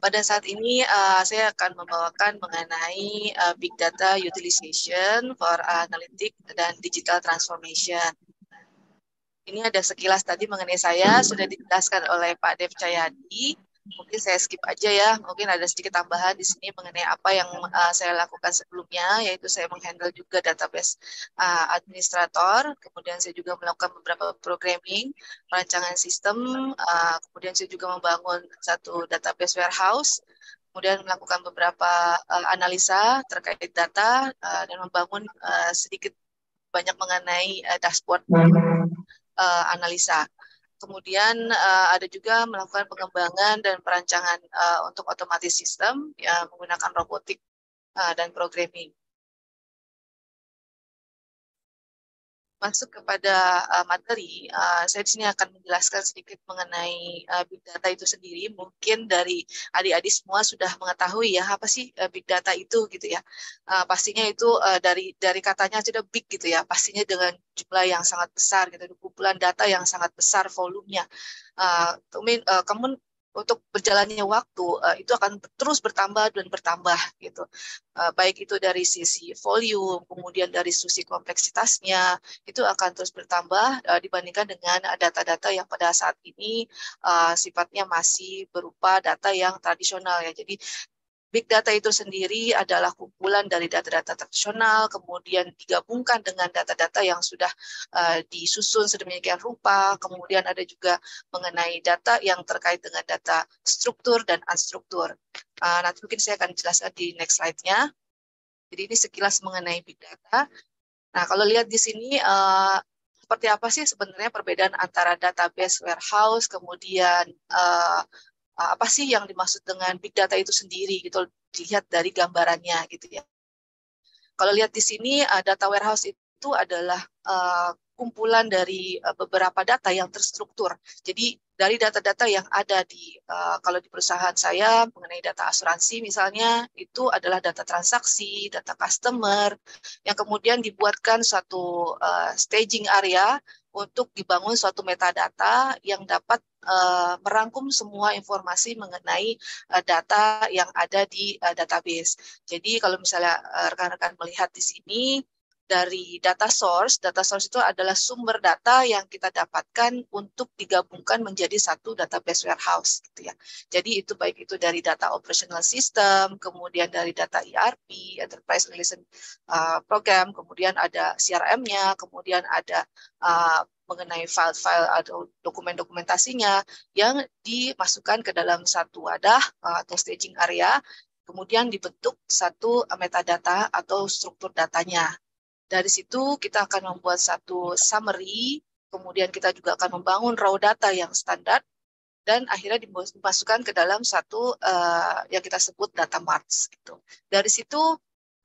pada saat ini uh, eh, saya akan membawakan mengenai uh, big data utilization for analytic dan digital transformation. Ini ada sekilas tadi mengenai saya sudah dijelaskan oleh Pak Dev Cahyadi mungkin saya skip aja ya. Mungkin ada sedikit tambahan di sini mengenai apa yang uh, saya lakukan sebelumnya, yaitu saya menghandle juga database uh, administrator, kemudian saya juga melakukan beberapa programming, perancangan sistem, uh, kemudian saya juga membangun satu database warehouse, kemudian melakukan beberapa uh, analisa terkait data uh, dan membangun uh, sedikit banyak mengenai uh, dashboard uh, analisa. Kemudian uh, ada juga melakukan pengembangan dan perancangan uh, untuk otomatis sistem ya menggunakan robotik uh, dan programming. masuk kepada uh, materi, uh, saya di sini akan menjelaskan sedikit mengenai uh, big data itu sendiri. Mungkin dari adik-adik semua sudah mengetahui ya apa sih uh, big data itu gitu ya. Uh, pastinya itu uh, dari dari katanya sudah big gitu ya. Pastinya dengan jumlah yang sangat besar gitu, kumpulan data yang sangat besar volumenya. Uh, I uh, untuk berjalannya waktu uh, itu akan terus bertambah dan bertambah gitu uh, baik itu dari sisi volume kemudian dari sisi kompleksitasnya itu akan terus bertambah uh, dibandingkan dengan data-data yang pada saat ini uh, sifatnya masih berupa data yang tradisional ya jadi Big data itu sendiri adalah kumpulan dari data-data tradisional, kemudian digabungkan dengan data-data yang sudah uh, disusun sedemikian rupa, kemudian ada juga mengenai data yang terkait dengan data struktur dan unstruktur. Uh, nanti mungkin saya akan jelaskan di next slide-nya. Jadi ini sekilas mengenai big data. Nah, kalau lihat di sini uh, seperti apa sih sebenarnya perbedaan antara database warehouse, kemudian uh, apa sih yang dimaksud dengan big data itu sendiri gitu dilihat dari gambarannya gitu ya. Kalau lihat di sini eh, data warehouse itu adalah eh, kumpulan dari eh, beberapa data yang terstruktur. Jadi dari data-data yang ada di kalau di perusahaan saya mengenai data asuransi misalnya itu adalah data transaksi, data customer yang kemudian dibuatkan satu staging area untuk dibangun suatu metadata yang dapat uh, merangkum semua informasi mengenai uh, data yang ada di uh, database. Jadi kalau misalnya rekan-rekan uh, melihat di sini dari data source. Data source itu adalah sumber data yang kita dapatkan untuk digabungkan menjadi satu database warehouse gitu ya. Jadi itu baik itu dari data operational system, kemudian dari data ERP, enterprise relation uh, program, kemudian ada CRM-nya, kemudian ada uh, mengenai file-file atau dokumen-dokumentasinya yang dimasukkan ke dalam satu wadah uh, atau staging area kemudian dibentuk satu metadata atau struktur datanya dari situ kita akan membuat satu summary, kemudian kita juga akan membangun raw data yang standar, dan akhirnya dimasukkan ke dalam satu uh, yang kita sebut data marts. Gitu. Dari situ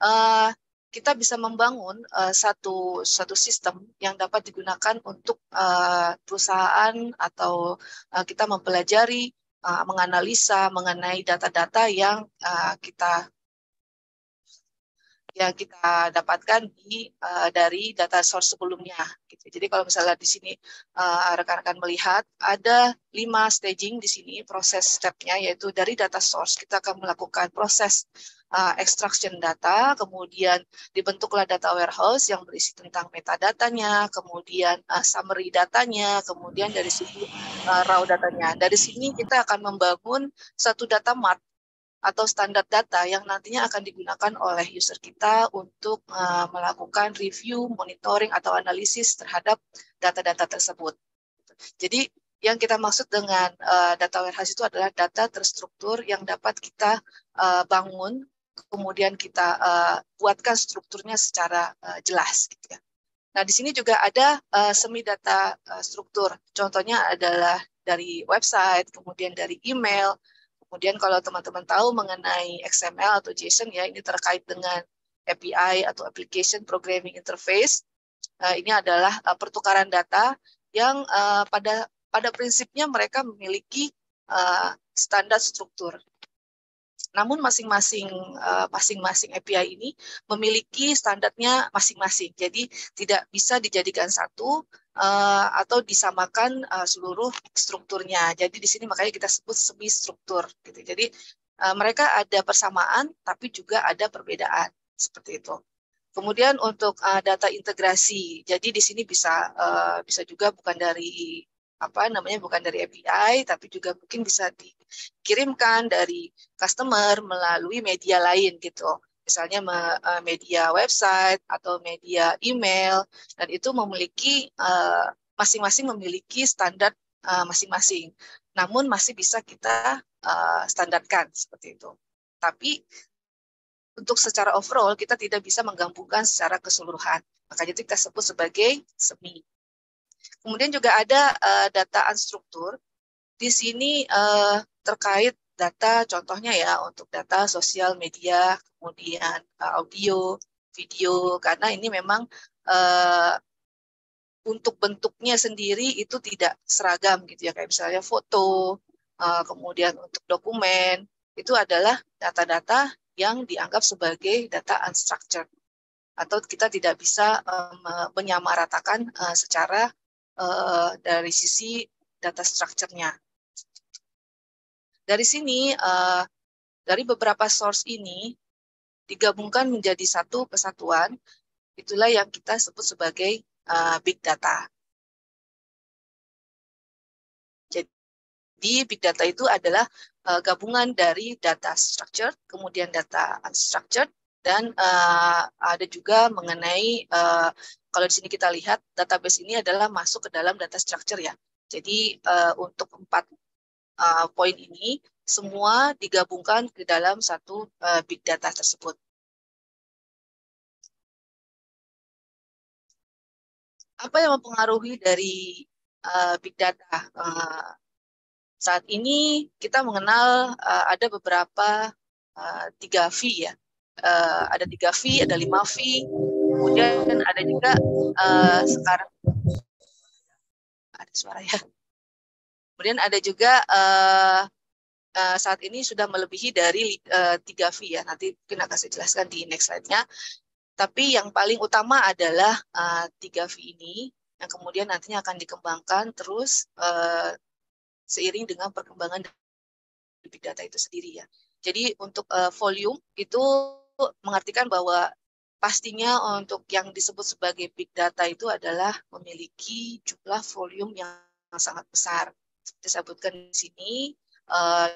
uh, kita bisa membangun uh, satu satu sistem yang dapat digunakan untuk uh, perusahaan atau uh, kita mempelajari, uh, menganalisa mengenai data-data yang uh, kita yang kita dapatkan di uh, dari data source sebelumnya. Gitu. Jadi kalau misalnya di sini eh, rekan-rekan uh, melihat ada lima staging di sini proses stepnya yaitu dari data source kita akan melakukan proses uh, extraction data, kemudian dibentuklah data warehouse yang berisi tentang metadatanya, kemudian uh, summary datanya, kemudian dari situ uh, raw datanya. Dari sini kita akan membangun satu data mart atau standar data yang nantinya akan digunakan oleh user kita untuk eh, melakukan review, monitoring, atau analisis terhadap data-data tersebut. Jadi yang kita maksud dengan eh, data warehouse itu adalah data terstruktur yang dapat kita eh, bangun, kemudian kita buatkan strukturnya secara jelas. Gitu ya. Nah, di sini juga ada semi data struktur. Contohnya adalah dari website, kemudian dari email, Kemudian kalau teman-teman tahu mengenai XML atau JSON ya ini terkait dengan API atau Application Programming Interface. Eh, ini adalah eh, pertukaran data yang eh, pada pada prinsipnya mereka memiliki standar struktur. Namun masing-masing masing-masing API ini memiliki standarnya masing-masing. Jadi tidak bisa dijadikan satu uh, atau disamakan uh, seluruh strukturnya. Jadi di sini makanya kita sebut semi struktur gitu. Jadi uh, mereka ada persamaan tapi juga ada perbedaan seperti itu. Kemudian untuk uh, data integrasi. Jadi di sini bisa uh, bisa juga bukan dari apa namanya bukan dari API tapi juga mungkin bisa dikirimkan dari customer melalui media lain gitu misalnya e, media website atau media email dan itu memiliki e, masing-masing memiliki standar e, masing-masing. Namun masih bisa kita standarkan seperti itu. Tapi untuk secara overall kita tidak bisa menggabungkan secara keseluruhan. Makanya itu kita sebut sebagai semi. Kemudian juga ada data struktur Di sini terkait data contohnya ya untuk data sosial media, kemudian eh, audio, video karena ini memang uh, untuk bentuknya sendiri itu tidak seragam gitu ya kayak misalnya foto, uh, kemudian untuk dokumen itu adalah data-data yang dianggap sebagai data unstructured atau kita tidak bisa um, menyamaratakan uh, secara uh, dari sisi data structure-nya. Dari sini, uh, dari beberapa source ini digabungkan menjadi satu kesatuan, itulah yang kita sebut sebagai uh, big data. Jadi big data itu adalah uh, gabungan dari data structured, kemudian data unstructured, dan uh, ada juga mengenai uh, kalau di sini kita lihat database ini adalah masuk ke dalam data structure ya. Jadi uh, untuk empat uh, poin ini semua digabungkan ke dalam satu uh, big data tersebut. Apa yang mempengaruhi dari uh, big data? Uh, saat ini kita mengenal uh, ada beberapa tiga V ya. Uh, ada tiga V, ada lima V, kemudian ada juga uh, sekarang ada suara ya. Kemudian ada juga uh, uh, saat ini sudah melebihi dari uh, eh, 3V ya. Nanti mungkin akan saya jelaskan di next slide-nya. Tapi yang paling utama adalah uh, 3V ini yang kemudian nantinya akan dikembangkan terus uh, seiring dengan perkembangan big data itu sendiri ya. Jadi untuk uh, volume itu mengartikan bahwa pastinya untuk yang disebut sebagai big data itu adalah memiliki jumlah volume yang sangat besar disebutkan di sini uh,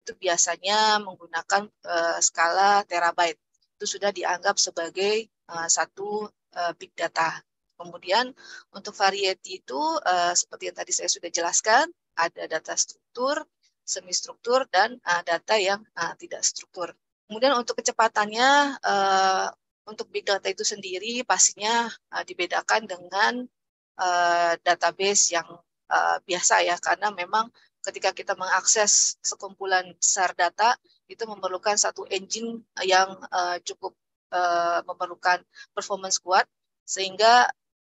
itu biasanya menggunakan uh, skala terabyte. Itu sudah dianggap sebagai uh, satu uh, big data. Kemudian untuk variety itu uh, seperti yang tadi saya sudah jelaskan, ada data struktur, semi struktur dan uh, data yang uh, tidak struktur. Kemudian untuk kecepatannya uh, untuk big data itu sendiri pastinya uh, dibedakan dengan uh, database yang Eh, biasa ya karena memang ketika kita mengakses sekumpulan besar data itu memerlukan satu engine yang uh, cukup uh, memerlukan performance kuat sehingga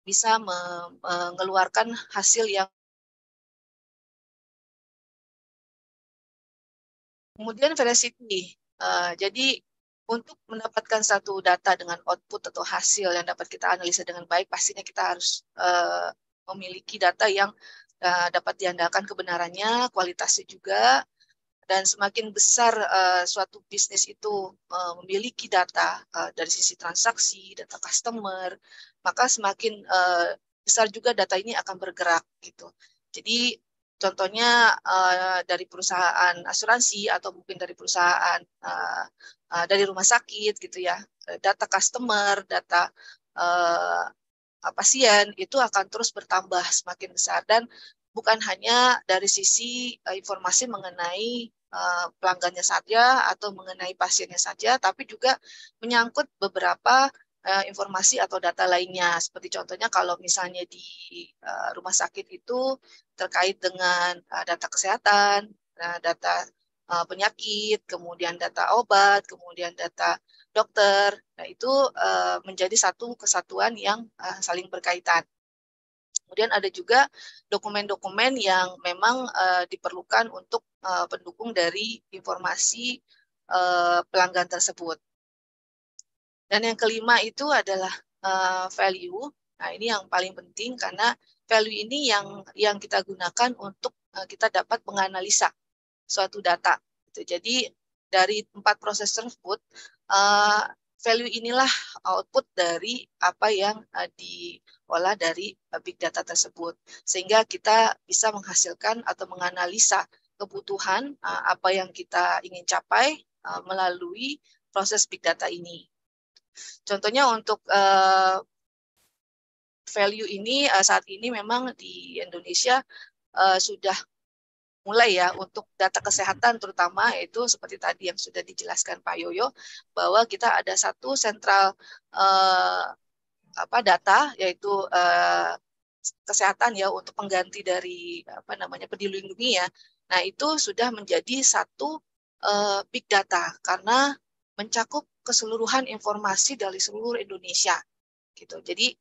bisa mengeluarkan hasil yang kemudian veracity uh, jadi untuk mendapatkan satu data dengan output atau hasil yang dapat kita analisa dengan baik pastinya kita harus uh, memiliki data yang uh, dapat diandalkan kebenarannya, kualitasnya juga, dan semakin besar uh, suatu bisnis itu uh, memiliki data uh, dari sisi transaksi, data customer, maka semakin uh, besar juga data ini akan bergerak gitu. Jadi contohnya dari perusahaan asuransi atau mungkin dari perusahaan dari rumah sakit gitu ya, data customer, data Eh, pasien itu akan terus bertambah semakin besar dan bukan hanya dari sisi eh, informasi mengenai eh, pelanggannya saja atau mengenai pasiennya saja, tapi juga menyangkut beberapa informasi atau data lainnya. Seperti contohnya kalau misalnya di rumah sakit itu terkait dengan data kesehatan, data penyakit, kemudian data obat, kemudian data dokter. Nah, itu uh, menjadi satu kesatuan yang uh, saling berkaitan. Kemudian ada juga dokumen-dokumen yang memang uh, diperlukan untuk uh, pendukung dari informasi uh, pelanggan tersebut. Dan yang kelima itu adalah uh, value. Nah, ini yang paling penting karena value ini yang yang kita gunakan untuk uh, kita dapat menganalisa suatu data. Gitu. Jadi dari empat proses tersebut, Eh, value inilah output dari apa yang uh, diolah dari eh, big data tersebut sehingga kita bisa menghasilkan atau menganalisa kebutuhan uh, apa yang kita ingin capai uh, melalui proses big data ini. Contohnya untuk uh, value ini uh, saat ini memang di Indonesia uh, sudah mulai ya untuk data kesehatan terutama itu seperti tadi yang sudah dijelaskan Pak Yoyo bahwa kita ada satu sentral eh, apa data yaitu eh, kesehatan ya untuk pengganti dari apa namanya peduli lindungi ya. Nah, itu sudah menjadi satu eh, big data karena mencakup keseluruhan informasi dari seluruh Indonesia gitu. Jadi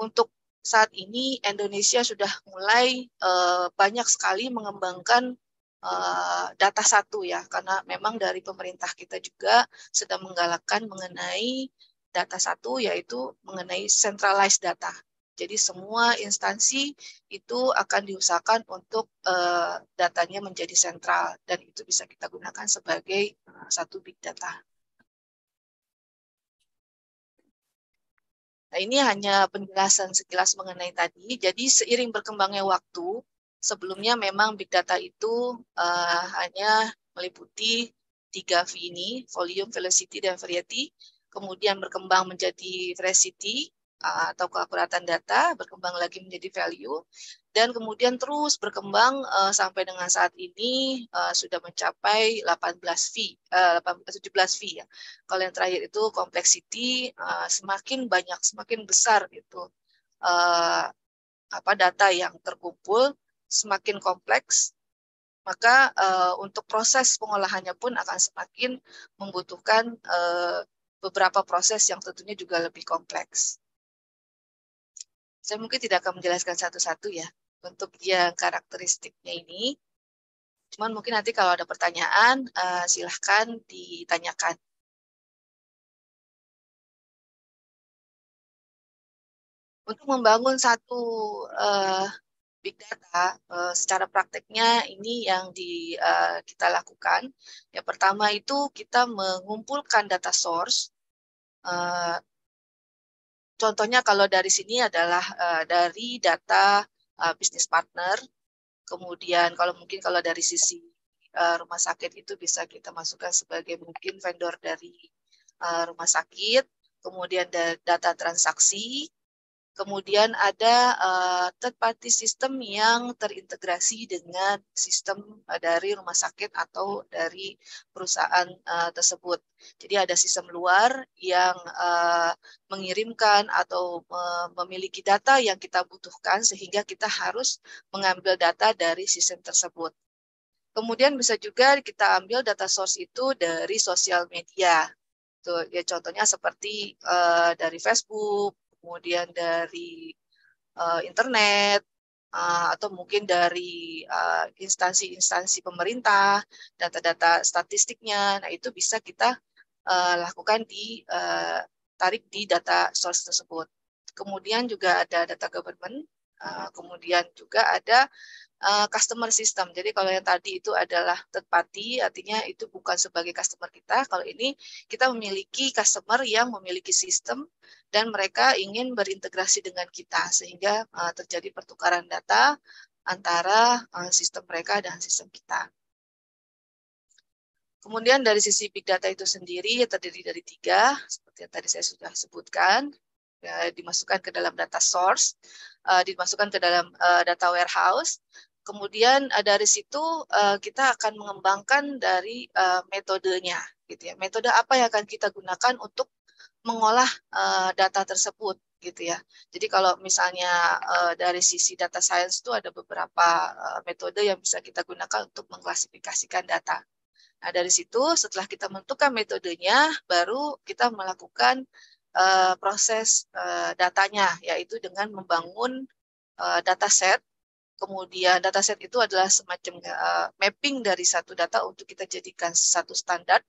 untuk saat ini Indonesia sudah mulai uh, banyak sekali mengembangkan uh, data satu ya karena memang dari pemerintah kita juga sedang menggalakkan mengenai data satu yaitu mengenai centralized data. Jadi semua instansi itu akan diusahakan untuk uh, datanya menjadi sentral dan itu bisa kita gunakan sebagai uh, satu big data. Nah, ini hanya penjelasan sekilas mengenai tadi. Jadi seiring berkembangnya waktu, sebelumnya memang big data itu uh, hanya meliputi tiga V ini, volume, velocity, dan variety. Kemudian berkembang menjadi velocity Eh, atau keakuratan data berkembang lagi menjadi value dan kemudian terus berkembang uh, sampai dengan saat ini uh, sudah mencapai 18 V, uh, 17 V ya. Kalau yang terakhir itu complexity uh, semakin banyak semakin besar itu uh, apa data yang terkumpul semakin kompleks maka uh, untuk proses pengolahannya pun akan semakin membutuhkan uh, beberapa proses yang tentunya juga lebih kompleks. Saya mungkin tidak akan menjelaskan satu-satu ya untuk yang karakteristiknya ini. Cuman mungkin nanti kalau ada pertanyaan, eh, silahkan ditanyakan. Untuk membangun satu uh, big data uh, secara prakteknya ini yang di uh, kita lakukan. Yang pertama itu kita mengumpulkan data source uh, Contohnya kalau dari sini adalah uh, dari data uh, bisnis partner. Kemudian kalau mungkin kalau dari sisi uh, rumah sakit itu bisa kita masukkan sebagai mungkin vendor dari uh, rumah sakit. Kemudian data transaksi, Kemudian ada uh, third party system yang terintegrasi dengan sistem eh, dari rumah sakit atau dari perusahaan uh, tersebut. Jadi ada sistem luar yang uh, mengirimkan atau uh, memiliki data yang kita butuhkan sehingga kita harus mengambil data dari sistem tersebut. Kemudian bisa juga kita ambil data source itu dari sosial media. Tuh, ya contohnya seperti uh, dari Facebook, kemudian dari uh, internet uh, atau mungkin dari eh, instansi-instansi uh, pemerintah, data-data statistiknya. Nah, itu bisa kita uh, lakukan di uh, tarik di data source tersebut. Kemudian juga ada data government, uh, kemudian juga ada uh, customer system. Jadi kalau yang tadi itu adalah third party, artinya itu bukan sebagai customer kita. Kalau ini kita memiliki customer yang memiliki sistem dan mereka ingin berintegrasi dengan kita sehingga uh, terjadi pertukaran data antara uh, sistem mereka dan sistem kita. Kemudian dari sisi big data itu sendiri terdiri dari tiga, seperti yang tadi saya sudah sebutkan, dimasukkan ke dalam data source, dimasukkan ke dalam data warehouse, Kemudian uh, dari situ uh, kita akan mengembangkan dari uh, metodenya, gitu ya. Metode apa yang akan kita gunakan untuk mengolah uh, data tersebut, gitu ya. Jadi kalau misalnya uh, dari sisi data science itu ada beberapa uh, metode yang bisa kita gunakan untuk mengklasifikasikan data. Nah dari situ setelah kita menentukan metodenya, baru kita melakukan uh, proses uh, datanya, yaitu dengan membangun uh, set kemudian dataset itu adalah semacam uh, mapping dari satu data untuk kita jadikan satu standar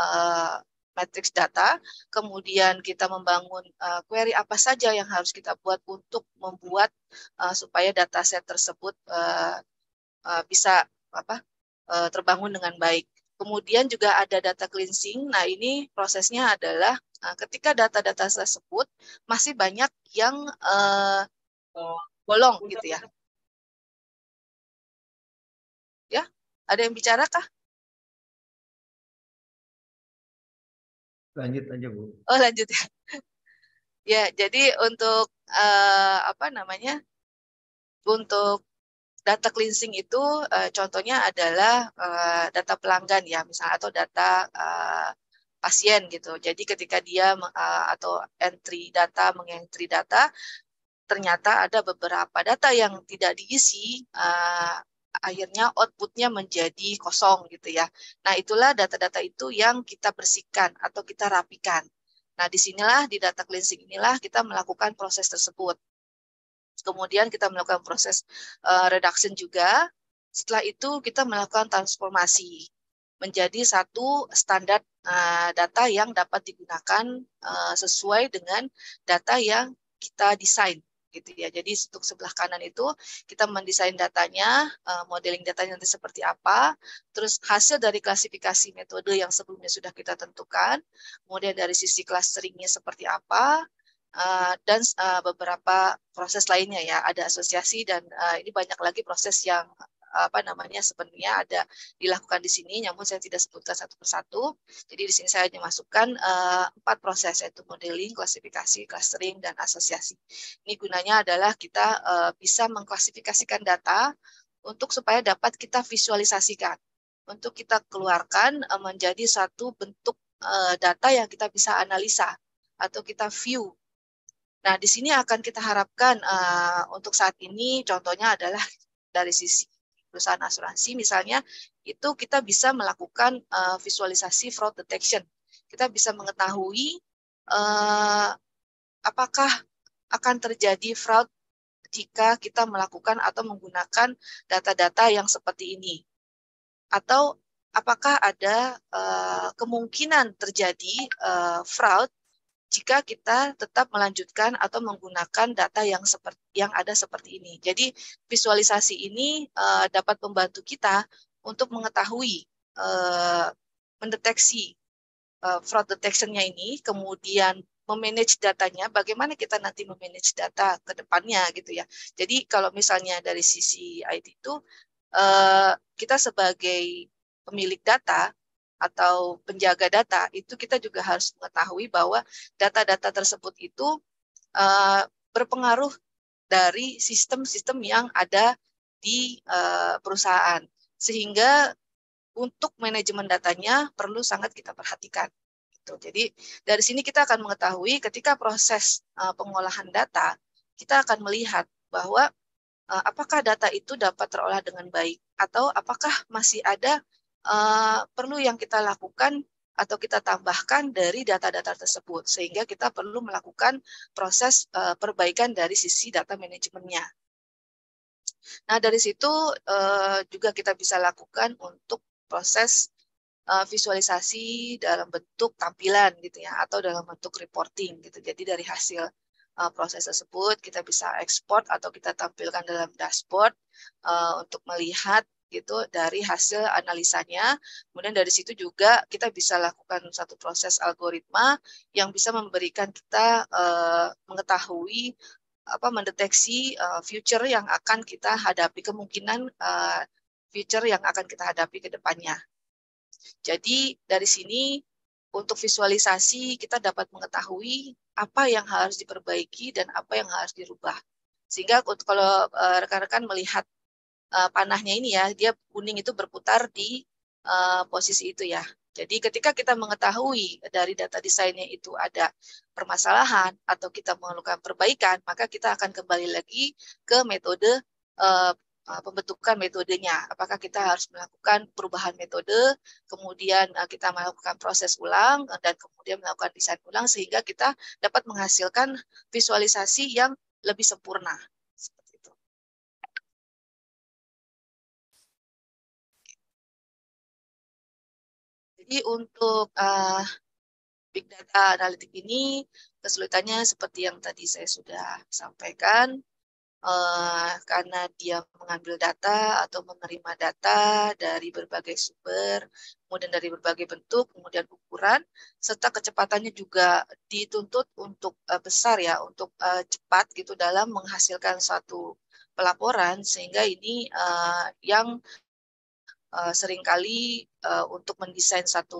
uh, matriks data, kemudian kita membangun uh, query apa saja yang harus kita buat untuk membuat uh, supaya dataset tersebut uh, uh, bisa apa uh, terbangun dengan baik. Kemudian juga ada data cleansing. Nah ini prosesnya adalah uh, ketika data-data tersebut masih banyak yang uh, bolong gitu ya, Ada yang bicara kah? Lanjut aja, Bu. Oh, lanjut ya. ya, jadi untuk uh, apa namanya? Untuk data cleansing itu uh, contohnya adalah uh, data pelanggan ya misalnya atau data uh, pasien gitu. Jadi ketika dia uh, atau entry data mengentry data ternyata ada beberapa data yang tidak diisi uh, akhirnya outputnya menjadi kosong gitu ya. Nah itulah data-data itu yang kita bersihkan atau kita rapikan. Nah disinilah di data cleansing inilah kita melakukan proses tersebut. Kemudian kita melakukan proses uh, reduction juga. Setelah itu kita melakukan transformasi menjadi satu standar uh, data yang dapat digunakan uh, sesuai dengan data yang kita desain gitu ya. Jadi untuk sebelah kanan itu kita mendesain datanya, eh, modeling datanya nanti seperti apa, terus hasil dari klasifikasi metode yang sebelumnya sudah kita tentukan, kemudian dari sisi clusteringnya seperti apa, eh, dan eh, beberapa proses lainnya ya. Ada asosiasi dan ini banyak lagi proses yang apa namanya sebenarnya ada dilakukan di sini, namun saya tidak sebutkan satu persatu. Jadi di sini saya hanya masukkan uh, empat proses yaitu modeling, klasifikasi, clustering, dan asosiasi. Ini gunanya adalah kita uh, bisa mengklasifikasikan data untuk supaya dapat kita visualisasikan, untuk kita keluarkan uh, menjadi satu bentuk uh, data yang kita bisa analisa atau kita view Nah, di sini akan kita harapkan uh, untuk saat ini contohnya adalah dari sisi perusahaan asuransi misalnya itu kita bisa melakukan uh, visualisasi fraud detection. Kita bisa mengetahui uh, apakah akan terjadi fraud jika kita melakukan atau menggunakan data-data yang seperti ini. Atau apakah ada uh, kemungkinan terjadi uh, fraud jika kita tetap melanjutkan atau menggunakan data yang seperti yang ada seperti ini. Jadi visualisasi ini uh, dapat membantu kita untuk mengetahui uh, mendeteksi uh, fraud detection-nya ini, kemudian memanage datanya, bagaimana kita nanti memanage data ke depannya gitu ya. Jadi kalau misalnya dari sisi IT itu uh, kita sebagai pemilik data atau penjaga data itu kita juga harus mengetahui bahwa data-data tersebut itu uh, berpengaruh dari sistem-sistem yang ada di uh, perusahaan sehingga untuk manajemen datanya perlu sangat kita perhatikan. Gitu. Jadi dari sini kita akan mengetahui ketika proses eh, pengolahan data kita akan melihat bahwa apakah data itu dapat terolah dengan baik atau apakah masih ada uh, perlu yang kita lakukan atau kita tambahkan dari data-data tersebut sehingga kita perlu melakukan proses uh, perbaikan dari sisi data manajemennya. Nah dari situ uh, juga kita bisa lakukan untuk proses uh, visualisasi dalam bentuk tampilan gitu ya atau dalam bentuk reporting gitu. Jadi dari hasil uh, proses tersebut kita bisa ekspor atau kita tampilkan dalam dashboard uh, untuk melihat gitu dari hasil analisanya. Kemudian dari situ juga kita bisa lakukan satu proses algoritma yang bisa memberikan kita uh, mengetahui apa mendeteksi uh, future yang akan kita hadapi kemungkinan uh, future yang akan kita hadapi ke depannya. Jadi dari sini untuk visualisasi kita dapat mengetahui apa yang harus diperbaiki dan apa yang harus dirubah. Sehingga kalau rekan-rekan melihat uh, panahnya ini ya, dia kuning itu berputar di uh, posisi itu ya. Jadi ketika kita mengetahui dari data desainnya itu ada permasalahan atau kita memerlukan perbaikan, maka kita akan kembali lagi ke metode uh, pembentukan metodenya. Apakah kita harus melakukan perubahan metode, kemudian kita melakukan proses ulang, dan kemudian melakukan desain ulang sehingga kita dapat menghasilkan visualisasi yang lebih sempurna. Jadi untuk uh, big data analitik ini kesulitannya seperti yang tadi saya sudah sampaikan uh, karena dia mengambil data atau menerima data dari berbagai sumber, kemudian dari berbagai bentuk, kemudian ukuran, serta kecepatannya juga dituntut untuk uh, besar ya, untuk uh, cepat gitu dalam menghasilkan satu pelaporan sehingga ini uh, yang Eh, seringkali uh, untuk mendesain satu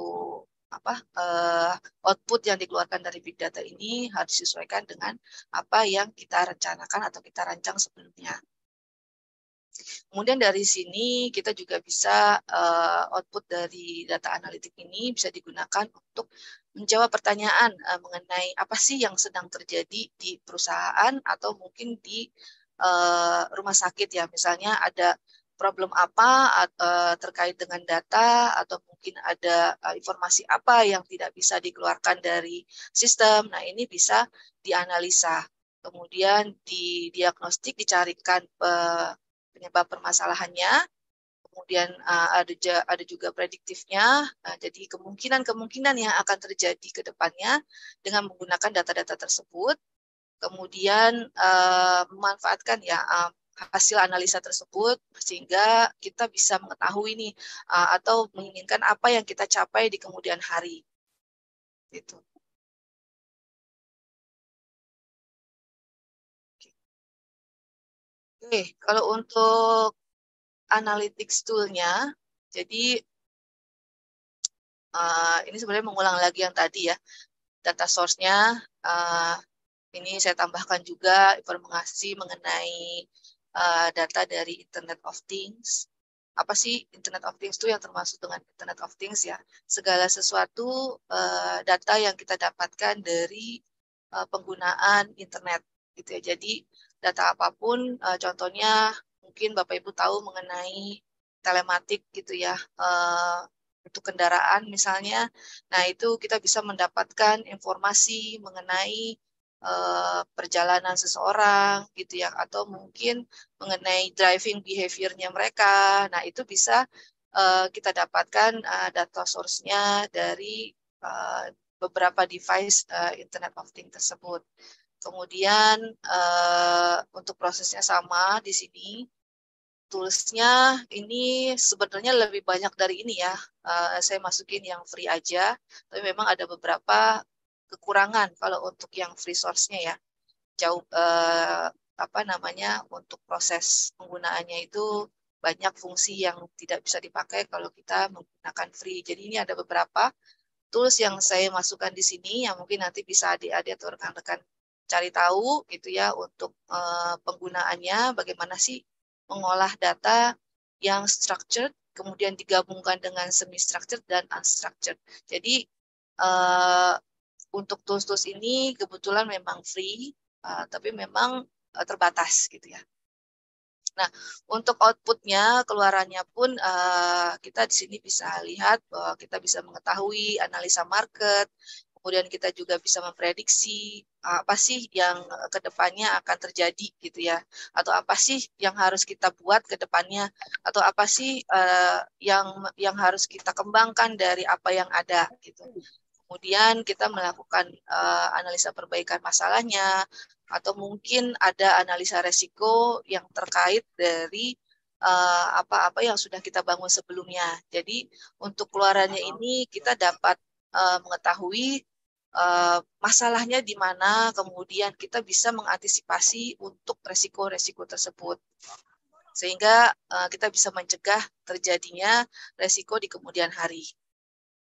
apa uh, output yang dikeluarkan dari big data ini harus disesuaikan dengan apa yang kita rencanakan atau kita rancang sebelumnya. Kemudian dari sini kita juga bisa uh, output dari data analitik ini bisa digunakan untuk menjawab pertanyaan uh, mengenai apa sih yang sedang terjadi di perusahaan atau mungkin di uh, rumah sakit ya misalnya ada problem apa eh, terkait dengan data atau mungkin ada eh, informasi apa yang tidak bisa dikeluarkan dari sistem. Nah, ini bisa dianalisa. Kemudian didiagnostik, dicarikan eh, penyebab permasalahannya. Kemudian ada ada juga prediktifnya. Nah, jadi kemungkinan-kemungkinan yang akan terjadi ke depannya dengan menggunakan data-data tersebut. Kemudian memanfaatkan ya hasil analisa tersebut sehingga kita bisa mengetahui nih uh, atau menginginkan apa yang kita capai di kemudian hari. Itu. Oke, kalau untuk analytics tool-nya, jadi uh, ini sebenarnya mengulang lagi yang tadi ya. Data source-nya uh, ini saya tambahkan juga informasi mengenai Eh, data dari Internet of Things. Apa sih Internet of Things itu yang termasuk dengan Internet of Things ya? Segala sesuatu uh, data yang kita dapatkan dari uh, penggunaan internet gitu ya. Jadi data apapun, uh, contohnya mungkin Bapak Ibu tahu mengenai telematik gitu ya. Uh, untuk kendaraan misalnya, nah itu kita bisa mendapatkan informasi mengenai Eh, perjalanan seseorang gitu ya atau mungkin mengenai driving behaviornya mereka. Nah, itu bisa uh, kita dapatkan uh, data source-nya dari uh, beberapa device uh, Internet of Things tersebut. Kemudian uh, untuk prosesnya sama di sini toolsnya ini sebenarnya lebih banyak dari ini ya. Uh, saya masukin yang free aja, tapi memang ada beberapa kekurangan kalau untuk yang free source-nya ya. Jauh eh, apa namanya untuk proses penggunaannya itu banyak fungsi yang tidak bisa dipakai kalau kita menggunakan free. Jadi ini ada beberapa tools yang saya masukkan di sini yang mungkin nanti bisa adik-adik atau rekan-rekan cari tahu gitu ya untuk eh, penggunaannya bagaimana sih mengolah data yang structured kemudian digabungkan dengan semi structured dan unstructured. Jadi eh, untuk tools-tools ini kebetulan memang free, uh, tapi memang uh, terbatas gitu ya. Nah, untuk outputnya, keluarannya pun uh, kita di sini bisa lihat bahwa kita bisa mengetahui analisa market, kemudian kita juga bisa memprediksi apa sih yang kedepannya akan terjadi gitu ya, atau apa sih yang harus kita buat kedepannya, atau apa sih uh, yang yang harus kita kembangkan dari apa yang ada gitu kemudian kita melakukan uh, analisa perbaikan masalahnya atau mungkin ada analisa resiko yang terkait dari eh, apa-apa uh, yang sudah kita bangun sebelumnya. Jadi untuk keluarannya ini kita dapat uh, mengetahui uh, masalahnya di mana, kemudian kita bisa mengantisipasi untuk resiko-resiko tersebut sehingga uh, kita bisa mencegah terjadinya resiko di kemudian hari.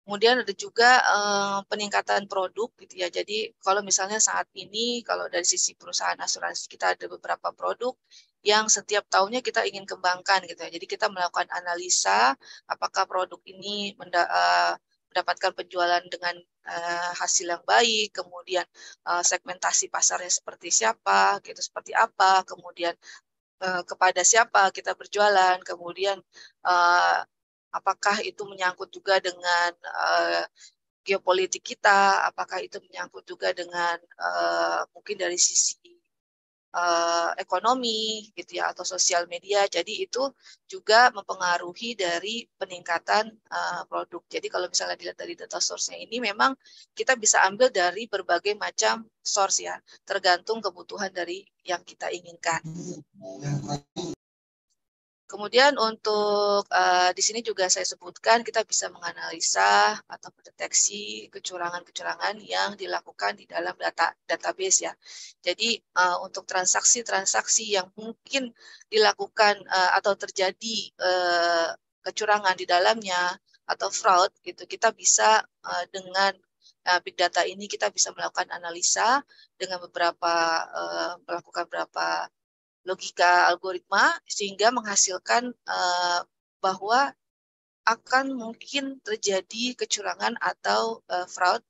Kemudian ada juga eh, peningkatan produk gitu ya. Jadi kalau misalnya saat ini kalau dari sisi perusahaan asuransi kita ada beberapa produk yang setiap tahunnya kita ingin kembangkan gitu ya. Jadi kita melakukan analisa apakah produk ini menda, eh, mendapatkan penjualan dengan uh, hasil yang baik, kemudian uh, segmentasi pasarnya seperti siapa, gitu seperti apa, kemudian uh, kepada siapa kita berjualan, kemudian uh, apakah itu menyangkut juga dengan uh, geopolitik kita, apakah itu menyangkut juga dengan uh, mungkin dari sisi uh, ekonomi gitu ya atau sosial media. Jadi itu juga mempengaruhi dari peningkatan uh, produk. Jadi kalau misalnya dilihat dari data source-nya ini memang kita bisa ambil dari berbagai macam source ya, tergantung kebutuhan dari yang kita inginkan. Kemudian untuk uh, di sini juga saya sebutkan kita bisa menganalisa atau mendeteksi kecurangan-kecurangan yang dilakukan di dalam data database ya. Jadi uh, untuk transaksi-transaksi yang mungkin dilakukan uh, atau terjadi uh, kecurangan di dalamnya atau fraud gitu kita bisa uh, dengan uh, big data ini kita bisa melakukan analisa dengan beberapa uh, melakukan beberapa logika algoritma sehingga menghasilkan uh, bahwa akan mungkin terjadi kecurangan atau uh, fraud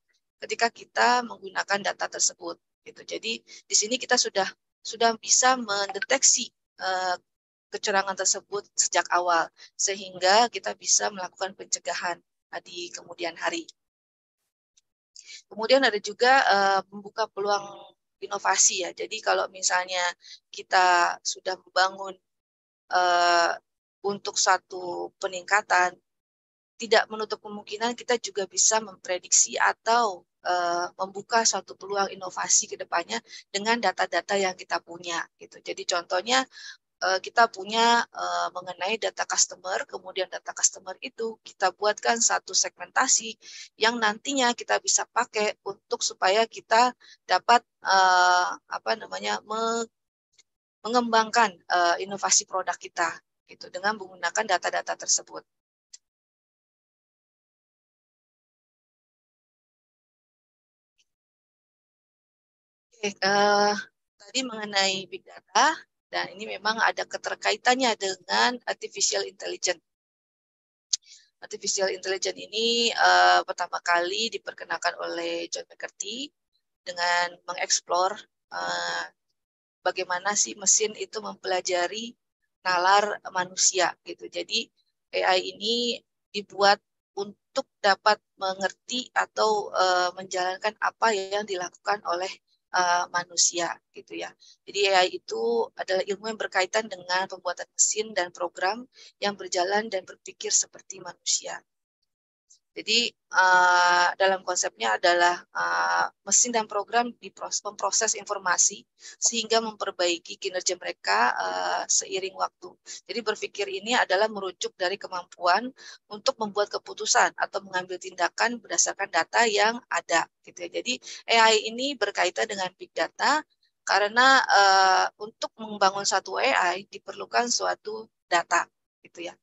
ketika kita menggunakan data tersebut gitu. Jadi di sini kita sudah sudah bisa mendeteksi uh, kecurangan tersebut sejak awal sehingga kita bisa melakukan pencegahan ah, di kemudian hari. Kemudian ada juga uh, membuka peluang inovasi ya. Jadi kalau misalnya kita sudah membangun uh, untuk satu peningkatan, tidak menutup kemungkinan kita juga bisa memprediksi atau uh, membuka satu peluang inovasi ke depannya dengan data-data yang kita punya gitu. Jadi contohnya Eh, kita punya eh, mengenai data customer, kemudian data customer itu kita buatkan satu segmentasi yang nantinya kita bisa pakai untuk supaya kita dapat eh, apa namanya mengembangkan inovasi produk kita gitu dengan menggunakan data-data tersebut. Oke, tadi mengenai big data, dan ini memang ada keterkaitannya dengan artificial intelligence. Artificial intelligence ini uh, pertama kali diperkenalkan oleh John McCarthy dengan mengeksplor uh, bagaimana sih mesin itu mempelajari nalar manusia gitu. Jadi AI ini dibuat untuk dapat mengerti atau uh, menjalankan apa yang dilakukan oleh uh, manusia gitu ya. Jadi AI itu adalah ilmu yang berkaitan dengan pembuatan mesin dan program yang berjalan dan berpikir seperti manusia. Jadi uh, dalam konsepnya adalah uh, mesin dan program diproses memproses informasi sehingga memperbaiki kinerja mereka uh, seiring waktu. Jadi berpikir ini adalah merujuk dari kemampuan untuk membuat keputusan atau mengambil tindakan berdasarkan data yang ada. Gitu ya. Jadi AI ini berkaitan dengan big data karena uh, untuk membangun satu AI diperlukan suatu data gitu ya.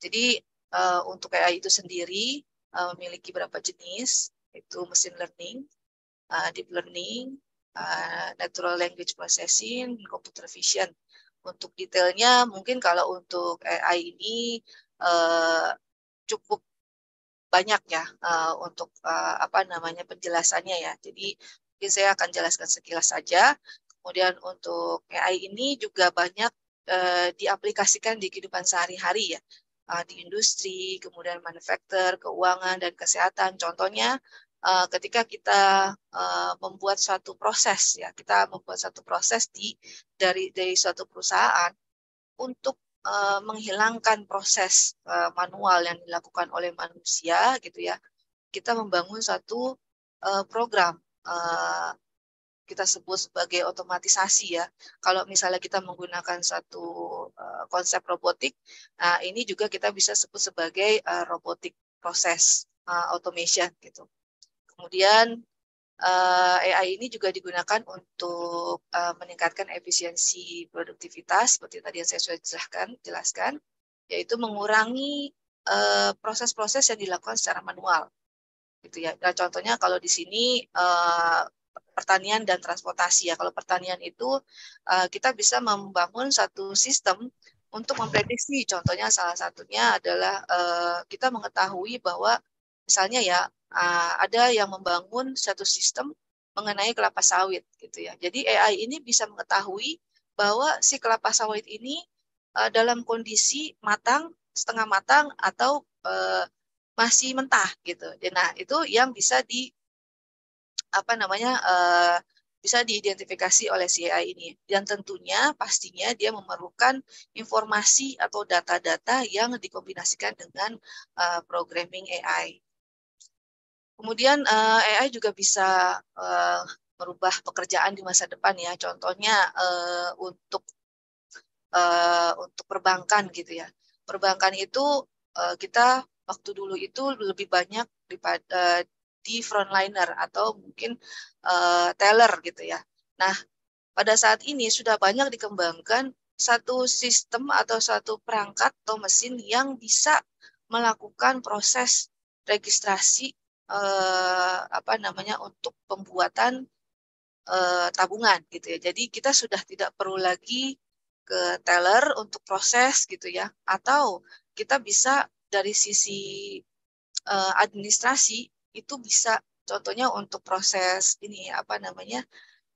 Jadi uh, untuk AI itu sendiri Eh, memiliki berapa jenis, itu machine learning, uh, deep learning, uh, natural language processing, computer vision. Untuk detailnya mungkin kalau untuk AI ini uh, cukup banyak ya uh, untuk uh, apa namanya penjelasannya ya. Jadi mungkin saya akan jelaskan sekilas saja. Kemudian untuk AI ini juga banyak uh, diaplikasikan di kehidupan sehari-hari ya uh, di industri, kemudian manufaktur, keuangan, dan kesehatan. Contohnya uh, ketika kita uh, membuat suatu proses ya kita membuat suatu proses di dari dari suatu perusahaan untuk uh, menghilangkan proses uh, manual yang dilakukan oleh manusia gitu ya kita membangun suatu uh, program uh, kita sebut sebagai otomatisasi ya kalau misalnya kita menggunakan suatu uh, Eh, konsep robotik nah, ini juga kita bisa sebut sebagai uh, robotik proses uh, automation gitu. Kemudian uh, AI ini juga digunakan untuk uh, meningkatkan efisiensi produktivitas seperti tadi yang saya sudah jelaskan, jelaskan yaitu mengurangi proses-proses uh, yang dilakukan secara manual gitu ya. Nah, contohnya kalau di sini uh, pertanian dan transportasi ya. Kalau pertanian itu kita bisa membangun satu sistem untuk memprediksi. Contohnya salah satunya adalah uh, kita mengetahui bahwa misalnya ya uh, ada yang membangun satu sistem mengenai kelapa sawit gitu ya. Jadi AI ini bisa mengetahui bahwa si kelapa sawit ini uh, dalam kondisi matang, setengah matang atau uh, masih mentah gitu. Nah, itu yang bisa di apa namanya uh, bisa diidentifikasi oleh CI ini. Dan tentunya pastinya dia memerlukan informasi atau data-data yang dikombinasikan dengan uh, programming AI. Kemudian uh, eh, AI juga bisa uh, merubah pekerjaan di masa depan ya. Contohnya uh, untuk uh, untuk perbankan gitu ya. Perbankan itu uh, kita waktu dulu itu lebih banyak di frontliner atau mungkin uh, teller gitu ya. Nah, pada saat ini sudah banyak dikembangkan satu sistem atau satu perangkat atau mesin yang bisa melakukan proses registrasi eh, apa namanya untuk pembuatan eh, tabungan gitu ya. Jadi kita sudah tidak perlu lagi ke teller untuk proses gitu ya atau kita bisa dari sisi eh, administrasi itu bisa contohnya untuk proses ini apa namanya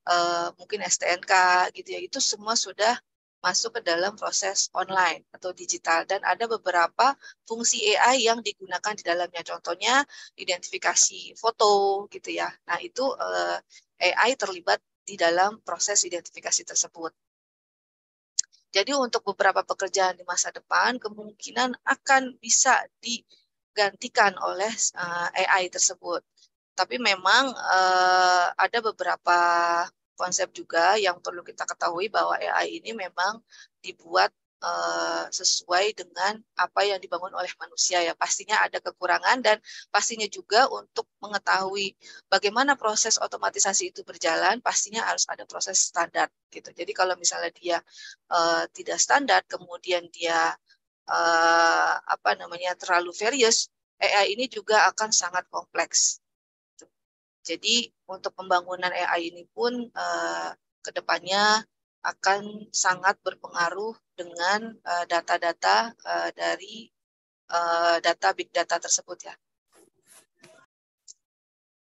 uh, mungkin STNK gitu ya itu semua sudah masuk ke dalam proses online atau digital dan ada beberapa fungsi AI yang digunakan di dalamnya contohnya identifikasi foto gitu ya nah itu uh, eh, AI terlibat di dalam proses identifikasi tersebut jadi untuk beberapa pekerjaan di masa depan kemungkinan akan bisa di tergantikan oleh uh, eh, AI tersebut. Tapi memang uh, ada beberapa konsep juga yang perlu kita ketahui bahwa AI ini memang dibuat eh, sesuai dengan apa yang dibangun oleh manusia ya. Pastinya ada kekurangan dan pastinya juga untuk mengetahui bagaimana proses otomatisasi itu berjalan, pastinya harus ada proses standar gitu. Jadi kalau misalnya dia uh, tidak standar, kemudian dia uh, apa namanya terlalu various, AI ini juga akan sangat kompleks. Jadi untuk pembangunan AI ini pun uh, eh, kedepannya akan sangat berpengaruh dengan eh, data-data uh, uh, dari uh, data big data tersebut ya.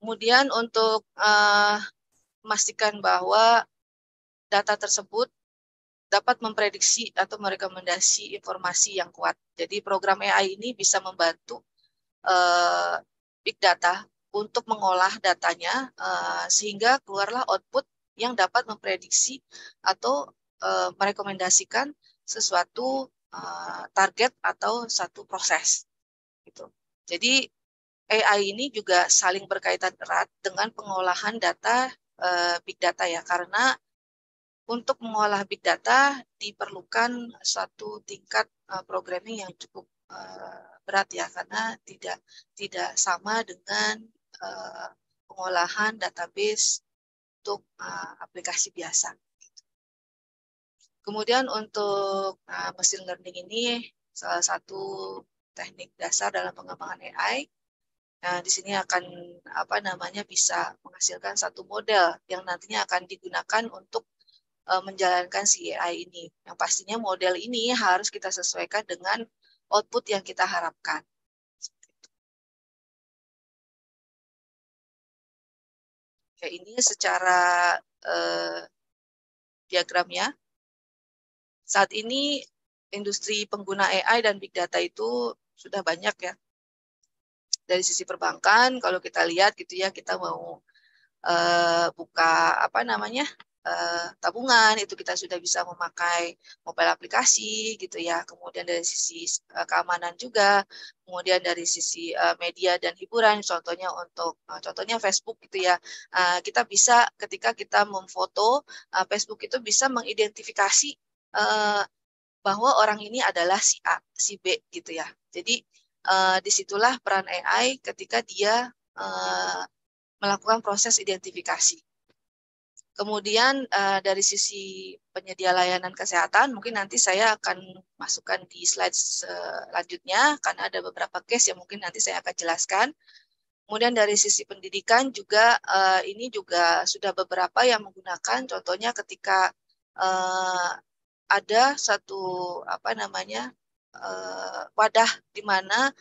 Kemudian untuk uh, memastikan bahwa data tersebut dapat memprediksi atau merekomendasi informasi yang kuat. Jadi program AI ini bisa membantu uh, big data untuk mengolah datanya uh, sehingga keluarlah output yang dapat memprediksi atau uh, merekomendasikan sesuatu uh, target atau satu proses. Gitu. Jadi AI ini juga saling berkaitan erat dengan pengolahan data uh, big data ya karena untuk mengolah big data diperlukan satu tingkat uh, programming yang cukup uh, berat ya karena tidak tidak sama dengan uh, pengolahan database untuk uh, aplikasi biasa. Kemudian untuk uh, machine learning ini salah satu teknik dasar dalam pengembangan AI. Nah, di sini akan apa namanya bisa menghasilkan satu model yang nantinya akan digunakan untuk Eh, menjalankan CI ini. Yang pastinya model ini harus kita sesuaikan dengan output yang kita harapkan. Ya, ini secara eh, diagramnya. Saat ini industri pengguna AI dan big data itu sudah banyak ya. Dari sisi perbankan, kalau kita lihat gitu ya, kita mau eh, buka apa namanya Eh, tabungan itu kita sudah bisa memakai mobile aplikasi gitu ya kemudian dari sisi eh, keamanan juga kemudian dari sisi eh, media dan hiburan contohnya untuk contohnya Facebook gitu ya kita bisa ketika kita memfoto Facebook itu bisa mengidentifikasi bahwa orang ini adalah si A si B gitu ya jadi disitulah peran AI ketika dia melakukan proses identifikasi Kemudian uh, dari sisi penyedia layanan kesehatan, mungkin nanti saya akan masukkan di slide eh, selanjutnya karena ada beberapa case yang mungkin nanti saya akan jelaskan. Kemudian dari sisi pendidikan juga uh, ini juga sudah beberapa yang menggunakan, contohnya ketika uh, ada satu apa namanya uh, wadah di mana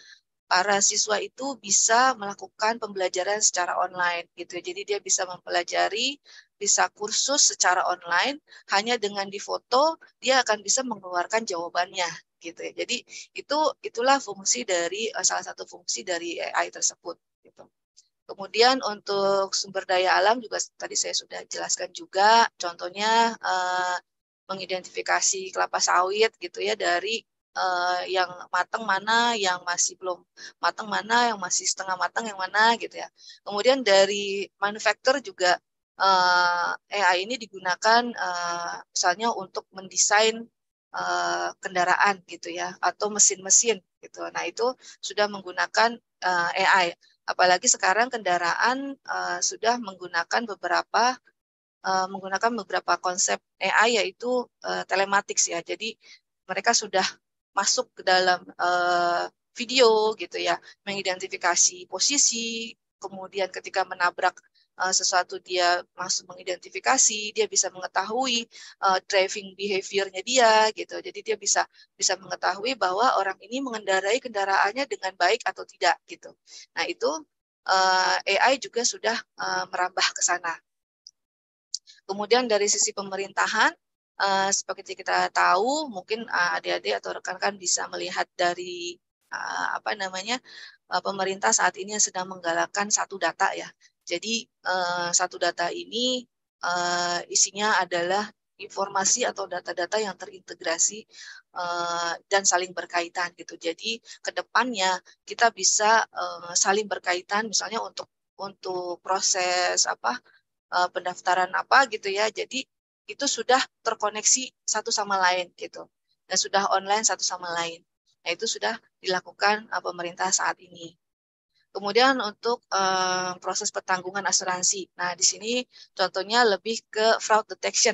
para siswa itu bisa melakukan pembelajaran secara online gitu. Ya. Jadi dia bisa mempelajari bisa kursus secara online hanya dengan difoto dia akan bisa mengeluarkan jawabannya gitu ya. Jadi itu itulah fungsi dari eh, salah satu fungsi dari AI tersebut gitu. Kemudian untuk sumber daya alam juga tadi saya sudah jelaskan juga contohnya eh, mengidentifikasi kelapa sawit gitu ya dari eh, yang matang mana, yang masih belum matang mana, yang masih setengah matang yang mana gitu ya. Kemudian dari manufaktur juga uh, eh, AI ini digunakan uh, misalnya untuk mendesain uh, kendaraan gitu ya atau mesin-mesin gitu. Nah itu sudah menggunakan uh, AI. Apalagi sekarang kendaraan uh, sudah menggunakan beberapa uh, menggunakan beberapa konsep AI yaitu uh, telematics ya. Jadi mereka sudah masuk ke dalam uh, video gitu ya, mengidentifikasi posisi, kemudian ketika menabrak Eh, sesuatu dia langsung mengidentifikasi, dia bisa mengetahui uh, driving behaviornya dia gitu. Jadi dia bisa bisa mengetahui bahwa orang ini mengendarai kendaraannya dengan baik atau tidak gitu. Nah itu uh, eh, AI juga sudah uh, merambah ke sana. Kemudian dari sisi pemerintahan Uh, seperti kita tahu, mungkin adik-adik atau rekan-rekan bisa melihat dari uh, apa namanya pemerintah saat ini yang sedang menggalakkan satu data ya. Jadi eh, satu data ini eh, isinya adalah informasi atau data-data yang terintegrasi eh, dan saling berkaitan gitu. Jadi kedepannya kita bisa saling berkaitan misalnya untuk untuk proses apa pendaftaran apa gitu ya. Jadi itu sudah terkoneksi satu sama lain gitu dan sudah online satu sama lain. Nah itu sudah dilakukan pemerintah saat ini. Kemudian untuk uh, proses pertanggungan asuransi. Nah, di sini contohnya lebih ke fraud detection.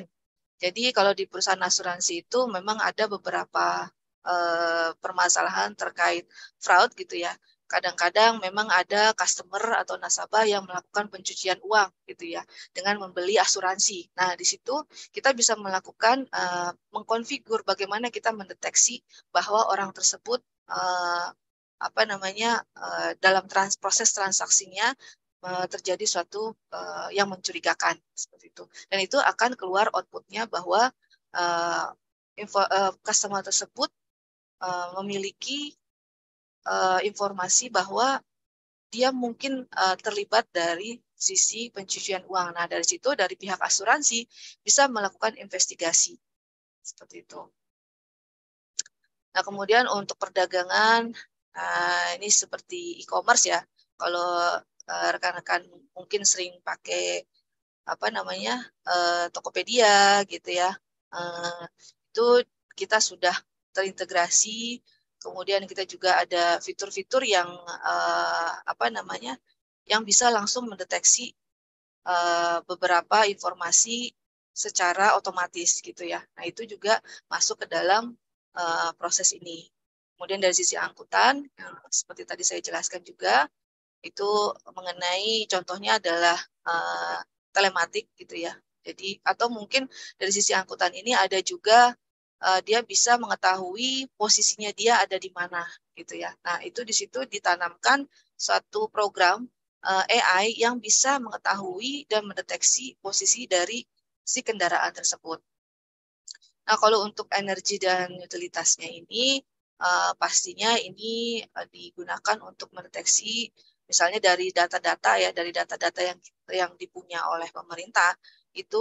Jadi kalau di perusahaan asuransi itu memang ada beberapa uh, permasalahan terkait fraud gitu ya. Kadang-kadang memang ada customer atau nasabah yang melakukan pencucian uang gitu ya dengan membeli asuransi. Nah, di situ kita bisa melakukan uh, mengkonfigur bagaimana kita mendeteksi bahwa orang tersebut uh, apa namanya uh, dalam trans proses transaksinya uh, terjadi suatu uh, yang mencurigakan seperti itu dan itu akan keluar outputnya bahwa uh, info, uh, customer tersebut uh, memiliki uh, informasi bahwa dia mungkin uh, terlibat dari sisi pencucian uang. Nah, dari situ dari pihak asuransi bisa melakukan investigasi. Seperti itu. Nah, kemudian untuk perdagangan uh, ini seperti e-commerce ya kalau uh, rekan-rekan mungkin sering pakai apa namanya uh, Tokopedia gitu ya uh, itu kita sudah terintegrasi kemudian kita juga ada fitur-fitur yang uh, apa namanya yang bisa langsung mendeteksi uh, beberapa informasi secara otomatis gitu ya. Nah, itu juga masuk ke dalam uh, proses ini. Kemudian dari sisi angkutan, seperti tadi saya jelaskan juga, itu mengenai contohnya adalah uh, telematik gitu ya. Jadi atau mungkin dari sisi angkutan ini ada juga uh, dia bisa mengetahui posisinya dia ada di mana gitu ya. Nah itu di situ ditanamkan suatu program uh, eh, AI yang bisa mengetahui dan mendeteksi posisi dari si kendaraan tersebut. Nah kalau untuk energi dan utilitasnya ini uh, pastinya ini uh, digunakan untuk mendeteksi misalnya dari data-data ya dari data-data yang yang dipunya oleh pemerintah itu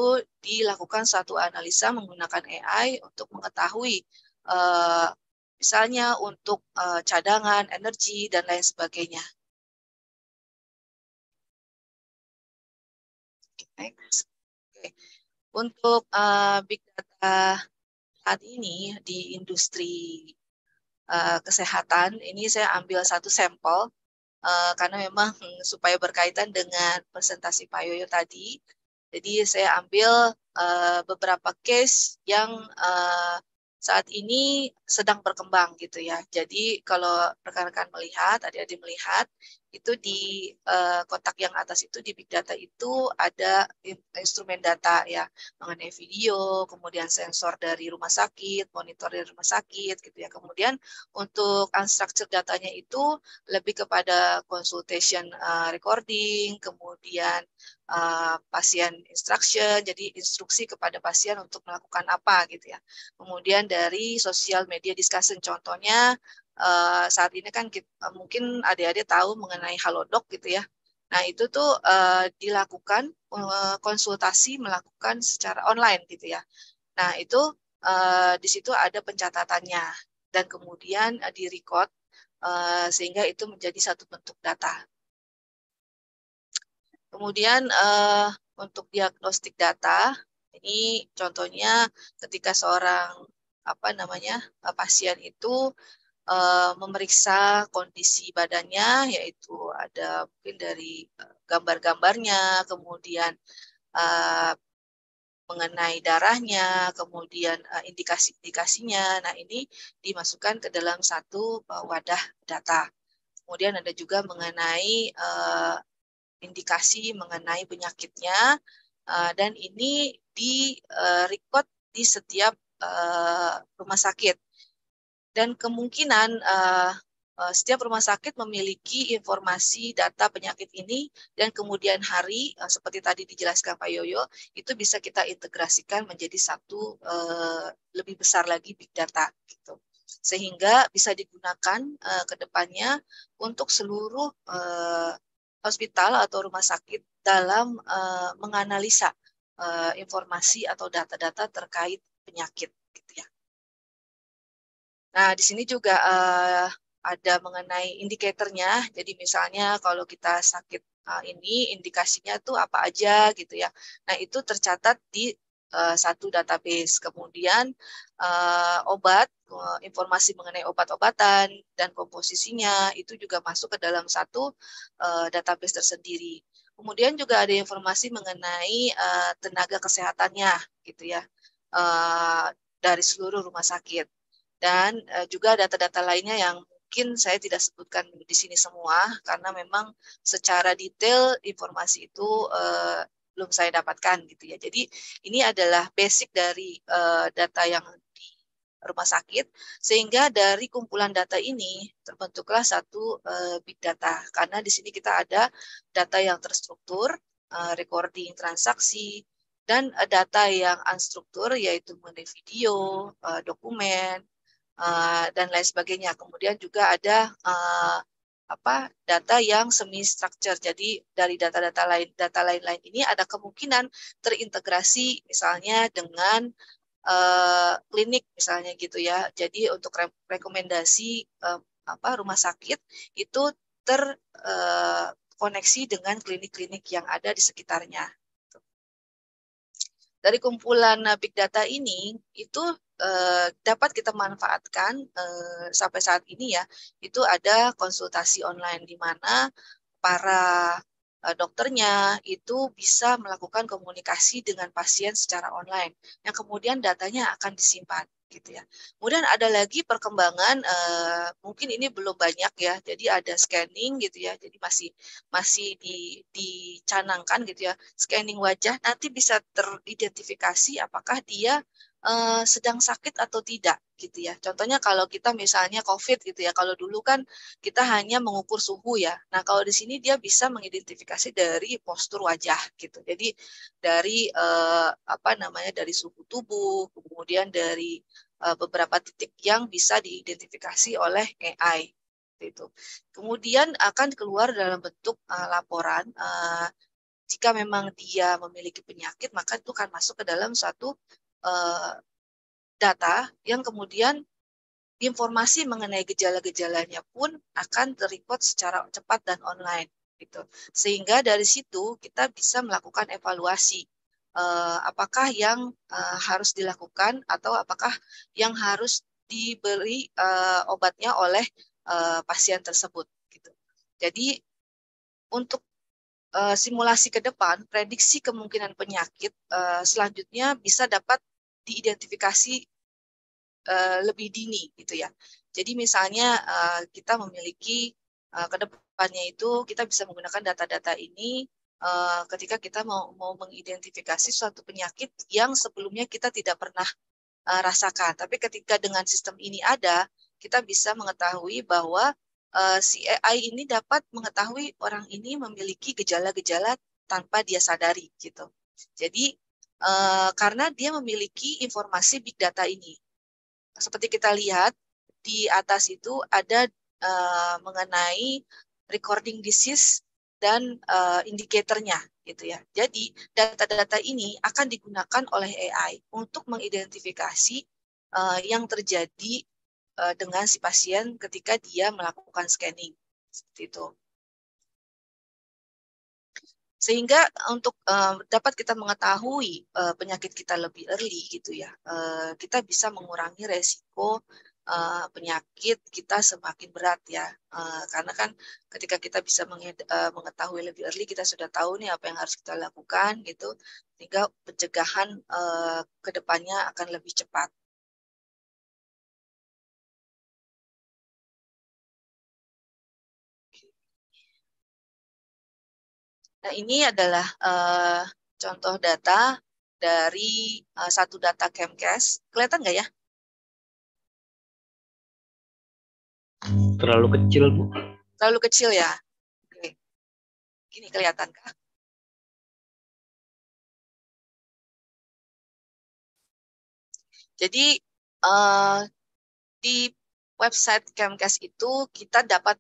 dilakukan satu analisa menggunakan AI untuk mengetahui uh, misalnya untuk uh, cadangan energi dan lain sebagainya. Next. Okay. Untuk uh, big data saat ini di industri Eh, kesehatan. Ini saya ambil satu sampel uh, karena memang supaya berkaitan dengan presentasi Pak Yoyo tadi. Jadi saya ambil eh, beberapa case yang uh, saat ini sedang berkembang gitu ya. Jadi kalau rekan-rekan melihat, adik-adik melihat, itu di uh, kotak yang atas itu di big data itu ada instrumen data ya mengenai video, kemudian sensor dari rumah sakit, monitor dari rumah sakit gitu ya. Kemudian untuk unstructured datanya itu lebih kepada consultation uh, recording, kemudian uh, pasien instruction, jadi instruksi kepada pasien untuk melakukan apa gitu ya. Kemudian dari social media discussion, contohnya uh, saat ini kan kita, eh, mungkin adik-adik tahu mengenai halodoc gitu ya. Nah itu tuh uh, dilakukan uh, konsultasi melakukan secara online gitu ya. Nah itu uh, di situ ada pencatatannya dan kemudian uh, di uh, sehingga itu menjadi satu bentuk data. Kemudian uh, untuk diagnostik data ini contohnya ketika seorang apa namanya pasien itu uh, memeriksa kondisi badannya, yaitu ada mungkin dari eh, gambar-gambarnya, kemudian uh, mengenai darahnya, kemudian uh, indikasi-indikasinya. Nah, ini dimasukkan ke dalam satu uh, wadah data. Kemudian ada juga mengenai uh, indikasi mengenai penyakitnya uh, dan ini di uh, record di setiap uh, rumah sakit dan kemungkinan uh, setiap rumah sakit memiliki informasi data penyakit ini dan kemudian hari uh, seperti tadi dijelaskan Pak Yoyo itu bisa kita integrasikan menjadi satu uh, lebih besar lagi big data gitu sehingga bisa digunakan uh, ke depannya untuk seluruh uh, hospital atau rumah sakit dalam uh, menganalisa uh, informasi atau data-data terkait penyakit Nah, di sini juga uh, ada mengenai indikatornya. Jadi misalnya kalau kita sakit uh, ini indikasinya tuh apa aja gitu ya. Nah, itu tercatat di uh, satu database. Kemudian uh, obat, uh, informasi mengenai obat-obatan dan komposisinya itu juga masuk ke dalam satu uh, database tersendiri. Kemudian juga ada informasi mengenai uh, tenaga kesehatannya gitu ya. Uh, dari seluruh rumah sakit dan uh, juga data-data lainnya yang mungkin saya tidak sebutkan di sini semua karena memang secara detail informasi itu uh, belum saya dapatkan gitu ya. Jadi ini adalah basic dari uh, data yang di rumah sakit sehingga dari kumpulan data ini terbentuklah satu uh, big data karena di sini kita ada data yang terstruktur, uh, recording transaksi dan data yang unstruktur yaitu mengenai video, uh, dokumen, Eh, dan lain sebagainya. Kemudian juga ada uh, apa data yang semi structure. Jadi dari data-data lain data lain-lain ini ada kemungkinan terintegrasi misalnya dengan uh, klinik misalnya gitu ya. Jadi untuk re rekomendasi uh, apa rumah sakit itu terkoneksi uh, dengan klinik-klinik yang ada di sekitarnya dari kumpulan big data ini itu eh, dapat kita manfaatkan eh, sampai saat ini ya itu ada konsultasi online di mana para eh, dokternya itu bisa melakukan komunikasi dengan pasien secara online yang kemudian datanya akan disimpan gitu ya. Kemudian ada lagi perkembangan uh, mungkin ini belum banyak ya. Jadi ada scanning gitu ya. Jadi masih masih di dicanangkan gitu ya. Scanning wajah nanti bisa teridentifikasi apakah dia uh, sedang sakit atau tidak gitu ya. Contohnya kalau kita misalnya COVID gitu ya, kalau dulu kan kita hanya mengukur suhu ya. Nah kalau di sini dia bisa mengidentifikasi dari postur wajah gitu. Jadi dari uh, apa namanya dari suhu tubuh, kemudian dari uh, beberapa titik yang bisa diidentifikasi oleh AI itu. Kemudian akan keluar dalam bentuk uh, laporan uh, jika memang dia memiliki penyakit maka itu akan masuk ke dalam suatu Eh, data yang kemudian informasi mengenai gejala-gejalanya pun akan terreport secara cepat dan online gitu. Sehingga dari situ kita bisa melakukan evaluasi eh, apakah yang eh, harus dilakukan atau apakah yang harus diberi obatnya oleh pasien tersebut gitu. Jadi untuk simulasi ke depan, prediksi kemungkinan penyakit selanjutnya bisa dapat diidentifikasi uh, lebih dini gitu ya. Jadi misalnya uh, kita memiliki uh, eh, kedepannya itu kita bisa menggunakan data-data ini uh, ketika kita mau mau mengidentifikasi suatu penyakit yang sebelumnya kita tidak pernah uh, rasakan. Tapi ketika dengan sistem ini ada, kita bisa mengetahui bahwa uh, si AI ini dapat mengetahui orang ini memiliki gejala-gejala tanpa dia sadari gitu. Jadi Eh, karena dia memiliki informasi big data ini. Seperti kita lihat di atas itu ada uh, mengenai recording disease dan uh, indikatornya gitu ya. Jadi data-data ini akan digunakan oleh AI untuk mengidentifikasi uh, yang terjadi uh, dengan si pasien ketika dia melakukan scanning. Seperti itu sehingga eh, untuk uh, dapat kita mengetahui uh, penyakit kita lebih early gitu ya uh, kita bisa mengurangi resiko uh, penyakit kita semakin berat ya uh, karena kan ketika kita bisa uh, mengetahui lebih early kita sudah tahu nih apa yang harus kita lakukan gitu sehingga pencegahan uh, kedepannya akan lebih cepat Nah, ini adalah uh, contoh data dari uh, satu data Kemkes. Kelihatan nggak ya? Terlalu kecil, Bu. Terlalu kecil ya? Oke. Gini kelihatan, Kak. Jadi, uh, di website Kemkes itu kita dapat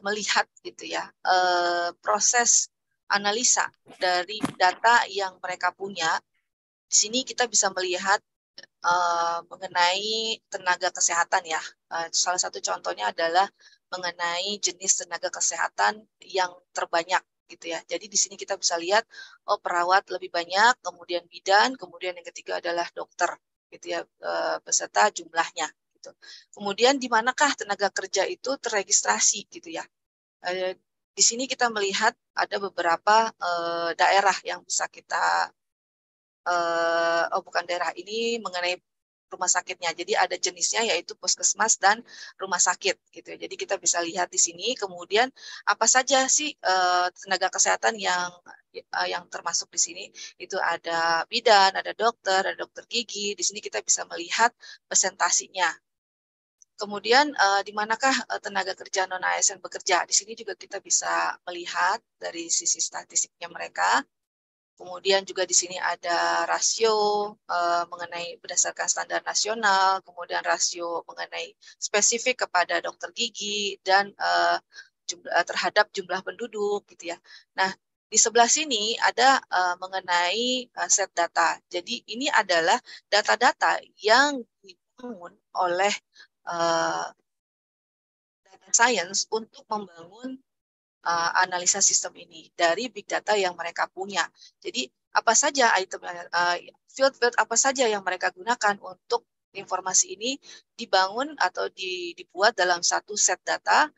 melihat gitu ya uh, proses analisa dari data yang mereka punya, di sini kita bisa melihat uh, mengenai tenaga kesehatan ya. Uh, salah satu contohnya adalah mengenai jenis tenaga kesehatan yang terbanyak gitu ya. Jadi di sini kita bisa lihat oh perawat lebih banyak, kemudian bidan, kemudian yang ketiga adalah dokter gitu ya uh, beserta jumlahnya gitu. Kemudian di manakah tenaga kerja itu terregistrasi gitu ya. Di sini kita melihat ada beberapa uh, daerah yang bisa kita uh, oh bukan daerah ini mengenai rumah sakitnya. Jadi ada jenisnya yaitu puskesmas dan rumah sakit gitu. Ya. Jadi kita bisa lihat di sini kemudian apa saja sih uh, tenaga kesehatan yang uh, yang termasuk di sini itu ada bidan, ada dokter, ada dokter gigi. Di sini kita bisa melihat presentasinya Kemudian uh, di manakah eh, tenaga kerja non ASN bekerja? Di sini juga kita bisa melihat dari sisi statistiknya mereka. Kemudian juga di sini ada rasio uh, mengenai berdasarkan standar nasional, kemudian rasio mengenai spesifik kepada dokter gigi dan uh, jumlah, terhadap jumlah penduduk gitu ya. Nah, di sebelah sini ada uh, mengenai uh, set data. Jadi ini adalah data-data yang dibangun oleh Eh, data science untuk membangun uh, analisa sistem ini dari big data yang mereka punya. Jadi apa saja item uh, field-field apa saja yang mereka gunakan untuk informasi ini dibangun atau di, dibuat dalam satu set data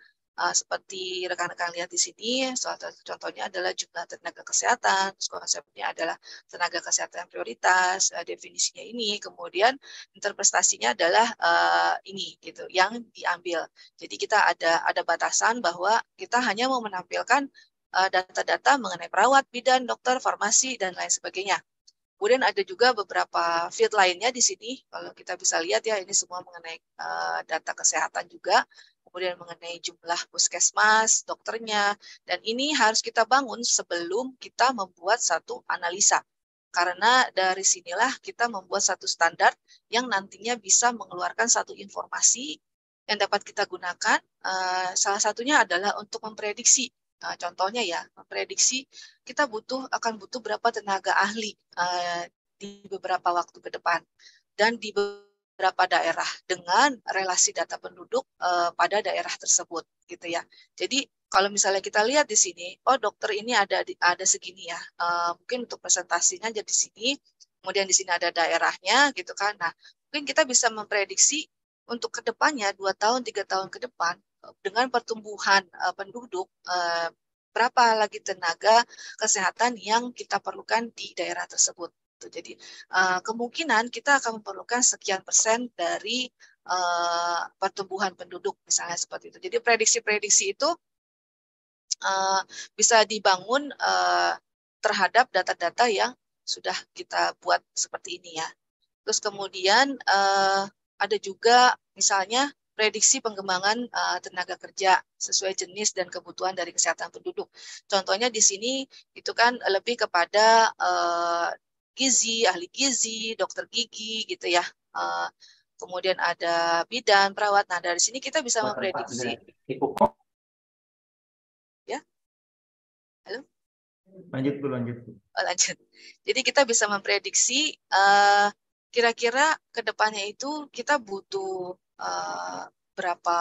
uh, seperti rekan-rekan lihat di sini, salah contohnya adalah jumlah tenaga kesehatan, konsepnya adalah tenaga kesehatan prioritas, uh, definisinya ini, kemudian interpretasinya adalah uh, ini gitu yang diambil. Jadi kita ada ada batasan bahwa kita hanya mau menampilkan data-data uh, mengenai perawat, bidan, dokter, farmasi dan lain sebagainya. Kemudian ada juga beberapa field lainnya di sini. Kalau kita bisa lihat ya, ini semua mengenai uh, data kesehatan juga kemudian mengenai jumlah puskesmas, dokternya, dan ini harus kita bangun sebelum kita membuat satu analisa. Karena dari sinilah kita membuat satu standar yang nantinya bisa mengeluarkan satu informasi yang dapat kita gunakan. Eh, salah satunya adalah untuk memprediksi Nah, contohnya ya, memprediksi kita butuh akan butuh berapa tenaga ahli eh, di beberapa waktu ke depan dan di beberapa daerah dengan relasi data penduduk eh, pada daerah tersebut gitu ya. Jadi kalau misalnya kita lihat di sini, oh dokter ini ada ada segini ya. Eh, mungkin untuk presentasinya jadi sini, kemudian di sini ada daerahnya gitu kan. Nah, mungkin kita bisa memprediksi untuk kedepannya dua tahun tiga tahun ke depan dengan pertumbuhan eh, penduduk eh, berapa lagi tenaga kesehatan yang kita perlukan di daerah tersebut Gitu. Jadi uh, kemungkinan kita akan memerlukan sekian persen dari uh, pertumbuhan penduduk misalnya seperti itu. Jadi prediksi-prediksi itu uh, bisa dibangun uh, terhadap data-data yang sudah kita buat seperti ini ya. Terus kemudian uh, ada juga misalnya prediksi pengembangan uh, tenaga kerja sesuai jenis dan kebutuhan dari kesehatan penduduk. Contohnya di sini itu kan lebih kepada uh, gizi, ahli gizi, dokter gigi gitu ya. Uh, kemudian ada bidan, perawat. Nah, dari sini kita bisa memprediksi. Ya. Halo? Lanjut dulu, lanjut. Oh, lanjut. Jadi kita bisa memprediksi eh, kira-kira ke depannya itu kita butuh uh, berapa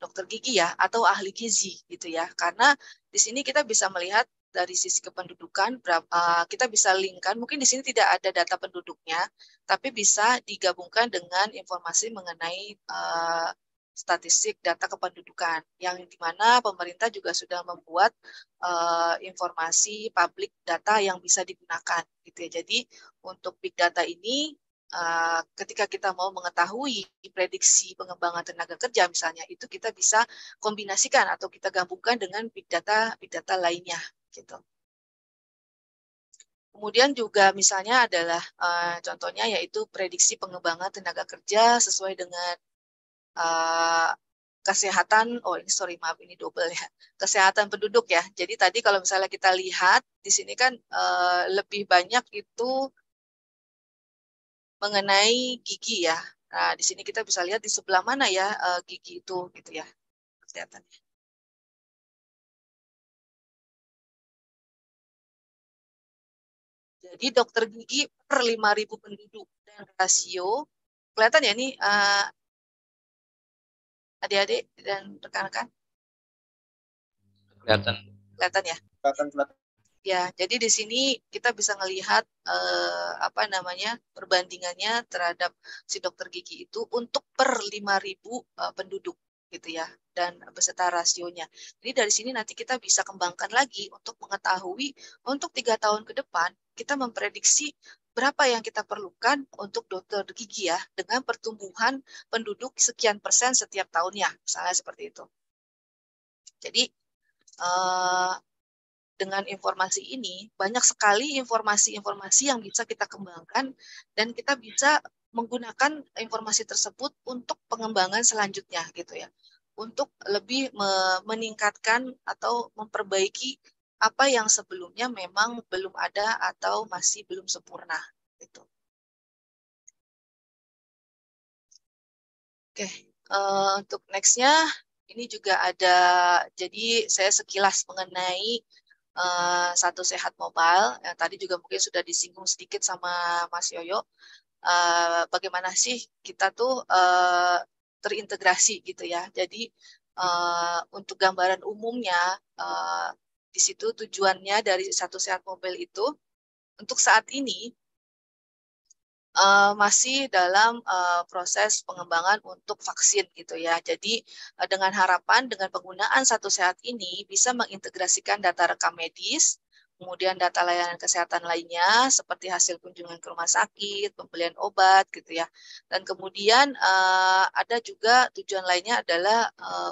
dokter gigi ya atau ahli gizi gitu ya. Karena di sini kita bisa melihat dari sisi kependudukan berapa eh, kita bisa linkkan mungkin di sini tidak ada data penduduknya tapi bisa digabungkan dengan informasi mengenai uh, statistik data kependudukan yang dimana pemerintah juga sudah membuat uh, informasi publik data yang bisa digunakan gitu ya jadi untuk big data ini uh, ketika kita mau mengetahui prediksi pengembangan tenaga kerja misalnya itu kita bisa kombinasikan atau kita gabungkan dengan big data big data lainnya gitu. Kemudian juga misalnya adalah uh, contohnya yaitu prediksi pengembangan tenaga kerja sesuai dengan uh, kesehatan. Oh ini sorry maaf ini double ya kesehatan penduduk ya. Jadi tadi kalau misalnya kita lihat di sini kan uh, lebih banyak itu mengenai gigi ya. Nah, di sini kita bisa lihat di sebelah mana ya eh, gigi itu gitu ya. Kelihatannya. Jadi dokter gigi per 5.000 penduduk dan rasio kelihatan ya ini uh, eh, adik-adik dan rekan-rekan? Kelihatan. Kelihatan ya? Kelihatan, kelihatan. Ya, jadi di sini kita bisa melihat eh, apa namanya perbandingannya terhadap si dokter gigi itu untuk per 5.000 eh, penduduk gitu ya dan beserta rasionya. Jadi dari sini nanti kita bisa kembangkan lagi untuk mengetahui untuk tiga tahun ke depan kita memprediksi berapa yang kita perlukan untuk dokter gigi ya dengan pertumbuhan penduduk sekian persen setiap tahunnya misalnya seperti itu. Jadi eh, dengan informasi ini banyak sekali informasi-informasi yang bisa kita kembangkan dan kita bisa menggunakan informasi tersebut untuk pengembangan selanjutnya gitu ya untuk lebih meningkatkan atau memperbaiki apa yang sebelumnya memang belum ada atau masih belum sempurna gitu. Oke, uh, untuk nextnya ini juga ada jadi saya sekilas mengenai Eh, satu Sehat Mobile. Yang tadi juga mungkin sudah disinggung sedikit sama Mas Yoyo. Uh, bagaimana sih kita tuh uh, terintegrasi gitu ya. Jadi uh, untuk gambaran umumnya uh, di situ tujuannya dari Satu Sehat Mobile itu untuk saat ini uh, masih dalam uh, proses pengembangan untuk vaksin gitu ya. Jadi uh, dengan harapan dengan penggunaan satu sehat ini bisa mengintegrasikan data rekam medis, kemudian data layanan kesehatan lainnya seperti hasil kunjungan ke rumah sakit, pembelian obat gitu ya. Dan kemudian ada juga tujuan lainnya adalah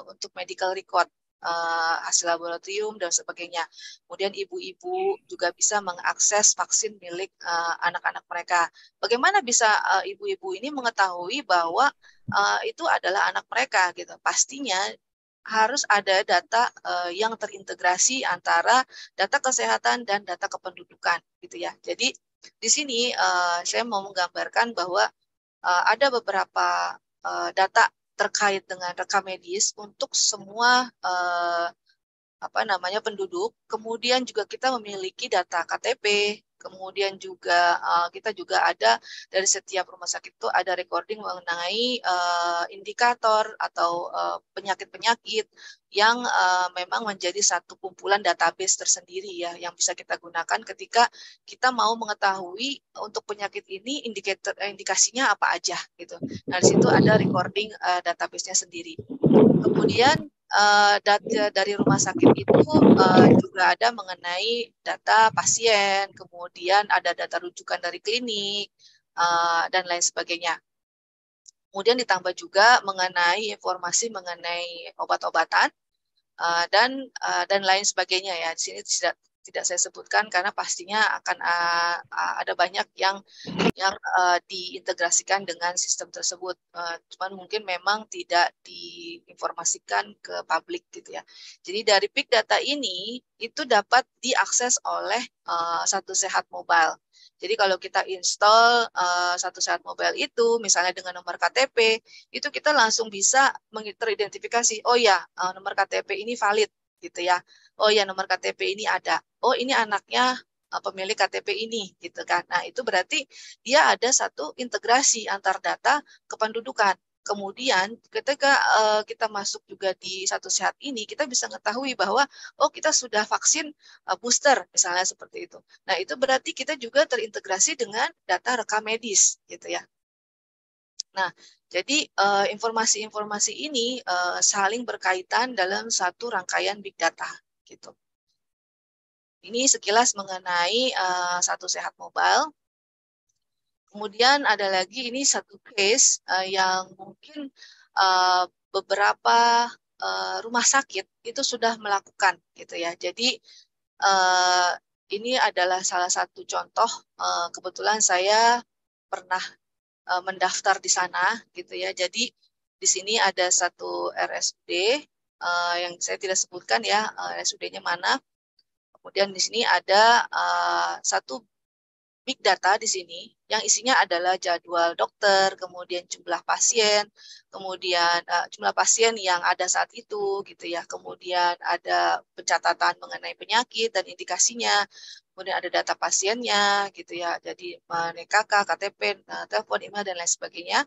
untuk medical record uh, hasil laboratorium dan sebagainya. Kemudian ibu-ibu juga bisa mengakses vaksin milik eh, anak-anak uh, mereka. Bagaimana bisa eh, ibu-ibu uh, ini mengetahui bahwa uh, itu adalah anak mereka gitu? Pastinya harus ada data uh, yang terintegrasi antara data kesehatan dan data kependudukan gitu ya. Jadi di sini uh, saya mau menggambarkan bahwa uh, ada beberapa uh, data terkait dengan rekam medis untuk semua eh, apa namanya penduduk. Kemudian juga kita memiliki data KTP, Kemudian juga uh, kita juga ada dari setiap rumah sakit itu ada recording mengenai uh, indikator atau eh, penyakit-penyakit yang uh, memang menjadi satu kumpulan database tersendiri ya yang bisa kita gunakan ketika kita mau mengetahui untuk penyakit ini indikator indikasinya apa aja gitu. Nah, di situ ada recording uh, database-nya sendiri. Kemudian Eh, data dari rumah sakit itu eh, juga ada mengenai data pasien, kemudian ada data rujukan dari klinik eh, dan lain sebagainya. Kemudian ditambah juga mengenai informasi mengenai obat-obatan dan dan lain sebagainya ya. Di sini tidak tidak saya sebutkan karena pastinya akan uh, ada banyak yang yang uh, diintegrasikan dengan sistem tersebut. Uh, cuman mungkin memang tidak diinformasikan ke publik gitu ya. Jadi dari big data ini itu dapat diakses oleh uh, Satu Sehat Mobile. Jadi kalau kita install uh, Satu Sehat Mobile itu misalnya dengan nomor KTP, itu kita langsung bisa teridentifikasi, oh ya, uh, nomor KTP ini valid gitu ya oh ya nomor KTP ini ada, oh ini anaknya eh, pemilik KTP ini gitu kan. Nah, itu berarti dia ada satu integrasi antar data kependudukan. Kemudian ketika uh, kita masuk juga di satu sehat ini, kita bisa mengetahui bahwa oh kita sudah vaksin uh, booster misalnya seperti itu. Nah itu berarti kita juga terintegrasi dengan data rekam medis gitu ya. Nah jadi informasi-informasi uh, ini uh, saling berkaitan dalam satu rangkaian big data gitu. Ini sekilas mengenai uh, satu sehat mobile. Kemudian ada lagi ini satu case uh, yang mungkin uh, beberapa uh, rumah sakit itu sudah melakukan gitu ya. Jadi uh, ini adalah salah satu contoh uh, kebetulan saya pernah uh, mendaftar di sana gitu ya. Jadi di sini ada satu RSUD uh, yang saya tidak sebutkan ya uh, eh, SUD-nya mana. Kemudian di sini ada uh, satu big data di sini yang isinya adalah jadwal dokter, kemudian jumlah pasien, kemudian uh, jumlah pasien yang ada saat itu gitu ya. Kemudian ada pencatatan mengenai penyakit dan indikasinya, kemudian ada data pasiennya gitu ya. Jadi NKK, KTP, uh, telepon, email dan lain sebagainya.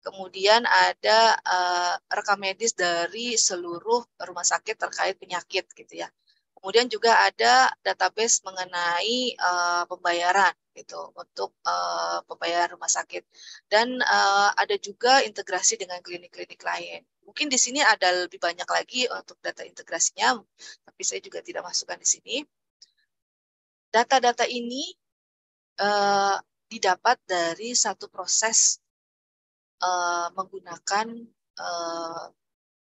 Kemudian ada uh, rekam medis dari seluruh rumah sakit terkait penyakit gitu ya. Kemudian juga ada database mengenai uh, pembayaran gitu untuk uh, eh, pembayaran rumah sakit dan uh, ada juga integrasi dengan klinik-klinik lain. Mungkin di sini ada lebih banyak lagi untuk data integrasinya, tapi saya juga tidak masukkan di sini. Data-data ini uh, didapat dari satu proses uh, menggunakan uh,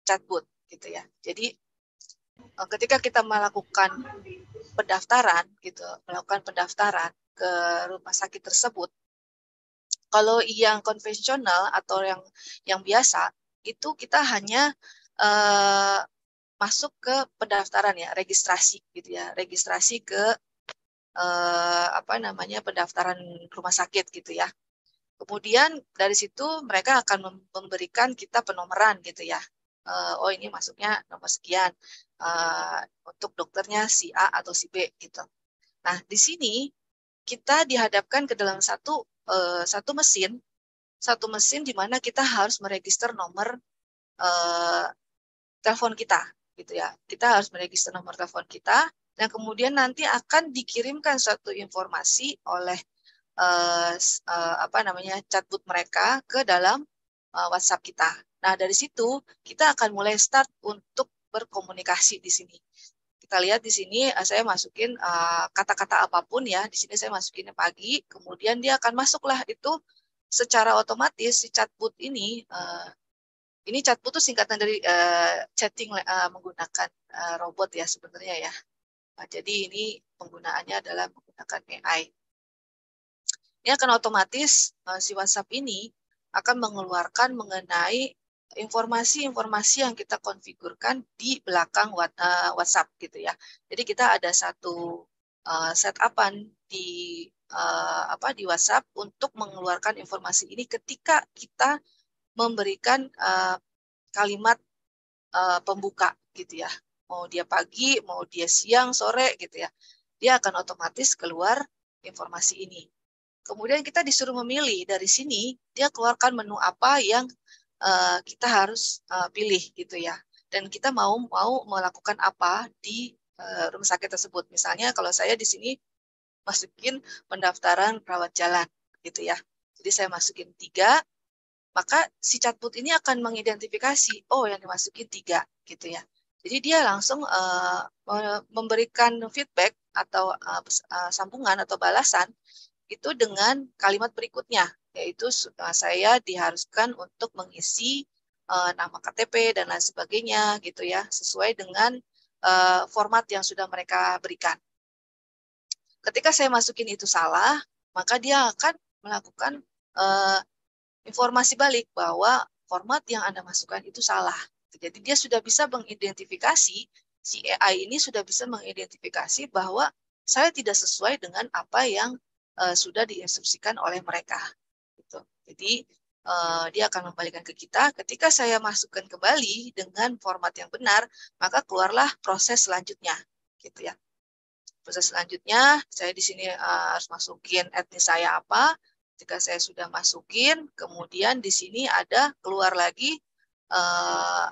chatbot gitu ya. Jadi uh, ketika kita melakukan pendaftaran gitu, melakukan pendaftaran ke rumah sakit tersebut, kalau yang konvensional atau yang yang biasa itu kita hanya uh, masuk ke pendaftaran ya, registrasi gitu ya, registrasi ke Uh, apa namanya pendaftaran rumah sakit gitu ya. Kemudian dari situ mereka akan memberikan kita penomoran gitu ya. Eh, oh ini masuknya nomor sekian eh, untuk dokternya si A atau si B gitu. Nah di sini kita dihadapkan ke dalam satu eh, satu mesin, satu mesin di mana kita harus meregister nomor telepon kita gitu ya. Kita harus meregister nomor telepon kita. dan nah, kemudian nanti akan dikirimkan suatu informasi oleh uh, uh, apa namanya chatbot mereka ke dalam uh, WhatsApp kita. Nah dari situ kita akan mulai start untuk berkomunikasi di sini. Kita lihat di sini saya masukin kata-kata uh, apapun ya. Di sini saya masukinnya pagi, kemudian dia akan masuklah itu secara otomatis si chatbot ini uh, ini chatbot itu singkatan dari uh, chatting uh, menggunakan uh, robot ya sebenarnya ya. Nah, jadi ini penggunaannya adalah menggunakan AI ini ya, akan otomatis uh, si WhatsApp ini akan mengeluarkan mengenai informasi-informasi yang kita konfigurkan di belakang eh, WhatsApp gitu ya. Jadi kita ada satu uh, setupan di uh, apa di WhatsApp untuk mengeluarkan informasi ini ketika kita memberikan uh, kalimat uh, pembuka gitu ya. Mau dia pagi, mau dia siang, sore gitu ya. Dia akan otomatis keluar informasi ini kemudian kita disuruh memilih dari sini dia keluarkan menu apa yang uh, kita harus uh, pilih gitu ya dan kita mau mau melakukan apa di uh, rumah sakit tersebut misalnya kalau saya di sini masukin pendaftaran perawat jalan gitu ya jadi saya masukin tiga maka si chatbot ini akan mengidentifikasi oh yang dimasukin tiga gitu ya jadi dia langsung uh, memberikan feedback atau uh, sambungan atau balasan itu dengan kalimat berikutnya, yaitu saya diharuskan untuk mengisi uh, nama KTP dan lain sebagainya gitu ya, sesuai dengan uh, format yang sudah mereka berikan. Ketika saya masukin itu salah, maka dia akan melakukan uh, informasi balik bahwa format yang Anda masukkan itu salah. Jadi dia sudah bisa mengidentifikasi, si AI ini sudah bisa mengidentifikasi bahwa saya tidak sesuai dengan apa yang Eh, sudah diinstruksikan oleh mereka. Gitu. Jadi eh, dia akan membalikan ke kita. Ketika saya masukkan kembali dengan format yang benar, maka keluarlah proses selanjutnya, gitu ya. Proses selanjutnya, saya di sini eh, harus masukin etnis saya apa. Ketika saya sudah masukin, kemudian di sini ada keluar lagi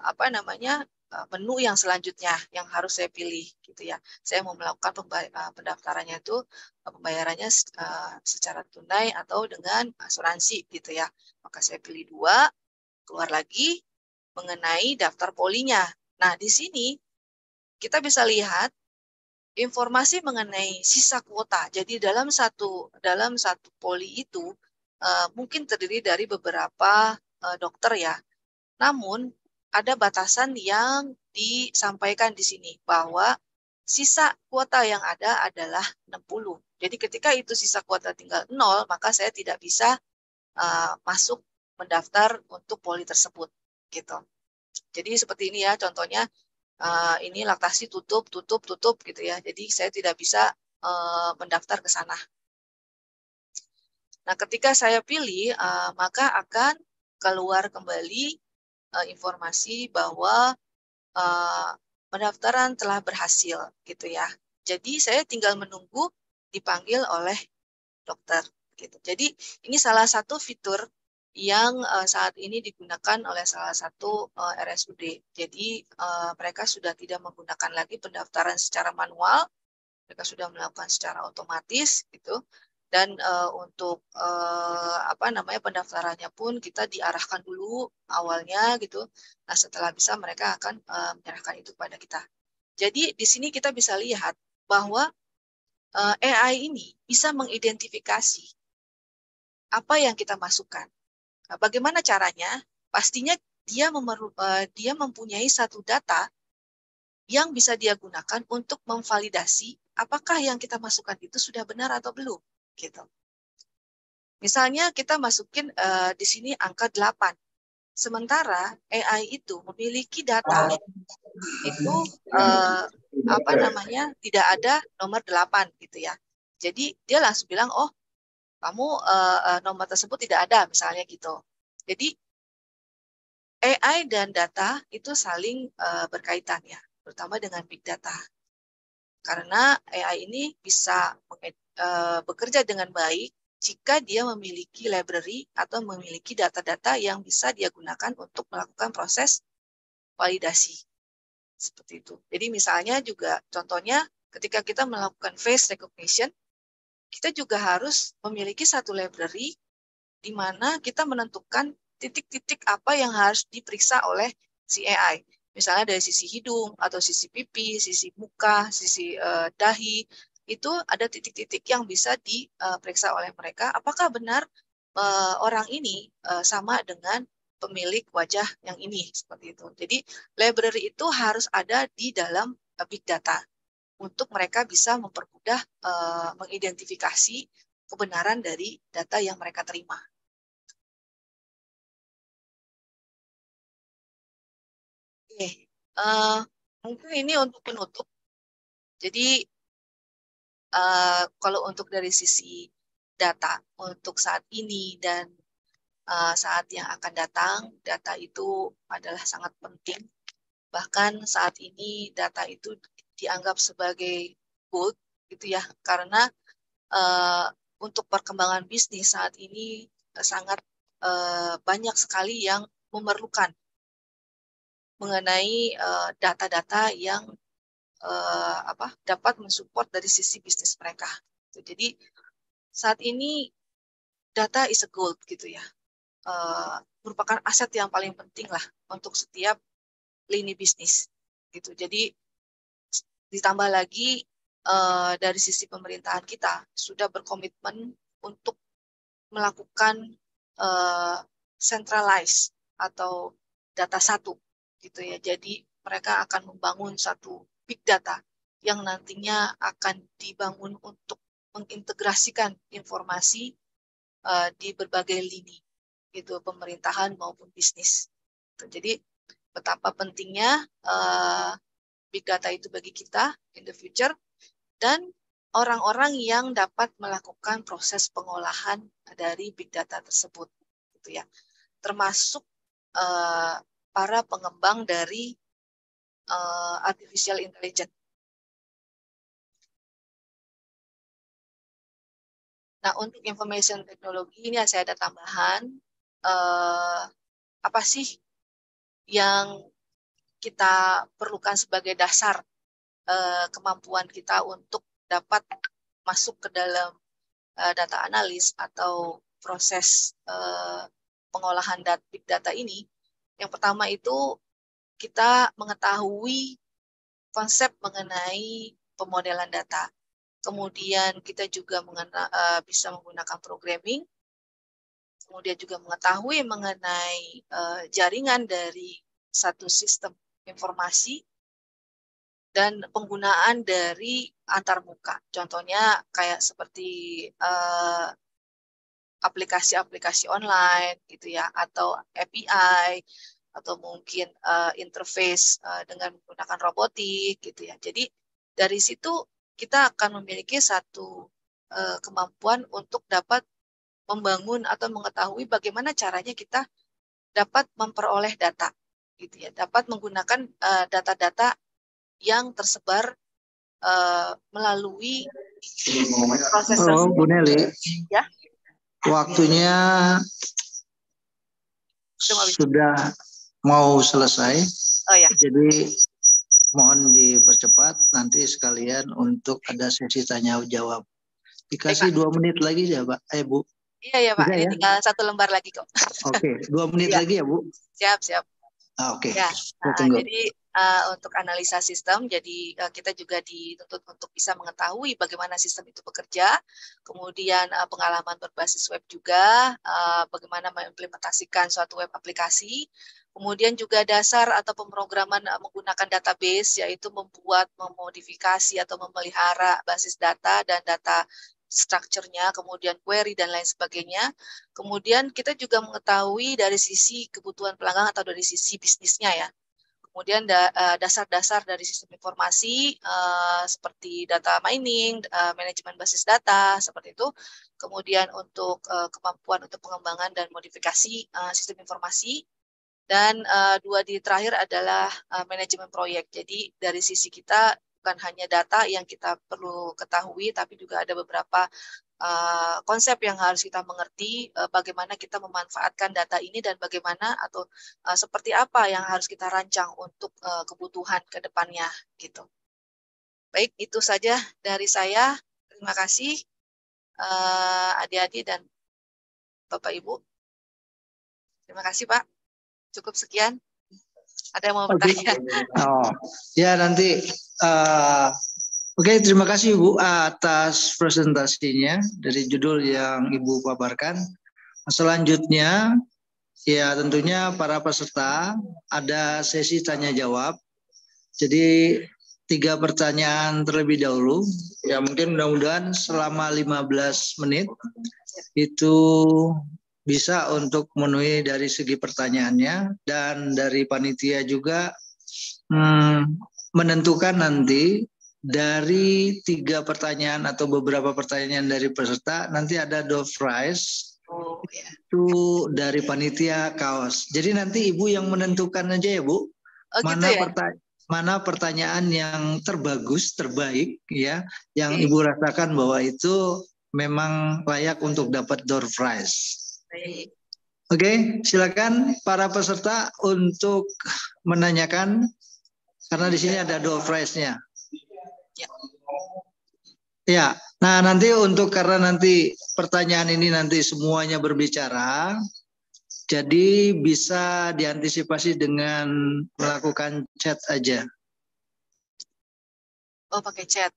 apa namanya Eh, menu yang selanjutnya yang harus saya pilih gitu ya. Saya mau melakukan eh, pendaftarannya itu eh, pembayarannya secara tunai atau dengan asuransi gitu ya. Maka saya pilih dua, keluar lagi mengenai daftar polinya. Nah, di sini kita bisa lihat informasi mengenai sisa kuota. Jadi dalam satu dalam satu poli itu mungkin terdiri dari beberapa dokter ya. Namun ada batasan yang disampaikan di sini bahwa sisa kuota yang ada adalah 60. Jadi ketika itu sisa kuota tinggal 0, maka saya tidak bisa uh, masuk mendaftar untuk poli tersebut gitu. Jadi seperti ini ya contohnya uh, ini laktasi tutup tutup tutup gitu ya. Jadi saya tidak bisa uh, mendaftar ke sana. Nah, ketika saya pilih uh, maka akan keluar kembali uh, informasi bahwa uh, pendaftaran telah berhasil gitu ya. Jadi saya tinggal menunggu dipanggil oleh dokter gitu. Jadi ini salah satu fitur yang uh, saat ini digunakan oleh salah satu uh, RSUD. Jadi uh, mereka sudah tidak menggunakan lagi pendaftaran secara manual, mereka sudah melakukan secara otomatis gitu dan uh, untuk uh, apa namanya pendaftarannya pun kita diarahkan dulu awalnya gitu. Nah setelah bisa mereka akan uh, menyerahkan itu kepada kita. Jadi di sini kita bisa lihat bahwa uh, AI ini bisa mengidentifikasi apa yang kita masukkan. Nah, bagaimana caranya? Pastinya dia memeru uh, dia mempunyai satu data yang bisa dia gunakan untuk memvalidasi apakah yang kita masukkan itu sudah benar atau belum gitu. Misalnya kita masukin uh, di sini angka 8. Sementara AI itu memiliki data itu uh, apa namanya? tidak ada nomor 8 gitu ya. Jadi dia langsung bilang, "Oh, kamu uh, nomor tersebut tidak ada," misalnya gitu. Jadi AI dan data itu saling uh, berkaitan ya, terutama dengan big data. Karena AI ini bisa uh, bekerja dengan baik jika dia memiliki library atau memiliki data-data yang bisa dia gunakan untuk melakukan proses validasi. Seperti itu. Jadi misalnya juga contohnya ketika kita melakukan face recognition, kita juga harus memiliki satu library di mana kita menentukan titik-titik apa yang harus diperiksa oleh si AI. Misalnya dari sisi hidung atau sisi pipi, sisi muka, sisi eh, dahi, itu ada titik-titik yang bisa diperiksa eh, oleh mereka apakah benar eh, orang ini eh, sama dengan pemilik wajah yang ini seperti itu. Jadi library itu harus ada di dalam uh, big data untuk mereka bisa mempermudah mengidentifikasi kebenaran dari data yang mereka terima. Oke, mungkin ini untuk penutup. Jadi Eh, kalau untuk dari sisi data untuk saat ini dan uh, saat yang akan datang, data itu adalah sangat penting. Bahkan saat ini data itu dianggap sebagai gold gitu ya, karena uh, untuk perkembangan bisnis saat ini uh, sangat uh, banyak sekali yang memerlukan mengenai data-data uh, data -data yang uh, apa dapat mensupport dari sisi bisnis mereka. Gitu. Jadi saat ini data is a gold gitu ya. Uh, merupakan aset yang paling penting lah untuk setiap lini bisnis gitu. Jadi ditambah lagi uh, dari sisi pemerintahan kita sudah berkomitmen untuk melakukan uh, centralize atau data satu gitu ya. Jadi mereka akan membangun satu big data yang nantinya akan dibangun untuk mengintegrasikan informasi uh, di berbagai lini gitu pemerintahan maupun bisnis. Gitu. Jadi betapa pentingnya uh, big data itu bagi kita in the future dan orang-orang yang dapat melakukan proses pengolahan dari big data tersebut gitu ya. Termasuk uh, para pengembang dari uh, artificial intelligence. Nah, untuk information Technology ini saya ada tambahan. Uh, apa sih yang kita perlukan sebagai dasar uh, kemampuan kita untuk dapat masuk ke dalam uh, data analis atau proses uh, pengolahan data, big data ini? Yang pertama itu kita mengetahui konsep mengenai pemodelan data. Kemudian kita juga mengena, uh, bisa menggunakan programming. Kemudian juga mengetahui mengenai uh, jaringan dari satu sistem informasi dan penggunaan dari antar muka. Contohnya kayak seperti eh, aplikasi-aplikasi uh, aplikasi -aplikasi online gitu ya atau API atau mungkin uh, interface uh, dengan menggunakan robotik gitu ya. Jadi dari situ kita akan memiliki satu uh, kemampuan untuk dapat membangun atau mengetahui bagaimana caranya kita dapat memperoleh data gitu ya, dapat menggunakan data-data uh, yang tersebar uh, melalui proses Oh, Bu Nelly. Ya. Waktunya sudah mau selesai. Oh ya. Jadi mohon dipercepat nanti sekalian untuk ada sesi tanya jawab. Dikasih dua menit lagi ya Pak, eh Bu. Iya ya Pak, Ini ya? tinggal satu lembar lagi kok. Oke, dua menit ya. lagi ya Bu. Siap siap. Ah, Oke. Okay. Ya, nah, jadi uh, untuk analisa sistem, jadi uh, kita juga dituntut untuk bisa mengetahui bagaimana sistem itu bekerja, kemudian uh, pengalaman berbasis web juga, uh, bagaimana mengimplementasikan suatu web aplikasi, Kemudian juga dasar atau pemrograman eh, menggunakan database yaitu membuat, memodifikasi atau memelihara basis data dan data strukturnya, kemudian query dan lain sebagainya. Kemudian kita juga mengetahui dari sisi kebutuhan pelanggan atau dari sisi bisnisnya ya. Kemudian eh, dasar-dasar dari sistem informasi eh, seperti data mining, manajemen basis data seperti itu. Kemudian untuk kemampuan untuk pengembangan dan modifikasi sistem informasi dan uh, dua di terakhir adalah uh, manajemen proyek. Jadi dari sisi kita bukan hanya data yang kita perlu ketahui, tapi juga ada beberapa uh, konsep yang harus kita mengerti uh, bagaimana kita memanfaatkan data ini dan bagaimana atau uh, seperti apa yang harus kita rancang untuk uh, kebutuhan ke depannya gitu. Baik, itu saja dari saya. Terima kasih uh, adik-adik dan Bapak Ibu. Terima kasih, Pak. Cukup sekian. Ada yang mau bertanya? Oh, ya nanti. Uh, Oke, okay, terima kasih Ibu atas presentasinya dari judul yang Ibu paparkan. Selanjutnya, ya tentunya para peserta ada sesi tanya jawab. Jadi tiga pertanyaan terlebih dahulu. Ya mungkin mudah-mudahan selama 15 menit itu bisa untuk memenuhi dari segi pertanyaannya dan dari panitia juga hmm, menentukan nanti dari tiga pertanyaan atau beberapa pertanyaan dari peserta nanti ada door prize itu dari panitia kaos. Jadi nanti ibu yang menentukan aja ya bu oh, gitu mana ya? pertanyaan mana pertanyaan yang terbagus terbaik ya yang ibu rasakan bahwa itu memang layak untuk dapat door prize. Oke, okay, silakan para peserta untuk menanyakan karena di sini ada door prize-nya. Ya. ya. Nah, nanti untuk karena nanti pertanyaan ini nanti semuanya berbicara, jadi bisa diantisipasi dengan melakukan chat aja. Oh, pakai chat.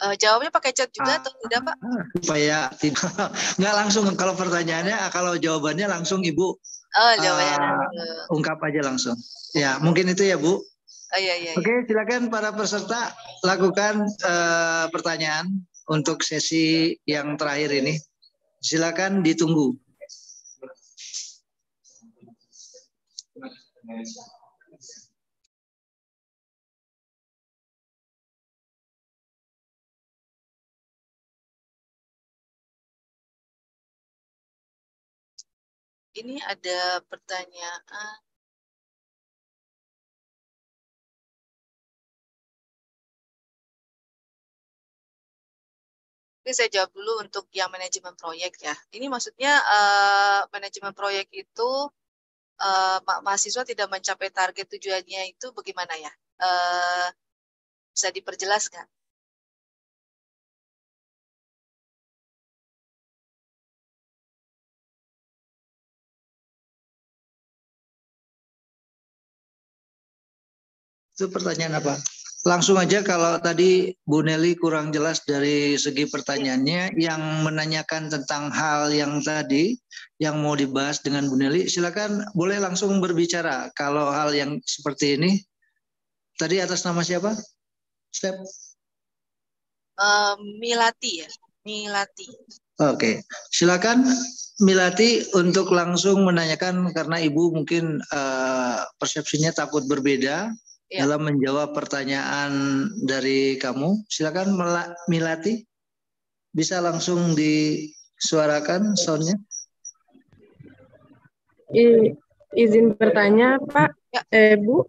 Uh, jawabnya pakai chat juga ah, atau tidak, Pak? Ah, ah. Supaya tidak. Nggak langsung. Kalau pertanyaannya, kalau jawabannya langsung, Ibu. Oh, jawabannya uh, Ungkap aja langsung. Ya, mungkin itu ya, Bu. Oh, iya, iya, Oke, iya. silakan para peserta lakukan uh, pertanyaan untuk sesi yang terakhir ini. Silakan ditunggu. ini ada pertanyaan Ini saya jawab dulu untuk yang manajemen proyek ya. Ini maksudnya uh, manajemen proyek itu uh, mahasiswa tidak mencapai target tujuannya itu bagaimana ya? Uh, bisa diperjelas nggak? Itu pertanyaan apa? Langsung aja kalau tadi Bu Nelly kurang jelas dari segi pertanyaannya yang menanyakan tentang hal yang tadi yang mau dibahas dengan Bu Nelly silakan boleh langsung berbicara kalau hal yang seperti ini tadi atas nama siapa? Step uh, Milati ya, Milati. Oke, okay. silakan Milati untuk langsung menanyakan karena Ibu mungkin uh, persepsinya takut berbeda ya. dalam menjawab pertanyaan dari kamu. Silakan Milati, bisa langsung disuarakan soundnya. I, izin bertanya Pak, ya. eh Bu.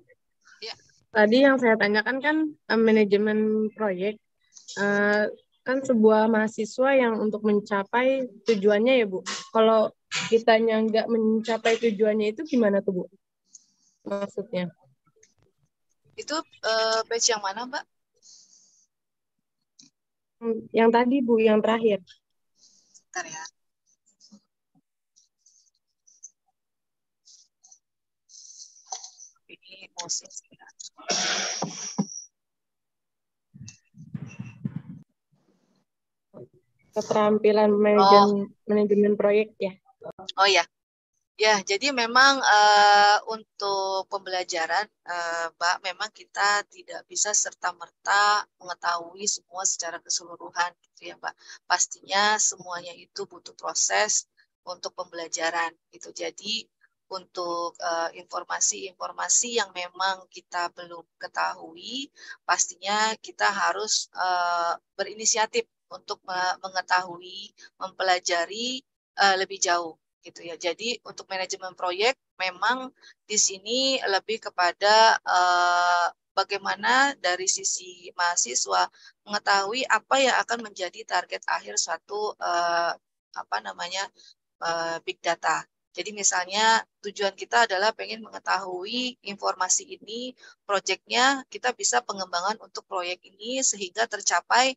Ya. Tadi yang saya tanyakan kan eh, manajemen proyek. Uh, kan sebuah mahasiswa yang untuk mencapai tujuannya ya Bu. Kalau yang nggak mencapai tujuannya itu gimana tuh Bu? Maksudnya? Itu uh, batch yang mana, Mbak? Hmm, yang tadi, Bu, yang terakhir. Bentar ya. Ini Moses. Keterampilan manajemen, oh. manajemen proyek ya. Oh ya, Ya, jadi memang uh, untuk pembelajaran, uh, Mbak, memang kita tidak bisa serta-merta mengetahui semua secara keseluruhan, gitu ya, Mbak. Pastinya semuanya itu butuh proses untuk pembelajaran, gitu. Jadi, untuk eh, informasi-informasi uh, yang memang kita belum ketahui, pastinya kita harus uh, berinisiatif untuk mengetahui, mempelajari uh, lebih jauh gitu ya. Jadi untuk manajemen proyek memang di sini lebih kepada uh, bagaimana dari sisi mahasiswa mengetahui apa yang akan menjadi target akhir suatu eh, apa namanya eh, big data. Jadi misalnya tujuan kita adalah pengen mengetahui informasi ini, proyeknya kita bisa pengembangan untuk proyek ini sehingga tercapai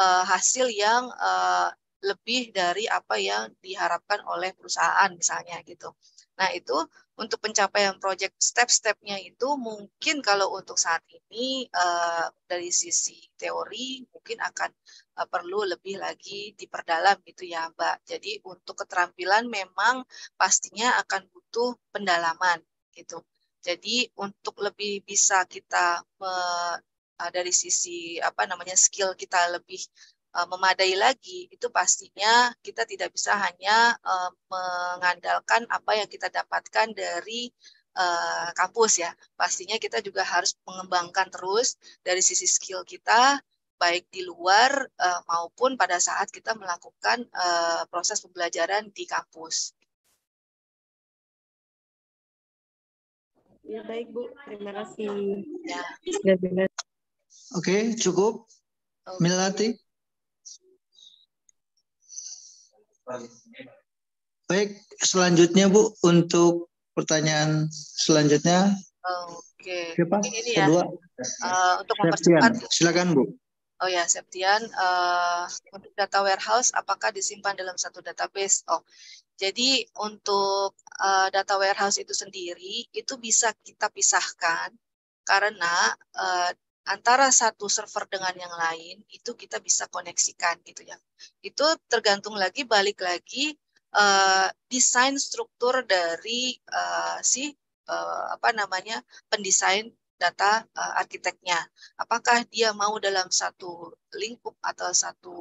uh, hasil yang uh, lebih dari apa yang diharapkan oleh perusahaan misalnya gitu. Nah itu untuk pencapaian project step-stepnya itu mungkin kalau untuk saat ini eh, dari sisi teori mungkin akan eh, perlu lebih lagi diperdalam gitu ya Mbak. Jadi untuk keterampilan memang pastinya akan butuh pendalaman gitu. Jadi untuk lebih bisa kita eh, dari sisi apa namanya skill kita lebih Eh, memadai lagi, itu pastinya kita tidak bisa hanya eh, mengandalkan apa yang kita dapatkan dari eh, kampus ya. Pastinya kita juga harus mengembangkan terus dari sisi skill kita, baik di luar maupun pada saat kita melakukan proses pembelajaran di kampus. Ya baik Bu, terima kasih. Ya. ya Oke, cukup. Okay. Melati. Baik, selanjutnya Bu untuk pertanyaan selanjutnya. Oke. Okay. Siapa? Ini ya. Kedua. Uh, untuk mempercepat. Silakan Bu. Oh ya, Septian. Uh, eh, untuk data warehouse, apakah disimpan dalam satu database? Oh, jadi untuk uh, data warehouse itu sendiri itu bisa kita pisahkan karena uh, antara satu server dengan yang lain itu kita bisa koneksikan gitu ya. Itu tergantung lagi balik lagi uh, desain struktur dari uh, si uh, apa namanya pendesain data uh, arsiteknya. Apakah dia mau dalam satu lingkup atau satu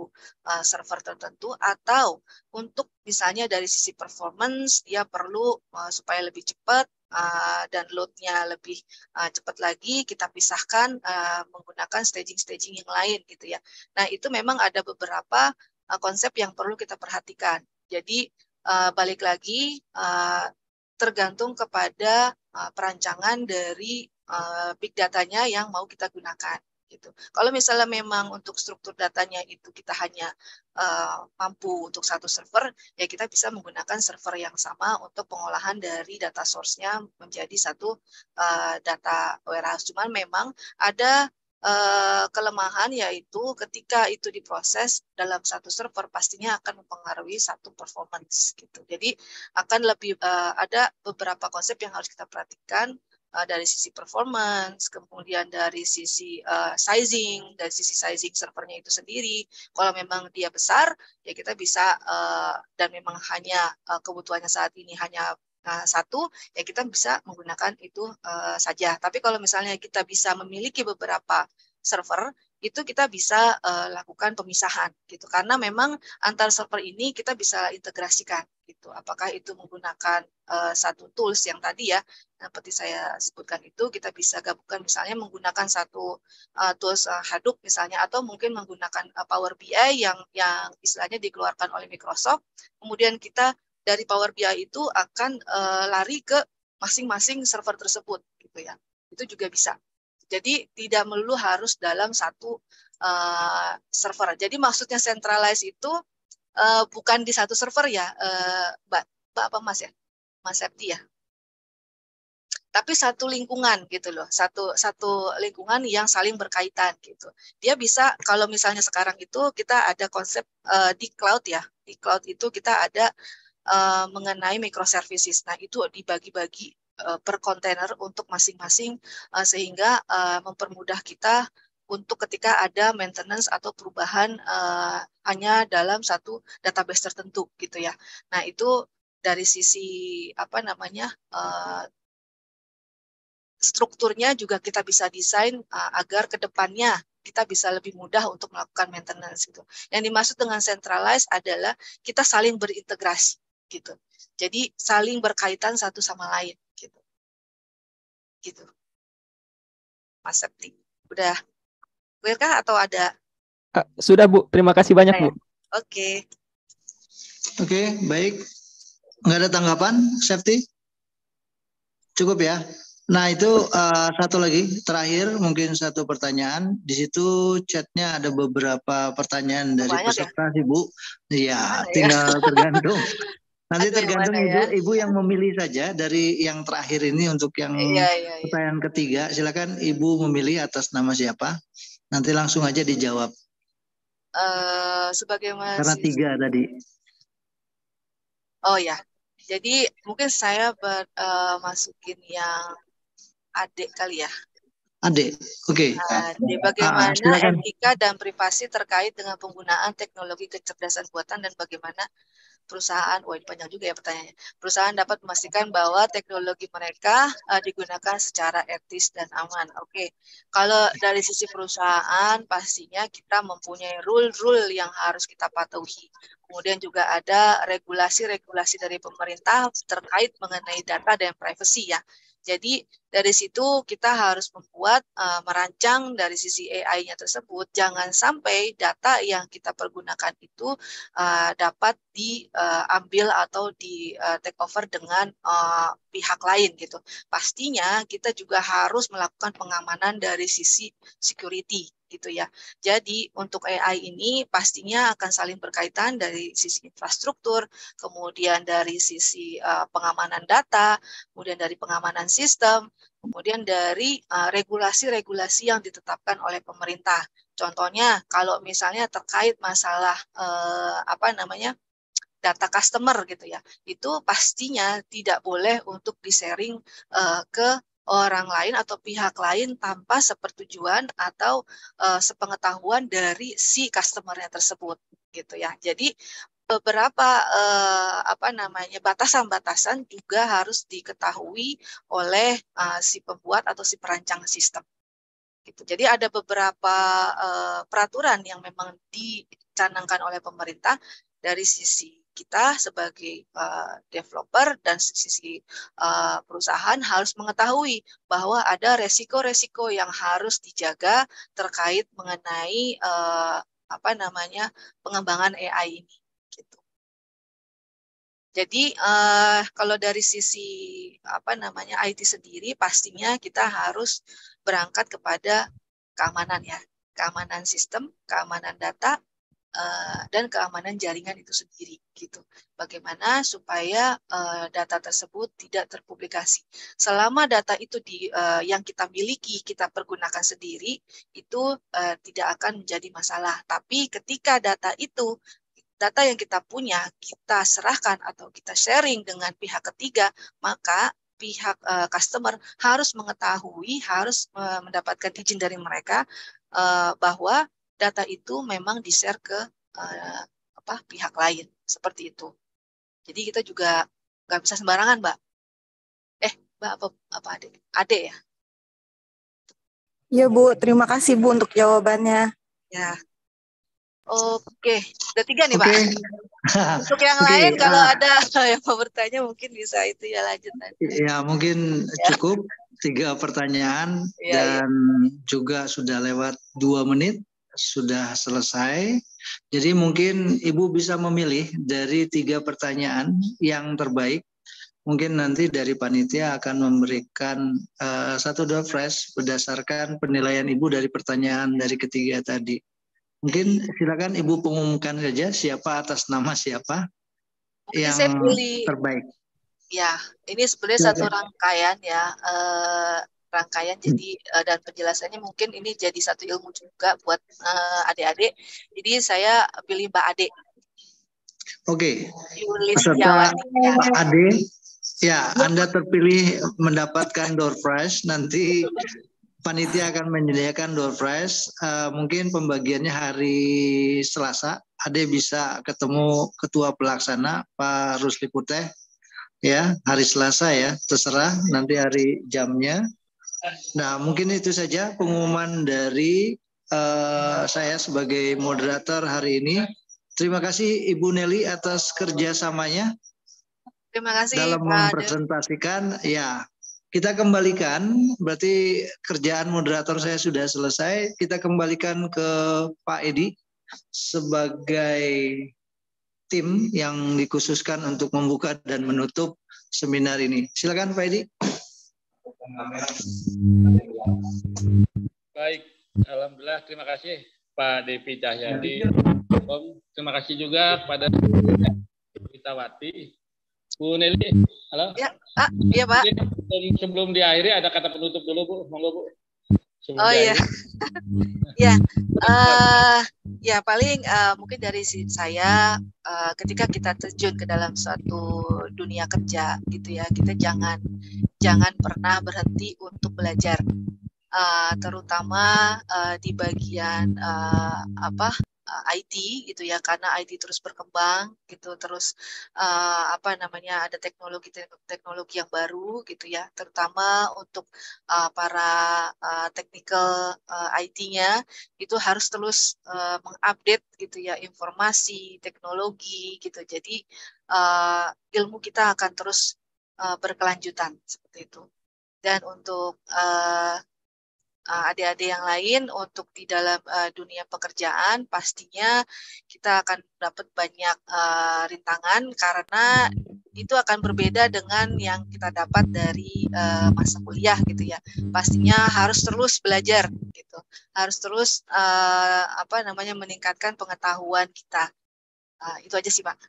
uh, server tertentu atau untuk misalnya dari sisi performance dia perlu uh, supaya lebih cepat uh, loadnya lebih uh, cepat lagi kita pisahkan uh, menggunakan staging-staging yang lain gitu ya. Nah itu memang ada beberapa uh, konsep yang perlu kita perhatikan. Jadi uh, balik lagi uh, tergantung kepada uh, perancangan dari uh, big datanya yang mau kita gunakan gitu. Kalau misalnya memang untuk struktur datanya itu kita hanya uh, mampu untuk satu server, ya kita bisa menggunakan server yang sama untuk pengolahan dari data source-nya menjadi satu uh, data warehouse. Cuman memang ada Uh, kelemahan yaitu ketika itu diproses dalam satu server pastinya akan mempengaruhi satu performance gitu. Jadi akan lebih uh, ada beberapa konsep yang harus kita perhatikan Eh, dari sisi performance, kemudian dari sisi uh, sizing, dari sisi sizing servernya itu sendiri. Kalau memang dia besar, ya kita bisa uh, dan memang hanya uh, kebutuhannya saat ini hanya Nah, satu, ya kita bisa menggunakan itu uh, saja. Tapi kalau misalnya kita bisa memiliki beberapa server, itu kita bisa uh, lakukan pemisahan gitu karena memang antar server ini kita bisa integrasikan gitu apakah itu menggunakan uh, satu tools yang tadi ya seperti saya sebutkan itu kita bisa gabungkan misalnya menggunakan satu uh, tools uh, Hadoop misalnya atau mungkin menggunakan uh, Power BI yang yang istilahnya dikeluarkan oleh Microsoft kemudian kita dari Power BI itu akan uh, lari ke masing-masing server tersebut gitu ya itu juga bisa jadi tidak melulu harus dalam satu uh, server. Jadi maksudnya centralized itu uh, bukan di satu server ya, uh, Mbak, apa Mas ya? Mas Septi ya? tapi satu lingkungan gitu loh satu satu lingkungan yang saling berkaitan gitu dia bisa kalau misalnya sekarang itu kita ada konsep uh, di cloud ya di cloud itu kita ada uh, mengenai microservices nah itu dibagi-bagi Eh, per kontainer untuk masing-masing eh, sehingga eh, mempermudah kita untuk ketika ada maintenance atau perubahan hanya dalam satu database tertentu gitu ya. Nah itu dari sisi apa namanya strukturnya juga kita bisa desain agar kedepannya kita bisa lebih mudah untuk melakukan maintenance itu. Yang dimaksud dengan centralized adalah kita saling berintegrasi gitu. Jadi saling berkaitan satu sama lain gitu. Gitu. Mas Septi. Udah clear kah atau ada? Ah, sudah Bu, terima kasih banyak Bu. Oke. Okay. Oke, okay, baik. Nggak ada tanggapan, Septi? Cukup ya. Nah itu uh, satu lagi terakhir mungkin satu pertanyaan di situ chatnya ada beberapa pertanyaan dari Banyak ya? peserta ya? sih Bu. Iya, ya? tinggal ya? tergantung Nanti Aduh, tergantung ya? ibu, ya? ibu yang memilih saja dari yang terakhir ini untuk yang iya, iya, iya. pertanyaan ketiga. Silakan ibu memilih atas nama siapa. Nanti langsung aja dijawab. Uh, sebagai mahasiswa. Karena tiga tadi. Oh ya, jadi mungkin saya ber, uh, masukin yang adik kali ya. Adik, oke. Okay. Nah, ah, ah, bagaimana uh, etika dan privasi terkait dengan penggunaan teknologi kecerdasan buatan dan bagaimana perusahaan, wah ini panjang juga ya pertanyaannya. Perusahaan dapat memastikan bahwa teknologi mereka uh, digunakan secara etis dan aman. Oke, okay. kalau dari sisi perusahaan pastinya kita mempunyai rule-rule yang harus kita patuhi. Kemudian juga ada regulasi-regulasi dari pemerintah terkait mengenai data dan privasi ya. Jadi dari situ kita harus membuat uh, merancang dari sisi AI-nya tersebut jangan sampai data yang kita pergunakan itu uh, dapat diambil eh, uh, atau di uh, take over dengan uh, pihak lain gitu. Pastinya kita juga harus melakukan pengamanan dari sisi security gitu ya. Jadi untuk AI ini pastinya akan saling berkaitan dari sisi infrastruktur, kemudian dari sisi uh, pengamanan data, kemudian dari pengamanan sistem, kemudian dari eh, regulasi-regulasi uh, yang ditetapkan oleh pemerintah. Contohnya kalau misalnya terkait masalah uh, apa namanya data customer gitu ya, itu pastinya tidak boleh untuk di-sharing uh, ke orang lain atau pihak lain tanpa sepertujuan atau uh, sepengetahuan dari si customernya tersebut gitu ya. Jadi beberapa uh, apa namanya batasan-batasan juga harus diketahui oleh uh, si pembuat atau si perancang sistem. Gitu. Jadi ada beberapa uh, peraturan yang memang dicanangkan oleh pemerintah dari sisi kita sebagai uh, developer dan sisi uh, perusahaan harus mengetahui bahwa ada resiko-resiko yang harus dijaga terkait mengenai uh, apa namanya pengembangan AI ini. Gitu. Jadi uh, kalau dari sisi apa namanya IT sendiri pastinya kita harus berangkat kepada keamanan ya, keamanan sistem, keamanan data, Eh, dan keamanan jaringan itu sendiri gitu. Bagaimana supaya uh, data tersebut tidak terpublikasi. Selama data itu di uh, yang kita miliki kita pergunakan sendiri itu uh, tidak akan menjadi masalah. Tapi ketika data itu data yang kita punya kita serahkan atau kita sharing dengan pihak ketiga, maka pihak uh, customer harus mengetahui, harus uh, mendapatkan izin dari mereka uh, bahwa data itu memang di-share ke uh, apa pihak lain seperti itu. Jadi kita juga nggak bisa sembarangan, Mbak. Eh, Mbak apa apa Ade? Ade ya? Iya, Bu. Terima kasih, Bu, untuk jawabannya. Ya. Oke, udah tiga nih, Pak. okay. Untuk yang okay. lain, kalau uh, ada yang mau bertanya, mungkin bisa itu ya lanjut nanti. Ya, iya, mungkin ya. cukup tiga pertanyaan ya, dan ya. juga sudah lewat dua menit sudah selesai. Jadi mungkin Ibu bisa memilih dari tiga pertanyaan yang terbaik. Mungkin nanti dari panitia akan memberikan uh, satu dua fresh berdasarkan penilaian Ibu dari pertanyaan dari ketiga tadi. Mungkin silakan Ibu pengumumkan saja siapa atas nama siapa yang terbaik. Ya, ini sebenarnya satu rangkaian ya. Uh, rangkaian hmm. jadi uh, dan penjelasannya mungkin ini jadi satu ilmu juga buat uh, adik-adik. Jadi saya pilih Mbak Ade. Oke. Okay. Mbak Ade, ya Anda terpilih mendapatkan door prize. Nanti panitia akan menyediakan door prize. Uh, mungkin pembagiannya hari Selasa. Ade bisa ketemu ketua pelaksana Pak Rusli Puteh ya hari Selasa ya terserah nanti hari jamnya Nah, mungkin itu saja pengumuman dari uh, saya sebagai moderator hari ini. Terima kasih Ibu Nelly atas kerjasamanya. Terima kasih dalam Pak mempresentasikan. Adi. Ya, kita kembalikan. Berarti kerjaan moderator saya sudah selesai. Kita kembalikan ke Pak Edi sebagai tim yang dikhususkan untuk membuka dan menutup seminar ini. Silakan Pak Edi. Baik, alhamdulillah terima kasih Pak Devi Cahyadi. terima kasih juga kepada Wati, Bu Neli, halo. Ya, ah, iya Pak. Sebelum, sebelum diakhiri ada kata penutup dulu Bu, monggo Bu. Sehingga oh iya. ya, uh, ya paling uh, mungkin dari saya uh, ketika kita terjun ke dalam suatu dunia kerja gitu ya, kita jangan jangan pernah berhenti untuk belajar. Uh, terutama uh, di bagian uh, apa Eh, IT gitu ya karena IT terus berkembang gitu terus uh, apa namanya ada teknologi teknologi yang baru gitu ya terutama untuk uh, para uh, technical uh, IT-nya itu harus terus uh, mengupdate gitu ya informasi teknologi gitu jadi uh, ilmu kita akan terus uh, berkelanjutan seperti itu dan untuk uh, Eh, adik-adik yang lain untuk di dalam uh, dunia pekerjaan pastinya kita akan dapat banyak uh, rintangan karena itu akan berbeda dengan yang kita dapat dari uh, masa kuliah gitu ya pastinya harus terus belajar gitu harus terus uh, apa namanya meningkatkan pengetahuan kita uh, itu aja sih pak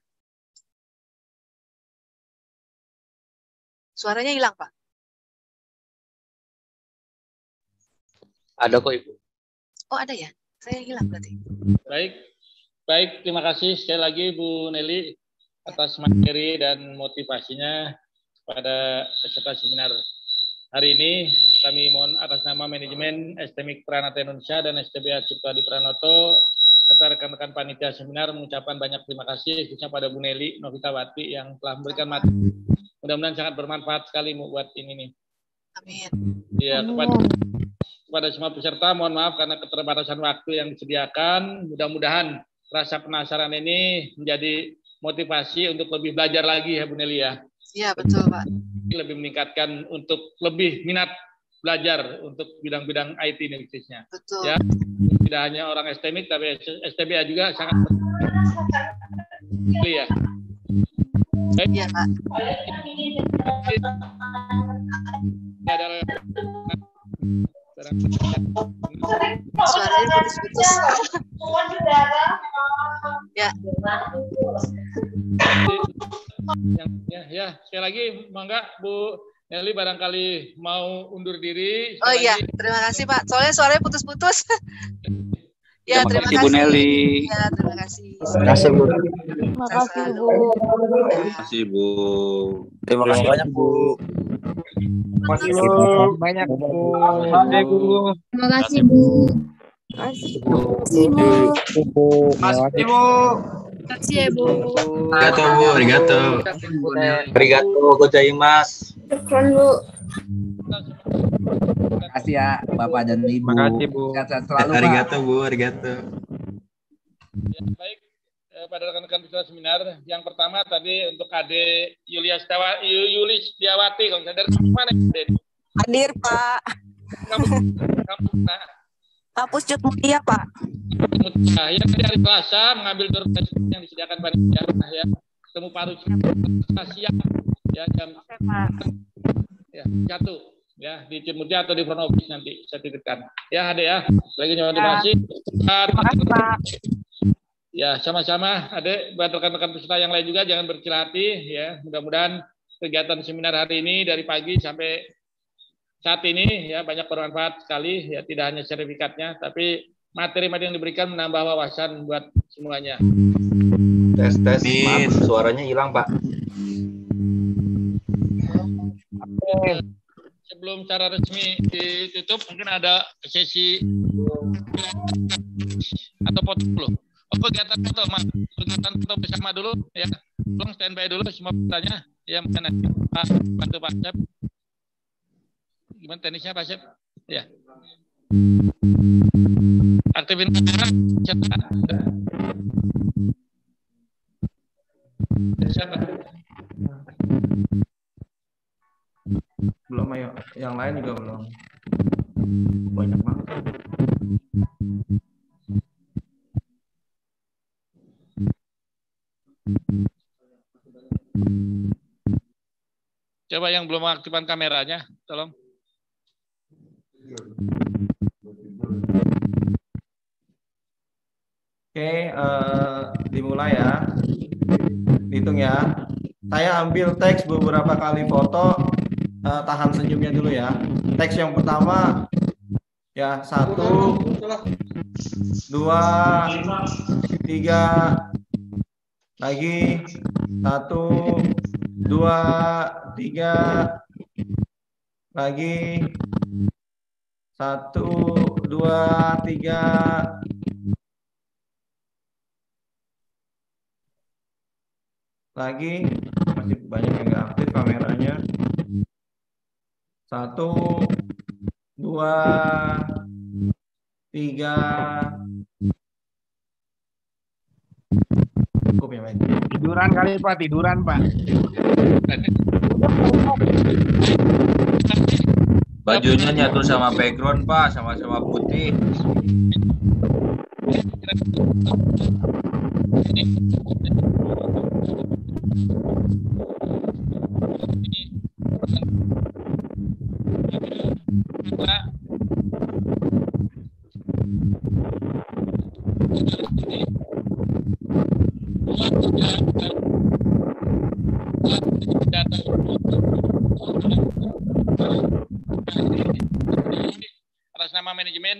suaranya hilang pak Ada hmm. kok Ibu. Oh ada ya? Saya hilang berarti. Baik, baik. Terima kasih sekali lagi Bu Nelly atas materi dan motivasinya pada peserta seminar hari ini. Kami mohon atas nama manajemen STMIK Pranata Indonesia dan STBA Cipta di Pranoto serta rekan-rekan panitia seminar mengucapkan banyak terima kasih khususnya pada Bu Nelly Novita Wati yang telah memberikan materi. Mudah-mudahan sangat bermanfaat sekali buat ini nih. Amin. Ya, kepada kepada semua peserta. Mohon maaf karena keterbatasan waktu yang disediakan. Mudah-mudahan rasa penasaran ini menjadi motivasi untuk lebih belajar lagi ya Bu Nelia. Iya betul Pak. Lebih meningkatkan untuk lebih minat belajar untuk bidang-bidang IT ini khususnya. Betul. Ya, tidak hanya orang STMIK tapi STBA juga sangat penting. Iya. Iya Pak. Ini adalah Suaranya putus-putus. ya. ya. Ya, sekali lagi mangga Bu Nelly barangkali mau undur diri. Sekali oh iya, terima kasih Pak. Soalnya suaranya putus-putus. Ya, ya terima, terima kasih Bu Nelly. Ya, terima kasih. Terima kasih Bu. Terima kasih Bu. Terima kasih Bu. Terima kasih banyak Bu. Terima kasih Bu. Banyak Bu. Terima kasih Bu. Terima kasih Bu. Terima kasih Bu. terima kasih Bu. terima kasih Bu. terima kasih ya, Bu, Terima kasih Bu. Terima kasih Bu, ya, Bapak dan Bu, Terima kasih, Bu. Sehat Bu, Pak. kasih Bu. terima Bu, Bu, Bu, Bu, Bu, Bu, Bu, Bu, Bu, Bu, Bu, Bu, kasih Ya, baik. Eh, pada rekan-rekan peserta seminar. Yang pertama tadi untuk Ade Yulia Setiawa, Yuli Setiawati, kalau sadar mana ya, Ade? Hadir Pak. Kamu kamu, nah. Jut Mutia, Pak. Jutmutia, yang dari Selasa mengambil tur yang disediakan panitia nah, ya. Temu paru siang ya jam Oke, Pak. ya satu. ya di Jutmutia atau di front office nanti saya titipkan ya Ade ya. Lagi nyawa terima ya. kasih. Terima kasih Pak. Ya, sama-sama. Adik, buat rekan-rekan peserta yang lain juga jangan berkecil hati ya. Mudah-mudahan kegiatan seminar hari ini dari pagi sampai saat ini ya banyak bermanfaat sekali ya tidak hanya sertifikatnya tapi materi-materi yang diberikan menambah wawasan buat semuanya. Tes tes maaf suaranya hilang, Pak. Oke. Sebelum cara resmi ditutup mungkin ada sesi atau potong kegiatan itu mas kegiatan itu bersama dulu ya tolong standby dulu semua pertanya. ya mungkin pak bantu pak Sep. gimana teknisnya pak Sep? ya aktifin kamera siapa belum ayo yang lain juga belum banyak banget Coba yang belum mengaktifkan kameranya, tolong. Oke, uh, dimulai ya. Hitung ya. Saya ambil teks beberapa kali foto, uh, tahan senyumnya dulu ya. Teks yang pertama, ya satu, dua, tiga, lagi satu dua tiga lagi satu dua tiga lagi masih banyak yang aktif kameranya satu dua tiga cukup ya men tiduran kali pak tiduran pak bajunya nyatu sama background pak sama-sama putih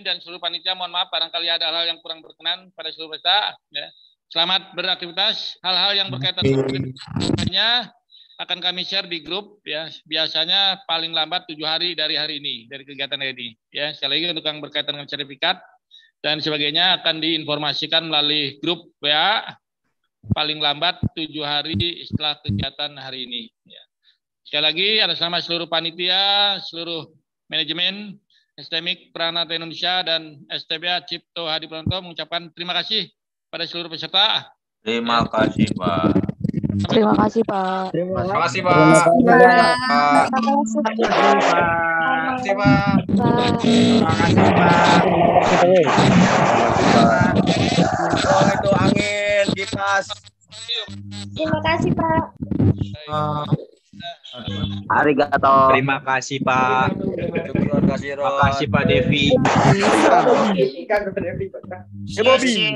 dan seluruh panitia. Mohon maaf barangkali ada hal-hal yang kurang berkenan pada seluruh peserta. Ya. Selamat beraktivitas. Hal-hal yang berkaitan dengan akan kami share di grup ya biasanya paling lambat tujuh hari dari hari ini dari kegiatan hari ini ya sekali lagi untuk yang berkaitan dengan sertifikat dan sebagainya akan diinformasikan melalui grup WA paling lambat tujuh hari setelah kegiatan hari ini ya. sekali lagi ada sama seluruh panitia seluruh manajemen STMIK Pranata Indonesia dan STBA Cipto Hadi Pranto mengucapkan terima kasih pada seluruh peserta. Terima kasih, Pak. Terima kasih, Pak. Terima kasih, Pak. Terima kasih, Pak. Terima kasih, Pak. Terima kasih, Pak. Terima Terima kasih Pak. Terima kasih, Pak. Hmm. Arigato. Terima kasih Pak. Terima kasih Pak Devi. Terima kasih Pak Devi. Iya